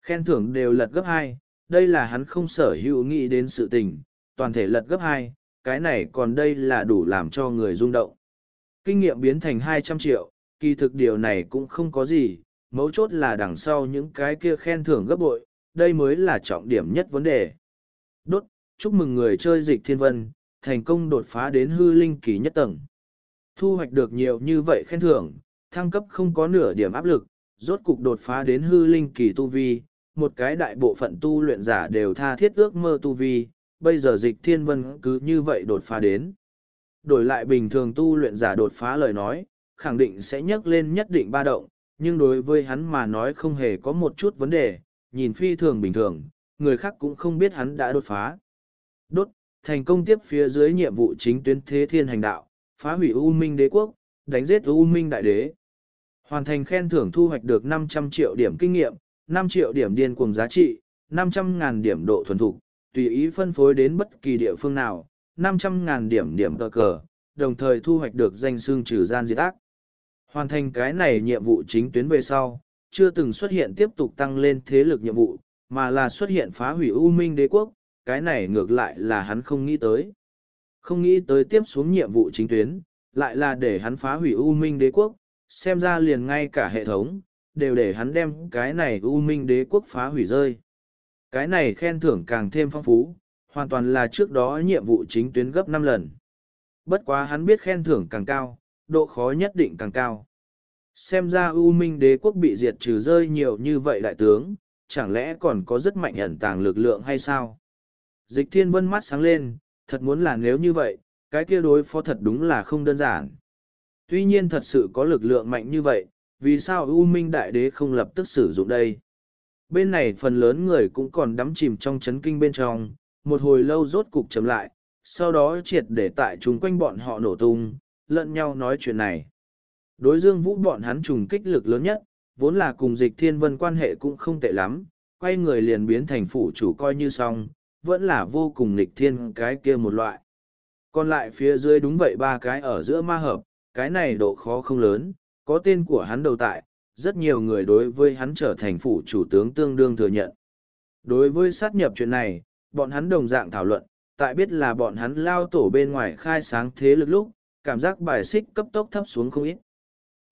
Khen thưởng đều lật gấp 2, đây là hắn không sở hữu nghĩ đến sự tình, toàn thể lật gấp 2, cái này còn đây là đủ làm cho người rung động. Kinh nghiệm biến thành 200 triệu, kỳ thực điều này cũng không có gì, mấu chốt là đằng sau những cái kia khen thưởng gấp bội, đây mới là trọng điểm nhất vấn đề. Đốt, chúc mừng người chơi dịch thiên vân, thành công đột phá đến hư linh kỳ nhất tầng. Thu hoạch được nhiều như vậy khen thưởng, thăng cấp không có nửa điểm áp lực, rốt cục đột phá đến hư linh kỳ tu vi, một cái đại bộ phận tu luyện giả đều tha thiết ước mơ tu vi, bây giờ dịch thiên vân cứ như vậy đột phá đến. Đổi lại bình thường tu luyện giả đột phá lời nói, khẳng định sẽ nhấc lên nhất định ba động, nhưng đối với hắn mà nói không hề có một chút vấn đề, nhìn phi thường bình thường, người khác cũng không biết hắn đã đột phá. Đốt, thành công tiếp phía dưới nhiệm vụ chính tuyến thế thiên hành đạo, phá hủy U Minh đế quốc, đánh giết U Minh đại đế. Hoàn thành khen thưởng thu hoạch được 500 triệu điểm kinh nghiệm, 5 triệu điểm điên cuồng giá trị, 500.000 điểm độ thuần thục, tùy ý phân phối đến bất kỳ địa phương nào, 500.000 điểm điểm tờ cờ, đồng thời thu hoạch được danh xương trừ gian diệt ác. Hoàn thành cái này nhiệm vụ chính tuyến về sau, chưa từng xuất hiện tiếp tục tăng lên thế lực nhiệm vụ, mà là xuất hiện phá hủy U Minh đế quốc, cái này ngược lại là hắn không nghĩ tới. Không nghĩ tới tiếp xuống nhiệm vụ chính tuyến, lại là để hắn phá hủy U Minh đế quốc, xem ra liền ngay cả hệ thống, đều để hắn đem cái này U Minh đế quốc phá hủy rơi. Cái này khen thưởng càng thêm phong phú, hoàn toàn là trước đó nhiệm vụ chính tuyến gấp năm lần. Bất quá hắn biết khen thưởng càng cao, độ khó nhất định càng cao xem ra u minh đế quốc bị diệt trừ rơi nhiều như vậy đại tướng chẳng lẽ còn có rất mạnh ẩn tàng lực lượng hay sao dịch thiên vân mắt sáng lên thật muốn là nếu như vậy cái kia đối phó thật đúng là không đơn giản tuy nhiên thật sự có lực lượng mạnh như vậy vì sao u minh đại đế không lập tức sử dụng đây bên này phần lớn người cũng còn đắm chìm trong c h ấ n kinh bên trong một hồi lâu rốt cục chậm lại sau đó triệt để tại chúng quanh bọn họ nổ tung lẫn nhau nói chuyện này Đối dương vũ bọn hắn trùng kích lực lớn nhất, vốn là cùng dịch thiên vân quan hệ cũng không tệ lắm, quay người liền biến thành phủ chủ coi như xong, vẫn là vô cùng nghịch thiên cái kia một loại. Còn lại phía dưới đúng vậy ba cái ở giữa ma hợp, cái này độ khó không lớn, có tên của hắn đầu tại, rất nhiều người đối với hắn trở thành phủ chủ tướng tương đương thừa nhận. Đối với sát nhập chuyện này, bọn hắn đồng dạng thảo luận, tại biết là bọn hắn lao tổ bên ngoài khai sáng thế lực lúc, cảm giác bài xích cấp tốc thấp xuống không ít,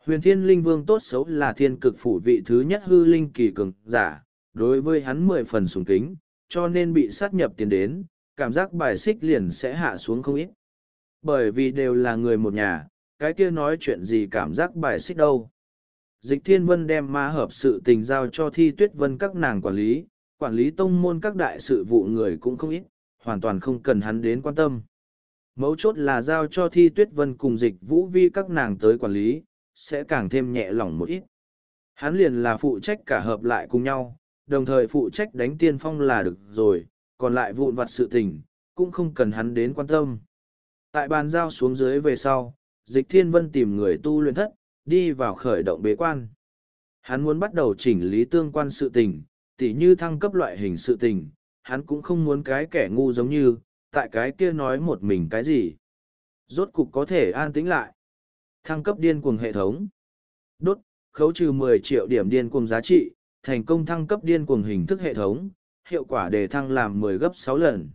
Huyền Thiên Linh Vương tốt xấu là thiên cực phủ vị thứ nhất hư linh kỳ cường giả, đối với hắn mười phần sùng kính, cho nên bị sát nhập tiến đến, cảm giác bài xích liền sẽ hạ xuống không ít. Bởi vì đều là người một nhà, cái kia nói chuyện gì cảm giác bài xích đâu. Dịch Thiên Vân đem ma hợp sự tình giao cho Thi Tuyết Vân các nàng quản lý, quản lý tông môn các đại sự vụ người cũng không ít, hoàn toàn không cần hắn đến quan tâm. Mấu chốt là giao cho Thi Tuyết Vân cùng dịch Vũ Vi các nàng tới quản lý, sẽ càng thêm nhẹ lòng một ít. Hắn liền là phụ trách cả hợp lại cùng nhau, đồng thời phụ trách đánh tiên phong là được rồi, còn lại vụn vặt sự tình, cũng không cần hắn đến quan tâm. Tại bàn giao xuống dưới về sau, dịch thiên vân tìm người tu luyện thất, đi vào khởi động bế quan. Hắn muốn bắt đầu chỉnh lý tương quan sự tình, tỉ như thăng cấp loại hình sự tình, hắn cũng không muốn cái kẻ ngu giống như, tại cái kia nói một mình cái gì. Rốt cục có thể an tĩnh lại. Thăng cấp điên cuồng hệ thống. Đốt, khấu trừ 10 triệu điểm điên cuồng giá trị, thành công thăng cấp điên cuồng hình thức hệ thống, hiệu quả đề thăng làm 10 gấp 6 lần.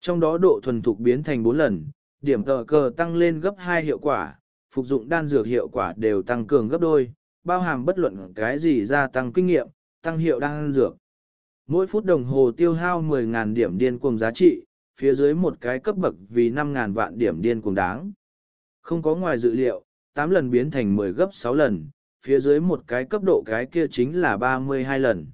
Trong đó độ thuần thục biến thành 4 lần, điểm tờ cờ tăng lên gấp 2 hiệu quả, phục dụng đan dược hiệu quả đều tăng cường gấp đôi, bao hàm bất luận cái gì gia tăng kinh nghiệm, tăng hiệu đan dược. Mỗi phút đồng hồ tiêu hao 10.000 điểm điên cuồng giá trị, phía dưới một cái cấp bậc vì 5.000 vạn điểm điên cuồng đáng. Không có ngoài dự liệu, tám lần biến thành mười gấp sáu lần, phía dưới một cái cấp độ cái kia chính là ba mươi hai lần.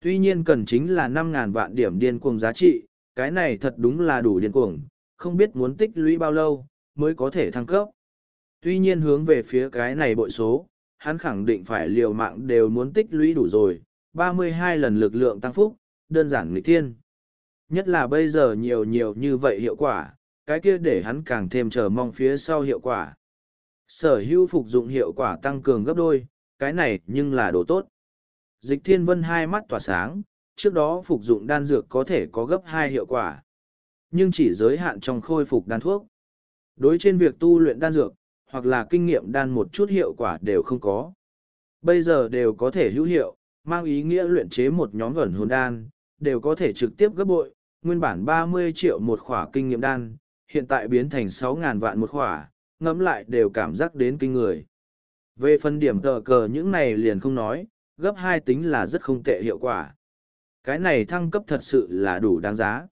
Tuy nhiên cần chính là năm ngàn vạn điểm điên cuồng giá trị, cái này thật đúng là đủ điên cuồng, không biết muốn tích lũy bao lâu, mới có thể thăng cấp. Tuy nhiên hướng về phía cái này bội số, hắn khẳng định phải liều mạng đều muốn tích lũy đủ rồi, ba mươi hai lần lực lượng tăng phúc, đơn giản nghịch thiên. Nhất là bây giờ nhiều nhiều như vậy hiệu quả, cái kia để hắn càng thêm chờ mong phía sau hiệu quả. Sở hữu phục dụng hiệu quả tăng cường gấp đôi, cái này nhưng là đồ tốt. Dịch thiên vân hai mắt tỏa sáng, trước đó phục dụng đan dược có thể có gấp hai hiệu quả. Nhưng chỉ giới hạn trong khôi phục đan thuốc. Đối trên việc tu luyện đan dược, hoặc là kinh nghiệm đan một chút hiệu quả đều không có. Bây giờ đều có thể hữu hiệu, mang ý nghĩa luyện chế một nhóm ẩn hồn đan, đều có thể trực tiếp gấp bội, nguyên bản 30 triệu một khỏa kinh nghiệm đan, hiện tại biến thành sáu ngàn vạn một khỏa, ngẫm lại đều cảm giác đến kinh người. Về phần điểm tờ cờ những này liền không nói, gấp hai tính là rất không tệ hiệu quả. Cái này thăng cấp thật sự là đủ đáng giá.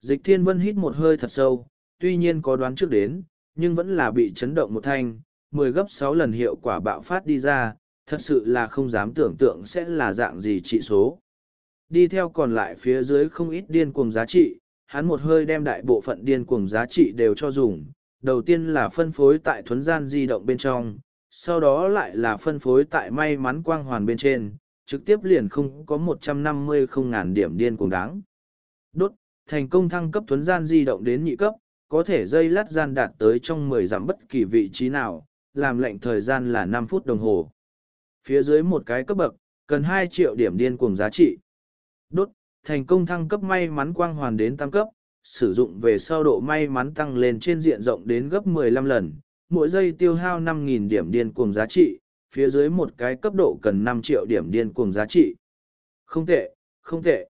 Dịch thiên vân hít một hơi thật sâu, tuy nhiên có đoán trước đến, nhưng vẫn là bị chấn động một thanh, mười gấp sáu lần hiệu quả bạo phát đi ra, thật sự là không dám tưởng tượng sẽ là dạng gì trị số. Đi theo còn lại phía dưới không ít điên cuồng giá trị, hắn một hơi đem đại bộ phận điên cuồng giá trị đều cho dùng, đầu tiên là phân phối tại thuấn gian di động bên trong, sau đó lại là phân phối tại may mắn quang hoàn bên trên, trực tiếp liền không có một trăm năm mươi không ngàn điểm điên cuồng đáng. Đốt, thành công thăng cấp thuấn gian di động đến nhị cấp, có thể dây lát gian đạt tới trong mười dặm bất kỳ vị trí nào, làm lệnh thời gian là năm phút đồng hồ. Phía dưới một cái cấp bậc, cần hai triệu điểm điên cuồng giá trị. Đốt, thành công thăng cấp may mắn quang hoàn đến tam cấp, sử dụng về sau độ may mắn tăng lên trên diện rộng đến gấp 15 lần, mỗi giây tiêu hao 5.000 điểm điên cuồng giá trị, phía dưới một cái cấp độ cần 5 triệu điểm điên cuồng giá trị. Không tệ, không tệ.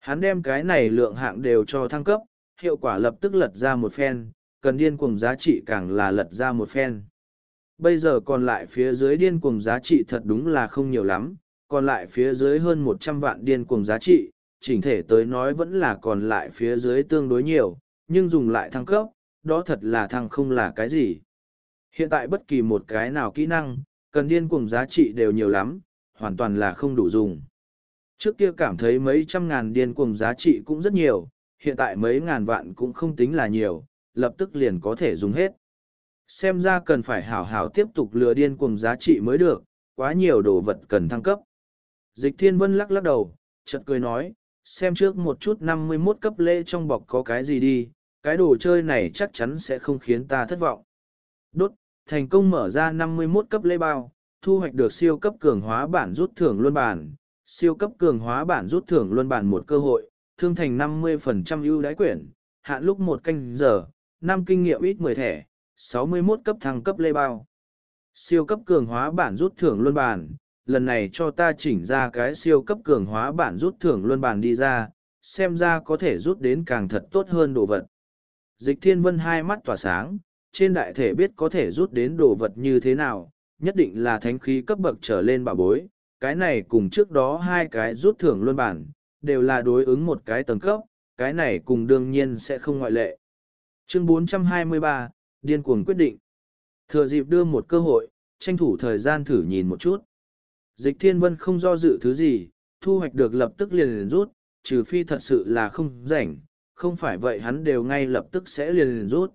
Hắn đem cái này lượng hạng đều cho thăng cấp, hiệu quả lập tức lật ra một phen, cần điên cuồng giá trị càng là lật ra một phen. Bây giờ còn lại phía dưới điên cuồng giá trị thật đúng là không nhiều lắm, còn lại phía dưới hơn 100 vạn điên cuồng giá trị, chỉnh thể tới nói vẫn là còn lại phía dưới tương đối nhiều, nhưng dùng lại thăng cấp, đó thật là thăng không là cái gì. Hiện tại bất kỳ một cái nào kỹ năng, cần điên cùng giá trị đều nhiều lắm, hoàn toàn là không đủ dùng. Trước kia cảm thấy mấy trăm ngàn điên cùng giá trị cũng rất nhiều, hiện tại mấy ngàn vạn cũng không tính là nhiều, lập tức liền có thể dùng hết. Xem ra cần phải hảo hảo tiếp tục lừa điên cùng giá trị mới được, quá nhiều đồ vật cần thăng cấp. Dịch Thiên Vân lắc lắc đầu, chợt cười nói, xem trước một chút năm mươi 51 cấp lễ trong bọc có cái gì đi, cái đồ chơi này chắc chắn sẽ không khiến ta thất vọng. Đốt, thành công mở ra năm mươi 51 cấp lễ bao, thu hoạch được siêu cấp cường hóa bản rút thưởng luân bản, siêu cấp cường hóa bản rút thưởng luân bản một cơ hội, thương thành năm mươi phần trăm ưu đãi quyển, hạn lúc một canh giờ, năm kinh nghiệm ít mười thẻ, sáu mươi 61 cấp thăng cấp lễ bao. Siêu cấp cường hóa bản rút thưởng luân bản, lần này cho ta chỉnh ra cái siêu cấp cường hóa bản rút thưởng luân bàn đi ra, xem ra có thể rút đến càng thật tốt hơn đồ vật. Dịch thiên vân hai mắt tỏa sáng, trên đại thể biết có thể rút đến đồ vật như thế nào, nhất định là thánh khí cấp bậc trở lên bà bối, cái này cùng trước đó hai cái rút thưởng luân bản, đều là đối ứng một cái tầng cấp, cái này cùng đương nhiên sẽ không ngoại lệ. Chương 423, Điên cuồng quyết định. Thừa dịp đưa một cơ hội, tranh thủ thời gian thử nhìn một chút. Dịch thiên vân không do dự thứ gì, thu hoạch được lập tức liền liền rút, trừ phi thật sự là không rảnh, không phải vậy hắn đều ngay lập tức sẽ liền liền rút.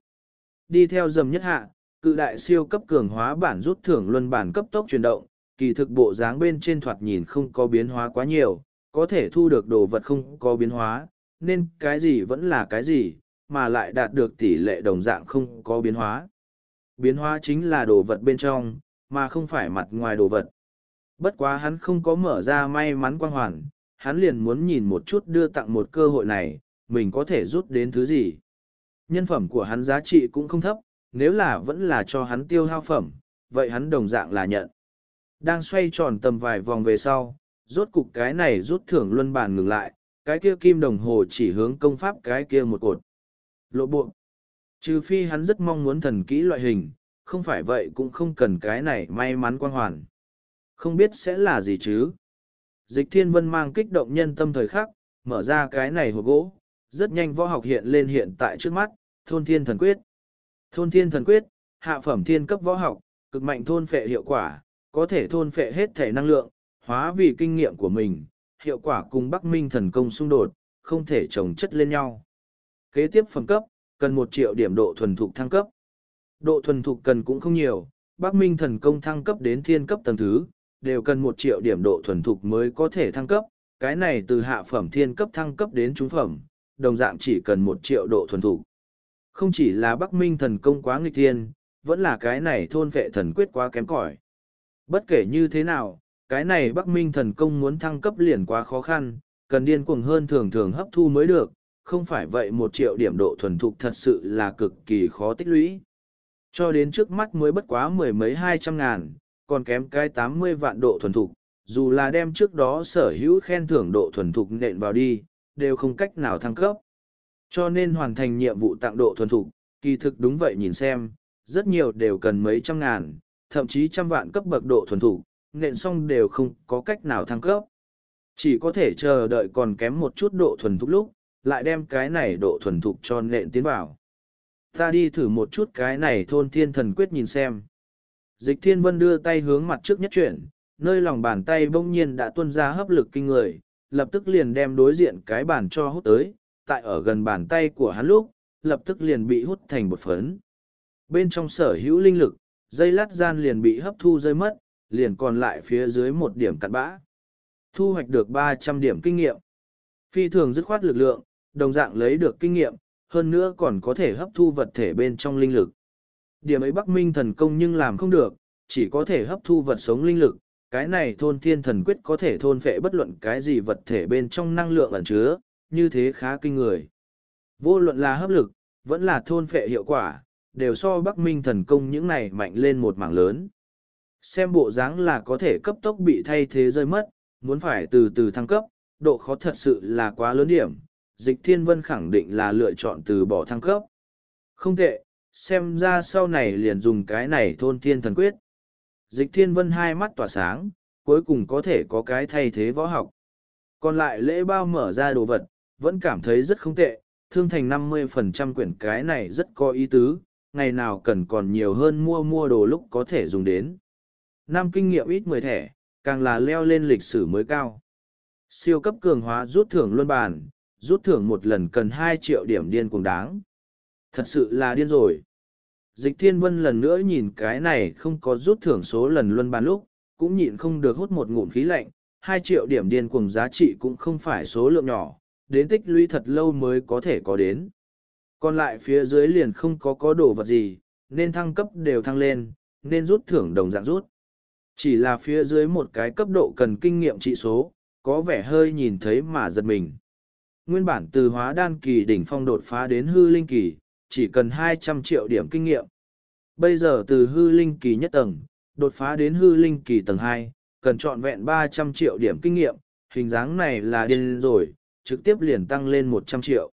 Đi theo dầm nhất hạ, cự đại siêu cấp cường hóa bản rút thưởng luân bản cấp tốc chuyển động, kỳ thực bộ dáng bên trên thoạt nhìn không có biến hóa quá nhiều, có thể thu được đồ vật không có biến hóa, nên cái gì vẫn là cái gì, mà lại đạt được tỷ lệ đồng dạng không có biến hóa. Biến hóa chính là đồ vật bên trong, mà không phải mặt ngoài đồ vật bất quá hắn không có mở ra may mắn quang hoàn, hắn liền muốn nhìn một chút đưa tặng một cơ hội này, mình có thể rút đến thứ gì. Nhân phẩm của hắn giá trị cũng không thấp, nếu là vẫn là cho hắn tiêu hao phẩm, vậy hắn đồng dạng là nhận. Đang xoay tròn tầm vài vòng về sau, rốt cục cái này rút thưởng luân bàn ngừng lại, cái kia kim đồng hồ chỉ hướng công pháp cái kia một cột. Lộ buộc. Trừ phi hắn rất mong muốn thần kỹ loại hình, không phải vậy cũng không cần cái này may mắn quang hoàn. Không biết sẽ là gì chứ? Dịch thiên vân mang kích động nhân tâm thời khắc, mở ra cái này hộp gỗ, rất nhanh võ học hiện lên hiện tại trước mắt, thôn thiên thần quyết. Thôn thiên thần quyết, hạ phẩm thiên cấp võ học, cực mạnh thôn phệ hiệu quả, có thể thôn phệ hết thể năng lượng, hóa vì kinh nghiệm của mình, hiệu quả cùng Bắc Minh thần công xung đột, không thể chồng chất lên nhau. Kế tiếp phẩm cấp, cần một triệu điểm độ thuần thục thăng cấp. Độ thuần thục cần cũng không nhiều, Bắc Minh thần công thăng cấp đến thiên cấp tầng thứ, đều cần một triệu điểm độ thuần thục mới có thể thăng cấp, cái này từ hạ phẩm thiên cấp thăng cấp đến trung phẩm, đồng dạng chỉ cần một triệu độ thuần thục. Không chỉ là Bắc Minh thần công quá nghịch thiên, vẫn là cái này thôn vệ thần quyết quá kém cỏi. Bất kể như thế nào, cái này Bắc Minh thần công muốn thăng cấp liền quá khó khăn, cần điên cuồng hơn thường thường hấp thu mới được, không phải vậy một triệu điểm độ thuần thục thật sự là cực kỳ khó tích lũy. Cho đến trước mắt mới bất quá mười mấy hai trăm ngàn, còn kém cái tám mươi vạn độ thuần thục, dù là đem trước đó sở hữu khen thưởng độ thuần thục nện vào đi, đều không cách nào thăng cấp. Cho nên hoàn thành nhiệm vụ tặng độ thuần thục, kỳ thực đúng vậy nhìn xem, rất nhiều đều cần mấy trăm ngàn, thậm chí trăm vạn cấp bậc độ thuần thục, nện xong đều không có cách nào thăng cấp. Chỉ có thể chờ đợi còn kém một chút độ thuần thục lúc, lại đem cái này độ thuần thục cho nện tiến vào. Ta đi thử một chút cái này thôn thiên thần quyết nhìn xem. Dịch thiên vân đưa tay hướng mặt trước nhất chuyển, nơi lòng bàn tay bỗng nhiên đã tuôn ra hấp lực kinh người, lập tức liền đem đối diện cái bàn cho hút tới, tại ở gần bàn tay của hắn lúc, lập tức liền bị hút thành bột phấn. Bên trong sở hữu linh lực, dây lát gian liền bị hấp thu rơi mất, liền còn lại phía dưới một điểm cặn bã. Thu hoạch được ba trăm điểm kinh nghiệm. Phi thường dứt khoát lực lượng, đồng dạng lấy được kinh nghiệm, hơn nữa còn có thể hấp thu vật thể bên trong linh lực điểm ấy Bắc Minh thần công nhưng làm không được, chỉ có thể hấp thu vật sống linh lực, cái này thôn thiên thần quyết có thể thôn phệ bất luận cái gì vật thể bên trong năng lượng ẩn chứa, như thế khá kinh người. Vô luận là hấp lực, vẫn là thôn phệ hiệu quả, đều so Bắc Minh thần công những này mạnh lên một mảng lớn. Xem bộ dáng là có thể cấp tốc bị thay thế rơi mất, muốn phải từ từ thăng cấp, độ khó thật sự là quá lớn điểm, dịch thiên vân khẳng định là lựa chọn từ bỏ thăng cấp. Không tệ, xem ra sau này liền dùng cái này thôn thiên thần quyết. Dịch thiên vân hai mắt tỏa sáng, cuối cùng có thể có cái thay thế võ học. Còn lại lễ bao mở ra đồ vật, vẫn cảm thấy rất không tệ, thương thành năm mươi phần trăm quyển cái này rất có ý tứ, ngày nào cần còn nhiều hơn mua mua đồ lúc có thể dùng đến. Năm kinh nghiệm ít mười thẻ, càng là leo lên lịch sử mới cao. Siêu cấp cường hóa rút thưởng luân bản, rút thưởng một lần cần hai triệu điểm điên cùng đáng. Thật sự là điên rồi. Dịch thiên vân lần nữa nhìn cái này không có rút thưởng số lần luân bàn lúc, cũng nhịn không được hút một ngụm khí lạnh, Hai triệu điểm điên cùng giá trị cũng không phải số lượng nhỏ, đến tích lũy thật lâu mới có thể có đến. Còn lại phía dưới liền không có có đồ vật gì, nên thăng cấp đều thăng lên, nên rút thưởng đồng dạng rút. Chỉ là phía dưới một cái cấp độ cần kinh nghiệm trị số, có vẻ hơi nhìn thấy mà giật mình. Nguyên bản từ hóa đan kỳ đỉnh phong đột phá đến hư linh kỳ, chỉ cần hai trăm triệu điểm kinh nghiệm. Bây giờ từ hư linh kỳ nhất tầng, đột phá đến hư linh kỳ tầng hai, cần trọn vẹn ba trăm triệu điểm kinh nghiệm, hình dáng này là điên rồi, trực tiếp liền tăng lên một trăm triệu.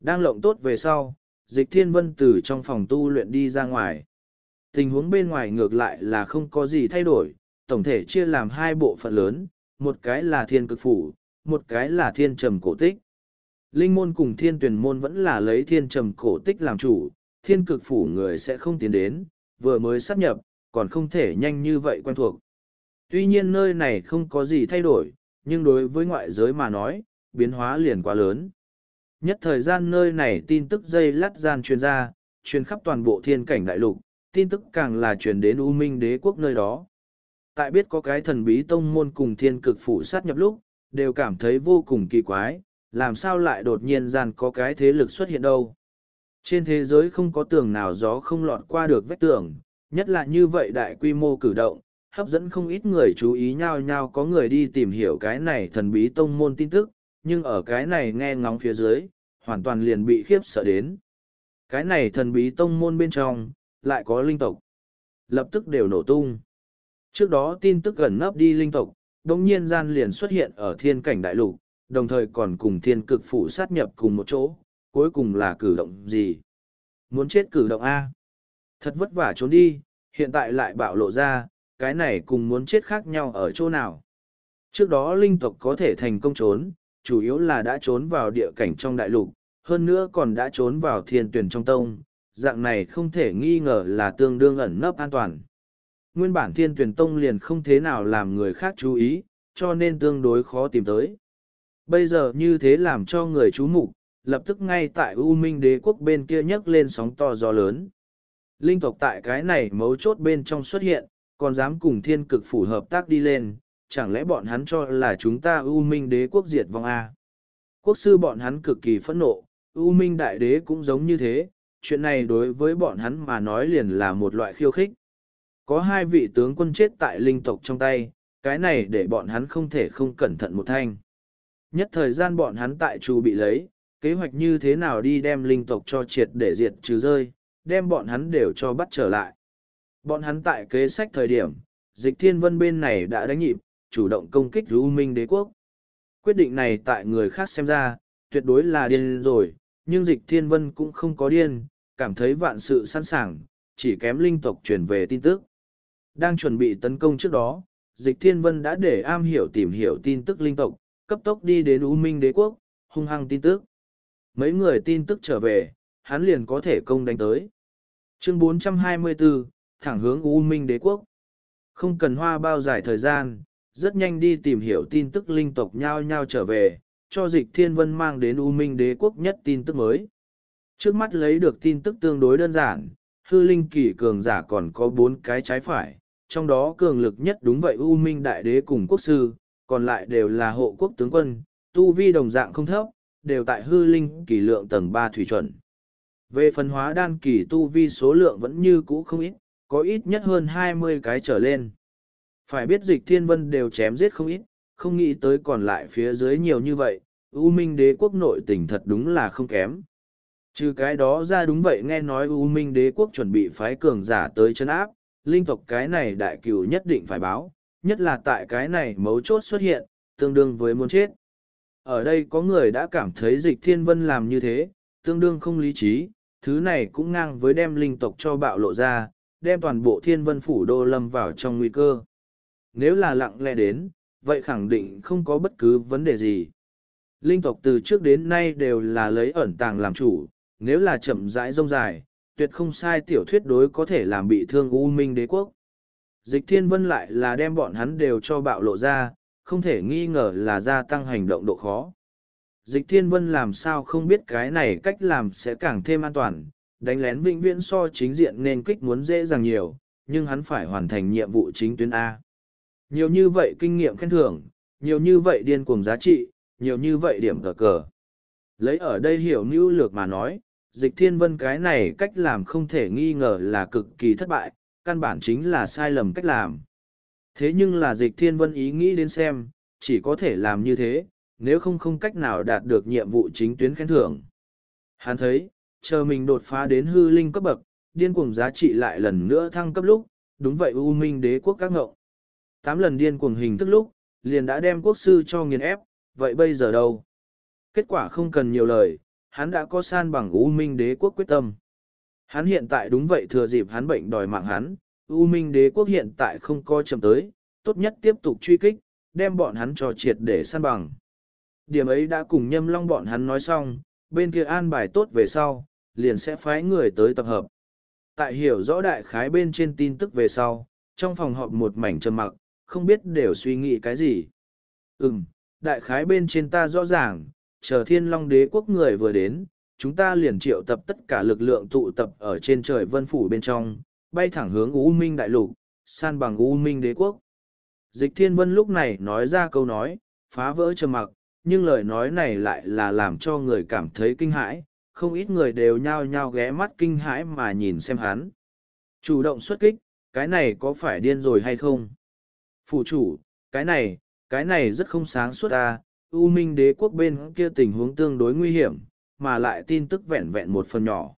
Đang lộng tốt về sau, dịch thiên vân từ trong phòng tu luyện đi ra ngoài. Tình huống bên ngoài ngược lại là không có gì thay đổi, tổng thể chia làm hai bộ phận lớn, một cái là thiên cực phủ, một cái là thiên trầm cổ tích linh môn cùng thiên tuyển môn vẫn là lấy thiên trầm cổ tích làm chủ, thiên cực phủ người sẽ không tiến đến, vừa mới sắp nhập, còn không thể nhanh như vậy quen thuộc. Tuy nhiên nơi này không có gì thay đổi, nhưng đối với ngoại giới mà nói, biến hóa liền quá lớn. Nhất thời gian nơi này tin tức dây lắt gian truyền ra, truyền khắp toàn bộ thiên cảnh đại lục, tin tức càng là truyền đến U Minh đế quốc nơi đó. Tại biết có cái thần bí tông môn cùng thiên cực phủ sát nhập lúc, đều cảm thấy vô cùng kỳ quái, làm sao lại đột nhiên gian có cái thế lực xuất hiện đâu. Trên thế giới không có tường nào gió không lọt qua được vách tường, nhất là như vậy đại quy mô cử động, hấp dẫn không ít người chú ý nhau nhau có người đi tìm hiểu cái này thần bí tông môn tin tức, nhưng ở cái này nghe ngóng phía dưới, hoàn toàn liền bị khiếp sợ đến. Cái này thần bí tông môn bên trong, lại có linh tộc. Lập tức đều nổ tung. Trước đó tin tức gần nấp đi linh tộc, đồng nhiên gian liền xuất hiện ở thiên cảnh đại lục, đồng thời còn cùng thiên cực phủ sát nhập cùng một chỗ, cuối cùng là cử động gì? Muốn chết cử động A. Thật vất vả trốn đi, hiện tại lại bạo lộ ra, cái này cùng muốn chết khác nhau ở chỗ nào. Trước đó linh tộc có thể thành công trốn, chủ yếu là đã trốn vào địa cảnh trong đại lục, hơn nữa còn đã trốn vào thiên tuyển trong tông, dạng này không thể nghi ngờ là tương đương ẩn nấp an toàn. Nguyên bản thiên tuyển tông liền không thế nào làm người khác chú ý, cho nên tương đối khó tìm tới. Bây giờ như thế làm cho người chú mục lập tức ngay tại U Minh đế quốc bên kia nhấc lên sóng to gió lớn. Linh tộc tại cái này mấu chốt bên trong xuất hiện, còn dám cùng thiên cực phủ hợp tác đi lên, chẳng lẽ bọn hắn cho là chúng ta U Minh đế quốc diệt vong à? Quốc sư bọn hắn cực kỳ phẫn nộ, U Minh đại đế cũng giống như thế, chuyện này đối với bọn hắn mà nói liền là một loại khiêu khích. Có hai vị tướng quân chết tại linh tộc trong tay, cái này để bọn hắn không thể không cẩn thận một thanh. Nhất thời gian bọn hắn tại trù bị lấy, kế hoạch như thế nào đi đem linh tộc cho triệt để diệt trừ rơi, đem bọn hắn đều cho bắt trở lại. Bọn hắn tại kế sách thời điểm, dịch thiên vân bên này đã đánh nhịp, chủ động công kích U Minh đế quốc. Quyết định này tại người khác xem ra, tuyệt đối là điên rồi, nhưng dịch thiên vân cũng không có điên, cảm thấy vạn sự sẵn sàng, chỉ kém linh tộc chuyển về tin tức. Đang chuẩn bị tấn công trước đó, dịch thiên vân đã để am hiểu tìm hiểu tin tức linh tộc, cấp tốc đi đến U Minh đế quốc, hung hăng tin tức. Mấy người tin tức trở về, hắn liền có thể công đánh tới. Chương 424, thẳng hướng U Minh đế quốc. Không cần hoa bao dài thời gian, rất nhanh đi tìm hiểu tin tức linh tộc nhao nhau trở về, cho dịch thiên vân mang đến U Minh đế quốc nhất tin tức mới. Trước mắt lấy được tin tức tương đối đơn giản, hư linh kỷ cường giả còn có bốn cái trái phải, trong đó cường lực nhất đúng vậy U Minh đại đế cùng quốc sư, còn lại đều là hộ quốc tướng quân, tu vi đồng dạng không thấp, đều tại hư linh kỳ lượng tầng ba thủy chuẩn. Về phần hóa đan kỳ tu vi số lượng vẫn như cũ không ít, có ít nhất hơn hai mươi cái trở lên. Phải biết dịch thiên vân đều chém giết không ít, không nghĩ tới còn lại phía dưới nhiều như vậy, U Minh đế quốc nội tình thật đúng là không kém. Trừ cái đó ra đúng vậy nghe nói U Minh đế quốc chuẩn bị phái cường giả tới chân áp, linh tộc cái này đại cửu nhất định phải báo, nhất là tại cái này mấu chốt xuất hiện, tương đương với muốn chết. Ở đây có người đã cảm thấy dịch thiên vân làm như thế, tương đương không lý trí, thứ này cũng ngang với đem linh tộc cho bạo lộ ra, đem toàn bộ thiên vân phủ đô lâm vào trong nguy cơ. Nếu là lặng lẽ đến, vậy khẳng định không có bất cứ vấn đề gì. Linh tộc từ trước đến nay đều là lấy ẩn tàng làm chủ, nếu là chậm rãi rông dài, tuyệt không sai tiểu thuyết đối có thể làm bị thương U Minh đế quốc dịch thiên vân lại là đem bọn hắn đều cho bạo lộ ra, không thể nghi ngờ là gia tăng hành động độ khó. Dịch thiên vân làm sao không biết cái này cách làm sẽ càng thêm an toàn, đánh lén vĩnh viễn so chính diện nên kích muốn dễ dàng nhiều, nhưng hắn phải hoàn thành nhiệm vụ chính tuyến A. Nhiều như vậy kinh nghiệm khen thưởng, nhiều như vậy điên cuồng giá trị, nhiều như vậy điểm cờ cờ. Lấy ở đây hiểu nữ lược mà nói, dịch thiên vân cái này cách làm không thể nghi ngờ là cực kỳ thất bại, căn bản chính là sai lầm cách làm. Thế nhưng là dịch thiên vân ý nghĩ đến xem, chỉ có thể làm như thế, nếu không không cách nào đạt được nhiệm vụ chính tuyến khen thưởng. Hắn thấy, chờ mình đột phá đến hư linh cấp bậc, điên cuồng giá trị lại lần nữa thăng cấp lúc, đúng vậy U Minh đế quốc các ngộng. Tám lần điên cuồng hình thức lúc, liền đã đem quốc sư cho nghiền ép, vậy bây giờ đâu? Kết quả không cần nhiều lời, hắn đã có san bằng U Minh đế quốc quyết tâm. Hắn hiện tại đúng vậy thừa dịp hắn bệnh đòi mạng hắn, U Minh đế quốc hiện tại không coi chậm tới, tốt nhất tiếp tục truy kích, đem bọn hắn cho triệt để săn bằng. Điểm ấy đã cùng nhâm long bọn hắn nói xong, bên kia an bài tốt về sau, liền sẽ phái người tới tập hợp. Tại hiểu rõ đại khái bên trên tin tức về sau, trong phòng họp một mảnh trầm mặc, không biết đều suy nghĩ cái gì. Ừm, đại khái bên trên ta rõ ràng, chờ thiên long đế quốc người vừa đến, chúng ta liền triệu tập tất cả lực lượng tụ tập ở trên trời vân phủ bên trong, bay thẳng hướng U Minh Đại Lục, san bằng U Minh Đế Quốc. Dịch Thiên Vân lúc này nói ra câu nói, phá vỡ trầm mặc, nhưng lời nói này lại là làm cho người cảm thấy kinh hãi, không ít người đều nhao nhao ghé mắt kinh hãi mà nhìn xem hắn. Chủ động xuất kích, cái này có phải điên rồi hay không? Phủ chủ, cái này, cái này rất không sáng suốt à? U Minh Đế Quốc bên kia tình huống tương đối nguy hiểm mà lại tin tức vẹn vẹn một phần nhỏ.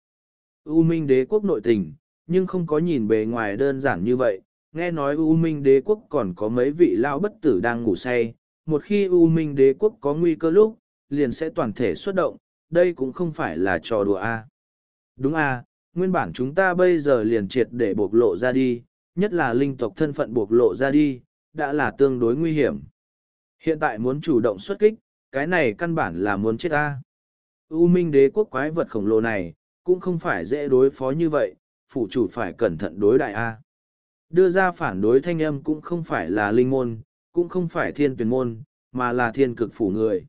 U Minh đế quốc nội tình, nhưng không có nhìn bề ngoài đơn giản như vậy, nghe nói U Minh đế quốc còn có mấy vị lao bất tử đang ngủ say, một khi U Minh đế quốc có nguy cơ lúc, liền sẽ toàn thể xuất động, đây cũng không phải là trò đùa a. Đúng a, nguyên bản chúng ta bây giờ liền triệt để bộc lộ ra đi, nhất là linh tộc thân phận bộc lộ ra đi, đã là tương đối nguy hiểm. Hiện tại muốn chủ động xuất kích, cái này căn bản là muốn chết a. U minh đế quốc quái vật khổng lồ này, cũng không phải dễ đối phó như vậy, phủ chủ phải cẩn thận đối đại A. Đưa ra phản đối thanh âm cũng không phải là linh môn, cũng không phải thiên tuyển môn, mà là thiên cực phủ người.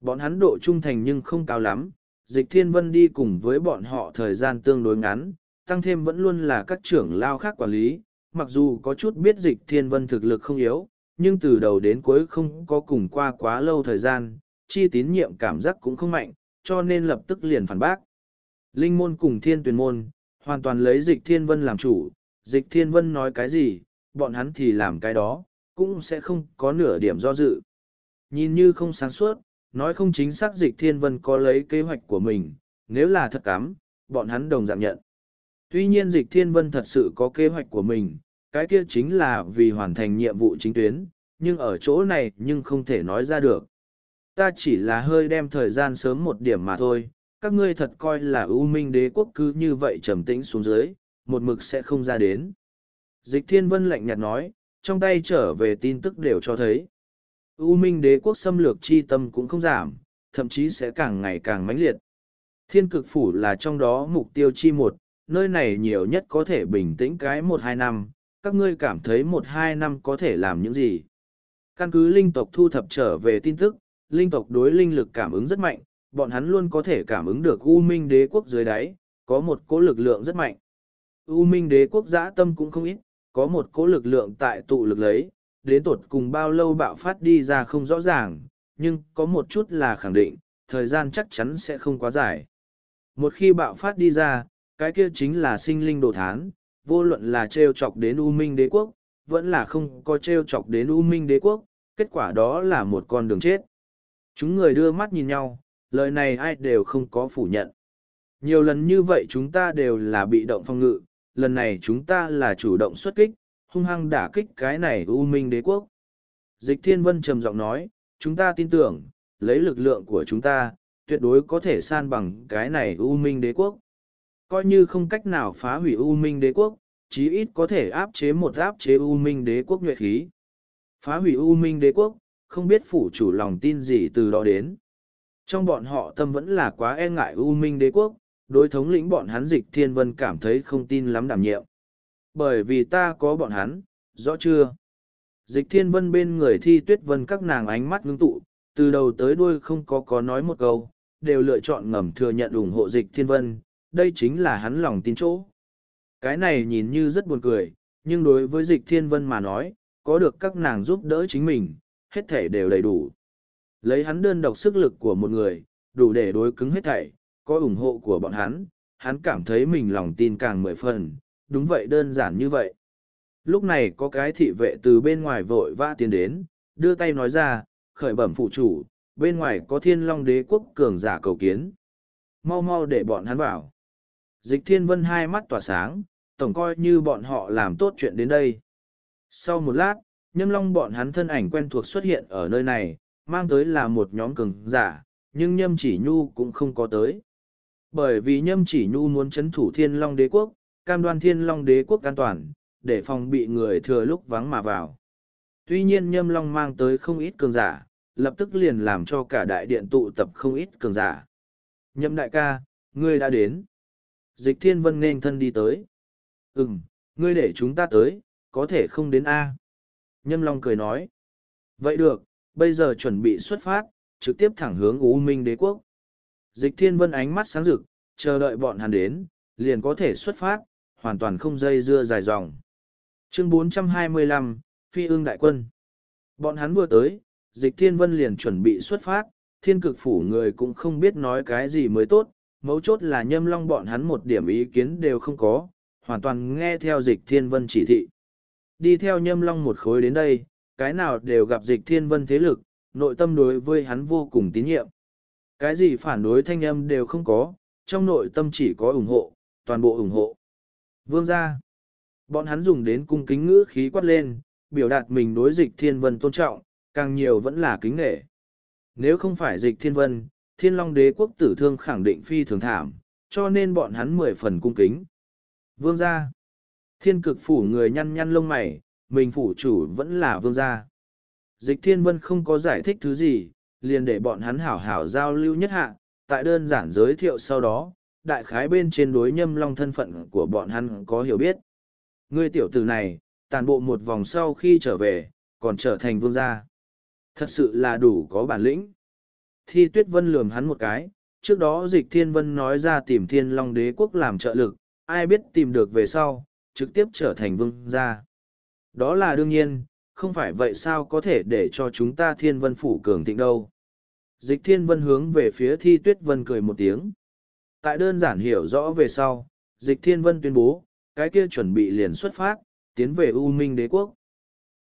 Bọn hắn độ trung thành nhưng không cao lắm, dịch thiên vân đi cùng với bọn họ thời gian tương đối ngắn, tăng thêm vẫn luôn là các trưởng lao khác quản lý, mặc dù có chút biết dịch thiên vân thực lực không yếu, nhưng từ đầu đến cuối không có cùng qua quá lâu thời gian, chi tín nhiệm cảm giác cũng không mạnh, cho nên lập tức liền phản bác. Linh môn cùng thiên tuyển môn, hoàn toàn lấy dịch thiên vân làm chủ, dịch thiên vân nói cái gì, bọn hắn thì làm cái đó, cũng sẽ không có nửa điểm do dự. Nhìn như không sáng suốt, nói không chính xác dịch thiên vân có lấy kế hoạch của mình, nếu là thật cắm, bọn hắn đồng dạng nhận. Tuy nhiên dịch thiên vân thật sự có kế hoạch của mình, cái kia chính là vì hoàn thành nhiệm vụ chính tuyến, nhưng ở chỗ này nhưng không thể nói ra được ta chỉ là hơi đem thời gian sớm một điểm mà thôi các ngươi thật coi là ưu minh đế quốc cứ như vậy trầm tĩnh xuống dưới một mực sẽ không ra đến dịch thiên vân lạnh nhạt nói trong tay trở về tin tức đều cho thấy ưu minh đế quốc xâm lược chi tâm cũng không giảm thậm chí sẽ càng ngày càng mãnh liệt thiên cực phủ là trong đó mục tiêu chi một nơi này nhiều nhất có thể bình tĩnh cái một hai năm các ngươi cảm thấy một hai năm có thể làm những gì căn cứ linh tộc thu thập trở về tin tức linh tộc đối linh lực cảm ứng rất mạnh, bọn hắn luôn có thể cảm ứng được U Minh đế quốc dưới đáy, có một cỗ lực lượng rất mạnh. U Minh đế quốc dã tâm cũng không ít, có một cỗ lực lượng tại tụ lực lấy, đến tột cùng bao lâu bạo phát đi ra không rõ ràng, nhưng có một chút là khẳng định, thời gian chắc chắn sẽ không quá dài. Một khi bạo phát đi ra, cái kia chính là sinh linh đồ thán, vô luận là treo chọc đến U Minh đế quốc, vẫn là không có treo chọc đến U Minh đế quốc, kết quả đó là một con đường chết. Chúng người đưa mắt nhìn nhau, lời này ai đều không có phủ nhận. Nhiều lần như vậy chúng ta đều là bị động phong ngự, lần này chúng ta là chủ động xuất kích, hung hăng đả kích cái này U Minh đế quốc. Dịch Thiên Vân trầm giọng nói, chúng ta tin tưởng, lấy lực lượng của chúng ta, tuyệt đối có thể san bằng cái này U Minh đế quốc. Coi như không cách nào phá hủy U Minh đế quốc, chí ít có thể áp chế một áp chế U Minh đế quốc nhuệ khí. Phá hủy U Minh đế quốc, không biết phủ chủ lòng tin gì từ đó đến. Trong bọn họ tâm vẫn là quá e ngại U Minh đế quốc, đối thống lĩnh bọn hắn dịch thiên vân cảm thấy không tin lắm đảm nhiệm. Bởi vì ta có bọn hắn, rõ chưa? Dịch thiên vân bên người thi tuyết vân các nàng ánh mắt ngưng tụ, từ đầu tới đuôi không có có nói một câu, đều lựa chọn ngầm thừa nhận ủng hộ dịch thiên vân, đây chính là hắn lòng tin chỗ. Cái này nhìn như rất buồn cười, nhưng đối với dịch thiên vân mà nói, có được các nàng giúp đỡ chính mình, hết thể đều đầy đủ. Lấy hắn đơn độc sức lực của một người, đủ để đối cứng hết thảy, có ủng hộ của bọn hắn, hắn cảm thấy mình lòng tin càng mười phần, đúng vậy đơn giản như vậy. Lúc này có cái thị vệ từ bên ngoài vội vã tiến đến, đưa tay nói ra, khởi bẩm phụ chủ, bên ngoài có thiên long đế quốc cường giả cầu kiến. Mau mau để bọn hắn vào. Dịch thiên vân hai mắt tỏa sáng, tổng coi như bọn họ làm tốt chuyện đến đây. Sau một lát, nhâm long bọn hắn thân ảnh quen thuộc xuất hiện ở nơi này, mang tới là một nhóm cường giả, nhưng nhâm chỉ nhu cũng không có tới. Bởi vì nhâm chỉ nhu muốn chấn thủ thiên long đế quốc, cam đoan thiên long đế quốc an toàn, để phòng bị người thừa lúc vắng mà vào. Tuy nhiên nhâm long mang tới không ít cường giả, lập tức liền làm cho cả đại điện tụ tập không ít cường giả. Nhâm đại ca, ngươi đã đến. Dịch thiên vân nên thân đi tới. Ừm, ngươi để chúng ta tới, có thể không đến A. Nhâm Long cười nói. Vậy được, bây giờ chuẩn bị xuất phát, trực tiếp thẳng hướng U Minh đế quốc. Dịch Thiên Vân ánh mắt sáng rực, chờ đợi bọn hắn đến, liền có thể xuất phát, hoàn toàn không dây dưa dài dòng. Chương 425, Phi ương đại quân. Bọn hắn vừa tới, Dịch Thiên Vân liền chuẩn bị xuất phát, thiên cực phủ người cũng không biết nói cái gì mới tốt, mấu chốt là nhâm long bọn hắn một điểm ý kiến đều không có, hoàn toàn nghe theo Dịch Thiên Vân chỉ thị đi theo nhâm long một khối đến đây, cái nào đều gặp dịch thiên vân thế lực, nội tâm đối với hắn vô cùng tín nhiệm. Cái gì phản đối thanh âm đều không có, trong nội tâm chỉ có ủng hộ, toàn bộ ủng hộ. Vương gia, bọn hắn dùng đến cung kính ngữ khí quát lên, biểu đạt mình đối dịch thiên vân tôn trọng, càng nhiều vẫn là kính nghệ. Nếu không phải dịch thiên vân, thiên long đế quốc tử thương khẳng định phi thường thảm, cho nên bọn hắn mười phần cung kính. Vương gia, Thiên cực phủ người nhăn nhăn lông mày, mình phủ chủ vẫn là vương gia. Dịch thiên vân không có giải thích thứ gì, liền để bọn hắn hảo hảo giao lưu nhất hạ, tại đơn giản giới thiệu sau đó, đại khái bên trên đối nhâm long thân phận của bọn hắn có hiểu biết. Ngươi tiểu tử này, tàn bộ một vòng sau khi trở về, còn trở thành vương gia. Thật sự là đủ có bản lĩnh. Thi tuyết vân lườm hắn một cái, trước đó dịch thiên vân nói ra tìm thiên long đế quốc làm trợ lực, ai biết tìm được về sau, trực tiếp trở thành vương gia. Đó là đương nhiên, không phải vậy sao có thể để cho chúng ta thiên vân phủ cường thịnh đâu. Dịch thiên vân hướng về phía thi tuyết vân cười một tiếng. Tại đơn giản hiểu rõ về sau, dịch thiên vân tuyên bố, cái kia chuẩn bị liền xuất phát, tiến về U Minh đế quốc.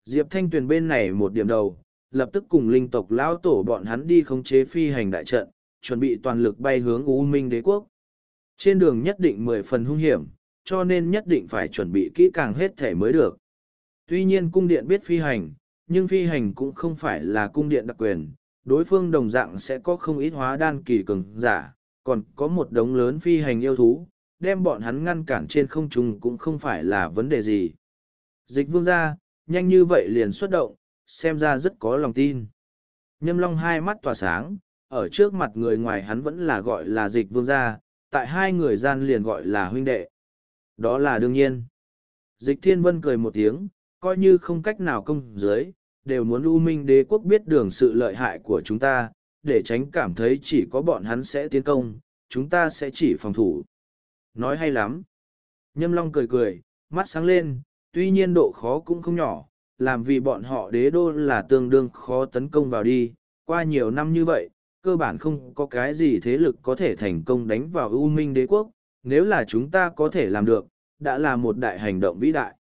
Diệp Thanh Tuyền bên này một điểm đầu, lập tức cùng linh tộc lão tổ bọn hắn đi khống chế phi hành đại trận, chuẩn bị toàn lực bay hướng U Minh đế quốc. Trên đường nhất định mười phần hung hiểm, cho nên nhất định phải chuẩn bị kỹ càng hết thể mới được. Tuy nhiên cung điện biết phi hành, nhưng phi hành cũng không phải là cung điện đặc quyền, đối phương đồng dạng sẽ có không ít hóa đan kỳ cường giả, còn có một đống lớn phi hành yêu thú, đem bọn hắn ngăn cản trên không trung cũng không phải là vấn đề gì. Dịch vương ra, nhanh như vậy liền xuất động, xem ra rất có lòng tin. Nhâm Long hai mắt tỏa sáng, ở trước mặt người ngoài hắn vẫn là gọi là dịch vương gia, tại hai người gian liền gọi là huynh đệ. Đó là đương nhiên. Dịch thiên vân cười một tiếng, coi như không cách nào công dưới, đều muốn U Minh đế quốc biết đường sự lợi hại của chúng ta, để tránh cảm thấy chỉ có bọn hắn sẽ tiến công, chúng ta sẽ chỉ phòng thủ. Nói hay lắm. Nhâm Long cười cười, mắt sáng lên, tuy nhiên độ khó cũng không nhỏ, làm vì bọn họ đế đô là tương đương khó tấn công vào đi, qua nhiều năm như vậy, cơ bản không có cái gì thế lực có thể thành công đánh vào U Minh đế quốc, nếu là chúng ta có thể làm được, đã là một đại hành động vĩ đại.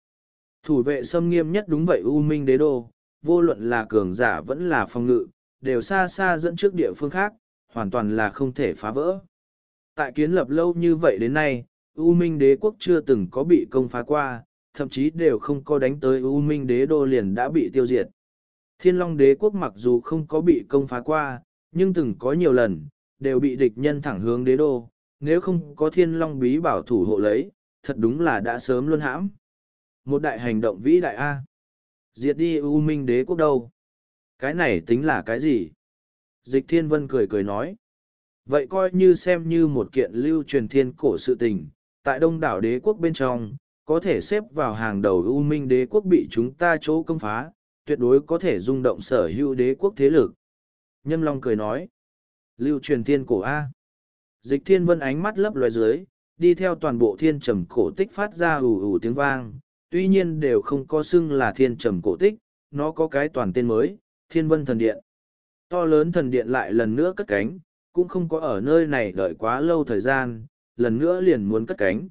Thủ vệ xâm nghiêm nhất đúng vậy U Minh đế đô, vô luận là cường giả vẫn là phong ngự, đều xa xa dẫn trước địa phương khác, hoàn toàn là không thể phá vỡ. Tại kiến lập lâu như vậy đến nay, U Minh đế quốc chưa từng có bị công phá qua, thậm chí đều không có đánh tới U Minh đế đô liền đã bị tiêu diệt. Thiên Long đế quốc mặc dù không có bị công phá qua, nhưng từng có nhiều lần, đều bị địch nhân thẳng hướng đế đô, nếu không có thiên long bí bảo thủ hộ lấy, thật đúng là đã sớm luôn hãm. Một đại hành động vĩ đại A. Diệt đi U Minh đế quốc đâu? Cái này tính là cái gì? Dịch thiên vân cười cười nói. Vậy coi như xem như một kiện lưu truyền thiên cổ sự tình, tại đông đảo đế quốc bên trong, có thể xếp vào hàng đầu U Minh đế quốc bị chúng ta chỗ công phá, tuyệt đối có thể rung động sở hữu đế quốc thế lực. Nhân Long cười nói, lưu truyền thiên cổ A. Dịch thiên vân ánh mắt lấp loài dưới, đi theo toàn bộ thiên trầm cổ tích phát ra ù ù tiếng vang, tuy nhiên đều không có xưng là thiên trầm cổ tích, nó có cái toàn tên mới, thiên vân thần điện. To lớn thần điện lại lần nữa cất cánh, cũng không có ở nơi này đợi quá lâu thời gian, lần nữa liền muốn cất cánh.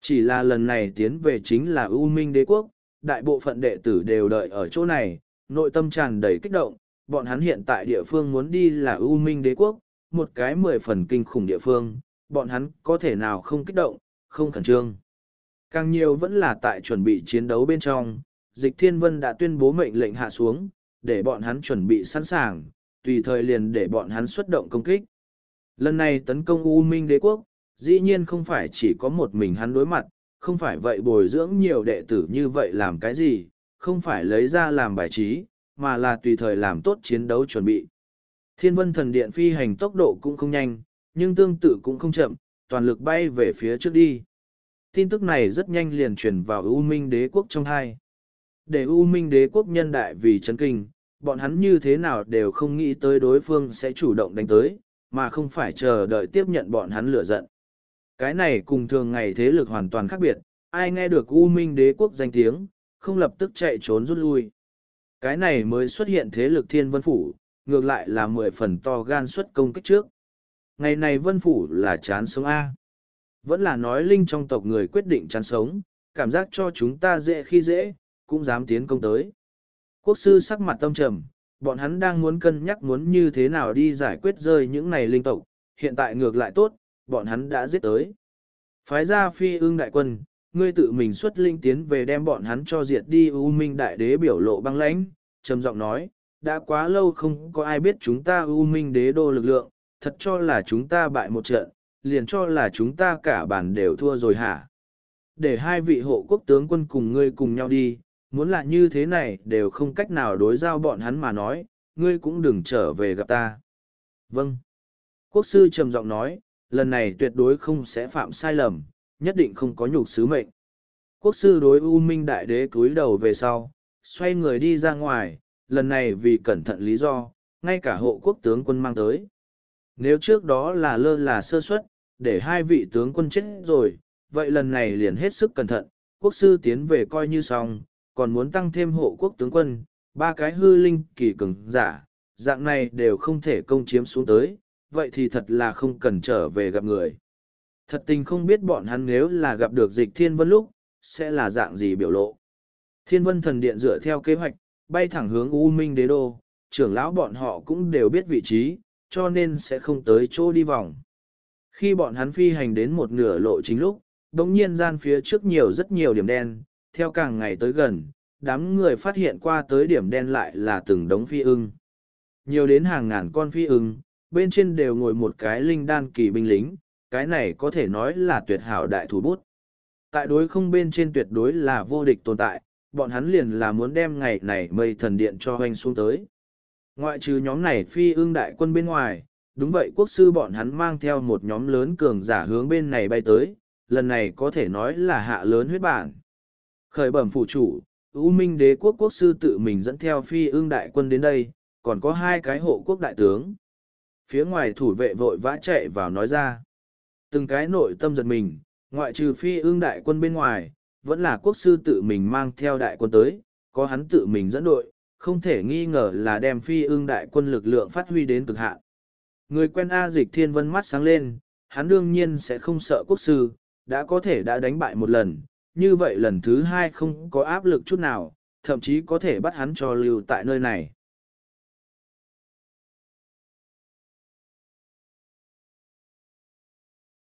Chỉ là lần này tiến về chính là U Minh Đế Quốc, đại bộ phận đệ tử đều đợi ở chỗ này, nội tâm tràn đầy kích động, bọn hắn hiện tại địa phương muốn đi là U Minh Đế Quốc, một cái mười phần kinh khủng địa phương, bọn hắn có thể nào không kích động, không khẩn trương. Càng nhiều vẫn là tại chuẩn bị chiến đấu bên trong, Dịch Thiên Vân đã tuyên bố mệnh lệnh hạ xuống, để bọn hắn chuẩn bị sẵn sàng, tùy thời liền để bọn hắn xuất động công kích. Lần này tấn công U Minh đế quốc, dĩ nhiên không phải chỉ có một mình hắn đối mặt, không phải vậy bồi dưỡng nhiều đệ tử như vậy làm cái gì, không phải lấy ra làm bài trí, mà là tùy thời làm tốt chiến đấu chuẩn bị. Thiên vân thần điện phi hành tốc độ cũng không nhanh, nhưng tương tự cũng không chậm, toàn lực bay về phía trước đi. Tin tức này rất nhanh liền truyền vào U Minh đế quốc trong hai. Để U Minh đế quốc nhân đại vì chấn kinh, bọn hắn như thế nào đều không nghĩ tới đối phương sẽ chủ động đánh tới, mà không phải chờ đợi tiếp nhận bọn hắn lửa giận. Cái này cùng thường ngày thế lực hoàn toàn khác biệt, ai nghe được U Minh đế quốc danh tiếng, không lập tức chạy trốn rút lui. Cái này mới xuất hiện thế lực thiên vân phủ, ngược lại là mười phần to gan xuất công kích trước. Ngày này vân phủ là chán sống A. Vẫn là nói linh trong tộc người quyết định chán sống, cảm giác cho chúng ta dễ khi dễ, cũng dám tiến công tới. Quốc sư sắc mặt tâm trầm, bọn hắn đang muốn cân nhắc muốn như thế nào đi giải quyết rơi những này linh tộc, hiện tại ngược lại tốt, bọn hắn đã giết tới. Phái ra phi ương đại quân, ngươi tự mình xuất linh tiến về đem bọn hắn cho diệt đi U Minh Đại Đế biểu lộ băng lãnh, trầm giọng nói, đã quá lâu không có ai biết chúng ta ưu minh đế đô lực lượng, thật cho là chúng ta bại một trận, liền cho là chúng ta cả bản đều thua rồi hả? Để hai vị hộ quốc tướng quân cùng ngươi cùng nhau đi, muốn là như thế này đều không cách nào đối giao bọn hắn mà nói, ngươi cũng đừng trở về gặp ta. Vâng. Quốc sư trầm giọng nói, lần này tuyệt đối không sẽ phạm sai lầm, nhất định không có nhục sứ mệnh. Quốc sư đối U Minh Đại Đế cúi đầu về sau, xoay người đi ra ngoài, lần này vì cẩn thận lý do, ngay cả hộ quốc tướng quân mang tới. Nếu trước đó là lơ là sơ suất, để hai vị tướng quân chết rồi, vậy lần này liền hết sức cẩn thận, quốc sư tiến về coi như xong, còn muốn tăng thêm hộ quốc tướng quân, ba cái hư linh kỳ cường giả, dạng này đều không thể công chiếm xuống tới, vậy thì thật là không cần trở về gặp người. Thật tình không biết bọn hắn nếu là gặp được dịch thiên vân lúc, sẽ là dạng gì biểu lộ. Thiên vân thần điện dựa theo kế hoạch, bay thẳng hướng U Minh Đế Đô, trưởng lão bọn họ cũng đều biết vị trí, cho nên sẽ không tới chỗ đi vòng. Khi bọn hắn phi hành đến một nửa lộ chính lúc, đồng nhiên gian phía trước nhiều rất nhiều điểm đen, theo càng ngày tới gần, đám người phát hiện qua tới điểm đen lại là từng đống phi ưng. Nhiều đến hàng ngàn con phi ưng, bên trên đều ngồi một cái linh đan kỳ binh lính, cái này có thể nói là tuyệt hảo đại thủ bút. Tại đối không bên trên tuyệt đối là vô địch tồn tại, bọn hắn liền là muốn đem ngày này mây thần điện cho hoanh xuống tới. Ngoại trừ nhóm này phi ương đại quân bên ngoài, đúng vậy quốc sư bọn hắn mang theo một nhóm lớn cường giả hướng bên này bay tới, lần này có thể nói là hạ lớn huyết bản. Khởi bẩm phụ chủ, U Minh đế quốc quốc sư tự mình dẫn theo phi ương đại quân đến đây, còn có hai cái hộ quốc đại tướng. Phía ngoài thủ vệ vội vã chạy vào nói ra. Từng cái nội tâm giật mình, ngoại trừ phi ương đại quân bên ngoài, vẫn là quốc sư tự mình mang theo đại quân tới, có hắn tự mình dẫn đội, không thể nghi ngờ là đem phi ương đại quân lực lượng phát huy đến cực hạn. Người quen A dịch thiên vân mắt sáng lên, hắn đương nhiên sẽ không sợ quốc sư, đã có thể đã đánh bại một lần, như vậy lần thứ hai không có áp lực chút nào, thậm chí có thể bắt hắn cho lưu tại nơi này.